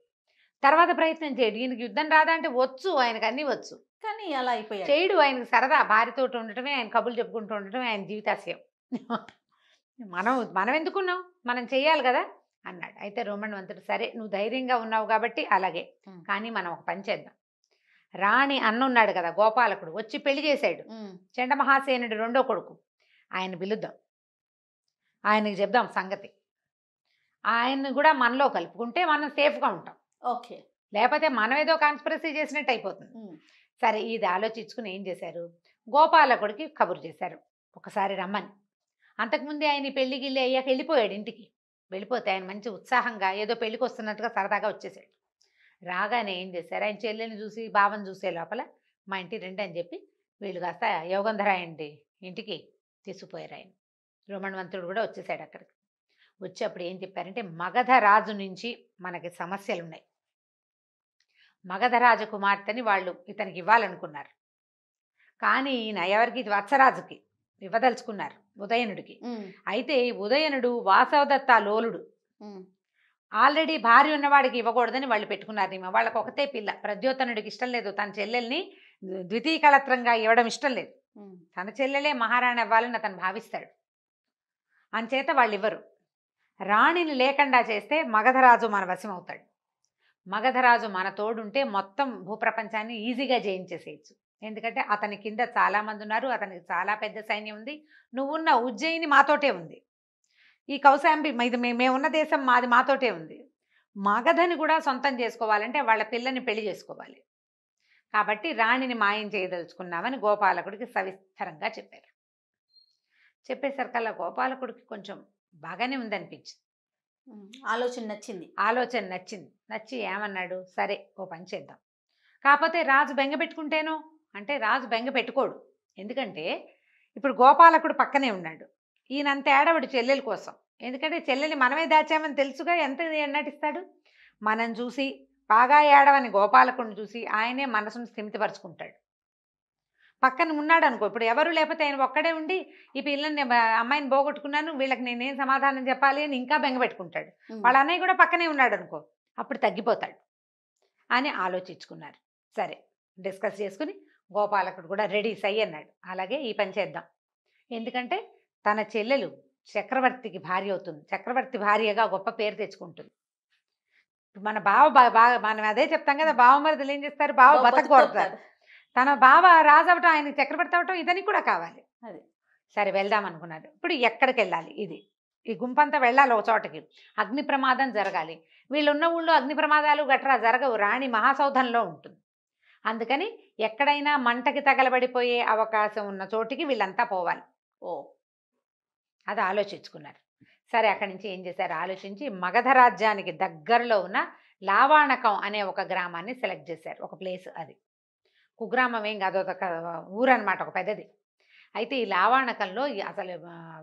తర్వాత ప్రయత్నం చేయడు ఈయనకి యుద్ధం రాదా అంటే వచ్చు ఆయనకు అన్నీ వచ్చు కానీ అలా అయిపోయాయి చేయడు ఆయనకు సరదా భార్యతో ఉండటమే ఆయన కబులు చెప్పుకుంటూ ఉండటమే ఆయన జీవితాశయం *laughs* మనం మనం ఎందుకున్నాం మనం చేయాలి కదా అన్నాడు అయితే రోమన్ వంతుడు సరే నువ్వు ధైర్యంగా ఉన్నావు కాబట్టి అలాగే కానీ మనం ఒక పని చేద్దాం రాణి అన్న ఉన్నాడు కదా గోపాలకుడు వచ్చి పెళ్లి చేశాడు చండమహాసేనుడు రెండో కొడుకు ఆయన పిలుద్దాం ఆయనకి చెప్దాం సంగతి ఆయన్ని కూడా మనలో కలుపుకుంటే మనం సేఫ్గా ఉంటాం ఓకే లేకపోతే మనం ఏదో కాన్స్పిరసీ చేసినట్టు అయిపోతుంది సరే ఇది ఆలోచించుకుని ఏం చేశారు గోపాలకుడికి కబురు చేశారు ఒకసారి రమ్మని అంతకుముందే ఆయన పెళ్లి గిల్లి అయ్యాక వెళ్ళిపోయాడు ఇంటికి వెళ్ళిపోతే ఆయన మంచి ఉత్సాహంగా ఏదో పెళ్లికి వస్తున్నట్టుగా సరదాగా వచ్చేసాడు రాగానే ఏం చేశారు ఆయన చెల్లెని చూసి బావని చూసే లోపల మా ఇంటి రండి అని చెప్పి వీళ్ళు కాస్త యోగంధరాయండి ఇంటికి తీసుకుపోయారు ఆయన రోమణవంతుడు కూడా వచ్చేసాడు అక్కడికి వచ్చేప్పుడు ఏం చెప్పారంటే మగధ రాజు నుంచి మనకి సమస్యలు ఉన్నాయి మగధరాజ కుమార్తెని వాళ్ళు ఇతనికి ఇవ్వాలనుకున్నారు కానీ ఈయన ఎవరికి వత్సరాజుకి ఇవ్వదలుచుకున్నారు ఉదయనుడికి అయితే ఉదయనుడు వాసవదత్త లోలుడు ఆల్రెడీ భార్య ఉన్నవాడికి ఇవ్వకూడదని వాళ్ళు పెట్టుకున్నారు నిమ్మ వాళ్ళకు ఒకతే పిల్ల ప్రద్యోతనుడికి ఇష్టం లేదు తన చెల్లెల్ని ద్వితీయ కళత్రంగా ఇవ్వడం ఇష్టం లేదు తన చెల్లెలే మహారాణి అవ్వాలని అతను భావిస్తాడు అంచేత వాళ్ళు ఇవ్వరు రాణిని లేకుండా చేస్తే మగధరాజు మన వశం అవుతాడు మగధరాజు మన తోడుంటే మొత్తం భూప్రపంచాన్ని ఈజీగా జయించేసేయచ్చు ఎందుకంటే అతని కింద చాలామంది ఉన్నారు అతనికి చాలా పెద్ద సైన్యం ఉంది నువ్వున్న ఉజ్జయిని మాతోటే ఉంది ఈ కౌశాంబి ఇది మేమున్న దేశం మాది మాతోటే ఉంది మగధని కూడా సొంతం చేసుకోవాలంటే వాళ్ళ పిల్లని పెళ్లి చేసుకోవాలి కాబట్టి రాణిని మాయం చేయదలుచుకున్నామని గోపాలకుడికి సవిస్తరంగా చెప్పారు చెప్పేసరికల్లా గోపాలకుడికి కొంచెం బాగానే ఉందనిపించింది ఆలోచన నచ్చింది ఆలోచన నచ్చింది నచ్చి ఏమన్నాడు సరే ఓ పని చేద్దాం కాకపోతే రాజు బెంగ పెట్టుకుంటేనో అంటే రాజు బెంగ పెట్టుకోడు ఎందుకంటే ఇప్పుడు గోపాలకుడు పక్కనే ఉన్నాడు ఈయనంత ఏడవడు చెల్లెల కోసం ఎందుకంటే చెల్లెని మనమే దాచామని తెలుసుగా ఎంత నటిస్తాడు మనం చూసి బాగా ఏడవని గోపాలకుడిని చూసి ఆయనే మనసును స్థిమితపరుచుకుంటాడు పక్కన ఉన్నాడు అనుకో ఇప్పుడు ఎవరు లేకపోతే ఆయన ఒక్కడే ఉండి ఈ పిల్లని అమ్మాయిని పోగొట్టుకున్నాను వీళ్ళకి నేనేం సమాధానం చెప్పాలి అని ఇంకా బెంగపెట్టుకుంటాడు వాళ్ళ అన్నయ్య కూడా పక్కనే ఉన్నాడు అనుకో అప్పుడు తగ్గిపోతాడు అని ఆలోచించుకున్నారు సరే డిస్కస్ చేసుకుని గోపాలకుడు కూడా రెడీ సై అన్నాడు అలాగే ఈ పని చేద్దాం ఎందుకంటే తన చెల్లెలు చక్రవర్తికి భార్య అవుతుంది చక్రవర్తి భార్యగా గొప్ప పేరు తెచ్చుకుంటుంది మన బావ బాగా మనం అదే చెప్తాం కదా బావ ఏం చేస్తారు బావ బతకూడతారు తన బావ రాజవటం ఆయన చక్రవర్తి అవటం ఇదని కూడా కావాలి అది సరే వెళ్దాం అనుకున్నాడు ఇప్పుడు ఎక్కడికి వెళ్ళాలి ఇది ఈ గుంపంతా వెళ్ళాలి ఓ చోటకి అగ్ని ప్రమాదం జరగాలి వీళ్ళున్న ఊళ్ళో అగ్ని ప్రమాదాలు గట్రా జరగవు రాణి మహాసౌధంలో ఉంటుంది అందుకని ఎక్కడైనా మంటకి తగలబడిపోయే అవకాశం ఉన్న చోటికి వీళ్ళంతా పోవాలి ఓ అది ఆలోచించుకున్నారు సరే అక్కడి నుంచి ఏం చేశారు ఆలోచించి మగధ రాజ్యానికి దగ్గరలో ఉన్న లావాణకం అనే ఒక గ్రామాన్ని సెలెక్ట్ చేశారు ఒక ప్లేస్ అది కుగ్రామం ఏం కాదు అదొక ఊరనమాట ఒక పెద్దది అయితే ఈ లావాణకంలో అసలు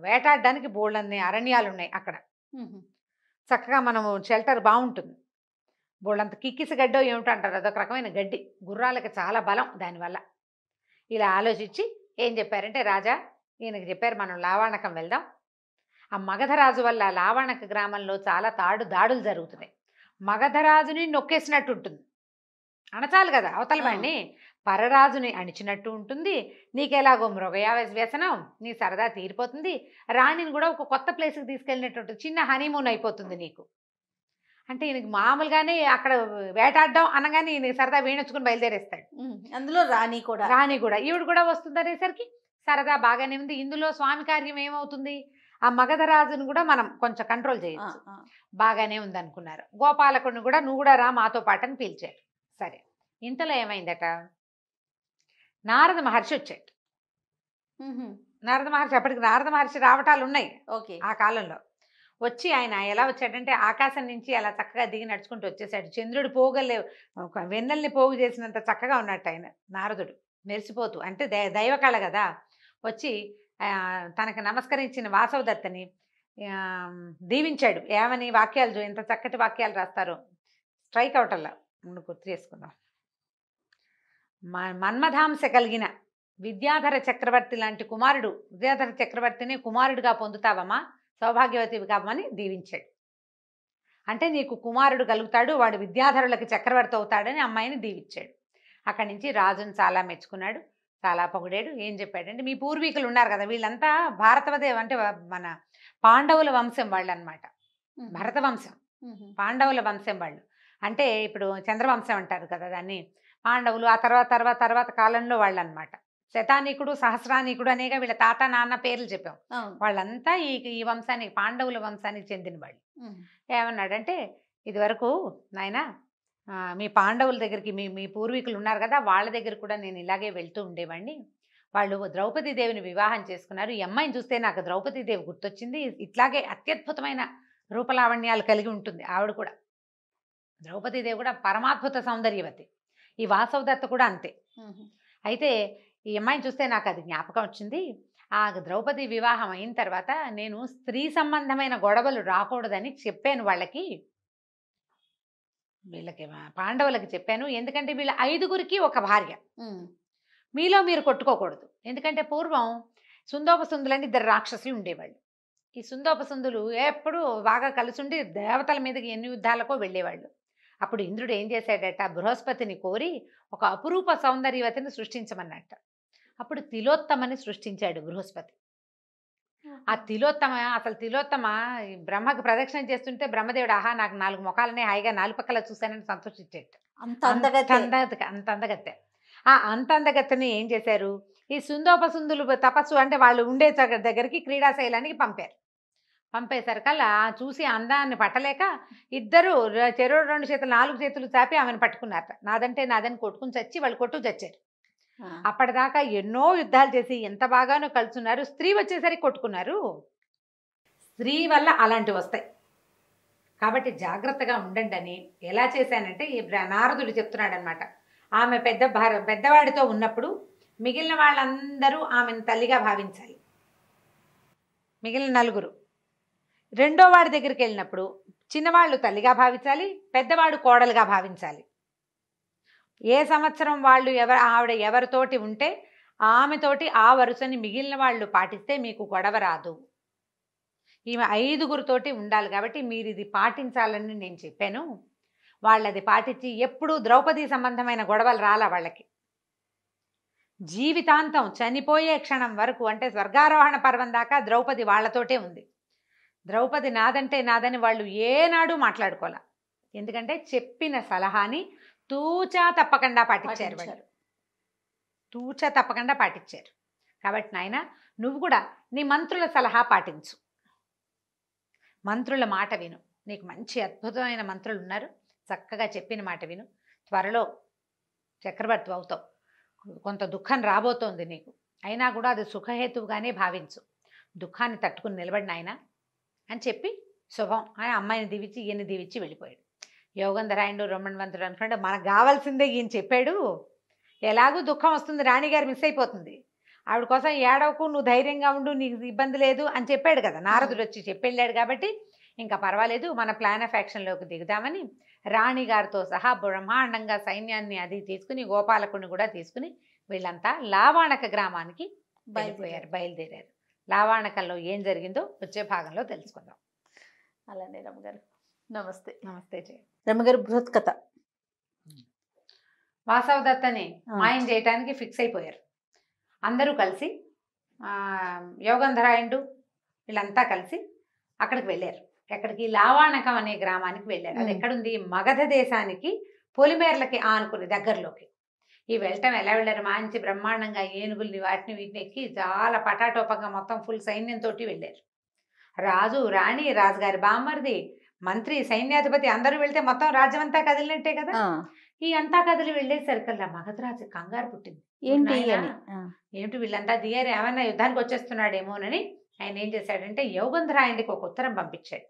వేటాడడానికి బోళ్ళన్ని అరణ్యాలు ఉన్నాయి అక్కడ చక్కగా మనము షెల్టర్ బాగుంటుంది బోళ్ళంత కిక్కిసి గడ్డో ఏమిటో అంటారు అదొక రకమైన గడ్డి గుర్రాలకి చాలా బలం దానివల్ల ఇలా ఆలోచించి ఏం చెప్పారంటే రాజా ఈయనకి చెప్పారు మనం లావాణకం వెళ్దాం ఆ మగధరాజు వల్ల లావాణక గ్రామంలో చాలా తాడు దాడులు జరుగుతున్నాయి మగధరాజుని నొక్కేసినట్టు ఉంటుంది అనచాలి కదా అవతల వాడిని పరరాజుని అణిచినట్టు ఉంటుంది నీకెలాగో మృగయా వ్యసనం నీ సరదా తీరిపోతుంది రాణిని కూడా ఒక కొత్త ప్లేస్కి తీసుకెళ్ళినట్టు చిన్న హనీమూన్ అయిపోతుంది నీకు అంటే ఈయనకి మామూలుగానే అక్కడ వేటాడడం అనగానే ఈయన సరదా వేణించుకుని బయలుదేరేస్తాడు అందులో రాణి కూడా రాణి కూడా ఈవిడ కూడా వస్తుందనేసరికి సరదా బాగానే ఉంది ఇందులో స్వామి కార్యం ఏమవుతుంది ఆ మగధరాజును కూడా మనం కొంచెం కంట్రోల్ చేయొచ్చు బాగానే ఉంది అనుకున్నారు గోపాలకుడిని కూడా నువ్వు కూడా రా మాతో పాటని పిలిచారు సరే ఇంతలో ఏమైందట నారద మహర్షి వచ్చాడు నారద మహర్షి అప్పటికి నారద మహర్షి రావటాలు ఉన్నాయి ఓకే ఆ కాలంలో వచ్చి ఆయన ఎలా వచ్చాడంటే ఆకాశం నుంచి అలా చక్కగా దిగి నడుచుకుంటూ వచ్చేసాడు చంద్రుడు పోగలే వెన్నెల్ని పోగు చేసినంత చక్కగా ఉన్నట్టు ఆయన నారదుడు మెరిసిపోతూ అంటే దై దైవకాల కదా వచ్చి తనకు నమస్కరించిన వాసవదత్తని దీవించాడు ఏమని వాక్యాలు ఎంత చక్కటి వాక్యాలు రాస్తారో స్ట్రైక్ అవటల్లా ముందు గుర్తు చేసుకుందాం మన్మధాంస కలిగిన విద్యాధర చక్రవర్తి లాంటి కుమారుడు విద్యాధర చక్రవర్తిని కుమారుడిగా పొందుతావమ్మా సౌభాగ్యవతివి కావమని దీవించాడు అంటే నీకు కుమారుడు కలుగుతాడు వాడు విద్యాధరులకు చక్రవర్తి అవుతాడని అమ్మాయిని దీవించాడు అక్కడి నుంచి రాజును చాలా మెచ్చుకున్నాడు చాలా పొగిడాడు ఏం చెప్పాడంటే మీ పూర్వీకులు ఉన్నారు కదా వీళ్ళంతా భారతదేవం అంటే మన పాండవుల వంశం వాళ్ళు అనమాట భరత వంశం పాండవుల వంశం వాళ్ళు అంటే ఇప్పుడు చంద్రవంశం అంటారు కదా దాన్ని పాండవులు ఆ తర్వాత తర్వాత తర్వాత కాలంలో వాళ్ళు అనమాట శతానీకుడు సహస్రానీకుడు అనేగా వీళ్ళ తాత నాన్న పేర్లు చెప్పాం వాళ్ళంతా ఈ ఈ వంశానికి పాండవుల వంశానికి చెందిన వాళ్ళు ఏమన్నాడంటే ఇది వరకు నాయన మీ పాండవుల దగ్గరికి మీ మీ పూర్వీకులు ఉన్నారు కదా వాళ్ళ దగ్గర కూడా నేను ఇలాగే వెళ్తూ ఉండేవాడిని వాళ్ళు దేవిని వివాహం చేసుకున్నారు ఈ అమ్మాయిని చూస్తే నాకు దేవి గుర్తొచ్చింది ఇట్లాగే అత్యద్భుతమైన రూపలావణ్యాలు కలిగి ఉంటుంది ఆవిడ కూడా దేవి కూడా పరమాద్భుత సౌందర్యవతి ఈ వాసవదత్త కూడా అంతే అయితే ఈ అమ్మాయిని చూస్తే నాకు అది జ్ఞాపకం వచ్చింది ఆ ద్రౌపది వివాహం అయిన తర్వాత నేను స్త్రీ సంబంధమైన గొడవలు రాకూడదని చెప్పాను వాళ్ళకి వీళ్ళకి పాండవులకి చెప్పాను ఎందుకంటే వీళ్ళ ఐదుగురికి ఒక భార్య మీలో మీరు కొట్టుకోకూడదు ఎందుకంటే పూర్వం సుందోపసుందులని ఇద్దరు రాక్షసులు ఉండేవాళ్ళు ఈ సుందోపసుందులు ఎప్పుడూ బాగా కలిసి ఉండి దేవతల మీదకి ఎన్ని యుద్ధాలకో వెళ్ళేవాళ్ళు అప్పుడు ఇంద్రుడు ఏం చేశాడట బృహస్పతిని కోరి ఒక అపురూప సౌందర్యవతిని సృష్టించమన్నట్ట అప్పుడు తిలోత్తమని సృష్టించాడు బృహస్పతి ఆ తిలోత్తమ అసలు తిలోత్తమ బ్రహ్మకు ప్రదక్షిణ చేస్తుంటే బ్రహ్మదేవుడు ఆహా నాకు నాలుగు ముఖాలనే హాయిగా నాలుగు పక్కల చూశానని సంతోషించేట అంత అందగత్తె అంత అందగత్తె ఆ అంత అందగత్తెని ఏం చేశారు ఈ సుందోపసుందులు తపస్సు అంటే వాళ్ళు ఉండే దగ్గరికి క్రీడాశైలానికి పంపారు పంపేశారు కల్లా చూసి అందాన్ని పట్టలేక ఇద్దరు చెరో రెండు చేతులు నాలుగు చేతులు చాపి ఆమెను పట్టుకున్నారట నాదంటే నాదని కొట్టుకుని చచ్చి వాళ్ళు కొట్టు చచ్చారు అప్పటిదాకా ఎన్నో యుద్ధాలు చేసి ఎంత బాగానో కలుసున్నారు స్త్రీ వచ్చేసరికి కొట్టుకున్నారు స్త్రీ వల్ల అలాంటివి వస్తాయి కాబట్టి జాగ్రత్తగా ఉండండి అని ఎలా చేశానంటే ఈ నారదుడు చెప్తున్నాడు అనమాట ఆమె పెద్ద భార పెద్దవాడితో ఉన్నప్పుడు మిగిలిన వాళ్ళందరూ ఆమెను తల్లిగా భావించాలి మిగిలిన నలుగురు రెండో వాడి దగ్గరికి వెళ్ళినప్పుడు చిన్నవాళ్ళు తల్లిగా భావించాలి పెద్దవాడు కోడలుగా భావించాలి ఏ సంవత్సరం వాళ్ళు ఎవరు ఆవిడ ఎవరితోటి ఉంటే ఆమెతోటి ఆ వరుసని మిగిలిన వాళ్ళు పాటిస్తే మీకు గొడవ రాదు ఈమె ఐదుగురితోటి ఉండాలి కాబట్టి మీరు ఇది పాటించాలని నేను చెప్పాను వాళ్ళది పాటించి ఎప్పుడూ ద్రౌపది సంబంధమైన గొడవలు రాలా వాళ్ళకి జీవితాంతం చనిపోయే క్షణం వరకు అంటే స్వర్గారోహణ పర్వం దాకా ద్రౌపది వాళ్లతోటే ఉంది ద్రౌపది నాదంటే నాదని వాళ్ళు ఏనాడు మాట్లాడుకోలే ఎందుకంటే చెప్పిన సలహాని తూచా తప్పకుండా పాటించారు వాళ్ళు తూచా తప్పకుండా పాటించారు కాబట్టి నాయన నువ్వు కూడా నీ మంత్రుల సలహా పాటించు మంత్రుల మాట విను నీకు మంచి అద్భుతమైన మంత్రులు ఉన్నారు చక్కగా చెప్పిన మాట విను త్వరలో చక్రవర్తి అవుతావు కొంత దుఃఖం రాబోతోంది నీకు అయినా కూడా అది సుఖహేతువుగానే భావించు దుఃఖాన్ని తట్టుకుని నిలబడిన ఆయన అని చెప్పి శుభం అని అమ్మాయిని దీవించి ఈయన్ని దీవించి వెళ్ళిపోయాడు యోగంధరాయుడు వంతుడు అనుకుంటే మనకు కావాల్సిందే ఈయన చెప్పాడు ఎలాగూ దుఃఖం వస్తుంది రాణిగారు మిస్ అయిపోతుంది ఆవిడ కోసం ఏడవకు నువ్వు ధైర్యంగా ఉండు నీకు ఇబ్బంది లేదు అని చెప్పాడు కదా నారదుడు వచ్చి చెప్పెళ్ళాడు కాబట్టి ఇంకా పర్వాలేదు మన ప్లాన్ ఆఫ్ యాక్షన్లోకి దిగుదామని రాణిగారితో సహా బ్రహ్మాండంగా సైన్యాన్ని అది తీసుకుని గోపాలకుని కూడా తీసుకుని వీళ్ళంతా లావాణక గ్రామానికి బయలుపోయారు బయలుదేరారు లావాణకంలో ఏం జరిగిందో వచ్చే భాగంలో తెలుసుకుందాం అలానే రమ్మగారు నమస్తే నమస్తే జయ రమ్మగారు బృహత్ కథ దత్తని మాయం చేయటానికి ఫిక్స్ అయిపోయారు అందరూ కలిసి యోగంధరాయుడు వీళ్ళంతా కలిసి అక్కడికి వెళ్ళారు ఎక్కడికి లావాణకం అనే గ్రామానికి వెళ్ళారు అది ఎక్కడుంది మగధ దేశానికి పొలిమేర్లకి ఆనుకునే దగ్గరలోకి ఈ వెళ్ళటం ఎలా వెళ్ళారు మంచి బ్రహ్మాండంగా ఏనుగుల్ని వాటిని వీటిని ఎక్కి చాలా పటాటోపంగా మొత్తం ఫుల్ సైన్యంతో వెళ్ళారు రాజు రాణి రాజుగారి బామ్మర్ది మంత్రి సైన్యాధిపతి అందరూ వెళ్తే మొత్తం రాజ్యం అంతా కదిలినట్టే కదా ఈ అంతా కదిలి వెళ్ళేసరికల్లా మగధరాజు కంగారు పుట్టింది ఏంటి ఏమిటి వీళ్ళంతా దిగారు ఏమైనా యుద్ధానికి వచ్చేస్తున్నాడేమోనని ఆయన ఏం చేశాడంటే యోగంధరాయనికి ఒక ఉత్తరం పంపించాడు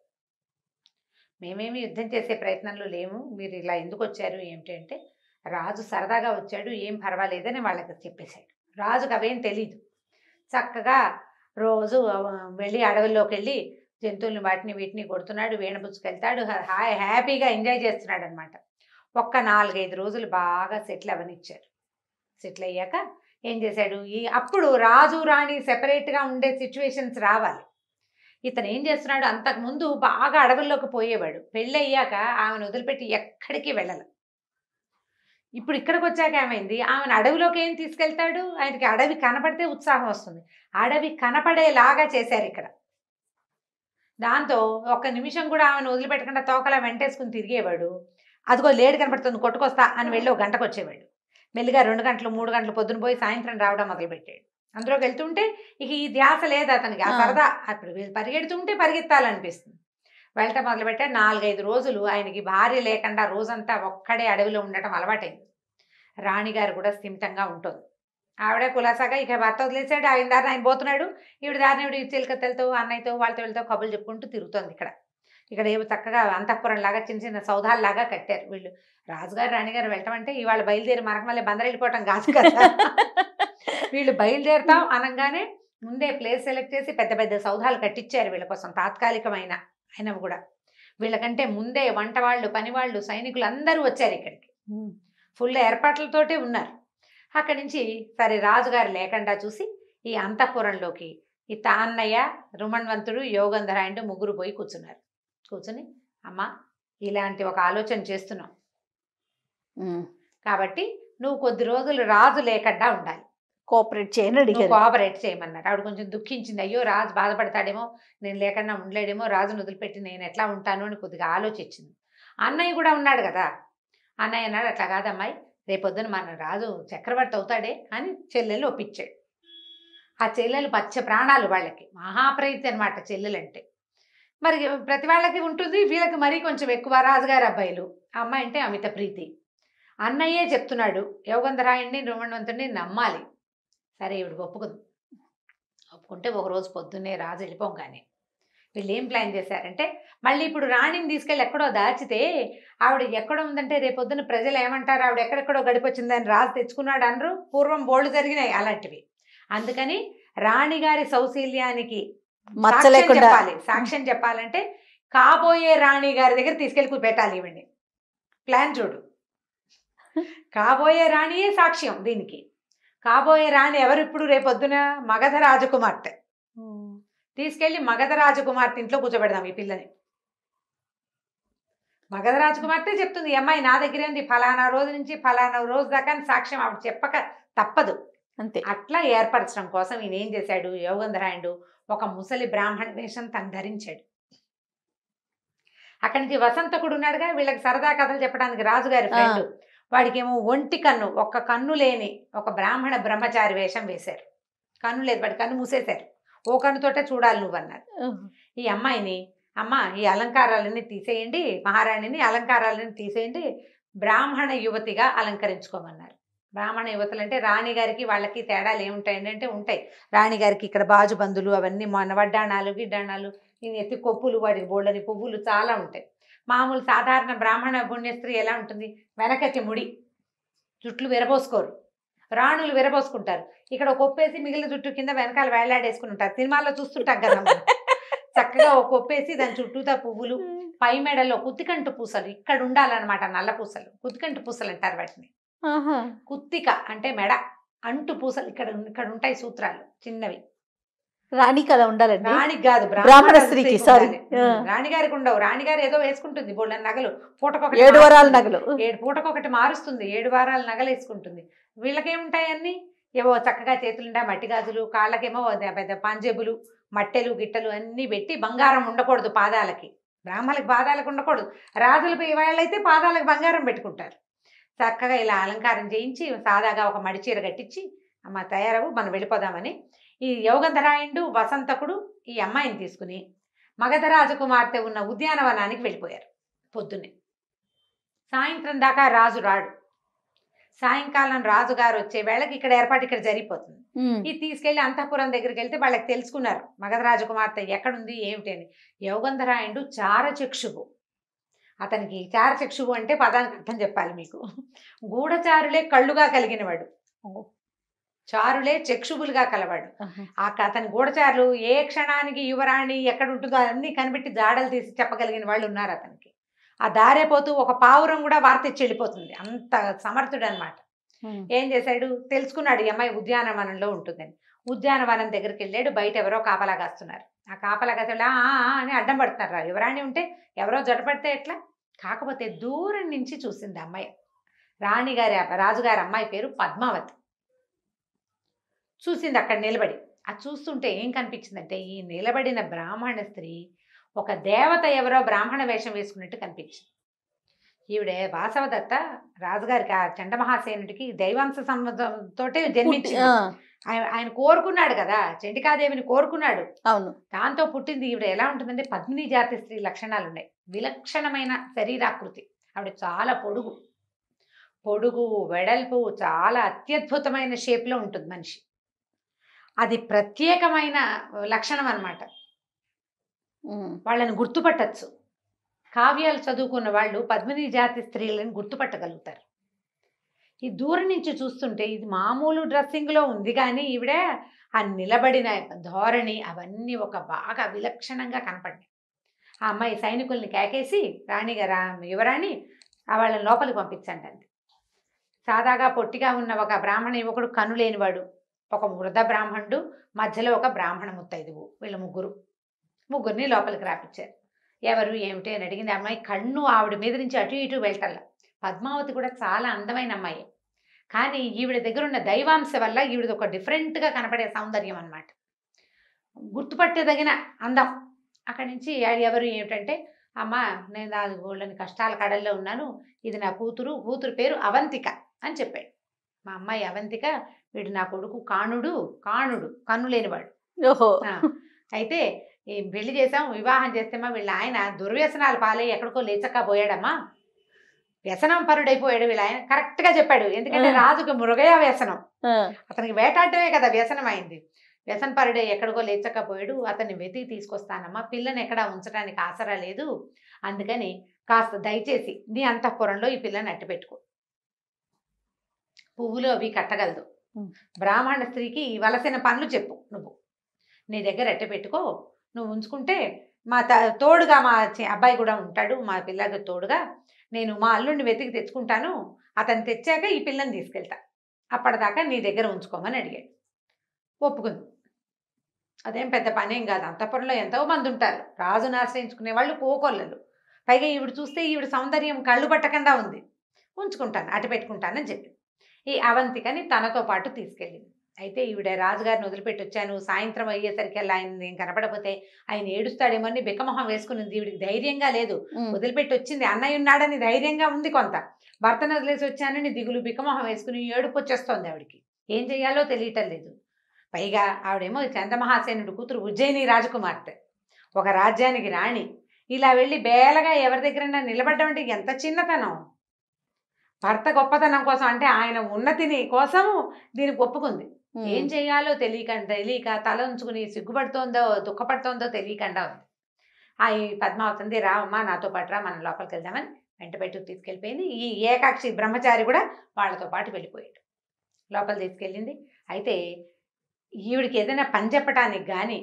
మేమేమి యుద్ధం చేసే ప్రయత్నంలో లేము మీరు ఇలా ఎందుకు వచ్చారు ఏమిటంటే రాజు సరదాగా వచ్చాడు ఏం పర్వాలేదని వాళ్ళకి చెప్పేశాడు రాజుకు అవేం తెలీదు చక్కగా రోజు వెళ్ళి అడవుల్లోకి వెళ్ళి జంతువులను వాటిని వీటిని కొడుతున్నాడు వేణబుచ్చుకెళ్తాడు హాయ్ హ్యాపీగా ఎంజాయ్ చేస్తున్నాడు అనమాట ఒక్క నాలుగైదు రోజులు బాగా సెటిల్ అవనిచ్చారు సెటిల్ అయ్యాక ఏం చేశాడు ఈ అప్పుడు రాజు రాణి సెపరేట్గా ఉండే సిచ్యువేషన్స్ రావాలి ఇతను ఏం చేస్తున్నాడు అంతకుముందు బాగా అడవుల్లోకి పోయేవాడు పెళ్ళయ్యాక ఆమెను వదిలిపెట్టి ఎక్కడికి వెళ్ళాలి ఇప్పుడు ఇక్కడికి వచ్చాక ఏమైంది ఆమెను అడవిలోకి ఏం తీసుకెళ్తాడు ఆయనకి అడవి కనపడితే ఉత్సాహం వస్తుంది అడవి కనపడేలాగా చేశారు ఇక్కడ దాంతో ఒక్క నిమిషం కూడా ఆమెను వదిలిపెట్టకుండా తోకలా వెంటేసుకుని తిరిగేవాడు అదిగో లేడు కనపడుతుంది కొట్టుకొస్తా అని వెళ్ళి ఒక గంటకు వచ్చేవాడు మెల్లిగా రెండు గంటలు మూడు గంటలు పొద్దున పోయి సాయంత్రం రావడం మొదలుపెట్టాడు అందులోకి వెళ్తుంటే ఇక ఈ ధ్యాస లేదు అతనికి ఆ సరదా అప్పుడు పరిగెడుతుంటే పరిగెత్తాలనిపిస్తుంది వెళ్ళటం మొదలుపెట్టే నాలుగైదు రోజులు ఆయనకి భార్య లేకుండా రోజంతా ఒక్కడే అడవిలో ఉండటం అలవాటైంది రాణిగారు కూడా స్థిమితంగా ఉంటుంది ఆవిడే కులాసాగా ఇక భర్త వదిలేసాడు ఆయన దారిని ఆయన పోతున్నాడు ఈవిడ దారిని ఈవిడ చిలకత్తెలతో అన్నయ్యతో వాళ్ళతో వీళ్ళతో కబులు చెప్పుకుంటూ తిరుగుతుంది ఇక్కడ ఇక్కడ ఏమో చక్కగా అంతఃపురం లాగా చిన్న చిన్న లాగా కట్టారు వీళ్ళు రాజుగారు రాణిగారు వెళ్ళటం అంటే ఇవాళ బయలుదేరి మనకు మళ్ళీ బందరు వెళ్ళిపోవటం కాదు కదా వీళ్ళు బయలుదేరుతాం అనగానే ముందే ప్లేస్ సెలెక్ట్ చేసి పెద్ద పెద్ద సౌధాలు కట్టించారు వీళ్ళ కోసం తాత్కాలికమైన ఆయన కూడా వీళ్ళకంటే ముందే వంట వాళ్ళు పనివాళ్ళు సైనికులు అందరూ వచ్చారు ఇక్కడికి ఫుల్ ఏర్పాట్లతోటే ఉన్నారు అక్కడి నుంచి సరే రాజుగారు లేకుండా చూసి ఈ అంతఃపురంలోకి ఈ తాన్నయ్య రుమణవంతుడు యోగంధరాయుడు ముగ్గురు పోయి కూర్చున్నారు కూర్చుని అమ్మ ఇలాంటి ఒక ఆలోచన చేస్తున్నావు కాబట్టి నువ్వు కొద్ది రోజులు రాజు లేకుండా ఉండాలి కోఆపరేట్ చేయని అడిగారు కోఆపరేట్ చేయమన్నారు ఆవిడ కొంచెం దుఃఖించింది అయ్యో రాజు బాధపడతాడేమో నేను లేకుండా ఉండలేడేమో రాజును వదిలిపెట్టి నేను ఎట్లా ఉంటాను అని కొద్దిగా ఆలోచించింది అన్నయ్య కూడా ఉన్నాడు కదా అన్నయ్య అన్నాడు అట్లా కాదమ్మాయి రేపొద్దున మన రాజు చక్రవర్తి అవుతాడే అని చెల్లెలు ఒప్పించాడు ఆ చెల్లెలు పచ్చ ప్రాణాలు వాళ్ళకి మహాప్రయత్తి అనమాట చెల్లెలంటే మరి ప్రతి వాళ్ళకి ఉంటుంది వీళ్ళకి మరీ కొంచెం ఎక్కువ రాజుగారి అబ్బాయిలు అమ్మాయి అంటే అమిత ప్రీతి అన్నయ్యే చెప్తున్నాడు యోగంధరాయుడిని రమణవంతుడిని నమ్మాలి సరే ఇవిడ ఒప్పుకుంది ఒప్పుకుంటే ఒకరోజు పొద్దున్నే రాజు వెళ్ళిపోగానే వీళ్ళు ఏం ప్లాన్ చేశారంటే మళ్ళీ ఇప్పుడు రాణిని తీసుకెళ్ళి ఎక్కడో దాచితే ఆవిడ ఎక్కడ ఉందంటే రేపు పొద్దున్న ప్రజలు ఏమంటారు ఆవిడ ఎక్కడెక్కడో గడిపొచ్చిందని రాజు తెచ్చుకున్నాడు అనరు పూర్వం బోళ్ళు జరిగినాయి అలాంటివి అందుకని రాణిగారి సౌశీల్యానికి చెప్పాలి సాక్ష్యం చెప్పాలంటే కాబోయే రాణి గారి దగ్గర తీసుకెళ్ళి పెట్టాలి ఇవ్వండి ప్లాన్ చూడు *laughs* కాబోయే రాణియే సాక్ష్యం దీనికి కాబోయే రాణి ఎవరిప్పుడు రేపొద్దున మగధ రాజకుమార్తె తీసుకెళ్లి మగధ రాజకుమార్తె ఇంట్లో కూర్చోబెడదాం ఈ పిల్లని మగధ రాజకుమార్తె చెప్తుంది అమ్మాయి నా దగ్గర ఉంది ఫలానా రోజు నుంచి ఫలానా రోజు దాకా సాక్ష్యం ఆవిడ చెప్పక తప్పదు అంతే అట్లా ఏర్పరచడం కోసం ఈయన ఏం చేశాడు యోగంధరాయుడు ఒక ముసలి బ్రాహ్మణ వేషం తను ధరించాడు అక్కడి నుంచి వసంతకుడు ఉన్నాడుగా వీళ్ళకి సరదా కథలు చెప్పడానికి రాజుగారి ఫ్రెండ్ వాడికేమో ఒంటి కన్ను ఒక్క కన్ను లేని ఒక బ్రాహ్మణ బ్రహ్మచారి వేషం వేశారు కన్ను లేదు వాడి కన్ను మూసేశారు ఓ కన్నుతోటే చూడాలి నువ్వన్నారు ఈ అమ్మాయిని అమ్మ ఈ అలంకారాలన్నీ తీసేయండి మహారాణిని అలంకారాలన్నీ తీసేయండి బ్రాహ్మణ యువతిగా అలంకరించుకోమన్నారు బ్రాహ్మణ యువతలు అంటే రాణిగారికి వాళ్ళకి తేడాలు ఏముంటాయి అంటే ఉంటాయి రాణిగారికి ఇక్కడ బాజు బందులు అవన్నీ మొన్న వడ్డాణాలు గిడ్డాణాలు ఇవి ఎత్తి కొప్పులు వాడికి బోళ్ళని పువ్వులు చాలా ఉంటాయి మామూలు సాధారణ బ్రాహ్మణ పుణ్యస్త్రీ ఎలా ఉంటుంది వెనకచ్చి ముడి జుట్లు విరబోసుకోరు రాణులు విరబోసుకుంటారు ఇక్కడ ఒప్పేసి మిగిలిన జుట్టు కింద వెనకాల వేలాడేసుకుని ఉంటారు సినిమాల్లో చూస్తుంటాం కదా చక్కగా ఒప్పేసి దాని చుట్టూతా పువ్వులు పై మెడలో కుత్తికంటు పూసలు ఇక్కడ ఉండాలన్నమాట నల్ల పూసలు కుత్తికంటు పూసలు అంటారు వాటిని కుత్తిక అంటే మెడ అంటు పూసలు ఇక్కడ ఇక్కడ ఉంటాయి సూత్రాలు చిన్నవి రాణి కదా ఉండాలండి రాణి కాదు బ్రాహ్మణ స్త్రీకి సారీ రాణి గారికి ఉండవు రాణి గారు ఏదో వేసుకుంటుంది బోళ్ళ నగలు పూటకొకటి ఏడు వారాల నగలు ఏడు పూటకొకటి మారుస్తుంది ఏడు వారాల నగలు వేసుకుంటుంది వీళ్ళకేముంటాయి అన్ని ఏవో చక్కగా చేతులుండా మట్టి గాజులు కాళ్ళకేమో పెద్ద పాంజేబులు మట్టెలు గిట్టెలు అన్నీ పెట్టి బంగారం ఉండకూడదు పాదాలకి బ్రాహ్మణులకి పాదాలకు ఉండకూడదు రాజులకు వాళ్ళైతే పాదాలకు బంగారం పెట్టుకుంటారు చక్కగా ఇలా అలంకారం చేయించి సాదాగా ఒక మడిచీర కట్టించి అమ్మ తయారవు మనం వెళ్ళిపోదామని ఈ యోగంధరాయుడు వసంతకుడు ఈ అమ్మాయిని తీసుకుని మగధ రాజకుమార్తె ఉన్న ఉద్యానవనానికి వెళ్ళిపోయారు పొద్దున్నే సాయంత్రం దాకా రాజు రాడు సాయంకాలం రాజుగారు వచ్చే వేళకి ఇక్కడ ఏర్పాటు ఇక్కడ జరిగిపోతుంది ఇది తీసుకెళ్లి అంతఃపురం దగ్గరికి వెళ్తే వాళ్ళకి తెలుసుకున్నారు మగధ రాజకుమార్తె ఎక్కడుంది ఏమిటి అని యోగంధరాయుడు చారచక్షువు అతనికి చారచక్షువు అంటే పదానికి అర్థం చెప్పాలి మీకు గూఢచారులే కళ్ళుగా కలిగినవాడు చారులే చక్షువులుగా కలవాడు ఆ అతని గూడచారులు ఏ క్షణానికి యువరాణి ఎక్కడుంటుందో అన్ని కనిపెట్టి జాడలు తీసి చెప్పగలిగిన వాళ్ళు ఉన్నారు అతనికి ఆ దారే పోతూ ఒక పావురం కూడా వార్త చెల్లిపోతుంది అంత సమర్థుడు అనమాట ఏం చేశాడు తెలుసుకున్నాడు ఈ అమ్మాయి ఉద్యానవనంలో ఉంటుందని ఉద్యానవనం దగ్గరికి వెళ్ళాడు బయట ఎవరో కాపలా కాస్తున్నారు ఆ కాపలా కాసేవాళ్ళు అని అడ్డం పడుతున్నారు యువరాణి ఉంటే ఎవరో జడపడితే ఎట్లా కాకపోతే దూరం నుంచి చూసింది అమ్మాయి రాణిగారి రాజుగారి అమ్మాయి పేరు పద్మావతి చూసింది అక్కడ నిలబడి అది చూస్తుంటే ఏం కనిపించిందంటే ఈ నిలబడిన బ్రాహ్మణ స్త్రీ ఒక దేవత ఎవరో బ్రాహ్మణ వేషం వేసుకున్నట్టు కనిపించింది ఈవిడే వాసవదత్త రాజుగారికి ఆ చండమహాసేనుడికి దైవాంశ సంబంధంతో జన్మించి ఆయన ఆయన కోరుకున్నాడు కదా చండికాదేవిని కోరుకున్నాడు అవును దాంతో పుట్టింది ఈవిడ ఎలా ఉంటుందంటే పద్మిని జాతి స్త్రీ లక్షణాలు ఉన్నాయి విలక్షణమైన శరీరాకృతి ఆవిడ చాలా పొడుగు పొడుగు వెడల్పు చాలా అత్యద్భుతమైన షేప్లో ఉంటుంది మనిషి అది ప్రత్యేకమైన లక్షణం అనమాట వాళ్ళని గుర్తుపట్టచ్చు కావ్యాలు చదువుకున్న వాళ్ళు పద్మిని జాతి స్త్రీలను గుర్తుపట్టగలుగుతారు ఈ దూరం నుంచి చూస్తుంటే ఇది మామూలు డ్రెస్సింగ్లో ఉంది కానీ ఈవిడ ఆ నిలబడిన ధోరణి అవన్నీ ఒక బాగా విలక్షణంగా కనపడ్డాయి ఆ అమ్మాయి సైనికుల్ని కేకేసి రాణిగారా యువరాణి వాళ్ళని లోపలికి పంపించండి అంది సాదాగా పొట్టిగా ఉన్న ఒక బ్రాహ్మణ యువకుడు కనులేనివాడు ఒక వృద్ధ బ్రాహ్మణుడు మధ్యలో ఒక బ్రాహ్మణ ముత్తైదువు వీళ్ళ ముగ్గురు ముగ్గురిని లోపలికి రాపించారు ఎవరు ఏమిటి అని అడిగింది అమ్మాయి కన్ను ఆవిడ మీద నుంచి అటు ఇటు వెళ్తల్లా పద్మావతి కూడా చాలా అందమైన అమ్మాయి కానీ ఈవిడ దగ్గర ఉన్న దైవాంశ వల్ల ఈవిడది ఒక డిఫరెంట్గా కనపడే సౌందర్యం అనమాట గుర్తుపట్టేదగిన అందం అక్కడి నుంచి ఎవరు ఏమిటంటే అమ్మ నేను నాలుగు గోళ్ళని కష్టాల కడల్లో ఉన్నాను ఇది నా కూతురు కూతురు పేరు అవంతిక అని చెప్పాడు మా అమ్మాయి అవంతిక వీడు నా కొడుకు కాణుడు కాణుడు కన్ను లేనివాడు ఓహో అయితే పెళ్లి చేసాం వివాహం చేస్తేమా వీళ్ళ ఆయన దుర్వ్యసనాలు పాలై ఎక్కడికో పోయాడమ్మా వ్యసనం పరుడైపోయాడు వీళ్ళ ఆయన గా చెప్పాడు ఎందుకంటే రాజుకి మృగయా వ్యసనం అతనికి వేటాడమే కదా వ్యసనం అయింది వ్యసన పరుడై ఎక్కడికో పోయాడు అతన్ని వెతికి తీసుకొస్తానమ్మా పిల్లని ఎక్కడా ఉంచడానికి ఆసరా లేదు అందుకని కాస్త దయచేసి నీ అంతఃపురంలో ఈ పిల్లని అట్టి పెట్టుకో పువ్వులు అవి కట్టగలదు బ్రాహ్మణ స్త్రీకి వలసిన పనులు చెప్పు నువ్వు నీ దగ్గర ఎట్ట పెట్టుకో నువ్వు ఉంచుకుంటే మా తోడుగా మా అబ్బాయి కూడా ఉంటాడు మా పిల్లలకు తోడుగా నేను మా అల్లుడిని వెతికి తెచ్చుకుంటాను అతను తెచ్చాక ఈ పిల్లని తీసుకెళ్తా అప్పటిదాకా నీ దగ్గర ఉంచుకోమని అడిగాడు ఒప్పుకుంది అదేం పెద్ద పనేం కాదు అంతఃపురంలో ఎంతో మంది ఉంటారు రాజును ఆశ్రయించుకునే వాళ్ళు కోకొల్లలు పైగా ఈవిడు చూస్తే ఈవిడ సౌందర్యం కళ్ళు పట్టకుండా ఉంది ఉంచుకుంటాను అటు పెట్టుకుంటానని చెప్పి ఈ అవంతికని తనతో పాటు తీసుకెళ్ళింది అయితే ఈవిడ రాజుగారిని వదిలిపెట్టి వచ్చాను సాయంత్రం అయ్యేసరికి అలా ఆయన నేను కనపడపోతే ఆయన ఏడుస్తాడేమని బికమొహం వేసుకుని ఈవిడికి ధైర్యంగా లేదు వదిలిపెట్టి వచ్చింది అన్నయ్య ఉన్నాడని ధైర్యంగా ఉంది కొంత భర్తను వదిలేసి వచ్చానని దిగులు బికమొహం వేసుకుని ఏడుపు వచ్చేస్తోంది ఆవిడికి ఏం చేయాలో తెలియటం లేదు పైగా ఆవిడేమో చంద్రమహాసేనుడు కూతురు ఉజ్జయిని రాజకుమార్తె ఒక రాజ్యానికి రాణి ఇలా వెళ్ళి బేలగా ఎవరి దగ్గరైనా నిలబడ్డం అంటే ఎంత చిన్నతనం భర్త గొప్పతనం కోసం అంటే ఆయన ఉన్నతిని కోసం దీనికి ఒప్పుకుంది ఏం చేయాలో తెలియక తెలియక తల ఉంచుకుని సిగ్గుపడుతోందో దుఃఖపడుతోందో తెలియకుండా ఉంది ఆ పద్మావతంది రా అమ్మ నాతో పాటు రా మనం లోపలికి వెళ్దామని వెంట పెట్టుకు తీసుకెళ్ళిపోయింది ఈ ఏకాక్షి బ్రహ్మచారి కూడా వాళ్ళతో పాటు వెళ్ళిపోయాడు లోపల తీసుకెళ్ళింది అయితే ఈవిడికి ఏదైనా పని చెప్పడానికి కానీ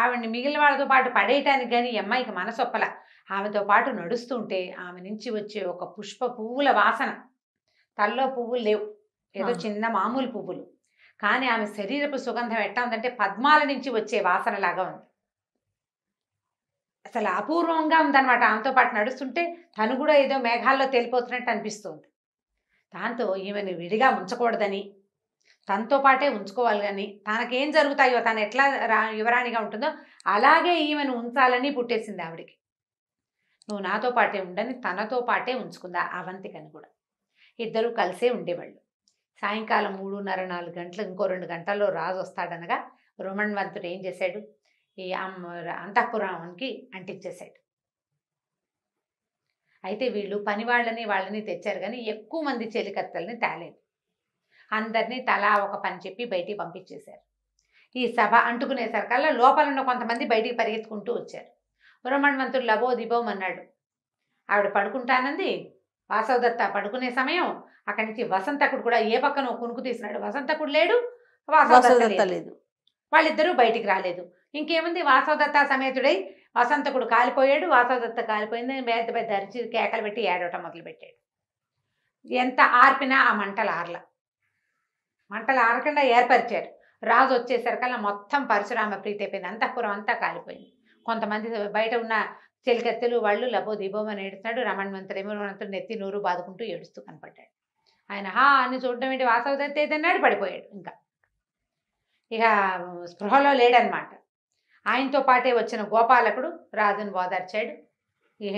ఆవిడని మిగిలిన వాళ్ళతో పాటు పడేయటానికి కానీ ఈ అమ్మాయికి మనసొప్పల ఆమెతో పాటు నడుస్తుంటే ఆమె నుంచి వచ్చే ఒక పుష్ప పువ్వుల వాసన తల్లో పువ్వులు లేవు ఏదో చిన్న మామూలు పువ్వులు కానీ ఆమె శరీరపు సుగంధం ఎట్టా ఉందంటే పద్మాల నుంచి వచ్చే వాసన లాగా ఉంది అసలు అపూర్వంగా ఉందన్నమాట ఆమెతో పాటు నడుస్తుంటే తను కూడా ఏదో మేఘాల్లో తేలిపోతున్నట్టు అనిపిస్తుంది దాంతో ఈమెను విడిగా ఉంచకూడదని తనతో పాటే ఉంచుకోవాలి కానీ తనకేం జరుగుతాయో తను ఎట్లా రా యువరాణిగా ఉంటుందో అలాగే ఈమెను ఉంచాలని పుట్టేసింది ఆవిడికి నువ్వు నాతో పాటే ఉండని తనతో పాటే ఉంచుకుందా అవంతికని కూడా ఇద్దరూ కలిసే ఉండేవాళ్ళు సాయంకాలం మూడున్నర నాలుగు గంటలు ఇంకో రెండు గంటల్లో రాజు వస్తాడనగా వంతుడు ఏం చేశాడు ఈ అమ్మ అంతఃపురానికి అంటించేశాడు అయితే వీళ్ళు పని వాళ్ళని వాళ్ళని తెచ్చారు కానీ ఎక్కువ మంది చెలికత్తల్ని తేలేదు అందరినీ తలా ఒక పని చెప్పి బయటికి పంపించేశారు ఈ సభ అంటుకునే సరికల్లా లోపల ఉన్న కొంతమంది బయటికి పరిగెత్తుకుంటూ వచ్చారు బ్రహ్మాండవంతుడు లబో దిబోం అన్నాడు ఆవిడ పడుకుంటానంది వాసవదత్త పడుకునే సమయం అక్కడి నుంచి వసంతకుడు కూడా ఏ పక్కన కునుకు తీసినాడు వసంతకుడు లేడు వాసవదత్త లేదు వాళ్ళిద్దరూ బయటికి రాలేదు ఇంకేముంది వాసవదత్త సమేతుడై వసంతకుడు కాలిపోయాడు వాసవదత్త కాలిపోయింది పెద్ద పెద్ద అరిచి కేకలు పెట్టి ఏడవటం మొదలుపెట్టాడు ఎంత ఆర్పినా ఆ మంటలు ఆర్ల మంటలు ఆరకుండా ఏర్పరిచారు రాజు వచ్చేసరికల్లా మొత్తం పరశురామ ప్రీతి అయిపోయింది అంతఃపురం అంతా కాలిపోయింది కొంతమంది బయట ఉన్న చెలికత్తెలు వాళ్ళు లబో దిబోమని ఏడుస్తున్నాడు రమణ మంత్రి నెత్తి నూరు బాదుకుంటూ ఏడుస్తూ కనపడ్డాడు ఆయన హా అని చూడడం ఏంటి వాసవ తెన్నాడు పడిపోయాడు ఇంకా ఇక స్పృహలో లేడనమాట ఆయనతో పాటే వచ్చిన గోపాలకుడు రాజును ఓదార్చాడు ఇక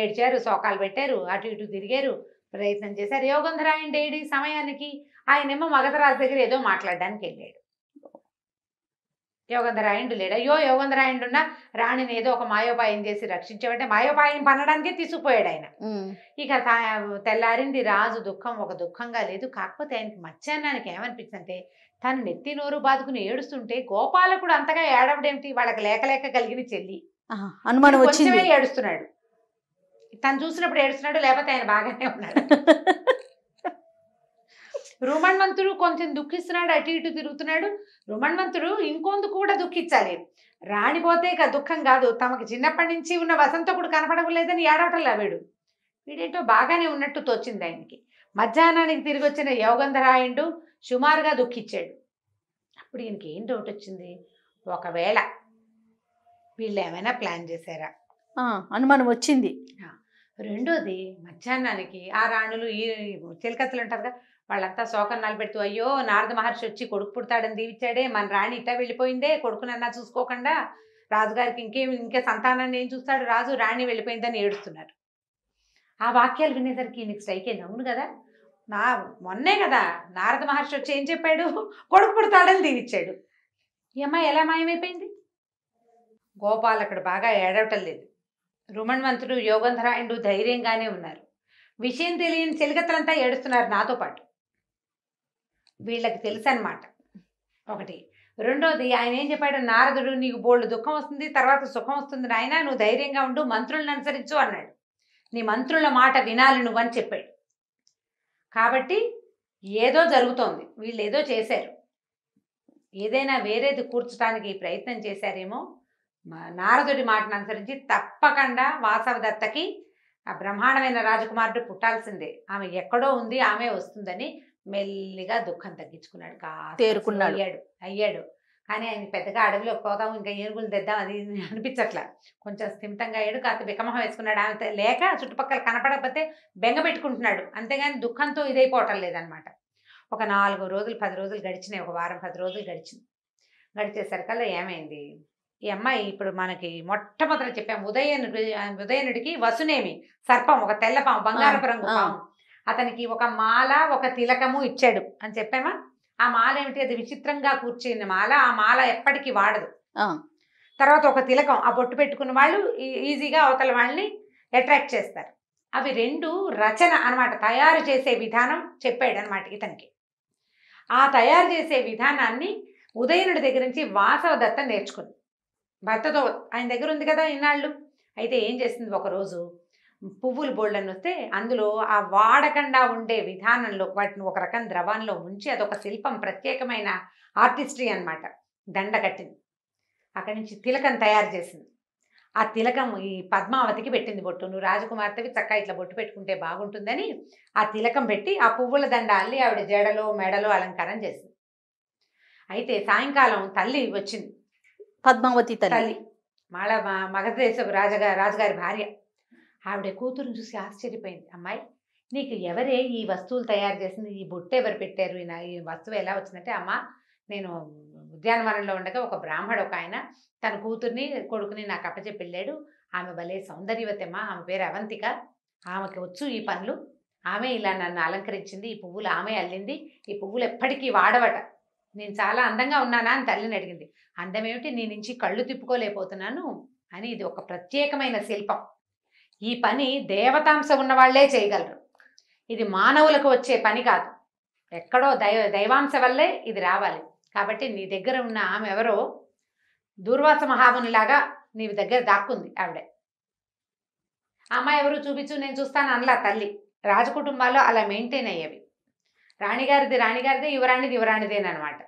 ఏడ్చారు శోకాలు పెట్టారు అటు ఇటు తిరిగారు ప్రయత్నం చేశారు యోగంధరాయణ డేడి సమయానికి ఆయనేమో మగధరాజు దగ్గర ఏదో మాట్లాడడానికి వెళ్ళాడు యోగంధరాయుడు యోగంధరాయుండులేడా యో యోగంధరాయుండున్నా రాణిని ఏదో ఒక మాయోపాయం చేసి రక్షించమంటే మాయోపాయం పనడానికి తీసుకుపోయాడు ఆయన ఇక తెల్లారింది రాజు దుఃఖం ఒక దుఃఖంగా లేదు కాకపోతే ఆయనకి ఏమనిపించింది ఏమనిపించిందంటే తను నెత్తి నోరు బాదుకుని ఏడుస్తుంటే గోపాలకుడు అంతగా ఏడవడేమిటి వాళ్ళకి లేక లేక కలిగిన చెల్లి అనుమానం ఏడుస్తున్నాడు తను చూసినప్పుడు ఏడుస్తున్నాడు లేకపోతే ఆయన బాగానే ఉన్నాడు *laughs* రోమణవంతుడు కొంచెం దుఃఖిస్తున్నాడు అటు ఇటు తిరుగుతున్నాడు రోమణవంతుడు ఇంకొందుకు కూడా దుఃఖించాలి రాణిపోతే దుఃఖం కాదు తమకు చిన్నప్పటి నుంచి ఉన్న వసంతకుడు లేదని ఏడవటంలా వీడు వీడేంటో బాగానే ఉన్నట్టు తోచింది ఆయనకి మధ్యాహ్నానికి తిరిగి వచ్చిన యోగంధరాయుడు సుమారుగా దుఃఖించాడు అప్పుడు ఈయనకి ఏం డౌట్ వచ్చింది ఒకవేళ వీళ్ళు ఏమైనా ప్లాన్ చేశారా అనుమానం వచ్చింది రెండోది మధ్యాహ్నానికి ఆ రాణులు ఈ చిలకత్తలు అంటారు కదా వాళ్ళంతా శోకన్నాలు పెడుతూ అయ్యో నారద మహర్షి వచ్చి కొడుకు పుడతాడని దీవిచ్చాడే మన రాణి ఇట్టా వెళ్ళిపోయిందే కొడుకునన్నా చూసుకోకుండా రాజుగారికి ఇంకేం ఇంకే సంతానాన్ని ఏం చూస్తాడు రాజు రాణి వెళ్ళిపోయిందని ఏడుస్తున్నారు ఆ వాక్యాలు వినేసరికి నీకు స్ట్రైక్ అయింది అవును కదా నా మొన్నే కదా నారద మహర్షి వచ్చి ఏం చెప్పాడు కొడుకు పుడతాడని దీవిచ్చాడు ఈ అమ్మాయి ఎలా మాయమైపోయింది గోపాల్ అక్కడ బాగా ఏడవటం లేదు రుమణ్వంతుడు యోగంధరాయుడు ధైర్యంగానే ఉన్నారు విషయం తెలియని చెలికత్తలంతా ఏడుస్తున్నారు నాతో పాటు వీళ్ళకి తెలుసు అనమాట ఒకటి రెండోది ఆయన ఏం చెప్పాడు నారదుడు నీకు బోళ్ళు దుఃఖం వస్తుంది తర్వాత సుఖం వస్తుంది నాయన నువ్వు ధైర్యంగా ఉండు మంత్రులను అనుసరించు అన్నాడు నీ మంత్రుల మాట వినాలి నువ్వని చెప్పాడు కాబట్టి ఏదో జరుగుతోంది వీళ్ళు ఏదో చేశారు ఏదైనా వేరేది కూర్చడానికి ప్రయత్నం చేశారేమో నారదుడి మాటను అనుసరించి తప్పకుండా వాసవదత్తకి ఆ బ్రహ్మాండమైన రాజకుమారుడు పుట్టాల్సిందే ఆమె ఎక్కడో ఉంది ఆమె వస్తుందని మెల్లిగా దుఃఖం తగ్గించుకున్నాడు కాకున్నాడు అయ్యాడు అయ్యాడు కానీ ఆయన పెద్దగా అడవిలోకి పోదాం ఇంకా ఏనుగులు తెద్దాం అది అనిపించట్ల కొంచెం స్థిమితంగా అయ్యాడు కాస్త వికమహం వేసుకున్నాడు ఆమె లేక చుట్టుపక్కల కనపడకపోతే బెంగ పెట్టుకుంటున్నాడు అంతేగాని దుఃఖంతో ఇదైపోవటం లేదనమాట ఒక నాలుగు రోజులు పది రోజులు గడిచినాయి ఒక వారం పది రోజులు గడిచింది గడిచేసరికల్లా ఏమైంది ఈ అమ్మాయి ఇప్పుడు మనకి మొట్టమొదటి చెప్పాము ఉదయనుడి ఉదయనుడికి వసునేమి సర్పం ఒక తెల్లపాము పాము బంగారపు రంగు పాము అతనికి ఒక మాల ఒక తిలకము ఇచ్చాడు అని చెప్పామా ఆ మాల ఏమిటి అది విచిత్రంగా కూర్చున్న మాల ఆ మాల ఎప్పటికీ వాడదు తర్వాత ఒక తిలకం ఆ బొట్టు పెట్టుకున్న వాళ్ళు ఈజీగా అవతల వాళ్ళని అట్రాక్ట్ చేస్తారు అవి రెండు రచన అనమాట తయారు చేసే విధానం చెప్పాడు అనమాట ఇతనికి ఆ తయారు చేసే విధానాన్ని ఉదయనుడి దగ్గర నుంచి వాసవ దత్త నేర్చుకుంది భర్తతో ఆయన దగ్గర ఉంది కదా ఇన్నాళ్ళు అయితే ఏం చేసింది ఒకరోజు పువ్వులు బోల్డన్ వస్తే అందులో ఆ వాడకుండా ఉండే విధానంలో వాటిని ఒక రకం ద్రవంలో ఉంచి అదొక శిల్పం ప్రత్యేకమైన ఆర్టిస్ట్రీ అనమాట దండ కట్టింది అక్కడి నుంచి తిలకం తయారు చేసింది ఆ తిలకం ఈ పద్మావతికి పెట్టింది బొట్టు నువ్వు రాజకుమార్తెకి చక్క ఇట్లా బొట్టు పెట్టుకుంటే బాగుంటుందని ఆ తిలకం పెట్టి ఆ పువ్వుల దండ అల్లి ఆవిడ జడలో మెడలో అలంకారం చేసింది అయితే సాయంకాలం తల్లి వచ్చింది పద్మావతి తల్లి మాళ మగధదేశపు రాజగారి రాజుగారి భార్య ఆవిడ కూతురుని చూసి ఆశ్చర్యపోయింది అమ్మాయి నీకు ఎవరే ఈ వస్తువులు తయారు చేసింది ఈ బొట్టు ఎవరు పెట్టారు ఈ వస్తువు ఎలా వచ్చిందంటే అమ్మ నేను ఉద్యానవనంలో ఉండగా ఒక బ్రాహ్మడు ఒక ఆయన తన కూతుర్ని కొడుకుని నాకు అప్పచెప్పెళ్ళాడు ఆమె భలే సౌందర్యవతమ్మ ఆమె పేరు అవంతిక ఆమెకి వచ్చు ఈ పనులు ఆమె ఇలా నన్ను అలంకరించింది ఈ పువ్వులు ఆమె అల్లింది ఈ పువ్వులు ఎప్పటికీ వాడవట నేను చాలా అందంగా ఉన్నానా అని తల్లిని అడిగింది అందమేమిటి నీ నుంచి కళ్ళు తిప్పుకోలేకపోతున్నాను అని ఇది ఒక ప్రత్యేకమైన శిల్పం ఈ పని దేవతాంశ ఉన్నవాళ్లే చేయగలరు ఇది మానవులకు వచ్చే పని కాదు ఎక్కడో దైవ దైవాంశ వల్లే ఇది రావాలి కాబట్టి నీ దగ్గర ఉన్న ఆమె ఎవరో దూర్వాస మహామునిలాగా నీ దగ్గర దాక్కుంది ఆవిడే అమ్మాయి ఎవరు చూపించు నేను చూస్తాను అనలా తల్లి రాజకుటుంబాల్లో అలా మెయింటైన్ అయ్యేవి రాణిగారిది రాణిగారిదే యువరాణిది యువరాణిదేనమాట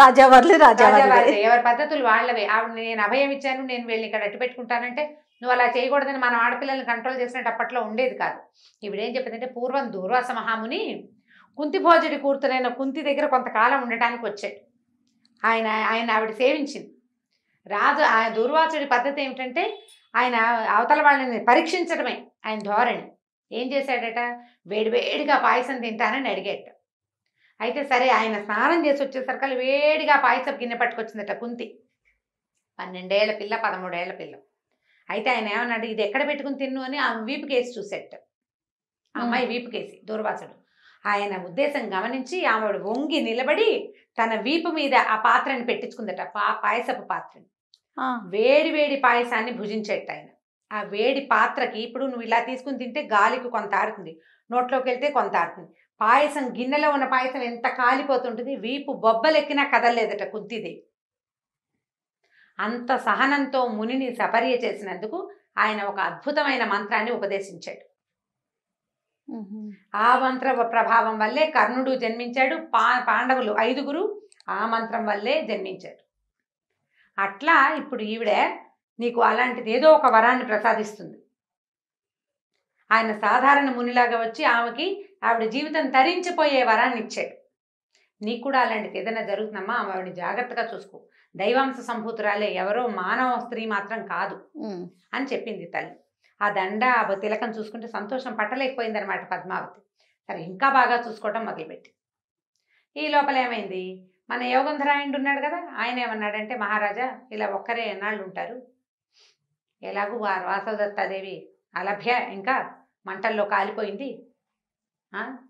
రాజావారి రాజావారి ఎవరి పద్ధతులు వాళ్ళవే ఆవిడ నేను అభయం ఇచ్చాను నేను వెళ్ళి ఇక్కడ అట్టు పెట్టుకుంటానంటే నువ్వు అలా చేయకూడదని మన ఆడపిల్లల్ని కంట్రోల్ చేసినట్టు అప్పట్లో ఉండేది కాదు ఇవిడేం చెప్పిందంటే పూర్వం దూర్వాస మహాముని కుంతి భోజుడి కూర్తునైన కుంతి దగ్గర కొంతకాలం ఉండటానికి వచ్చాడు ఆయన ఆయన ఆవిడ సేవించింది రాజు ఆయన దూర్వాసుడి పద్ధతి ఏమిటంటే ఆయన అవతల వాళ్ళని పరీక్షించడమే ఆయన ధోరణి ఏం చేశాడట వేడివేడిగా పాయసం తింటానని అడిగాట అయితే సరే ఆయన స్నానం చేసి వచ్చేసరికి వేడిగా పాయసం గిన్నె పట్టుకొచ్చిందట కుంతి పన్నెండేళ్ల పిల్ల పదమూడేళ్ల పిల్ల అయితే ఆయన ఏమన్నాడు ఇది ఎక్కడ పెట్టుకుని తిన్ను అని ఆ వీపు కేసి చూసేట అమ్మాయి వీపు కేసి దూర్వాసుడు ఆయన ఉద్దేశం గమనించి ఆమెడు వంగి నిలబడి తన వీపు మీద ఆ పాత్రని పెట్టించుకుందట పా పాయసపు పాత్రని వేడి వేడి పాయసాన్ని భుజించేట ఆయన ఆ వేడి పాత్రకి ఇప్పుడు నువ్వు ఇలా తీసుకుని తింటే గాలికి కొంత ఆరుతుంది నోట్లోకి వెళ్తే కొంత ఆరుతుంది పాయసం గిన్నెలో ఉన్న పాయసం ఎంత కాలిపోతుంటుంది వీపు బొబ్బలెక్కినా కదలలేదట కొద్దిదే అంత సహనంతో మునిని సపర్య చేసినందుకు ఆయన ఒక అద్భుతమైన మంత్రాన్ని ఉపదేశించాడు ఆ మంత్ర ప్రభావం వల్లే కర్ణుడు జన్మించాడు పా పాండవులు ఐదుగురు ఆ మంత్రం వల్లే జన్మించాడు అట్లా ఇప్పుడు ఈవిడే నీకు అలాంటిది ఏదో ఒక వరాన్ని ప్రసాదిస్తుంది ఆయన సాధారణ మునిలాగా వచ్చి ఆమెకి ఆవిడ జీవితం తరించిపోయే వరాన్ని ఇచ్చాడు నీకు కూడా అలాంటిది ఏదైనా జరుగుతుందమ్మా ఆవిడ జాగ్రత్తగా చూసుకో దైవాంశ సంభూతురాలే ఎవరో మానవ స్త్రీ మాత్రం కాదు అని చెప్పింది తల్లి ఆ దండ తిలకం చూసుకుంటే సంతోషం పట్టలేకపోయింది అనమాట పద్మావతి సరే ఇంకా బాగా చూసుకోవటం మొదలుపెట్టి ఈ లోపల ఏమైంది మన యోగంధరాయుడు ఉన్నాడు కదా ఆయన ఏమన్నాడంటే మహారాజా ఇలా ఒక్కరే ఎన్నాళ్ళు ఉంటారు ఎలాగూ వారు వాసవదత్తాదేవి అలభ్య ఇంకా మంటల్లో కాలిపోయింది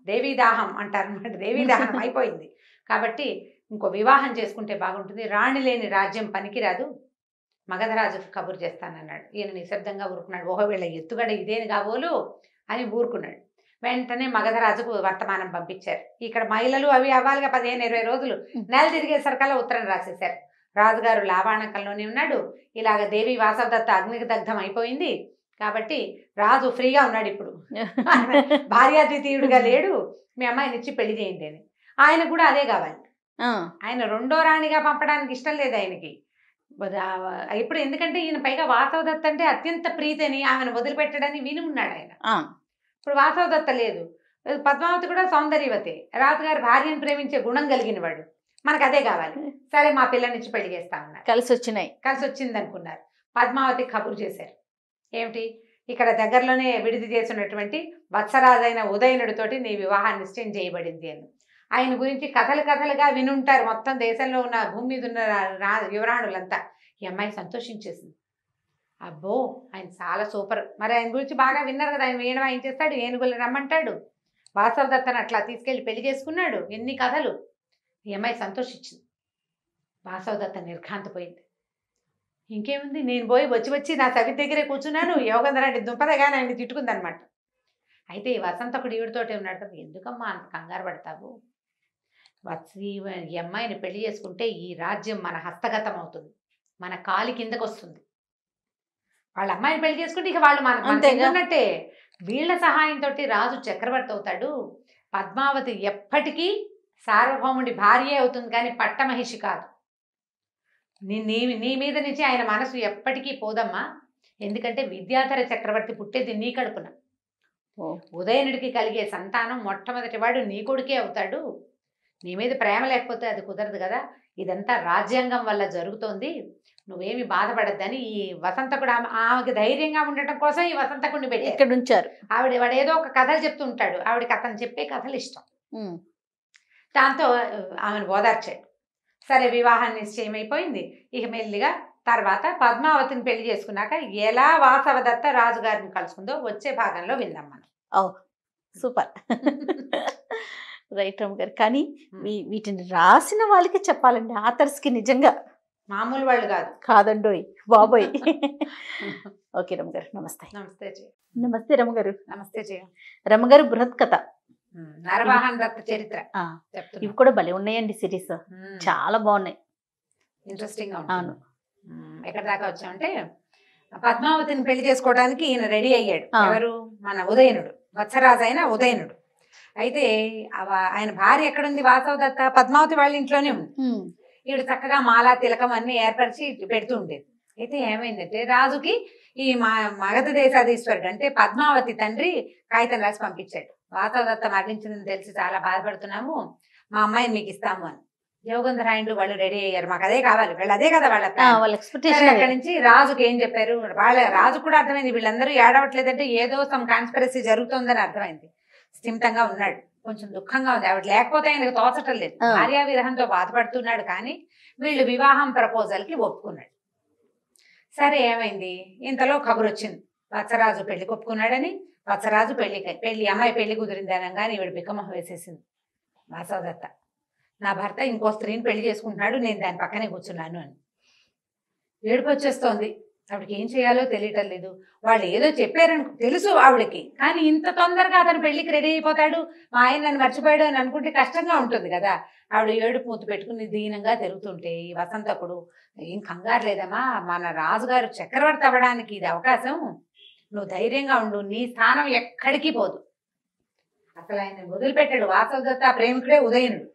దేవీదాహం అంటారు అనమాట దేవీదాహం *laughs* అయిపోయింది కాబట్టి ఇంకో వివాహం చేసుకుంటే బాగుంటుంది రాణి లేని రాజ్యం పనికిరాదు మగధరాజు కబురు చేస్తానన్నాడు ఈయన నిశ్శబ్దంగా ఊరుకున్నాడు ఓహో వీళ్ళ ఎత్తుగడ ఇదేని కాబోలు అని ఊరుకున్నాడు వెంటనే మగధరాజుకు వర్తమానం పంపించారు ఇక్కడ మహిళలు అవి అవ్వాలిగా పదిహేను ఇరవై రోజులు నెల తిరిగేసరికల్లా ఉత్తరం రాసేశారు రాజుగారు లావాణకంలోనే ఉన్నాడు ఇలాగ దేవి వాసవదత్త అగ్నికి దగ్ధం అయిపోయింది కాబట్టి రాజు ఫ్రీగా ఉన్నాడు ఇప్పుడు *laughs* భార్యాతిథీయుడిగా లేడు మీ అమ్మాయినిచ్చి పెళ్లి చేయండి అని ఆయన కూడా అదే కావాలి ఆయన రెండో రాణిగా పంపడానికి ఇష్టం లేదు ఆయనకి ఇప్పుడు ఎందుకంటే ఈయన పైగా వాసవదత్త అంటే అత్యంత ప్రీతిని ఆమెను వదిలిపెట్టడని విని ఉన్నాడు ఆయన ఇప్పుడు వాసవదత్త లేదు పద్మావతి కూడా సౌందర్యవతి రాజుగారి భార్యను ప్రేమించే గుణం కలిగిన వాడు మనకు అదే కావాలి సరే మా పిల్ల నుంచి పెళ్లి చేస్తా ఉన్నారు కలిసి వచ్చినాయి కలిసి వచ్చింది అనుకున్నారు పద్మావతి కబురు చేశారు ఏమిటి ఇక్కడ దగ్గరలోనే విడిది చేసినటువంటి వత్సరాజైన ఉదయనుడితోటి నీ వివాహాన్ని నిశ్చయం చేయబడింది అని ఆయన గురించి కథలు కథలుగా వినుంటారు మొత్తం దేశంలో ఉన్న భూమి మీద ఉన్న రా యువరాణులంతా ఈ అమ్మాయి సంతోషించేసింది అబ్బో ఆయన చాలా సూపర్ మరి ఆయన గురించి బాగా విన్నారు కదా ఆయన వేణు ఆయన చేస్తాడు ఏనుగులు రమ్మంటాడు వాసవ అట్లా తీసుకెళ్ళి పెళ్లి చేసుకున్నాడు ఎన్ని కథలు ఈ అమ్మాయి సంతోషించింది వాసవ దత్త నిర్ఘాంతపోయింది ఇంకేముంది నేను పోయి వచ్చి వచ్చి నా సవి దగ్గరే కూర్చున్నాను యోగేంద్రరెడ్డి దుంపదగానే ఆయన తిట్టుకుందనమాట అయితే ఈ వసంతకుడు ఈవిడితోటే ఉన్నాడు కదా ఎందుకమ్మా అంత కంగారు పడతావు శ్రీ ఈ అమ్మాయిని పెళ్లి చేసుకుంటే ఈ రాజ్యం మన హస్తగతం అవుతుంది మన కాలి కిందకు వస్తుంది వాళ్ళ అమ్మాయిని పెళ్లి చేసుకుంటే ఇక వాళ్ళు మన అంతే వీళ్ళ సహాయంతో రాజు చక్రవర్తి అవుతాడు పద్మావతి ఎప్పటికీ సార్వభౌముడి భార్య అవుతుంది కానీ పట్టమహిషి కాదు నీ నీ నీ మీద నుంచి ఆయన మనసు ఎప్పటికీ పోదమ్మా ఎందుకంటే విద్యాధర చక్రవర్తి పుట్టేది నీ కడుపున ఉదయనుడికి కలిగే సంతానం మొట్టమొదటి వాడు నీ కొడుకే అవుతాడు నీ మీద ప్రేమ లేకపోతే అది కుదరదు కదా ఇదంతా రాజ్యాంగం వల్ల జరుగుతోంది నువ్వేమి బాధపడద్దని ఈ వసంతకుడు ఆమెకి ధైర్యంగా ఉండటం కోసం ఈ వసంతకుడిని పెట్టి ఇక్కడ ఉంచారు ఆవిడ వాడు ఏదో ఒక కథలు చెప్తూ ఉంటాడు ఆవిడకి అతను చెప్పే కథలు ఇష్టం దాంతో ఆమెను ఓదార్చాడు సరే వివాహం నిశ్చయం అయిపోయింది ఇక మెల్లిగా తర్వాత పద్మావతిని పెళ్లి చేసుకున్నాక ఎలా వాసవదత్త రాజుగారిని కలుసుకుందో వచ్చే భాగంలో విందాం మనం ఓ సూపర్ *laughs* రైట్ రామ్ గారు కానీ వీటిని రాసిన వాళ్ళకి చెప్పాలండి కి నిజంగా మామూలు వాళ్ళు కాదు కాదండోయ్ బాబోయ్ *laughs* ఓకే రమ్మ గారు నమస్తే నమస్తే నమస్తే రమ్మ గారు నమస్తే రమ్మ గారు బృహత్ కథ నరవాహన్ దత్త చరిత్ర ఇవి కూడా భలే ఉన్నాయండి సిరీస్ చాలా బాగున్నాయి ఇంట్రెస్టింగ్ అవును ఎక్కడ దాకా వచ్చామంటే పద్మావతిని పెళ్లి చేసుకోవడానికి ఈయన రెడీ అయ్యాడు ఎవరు మన ఉదయనుడు వత్సరాజు అయిన ఉదయనుడు అయితే ఆయన భార్య ఎక్కడుంది వాసవ దత్త పద్మావతి వాళ్ళ ఇంట్లోనే ఉంది ఈడు చక్కగా మాల తిలకం అన్ని ఏర్పరిచి పెడుతూ ఉండేది అయితే ఏమైందంటే రాజుకి ఈ మా మగధ దేశాధీశ్వరుడు అంటే పద్మావతి తండ్రి కాగితం రాసి పంపించాడు వాతావరత్త మరణించిందని తెలిసి చాలా బాధపడుతున్నాము మా అమ్మాయిని మీకు ఇస్తాము అని యోగంధరాయుడు వాళ్ళు రెడీ అయ్యారు మాకు అదే కావాలి వీళ్ళు అదే కదా వాళ్ళ అక్కడ నుంచి రాజుకి ఏం చెప్పారు వాళ్ళ రాజు కూడా అర్థమైంది వీళ్ళందరూ ఏడవట్లేదంటే ఏదో సమ్ కాన్స్పరసీ జరుగుతుందని అర్థమైంది స్థిమితంగా ఉన్నాడు కొంచెం దుఃఖంగా ఉంది ఆవిడ లేకపోతే ఆయనకు తోచటం లేదు భార్యా విరహంతో బాధపడుతున్నాడు కానీ వీళ్ళు వివాహం ప్రపోజల్ కి ఒప్పుకున్నాడు సరే ఏమైంది ఇంతలో కబురు వచ్చింది వత్సరాజు పెళ్లి ఒప్పుకున్నాడని వత్సరాజు పెళ్లి పెళ్లి అమ్మాయి పెళ్లి కుదిరిందనగానే ఈవిడ బిక్కమహ వేసేసింది వాసవదత్త నా భర్త ఇంకో స్త్రీని పెళ్లి చేసుకుంటున్నాడు నేను దాని పక్కనే కూర్చున్నాను అని ఏడుపు వచ్చేస్తోంది ఆవిడకి ఏం చేయాలో తెలియటం లేదు వాళ్ళు ఏదో చెప్పారని తెలుసు ఆవిడకి కానీ ఇంత తొందరగా అతను పెళ్లికి రెడీ అయిపోతాడు మా ఆయన నన్ను మర్చిపోయాడు అని అనుకుంటే కష్టంగా ఉంటుంది కదా ఆవిడ ఏడు పూతు పెట్టుకుని దీనంగా తిరుగుతుంటే ఈ వసంతకుడు ఏం కంగారు లేదమ్మా మన రాజుగారు చక్రవర్తి అవ్వడానికి ఇది అవకాశం నువ్వు ధైర్యంగా ఉండు నీ స్థానం ఎక్కడికి పోదు అసలు ఆయన వదిలిపెట్టాడు వాసవదత్త ప్రేమికుడే ఉదయనుడు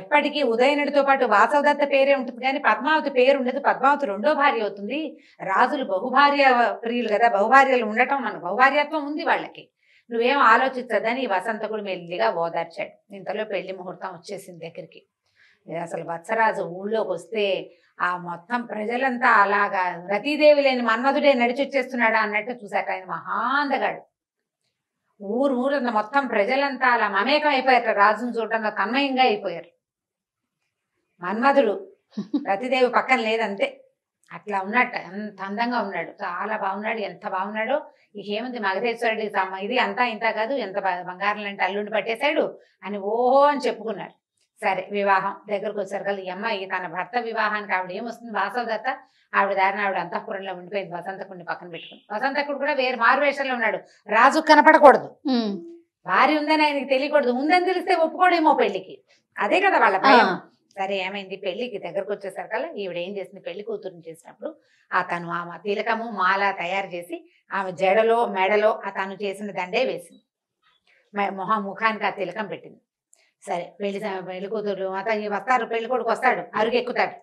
ఎప్పటికీ ఉదయనుడితో పాటు వాసవదత్త పేరే ఉంటుంది కానీ పద్మావతి పేరు ఉండదు పద్మావతి రెండో భార్య అవుతుంది రాజులు బహుభార్య ప్రియులు కదా బహుభార్యలు ఉండటం మనకు బహుభార్యత్వం ఉంది వాళ్ళకి నువ్వేం ఆలోచించదని వసంతకుడు మెల్లిగా ఓదార్చాడు ఇంతలో పెళ్లి ముహూర్తం వచ్చేసింది దగ్గరికి అసలు వత్సరాజు ఊళ్ళోకి వస్తే ఆ మొత్తం ప్రజలంతా అలాగా రతీదేవి లేని మన్మధుడే నడిచి వచ్చేస్తున్నాడా అన్నట్టు చూశాక ఆయన మహాందగాడు ఊరు ఊరు మొత్తం ప్రజలంతా అలా మమేకం అయిపోయారు రాజును చూడటంలో తన్మయంగా అయిపోయారు మన్మధుడు రతిదేవి పక్కన లేదంతే అట్లా ఉన్నట్టు ఎంత అందంగా ఉన్నాడు చాలా బాగున్నాడు ఎంత బాగున్నాడో ఇకేముంది మగధేశ్వరుడి ఇది అంతా ఇంత కాదు ఎంత బంగారం లాంటి అల్లుండి పట్టేశాడు అని ఓ అని చెప్పుకున్నాడు సరే వివాహం దగ్గరకు వచ్చారు ఈ అమ్మాయి తన భర్త వివాహానికి ఆవిడ ఏమొస్తుంది వాసవదత్త ఆవిడ దారిని ఆవిడ అంతఃపురంలో ఉండిపోయింది వసంతకుడిని పక్కన పెట్టుకుని వసంతకుడు కూడా వేరు మారు వేషంలో ఉన్నాడు రాజు కనపడకూడదు భార్య ఉందని ఆయనకి తెలియకూడదు ఉందని తెలిస్తే ఒప్పుకోడేమో పెళ్లికి అదే కదా వాళ్ళ భయం సరే ఏమైంది పెళ్లికి దగ్గరకు వచ్చేసరికల్లా ఈవిడ ఏం చేసింది పెళ్లి కూతురుని చేసినప్పుడు ఆ తను ఆమె తిలకము మాల తయారు చేసి ఆమె జడలో మెడలో ఆ తను చేసిన దండే వేసింది మొహం ముఖానికి ఆ తిలకం పెట్టింది సరే పెళ్లి పెళ్లి కూతురు అతను వస్తారు పెళ్లి కొడుకు వస్తాడు అరుగెక్కుతాడు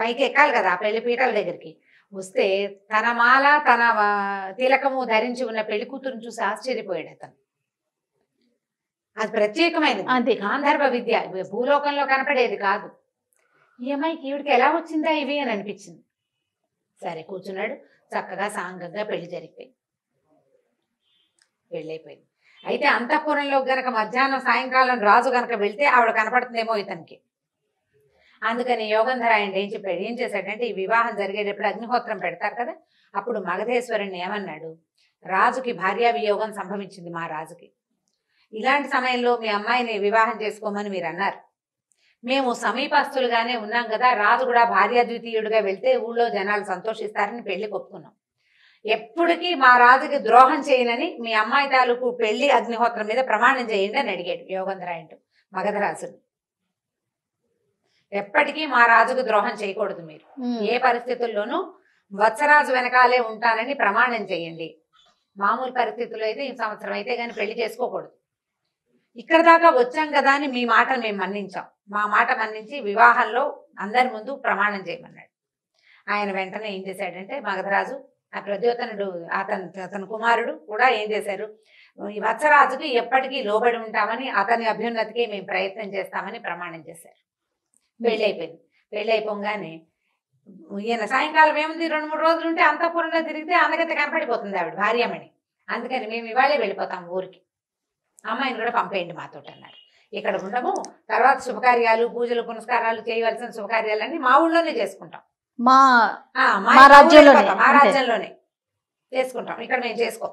పైకి ఎక్కాలి కదా ఆ పెళ్లి పీటల దగ్గరికి వస్తే తన మాల తన తిలకము ధరించి ఉన్న పెళ్లి కూతురుని చూసి ఆశ్చర్యపోయాడు అతను అది ప్రత్యేకమైనది అంతే గాంధర్వ విద్య భూలోకంలో కనపడేది కాదు ఈ అమ్మాయికి ఈవిడికి ఎలా వచ్చిందా ఇవి అని అనిపించింది సరే కూర్చున్నాడు చక్కగా సాంగంగా పెళ్లి జరిగిపోయింది పెళ్ళైపోయింది అయితే అంతఃపురంలో గనక మధ్యాహ్నం సాయంకాలం రాజు గనక వెళ్తే ఆవిడ కనపడుతుందేమో ఇతనికి అందుకని యోగంధర ఆయన ఏం చెప్పాడు ఏం చేశాడంటే ఈ వివాహం జరిగేటప్పుడు అగ్నిహోత్రం పెడతారు కదా అప్పుడు మగధేశ్వరుని ఏమన్నాడు రాజుకి భార్యా వియోగం సంభవించింది మా రాజుకి ఇలాంటి సమయంలో మీ అమ్మాయిని వివాహం చేసుకోమని మీరు అన్నారు మేము సమీపస్తులుగానే ఉన్నాం కదా రాజు కూడా భార్యాద్వితీయుడిగా వెళ్తే ఊళ్ళో జనాలు సంతోషిస్తారని పెళ్లి కొప్పుకున్నాం ఎప్పటికీ మా రాజుకి ద్రోహం చేయనని మీ అమ్మాయి తాలూకు పెళ్లి అగ్నిహోత్రం మీద ప్రమాణం చేయండి అని అడిగాడు యోగంధరాయుడు మగధరాజుడు ఎప్పటికీ మా రాజుకు ద్రోహం చేయకూడదు మీరు ఏ పరిస్థితుల్లోనూ వత్సరాజు వెనకాలే ఉంటానని ప్రమాణం చేయండి మామూలు పరిస్థితుల్లో అయితే ఈ సంవత్సరం అయితే కానీ పెళ్లి చేసుకోకూడదు ఇక్కడ దాకా వచ్చాం కదా అని మీ మాట మేము మన్నించాం మా మాట మన్నించి వివాహంలో అందరి ముందు ప్రమాణం చేయమన్నాడు ఆయన వెంటనే ఏం చేశాడంటే మగధరాజు ఆ ప్రద్యోతనుడు అతను అతని కుమారుడు కూడా ఏం చేశారు ఈ వత్సరాజుకి ఎప్పటికీ లోబడి ఉంటామని అతని అభ్యున్నతికి మేము ప్రయత్నం చేస్తామని ప్రమాణం చేశారు పెళ్ళైపోయింది పెళ్ళైపోగానే ఈయన సాయంకాలం ఏముంది రెండు మూడు రోజులు ఉంటే అంతఃపురంలో తిరిగితే అందగతి కనపడిపోతుంది ఆవిడ భార్యమణి అందుకని మేము ఇవాళే వెళ్ళిపోతాం ఊరికి అమ్మాయిని కూడా పంపేయండి మాతో అన్నారు ఇక్కడ ఉండము తర్వాత శుభకార్యాలు పూజలు పునస్కారాలు చేయవలసిన శుభకార్యాలన్నీ మా ఊళ్ళోనే చేసుకుంటాం మా మా రాజ్యంలోనే చేసుకుంటాం ఇక్కడ మేము చేసుకో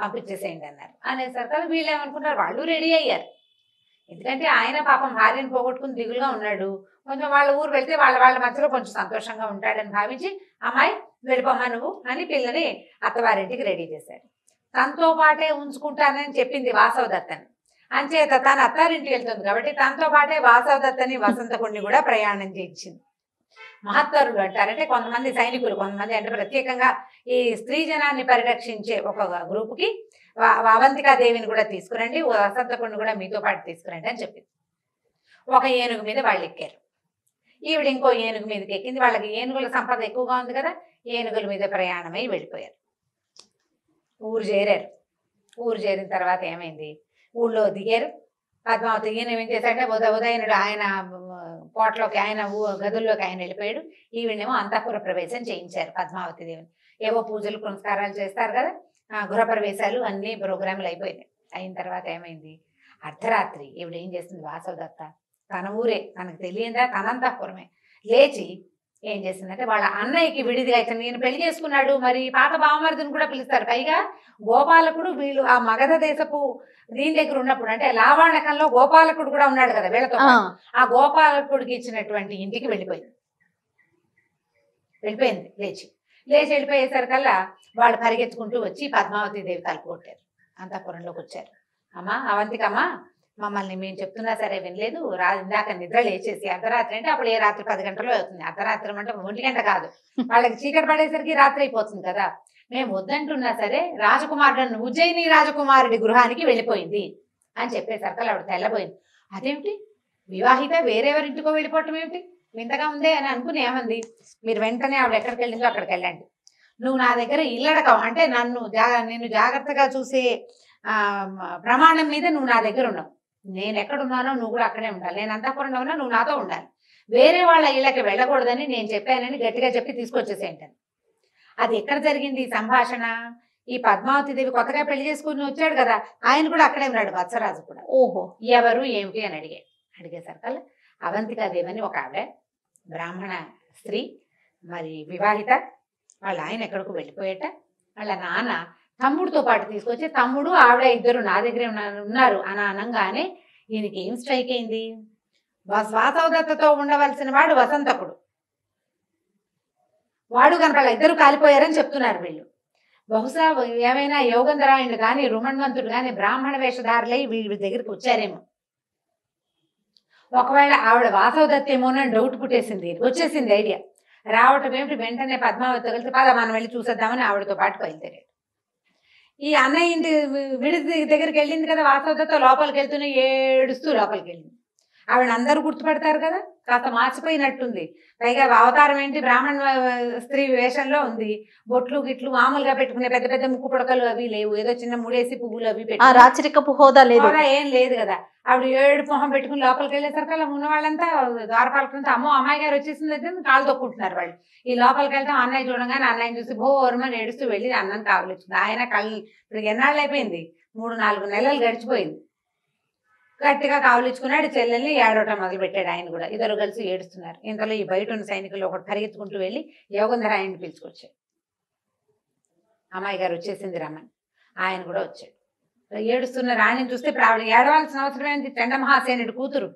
పంపించేసేయండి అన్నారు అనేసరికి వీళ్ళు ఏమనుకున్నారు వాళ్ళు రెడీ అయ్యారు ఎందుకంటే ఆయన పాపం భార్యను పోగొట్టుకుని దిగులుగా ఉన్నాడు కొంచెం వాళ్ళ ఊరు వెళ్తే వాళ్ళ వాళ్ళ మధ్యలో కొంచెం సంతోషంగా ఉంటాడని భావించి అమ్మాయి వెళ్ళిపోమ్మా నువ్వు అని పిల్లని అత్తవారింటికి రెడీ చేశారు తనతో పాటే ఉంచుకుంటానని చెప్పింది వాసవదత్తని అంచేత తన అత్తారింటికి వెళ్తుంది కాబట్టి తనతో పాటే వాసవదత్తని వసంతకుణ్ణి కూడా ప్రయాణం చేయించింది మహత్తరులు అంటారంటే కొంతమంది సైనికులు కొంతమంది అంటే ప్రత్యేకంగా ఈ స్త్రీ జనాన్ని పరిరక్షించే ఒక గ్రూప్కి అవంతికా దేవిని కూడా తీసుకురండి వసంతకుణ్ణి కూడా మీతో పాటు తీసుకురండి అని చెప్పింది ఒక ఏనుగు మీద వాళ్ళు ఎక్కారు ఈవిడ ఇంకో ఏనుగు మీదకి ఎక్కింది వాళ్ళకి ఏనుగుల సంపద ఎక్కువగా ఉంది కదా ఏనుగుల మీద ప్రయాణమై వెళ్ళిపోయారు ఊరు చేరారు ఊరు చేరిన తర్వాత ఏమైంది ఊళ్ళో దిగారు పద్మావతి ఈయన ఏం చేశాడంటే ఉదయ ఉదయనుడు ఆయన కోటలోకి ఆయన గదుల్లోకి ఆయన వెళ్ళిపోయాడు ఈవిడేమో అంతఃపుర ప్రవేశం చేయించారు పద్మావతి దేవిని ఏవో పూజలు పునస్కారాలు చేస్తారు కదా గృహప్రవేశాలు అన్ని ప్రోగ్రాములు అయిపోయినాయి అయిన తర్వాత ఏమైంది అర్ధరాత్రి ఈవిడేం చేస్తుంది వాసవదత్త తన ఊరే తనకు తెలియదా తనంతఃపురమే లేచి ఏం చేసిందంటే వాళ్ళ అన్నయ్యకి విడిదిగా ఇచ్చింది నేను పెళ్లి చేసుకున్నాడు మరి పాత బావమరిదిని కూడా పిలుస్తారు పైగా గోపాలకుడు వీళ్ళు ఆ మగధ దేశపు దీని దగ్గర ఉన్నప్పుడు అంటే లావాణకంలో గోపాలకుడు కూడా ఉన్నాడు కదా వీళ్ళతో ఆ గోపాలకుడికి ఇచ్చినటువంటి ఇంటికి వెళ్ళిపోయింది వెళ్ళిపోయింది లేచి లేచి వెళ్ళిపోయేసరికల్లా వాళ్ళు పరిగెత్తుకుంటూ వచ్చి పద్మావతి దేవి కొట్టారు అంతఃపురంలోకి వచ్చారు అమ్మా అవంతికమ్మా మమ్మల్ని మేము చెప్తున్నా సరే వినలేదు రా ఇందాక నిద్ర లేచేసి అర్ధరాత్రి అంటే అప్పుడు ఏ రాత్రి పది గంటలు అవుతుంది అర్ధరాత్రి అంటే ఒంటి గంట కాదు వాళ్ళకి చీకటి పడేసరికి రాత్రి అయిపోతుంది కదా మేము వద్దంటున్నా సరే రాజకుమారుడు ఉజ్జయిని రాజకుమారుడి గృహానికి వెళ్ళిపోయింది అని చెప్పేసరికి ఆవిడ తెల్లబోయింది అదేమిటి వివాహిత ఇంటికో వెళ్ళిపోవటం ఏమిటి వింతగా ఉందే అని అనుకుని ఏమంది మీరు వెంటనే ఆవిడ ఎక్కడికి వెళ్ళిందో అక్కడికి వెళ్ళండి నువ్వు నా దగ్గర ఇల్లడకావు అంటే నన్ను జాగ్ర నేను జాగ్రత్తగా చూసే ప్రమాణం మీద నువ్వు నా దగ్గర ఉన్నావు నేను ఎక్కడున్నానో నువ్వు కూడా అక్కడే ఉండాలి నేను అంతఃపురంలో ఉన్నా నువ్వు నాతో ఉండాలి వేరే వాళ్ళ ఇళ్ళకి వెళ్ళకూడదని నేను చెప్పానని గట్టిగా చెప్పి తీసుకొచ్చేసేంటని అది ఎక్కడ జరిగింది ఈ సంభాషణ ఈ పద్మావతి దేవి కొత్తగా పెళ్లి చేసుకుని వచ్చాడు కదా ఆయన కూడా అక్కడే ఉన్నాడు వత్సరాజు కూడా ఓహో ఎవరు ఏమిటి అని అడిగే అడిగే సర్కల్ అవంతికాదేవి అని ఒక ఆవిడ బ్రాహ్మణ స్త్రీ మరి వివాహిత వాళ్ళ ఆయన ఎక్కడికి వెళ్ళిపోయేట వాళ్ళ నాన్న తమ్ముడితో పాటు తీసుకొచ్చి తమ్ముడు ఆవిడ ఇద్దరు నా దగ్గరే ఉన్నారు అని అనగానే ఈయనకి ఏం స్ట్రైక్ అయింది వాసవదత్తతో ఉండవలసిన వాడు వసంతకుడు వాడు కనుక ఇద్దరు కాలిపోయారని చెప్తున్నారు వీళ్ళు బహుశా ఏమైనా యోగంధరాయుడు కానీ రుమణవంతుడు కానీ బ్రాహ్మణ వేషధారులై వీళ్ళ దగ్గరికి వచ్చారేమో ఒకవేళ ఆవిడ వాసవదత్తేమోనని డౌట్ పుట్టేసింది వచ్చేసింది ఐడియా రావటం ఏమిటి వెంటనే పద్మావతి కలిసి పద మనం వెళ్ళి చూసేద్దామని ఆవిడతో పాటు బయలుదేరాడు ఈ అన్నయ్య ఇంటి విడిది దగ్గరికి వెళ్ళింది కదా వాసవదత్త లోపలికి వెళ్తూనే ఏడుస్తూ లోపలికి వెళ్ళింది ఆవిడ అందరూ గుర్తుపడతారు కదా కాస్త మార్చిపోయినట్టుంది పైగా అవతారం ఏంటి బ్రాహ్మణ స్త్రీ వేషంలో ఉంది బొట్లు గిట్లు మామూలుగా పెట్టుకునే పెద్ద పెద్ద ముక్కు పొడకలు అవి లేవు ఏదో చిన్న ముడేసి పువ్వులు అవి రాచరికపు హోదా లేదు ఏం లేదు కదా ఆవిడ ఏడు మొహం పెట్టుకుని లోపలికి వెళ్ళేసరికి అలా ఉన్న వాళ్ళంతా ద్వారపాలకంతా అమ్మో అమ్మాయి గారు వచ్చేసింది అయితే కాలు తొక్కుంటున్నారు వాళ్ళు ఈ లోపలికి వెళ్తే అన్నయ్య చూడగానే అన్నయ్య చూసి భోరమని ఏడుస్తూ వెళ్ళి అన్నం కావలిచ్చింది ఆయన కళ్ళు ఇప్పుడు ఎన్నాళ్ళు అయిపోయింది మూడు నాలుగు నెలలు గడిచిపోయింది గట్టిగా కావలించుకున్నాడు చెల్లెల్ని ఏడవటం మొదలు పెట్టాడు ఆయన కూడా ఇద్దరు కలిసి ఏడుస్తున్నారు ఇంతలో ఈ బయట ఉన్న సైనికులు ఒకటి పరిగెత్తుకుంటూ వెళ్ళి యోగంధర ఆయన్ని పిలుచుకొచ్చాడు అమ్మాయి గారు వచ్చేసింది రమ్మని ఆయన కూడా వచ్చాడు ఏడుస్తున్న రాణిని చూస్తే ప్రాబ్లం ఆవిడ ఏడవాల్సిన అవసరం ఏంటి కూతురు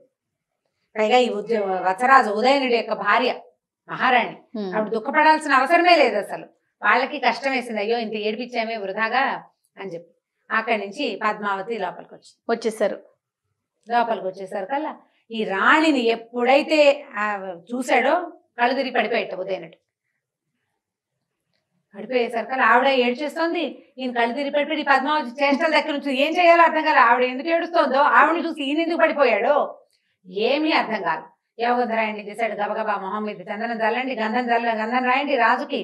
పైగా ఈ ఉద్యోగ వసరాజు ఉదయనుడి యొక్క భార్య మహారాణి ఆవిడ దుఃఖపడాల్సిన అవసరమే లేదు అసలు వాళ్ళకి కష్టం వేసింది అయ్యో ఇంత ఏడిపించామే వృధాగా అని చెప్పి అక్కడి నుంచి పద్మావతి లోపలికి వచ్చింది వచ్చేసారు లోపలికి వచ్చేసరికల్లా ఈ రాణిని ఎప్పుడైతే చూశాడో కళ్ళు తిరిగి పడిపోయేట ఉదయనట్టు పడిపోయేసరికల్లా ఆవిడ ఏడ్చేస్తోంది ఈయన కళ్ళు తిరిగి పడిపోయి పద్మావతి చేష్టల దగ్గర నుంచి ఏం చేయాలో అర్థం కాదు ఆవిడ ఎందుకు ఏడుస్తోందో ఆవిడని చూసి ఈయన ఎందుకు పడిపోయాడో ఏమీ అర్థం కాదు యోగంధ రాయండి చేశాడు గబగబా మొహం మీద చందనం చల్లండి గంధం చల్ల గంధం రాయండి రాజుకి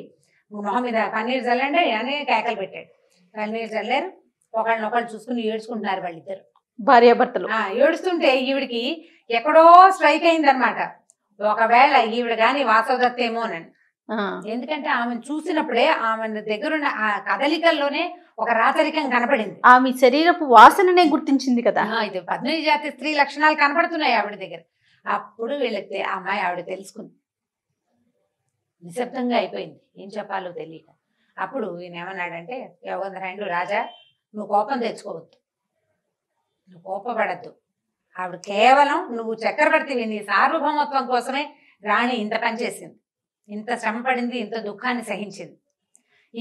మొహం మీద పన్నీరు చల్లండి అని కేకలు పెట్టాడు పన్నీరు చల్లారు ఒకళ్ళని ఒకళ్ళు చూసుకుని ఏడ్చుకుంటున్నారు వాళ్ళిద్దరు భార్యాభర్తలు ఏడుస్తుంటే ఈవిడికి ఎక్కడో స్ట్రైక్ అయింది అనమాట ఒకవేళ ఈవిడ గాని వాసవదత్తేమోనని ఎందుకంటే ఆమెను చూసినప్పుడే ఆమె దగ్గరున్న ఆ కదలికల్లోనే ఒక రాచరికం కనపడింది ఆమె శరీరపు వాసననే గుర్తించింది కదా ఇది పద్మిని జాతి స్త్రీ లక్షణాలు కనపడుతున్నాయి ఆవిడ దగ్గర అప్పుడు వీళ్ళకి అమ్మాయి ఆవిడ తెలుసుకుంది నిశ్శబ్దంగా అయిపోయింది ఏం చెప్పాలో తెలియక అప్పుడు ఈయన ఏమన్నాడంటే యోగంధరాయుడు రాజా నువ్వు కోపం తెచ్చుకోవద్దు నువ్వు కోపపడద్దు ఆవిడ కేవలం నువ్వు చక్రవర్తివి నీ సార్వభౌమత్వం కోసమే రాణి ఇంత పనిచేసింది ఇంత శ్రమ పడింది ఇంత దుఃఖాన్ని సహించింది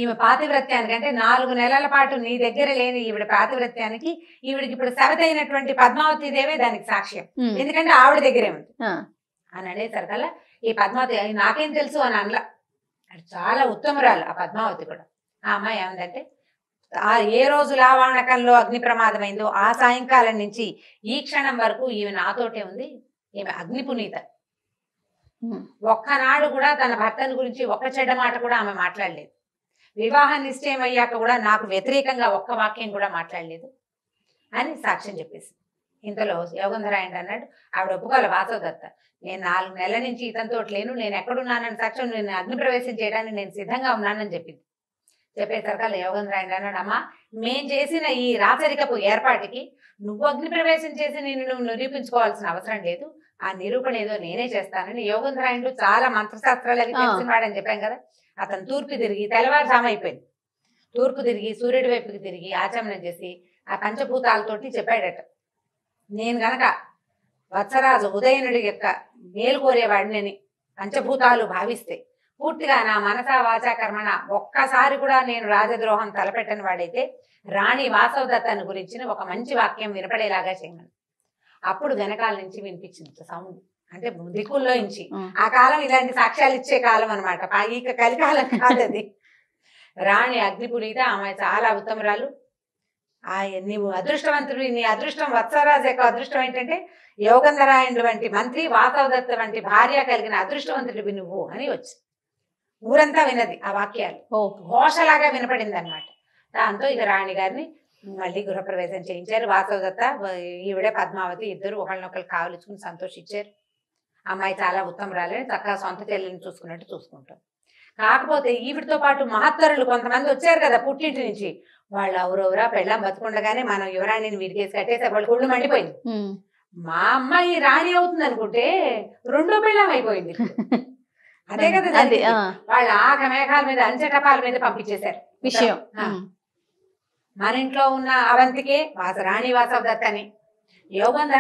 ఈమె పాతివ్రత్యానికి అంటే నాలుగు నెలల పాటు నీ దగ్గర లేని ఈవిడ పాతివ్రత్యానికి ఈవిడికి ఇప్పుడు సరదైనటువంటి పద్మావతి దేవే దానికి సాక్ష్యం ఎందుకంటే ఆవిడ దగ్గరే ఉంది అని కల్లా ఈ పద్మావతి నాకేం తెలుసు అని అనలా చాలా ఉత్తమురాలు ఆ పద్మావతి కూడా ఆ అమ్మాయి ఏమందంటే ఆ ఏ రోజు లావాణకంలో అగ్ని ప్రమాదమైందో ఆ సాయంకాలం నుంచి ఈ క్షణం వరకు ఈమె నాతోటే ఉంది ఈమె అగ్ని పునీత ఒక్కనాడు కూడా తన భర్తను గురించి ఒక్క చెడ్డ మాట కూడా ఆమె మాట్లాడలేదు వివాహం నిశ్చయం అయ్యాక కూడా నాకు వ్యతిరేకంగా ఒక్క వాక్యం కూడా మాట్లాడలేదు అని సాక్ష్యం చెప్పేసి ఇంతలో యోగంధరాయండి అన్నాడు ఆవిడ ఒప్పుకోవాలి వాతోదత్త నేను నాలుగు నెలల నుంచి ఇతనితో లేను నేను ఎక్కడున్నానని సాక్ష్యం నేను ప్రవేశం చేయడానికి నేను సిద్ధంగా ఉన్నానని చెప్పింది చెప్పేసరిక యోగేంద్ర అన్నాడు అమ్మా మేం చేసిన ఈ రాచరికపు ఏర్పాటుకి నువ్వు అగ్ని ప్రవేశం చేసి నేను నువ్వు నిరూపించుకోవాల్సిన అవసరం లేదు ఆ నిరూపణ ఏదో నేనే చేస్తానని యోగేంద్ర చాలా మంత్రశాస్త్రాలు అవి తెలిసిన వాడని చెప్పాం కదా అతను తూర్పు తిరిగి తెల్లవారుజామ అయిపోయింది తూర్పు తిరిగి సూర్యుడి వైపుకి తిరిగి ఆచమనం చేసి ఆ పంచభూతాలతోటి చెప్పాడట నేను గనక వత్సరాజు ఉదయనుడి యొక్క మేలు కోరేవాడిని పంచభూతాలు భావిస్తే పూర్తిగా నా మనసా వాచా కర్మణ ఒక్కసారి కూడా నేను రాజద్రోహం తలపెట్టని వాడైతే రాణి వాసవదత్తను గురించిన ఒక మంచి వాక్యం వినపడేలాగా చేయమని అప్పుడు వెనకాల నుంచి వినిపించింది సౌండ్ అంటే దిక్కుల్లో నుంచి ఆ కాలం ఇలాంటి సాక్ష్యాలు ఇచ్చే కాలం అనమాట ఈ కలికాలం కాదు అది రాణి అగ్నిపురీత ఆమె చాలా ఉత్తమరాలు ఆ నీవు అదృష్టవంతుడు నీ అదృష్టం వత్సరాజు యొక్క అదృష్టం ఏంటంటే యోగంధరాయణుడు వంటి మంత్రి వాతావదత్త వంటి భార్య కలిగిన అదృష్టవంతుడివి నువ్వు అని వచ్చింది ఊరంతా వినది ఆ వాక్యాలు ఘోషలాగా వినపడింది అనమాట దాంతో ఇక రాణి గారిని మళ్ళీ గృహప్రవేశం చేయించారు వాసవదత్త ఈవిడే పద్మావతి ఇద్దరు ఒకళ్ళనొకళ్ళు కావలుచుకుని సంతోషించారు అమ్మాయి చాలా ఉత్తమరాలని చక్కగా సొంత చెల్లెని చూసుకున్నట్టు చూసుకుంటాం కాకపోతే ఈవిడితో పాటు మహత్తరులు కొంతమంది వచ్చారు కదా పుట్టింటి నుంచి వాళ్ళు ఎవరెవరా పెళ్ళం బతుకుండగానే మనం యువరాణిని విరిగేసి కట్టేసి వాళ్ళు కుళ్ళు మండిపోయింది మా అమ్మాయి రాణి అవుతుంది అనుకుంటే రెండో పెళ్ళం అయిపోయింది *laughs* అదే కదా వాళ్ళ ఆగ మేఘాల మీద అంచటపాల మీద పంపించేశారు విషయం మన ఇంట్లో ఉన్న అవంతికే వాస రాణి వాసవ దత్తని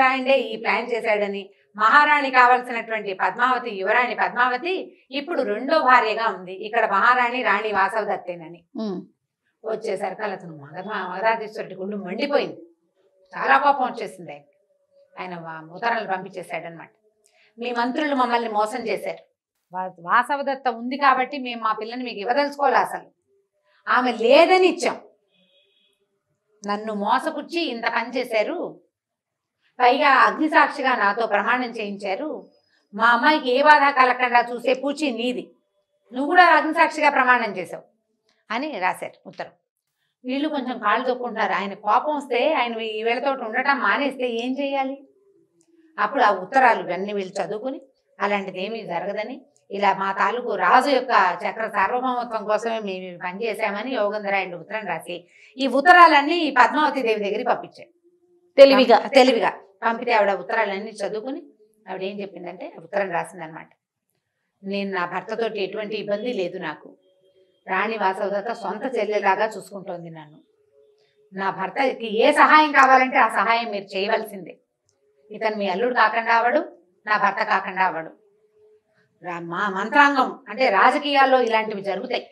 అని ఈ ప్లాన్ చేశాడని మహారాణి కావలసినటువంటి పద్మావతి యువరాణి పద్మావతి ఇప్పుడు రెండో భార్యగా ఉంది ఇక్కడ మహారాణి రాణి వాసవ దత్తేనని వచ్చేసరికి అతను మగధ మగధాధీశ్వరుడి గుండు మండిపోయింది చాలా కోపం వచ్చేసింది ఆయన ఆయన ఉత్తరాలు పంపించేశాడనమాట మీ మంత్రులు మమ్మల్ని మోసం చేశారు వాసవదత్త ఉంది కాబట్టి మేము మా పిల్లని మీకు ఇవ్వదలుచుకోవాలి అసలు ఆమె లేదని ఇచ్చాం నన్ను మోసపుచ్చి ఇంత పని చేశారు పైగా అగ్నిసాక్షిగా నాతో ప్రమాణం చేయించారు మా అమ్మాయికి ఏ బాధ కలకుండా చూసే పూచి నీది నువ్వు కూడా అగ్నిసాక్షిగా ప్రమాణం చేసావు అని రాశారు ఉత్తరం వీళ్ళు కొంచెం కాళ్ళు తొక్కుంటారు ఆయన కోపం వస్తే ఆయన వీళ్ళతో ఉండటం మానేస్తే ఏం చేయాలి అప్పుడు ఆ ఉత్తరాలు ఇవన్నీ వీళ్ళు చదువుకుని అలాంటిది ఏమీ జరగదని ఇలా మా తాలూకు రాజు యొక్క చక్ర సార్వభౌమత్వం కోసమే మేము పనిచేశామని యోగేంద్రాయుడు ఉత్తరం రాసి ఈ ఉత్తరాలన్నీ ఈ పద్మావతి దేవి దగ్గరికి పంపించాయి తెలివిగా తెలివిగా పంపితే ఆవిడ ఉత్తరాలన్నీ చదువుకుని ఆవిడ ఏం చెప్పిందంటే ఉత్తరం రాసిందనమాట నేను నా భర్తతోటి ఎటువంటి ఇబ్బంది లేదు నాకు రాణి వాసవదత్త సొంత చెల్లెలాగా చూసుకుంటోంది నన్ను నా భర్తకి ఏ సహాయం కావాలంటే ఆ సహాయం మీరు చేయవలసిందే ఇతను మీ అల్లుడు కాకుండా అవడు నా భర్త కాకుండా అవడు మా మంత్రాంగం అంటే రాజకీయాల్లో ఇలాంటివి జరుగుతాయి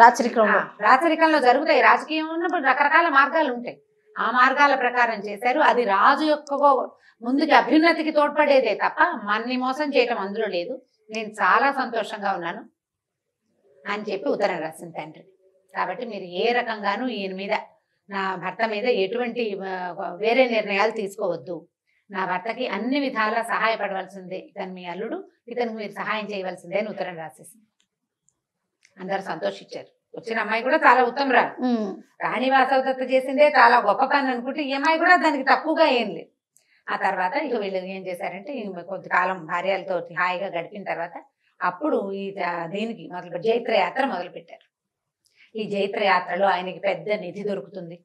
రాచరికంలో రాచరికంలో జరుగుతాయి రాజకీయం ఉన్నప్పుడు రకరకాల మార్గాలు ఉంటాయి ఆ మార్గాల ప్రకారం చేశారు అది రాజు యొక్క ముందుకి అభ్యున్నతికి తోడ్పడేదే తప్ప మన్ని మోసం చేయటం అందులో లేదు నేను చాలా సంతోషంగా ఉన్నాను అని చెప్పి ఉత్తరం రాసింది తండ్రి కాబట్టి మీరు ఏ రకంగానూ ఈయన మీద నా భర్త మీద ఎటువంటి వేరే నిర్ణయాలు తీసుకోవద్దు నా భర్తకి అన్ని విధాలా సహాయపడవలసిందే ఇతను మీ అల్లుడు ఇతనికి మీరు సహాయం చేయవలసిందే అని ఉత్తరం రాసేసింది అందరు సంతోషించారు వచ్చిన అమ్మాయి కూడా చాలా ఉత్తమరాలు రాణి వాసవదత్త చేసిందే చాలా గొప్ప పని అనుకుంటే ఈ అమ్మాయి కూడా దానికి తక్కువగా ఏం లేదు ఆ తర్వాత ఇక వీళ్ళు ఏం చేశారంటే కొంతకాలం భార్యలతో హాయిగా గడిపిన తర్వాత అప్పుడు ఈ దీనికి మొదలు జైత్ర యాత్ర మొదలుపెట్టారు ఈ జైత్ర యాత్రలో ఆయనకి పెద్ద నిధి దొరుకుతుంది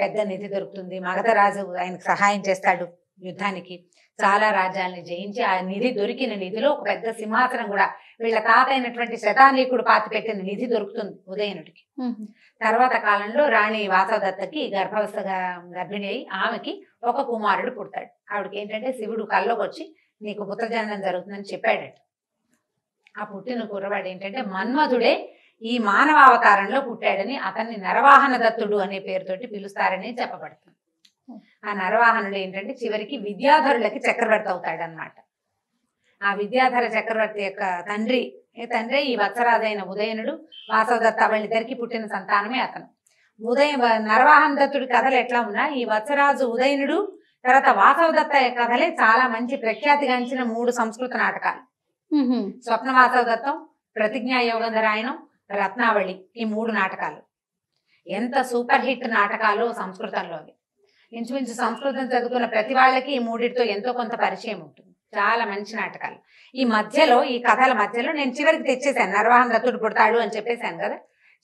పెద్ద నిధి దొరుకుతుంది మగధరాజు ఆయనకు సహాయం చేస్తాడు యుద్ధానికి చాలా రాజ్యాలని జయించి ఆ నిధి దొరికిన నిధిలో ఒక పెద్ద సింహాసనం కూడా వీళ్ళ తాత అయినటువంటి శతానీకుడు పాతి పెట్టిన నిధి దొరుకుతుంది ఉదయనుడికి తర్వాత కాలంలో రాణి వాసవదత్తకి గర్భవస్థగా గర్భిణి అయి ఆమెకి ఒక కుమారుడు పుడతాడు ఆవిడకి ఏంటంటే శివుడు కల్లోకి వచ్చి నీకు పుత్రజననం జరుగుతుందని చెప్పాడట ఆ పుట్టిన కుర్రవాడు ఏంటంటే మన్మధుడే ఈ మానవ అవతారంలో పుట్టాడని అతన్ని నరవాహన దత్తుడు అనే పేరుతోటి పిలుస్తారని చెప్పబడుతుంది ఆ నరవాహనుడు ఏంటంటే చివరికి విద్యాధరులకి చక్రవర్తి అవుతాడు అనమాట ఆ విద్యాధర చక్రవర్తి యొక్క తండ్రి తండ్రి ఈ వత్సరాజైన ఉదయనుడు వాసవదత్త వాళ్ళిద్దరికి పుట్టిన సంతానమే అతను ఉదయ నరవాహన దత్తుడి కథలు ఎట్లా ఉన్నా ఈ వత్సరాజు ఉదయనుడు తర్వాత వాసవదత్త కథలే చాలా మంచి ప్రఖ్యాతిగాంచిన మూడు సంస్కృత నాటకాలు స్వప్న వాసవదత్తం ప్రతిజ్ఞా యోగంధరాయణం రత్నావళి ఈ మూడు నాటకాలు ఎంత సూపర్ హిట్ నాటకాలు సంస్కృతంలో అవి ఇంచుమించు సంస్కృతం చదువుకున్న ప్రతి వాళ్ళకి ఈ మూడిటితో ఎంతో కొంత పరిచయం ఉంటుంది చాలా మంచి నాటకాలు ఈ మధ్యలో ఈ కథల మధ్యలో నేను చివరికి తెచ్చేసాను నర్వాహన దత్తుడు పుడతాడు అని చెప్పేశాను కదా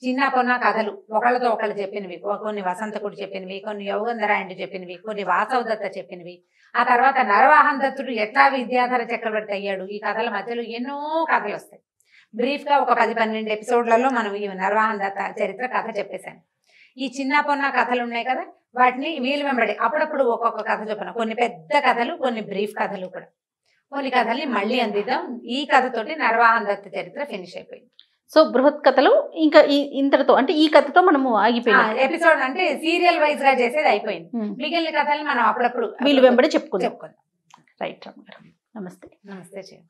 చిన్న కొన్న కథలు ఒకళ్ళతో ఒకళ్ళు చెప్పినవి కొన్ని వసంతకుడు చెప్పినవి కొన్ని యోగంధరాయుడు చెప్పినవి కొన్ని వాసవదత్త చెప్పినవి ఆ తర్వాత నరవాహన దత్తుడు ఎట్లా విద్యాధర చక్రవర్తి అయ్యాడు ఈ కథల మధ్యలో ఎన్నో కథలు వస్తాయి బ్రీఫ్ గా ఒక పది పన్నెండు ఎపిసోడ్లలో మనం ఈ నర్వాహన దత్త చరిత్ర కథ చెప్పేశాను ఈ చిన్న పొన్న కథలు ఉన్నాయి కదా వాటిని వీలు వెంబడి అప్పుడప్పుడు ఒక్కొక్క కథ చొప్పున కొన్ని పెద్ద కథలు కొన్ని బ్రీఫ్ కథలు కూడా కొన్ని కథల్ని మళ్ళీ అందిద్దాం ఈ కథతోటి నర్వాహన దత్త చరిత్ర ఫినిష్ అయిపోయింది సో బృహత్ కథలు ఇంకా ఈ ఇంతటితో అంటే ఈ కథతో మనము ఆగిపోయింది ఎపిసోడ్ అంటే సీరియల్ వైజ్ గా చేసేది అయిపోయింది మిగిలిన కథలు మనం అప్పుడప్పుడు వీలు వెంబడి చెప్పుకుందాం చెప్పుకుందాం రైట్ నమస్తే నమస్తే చేయండి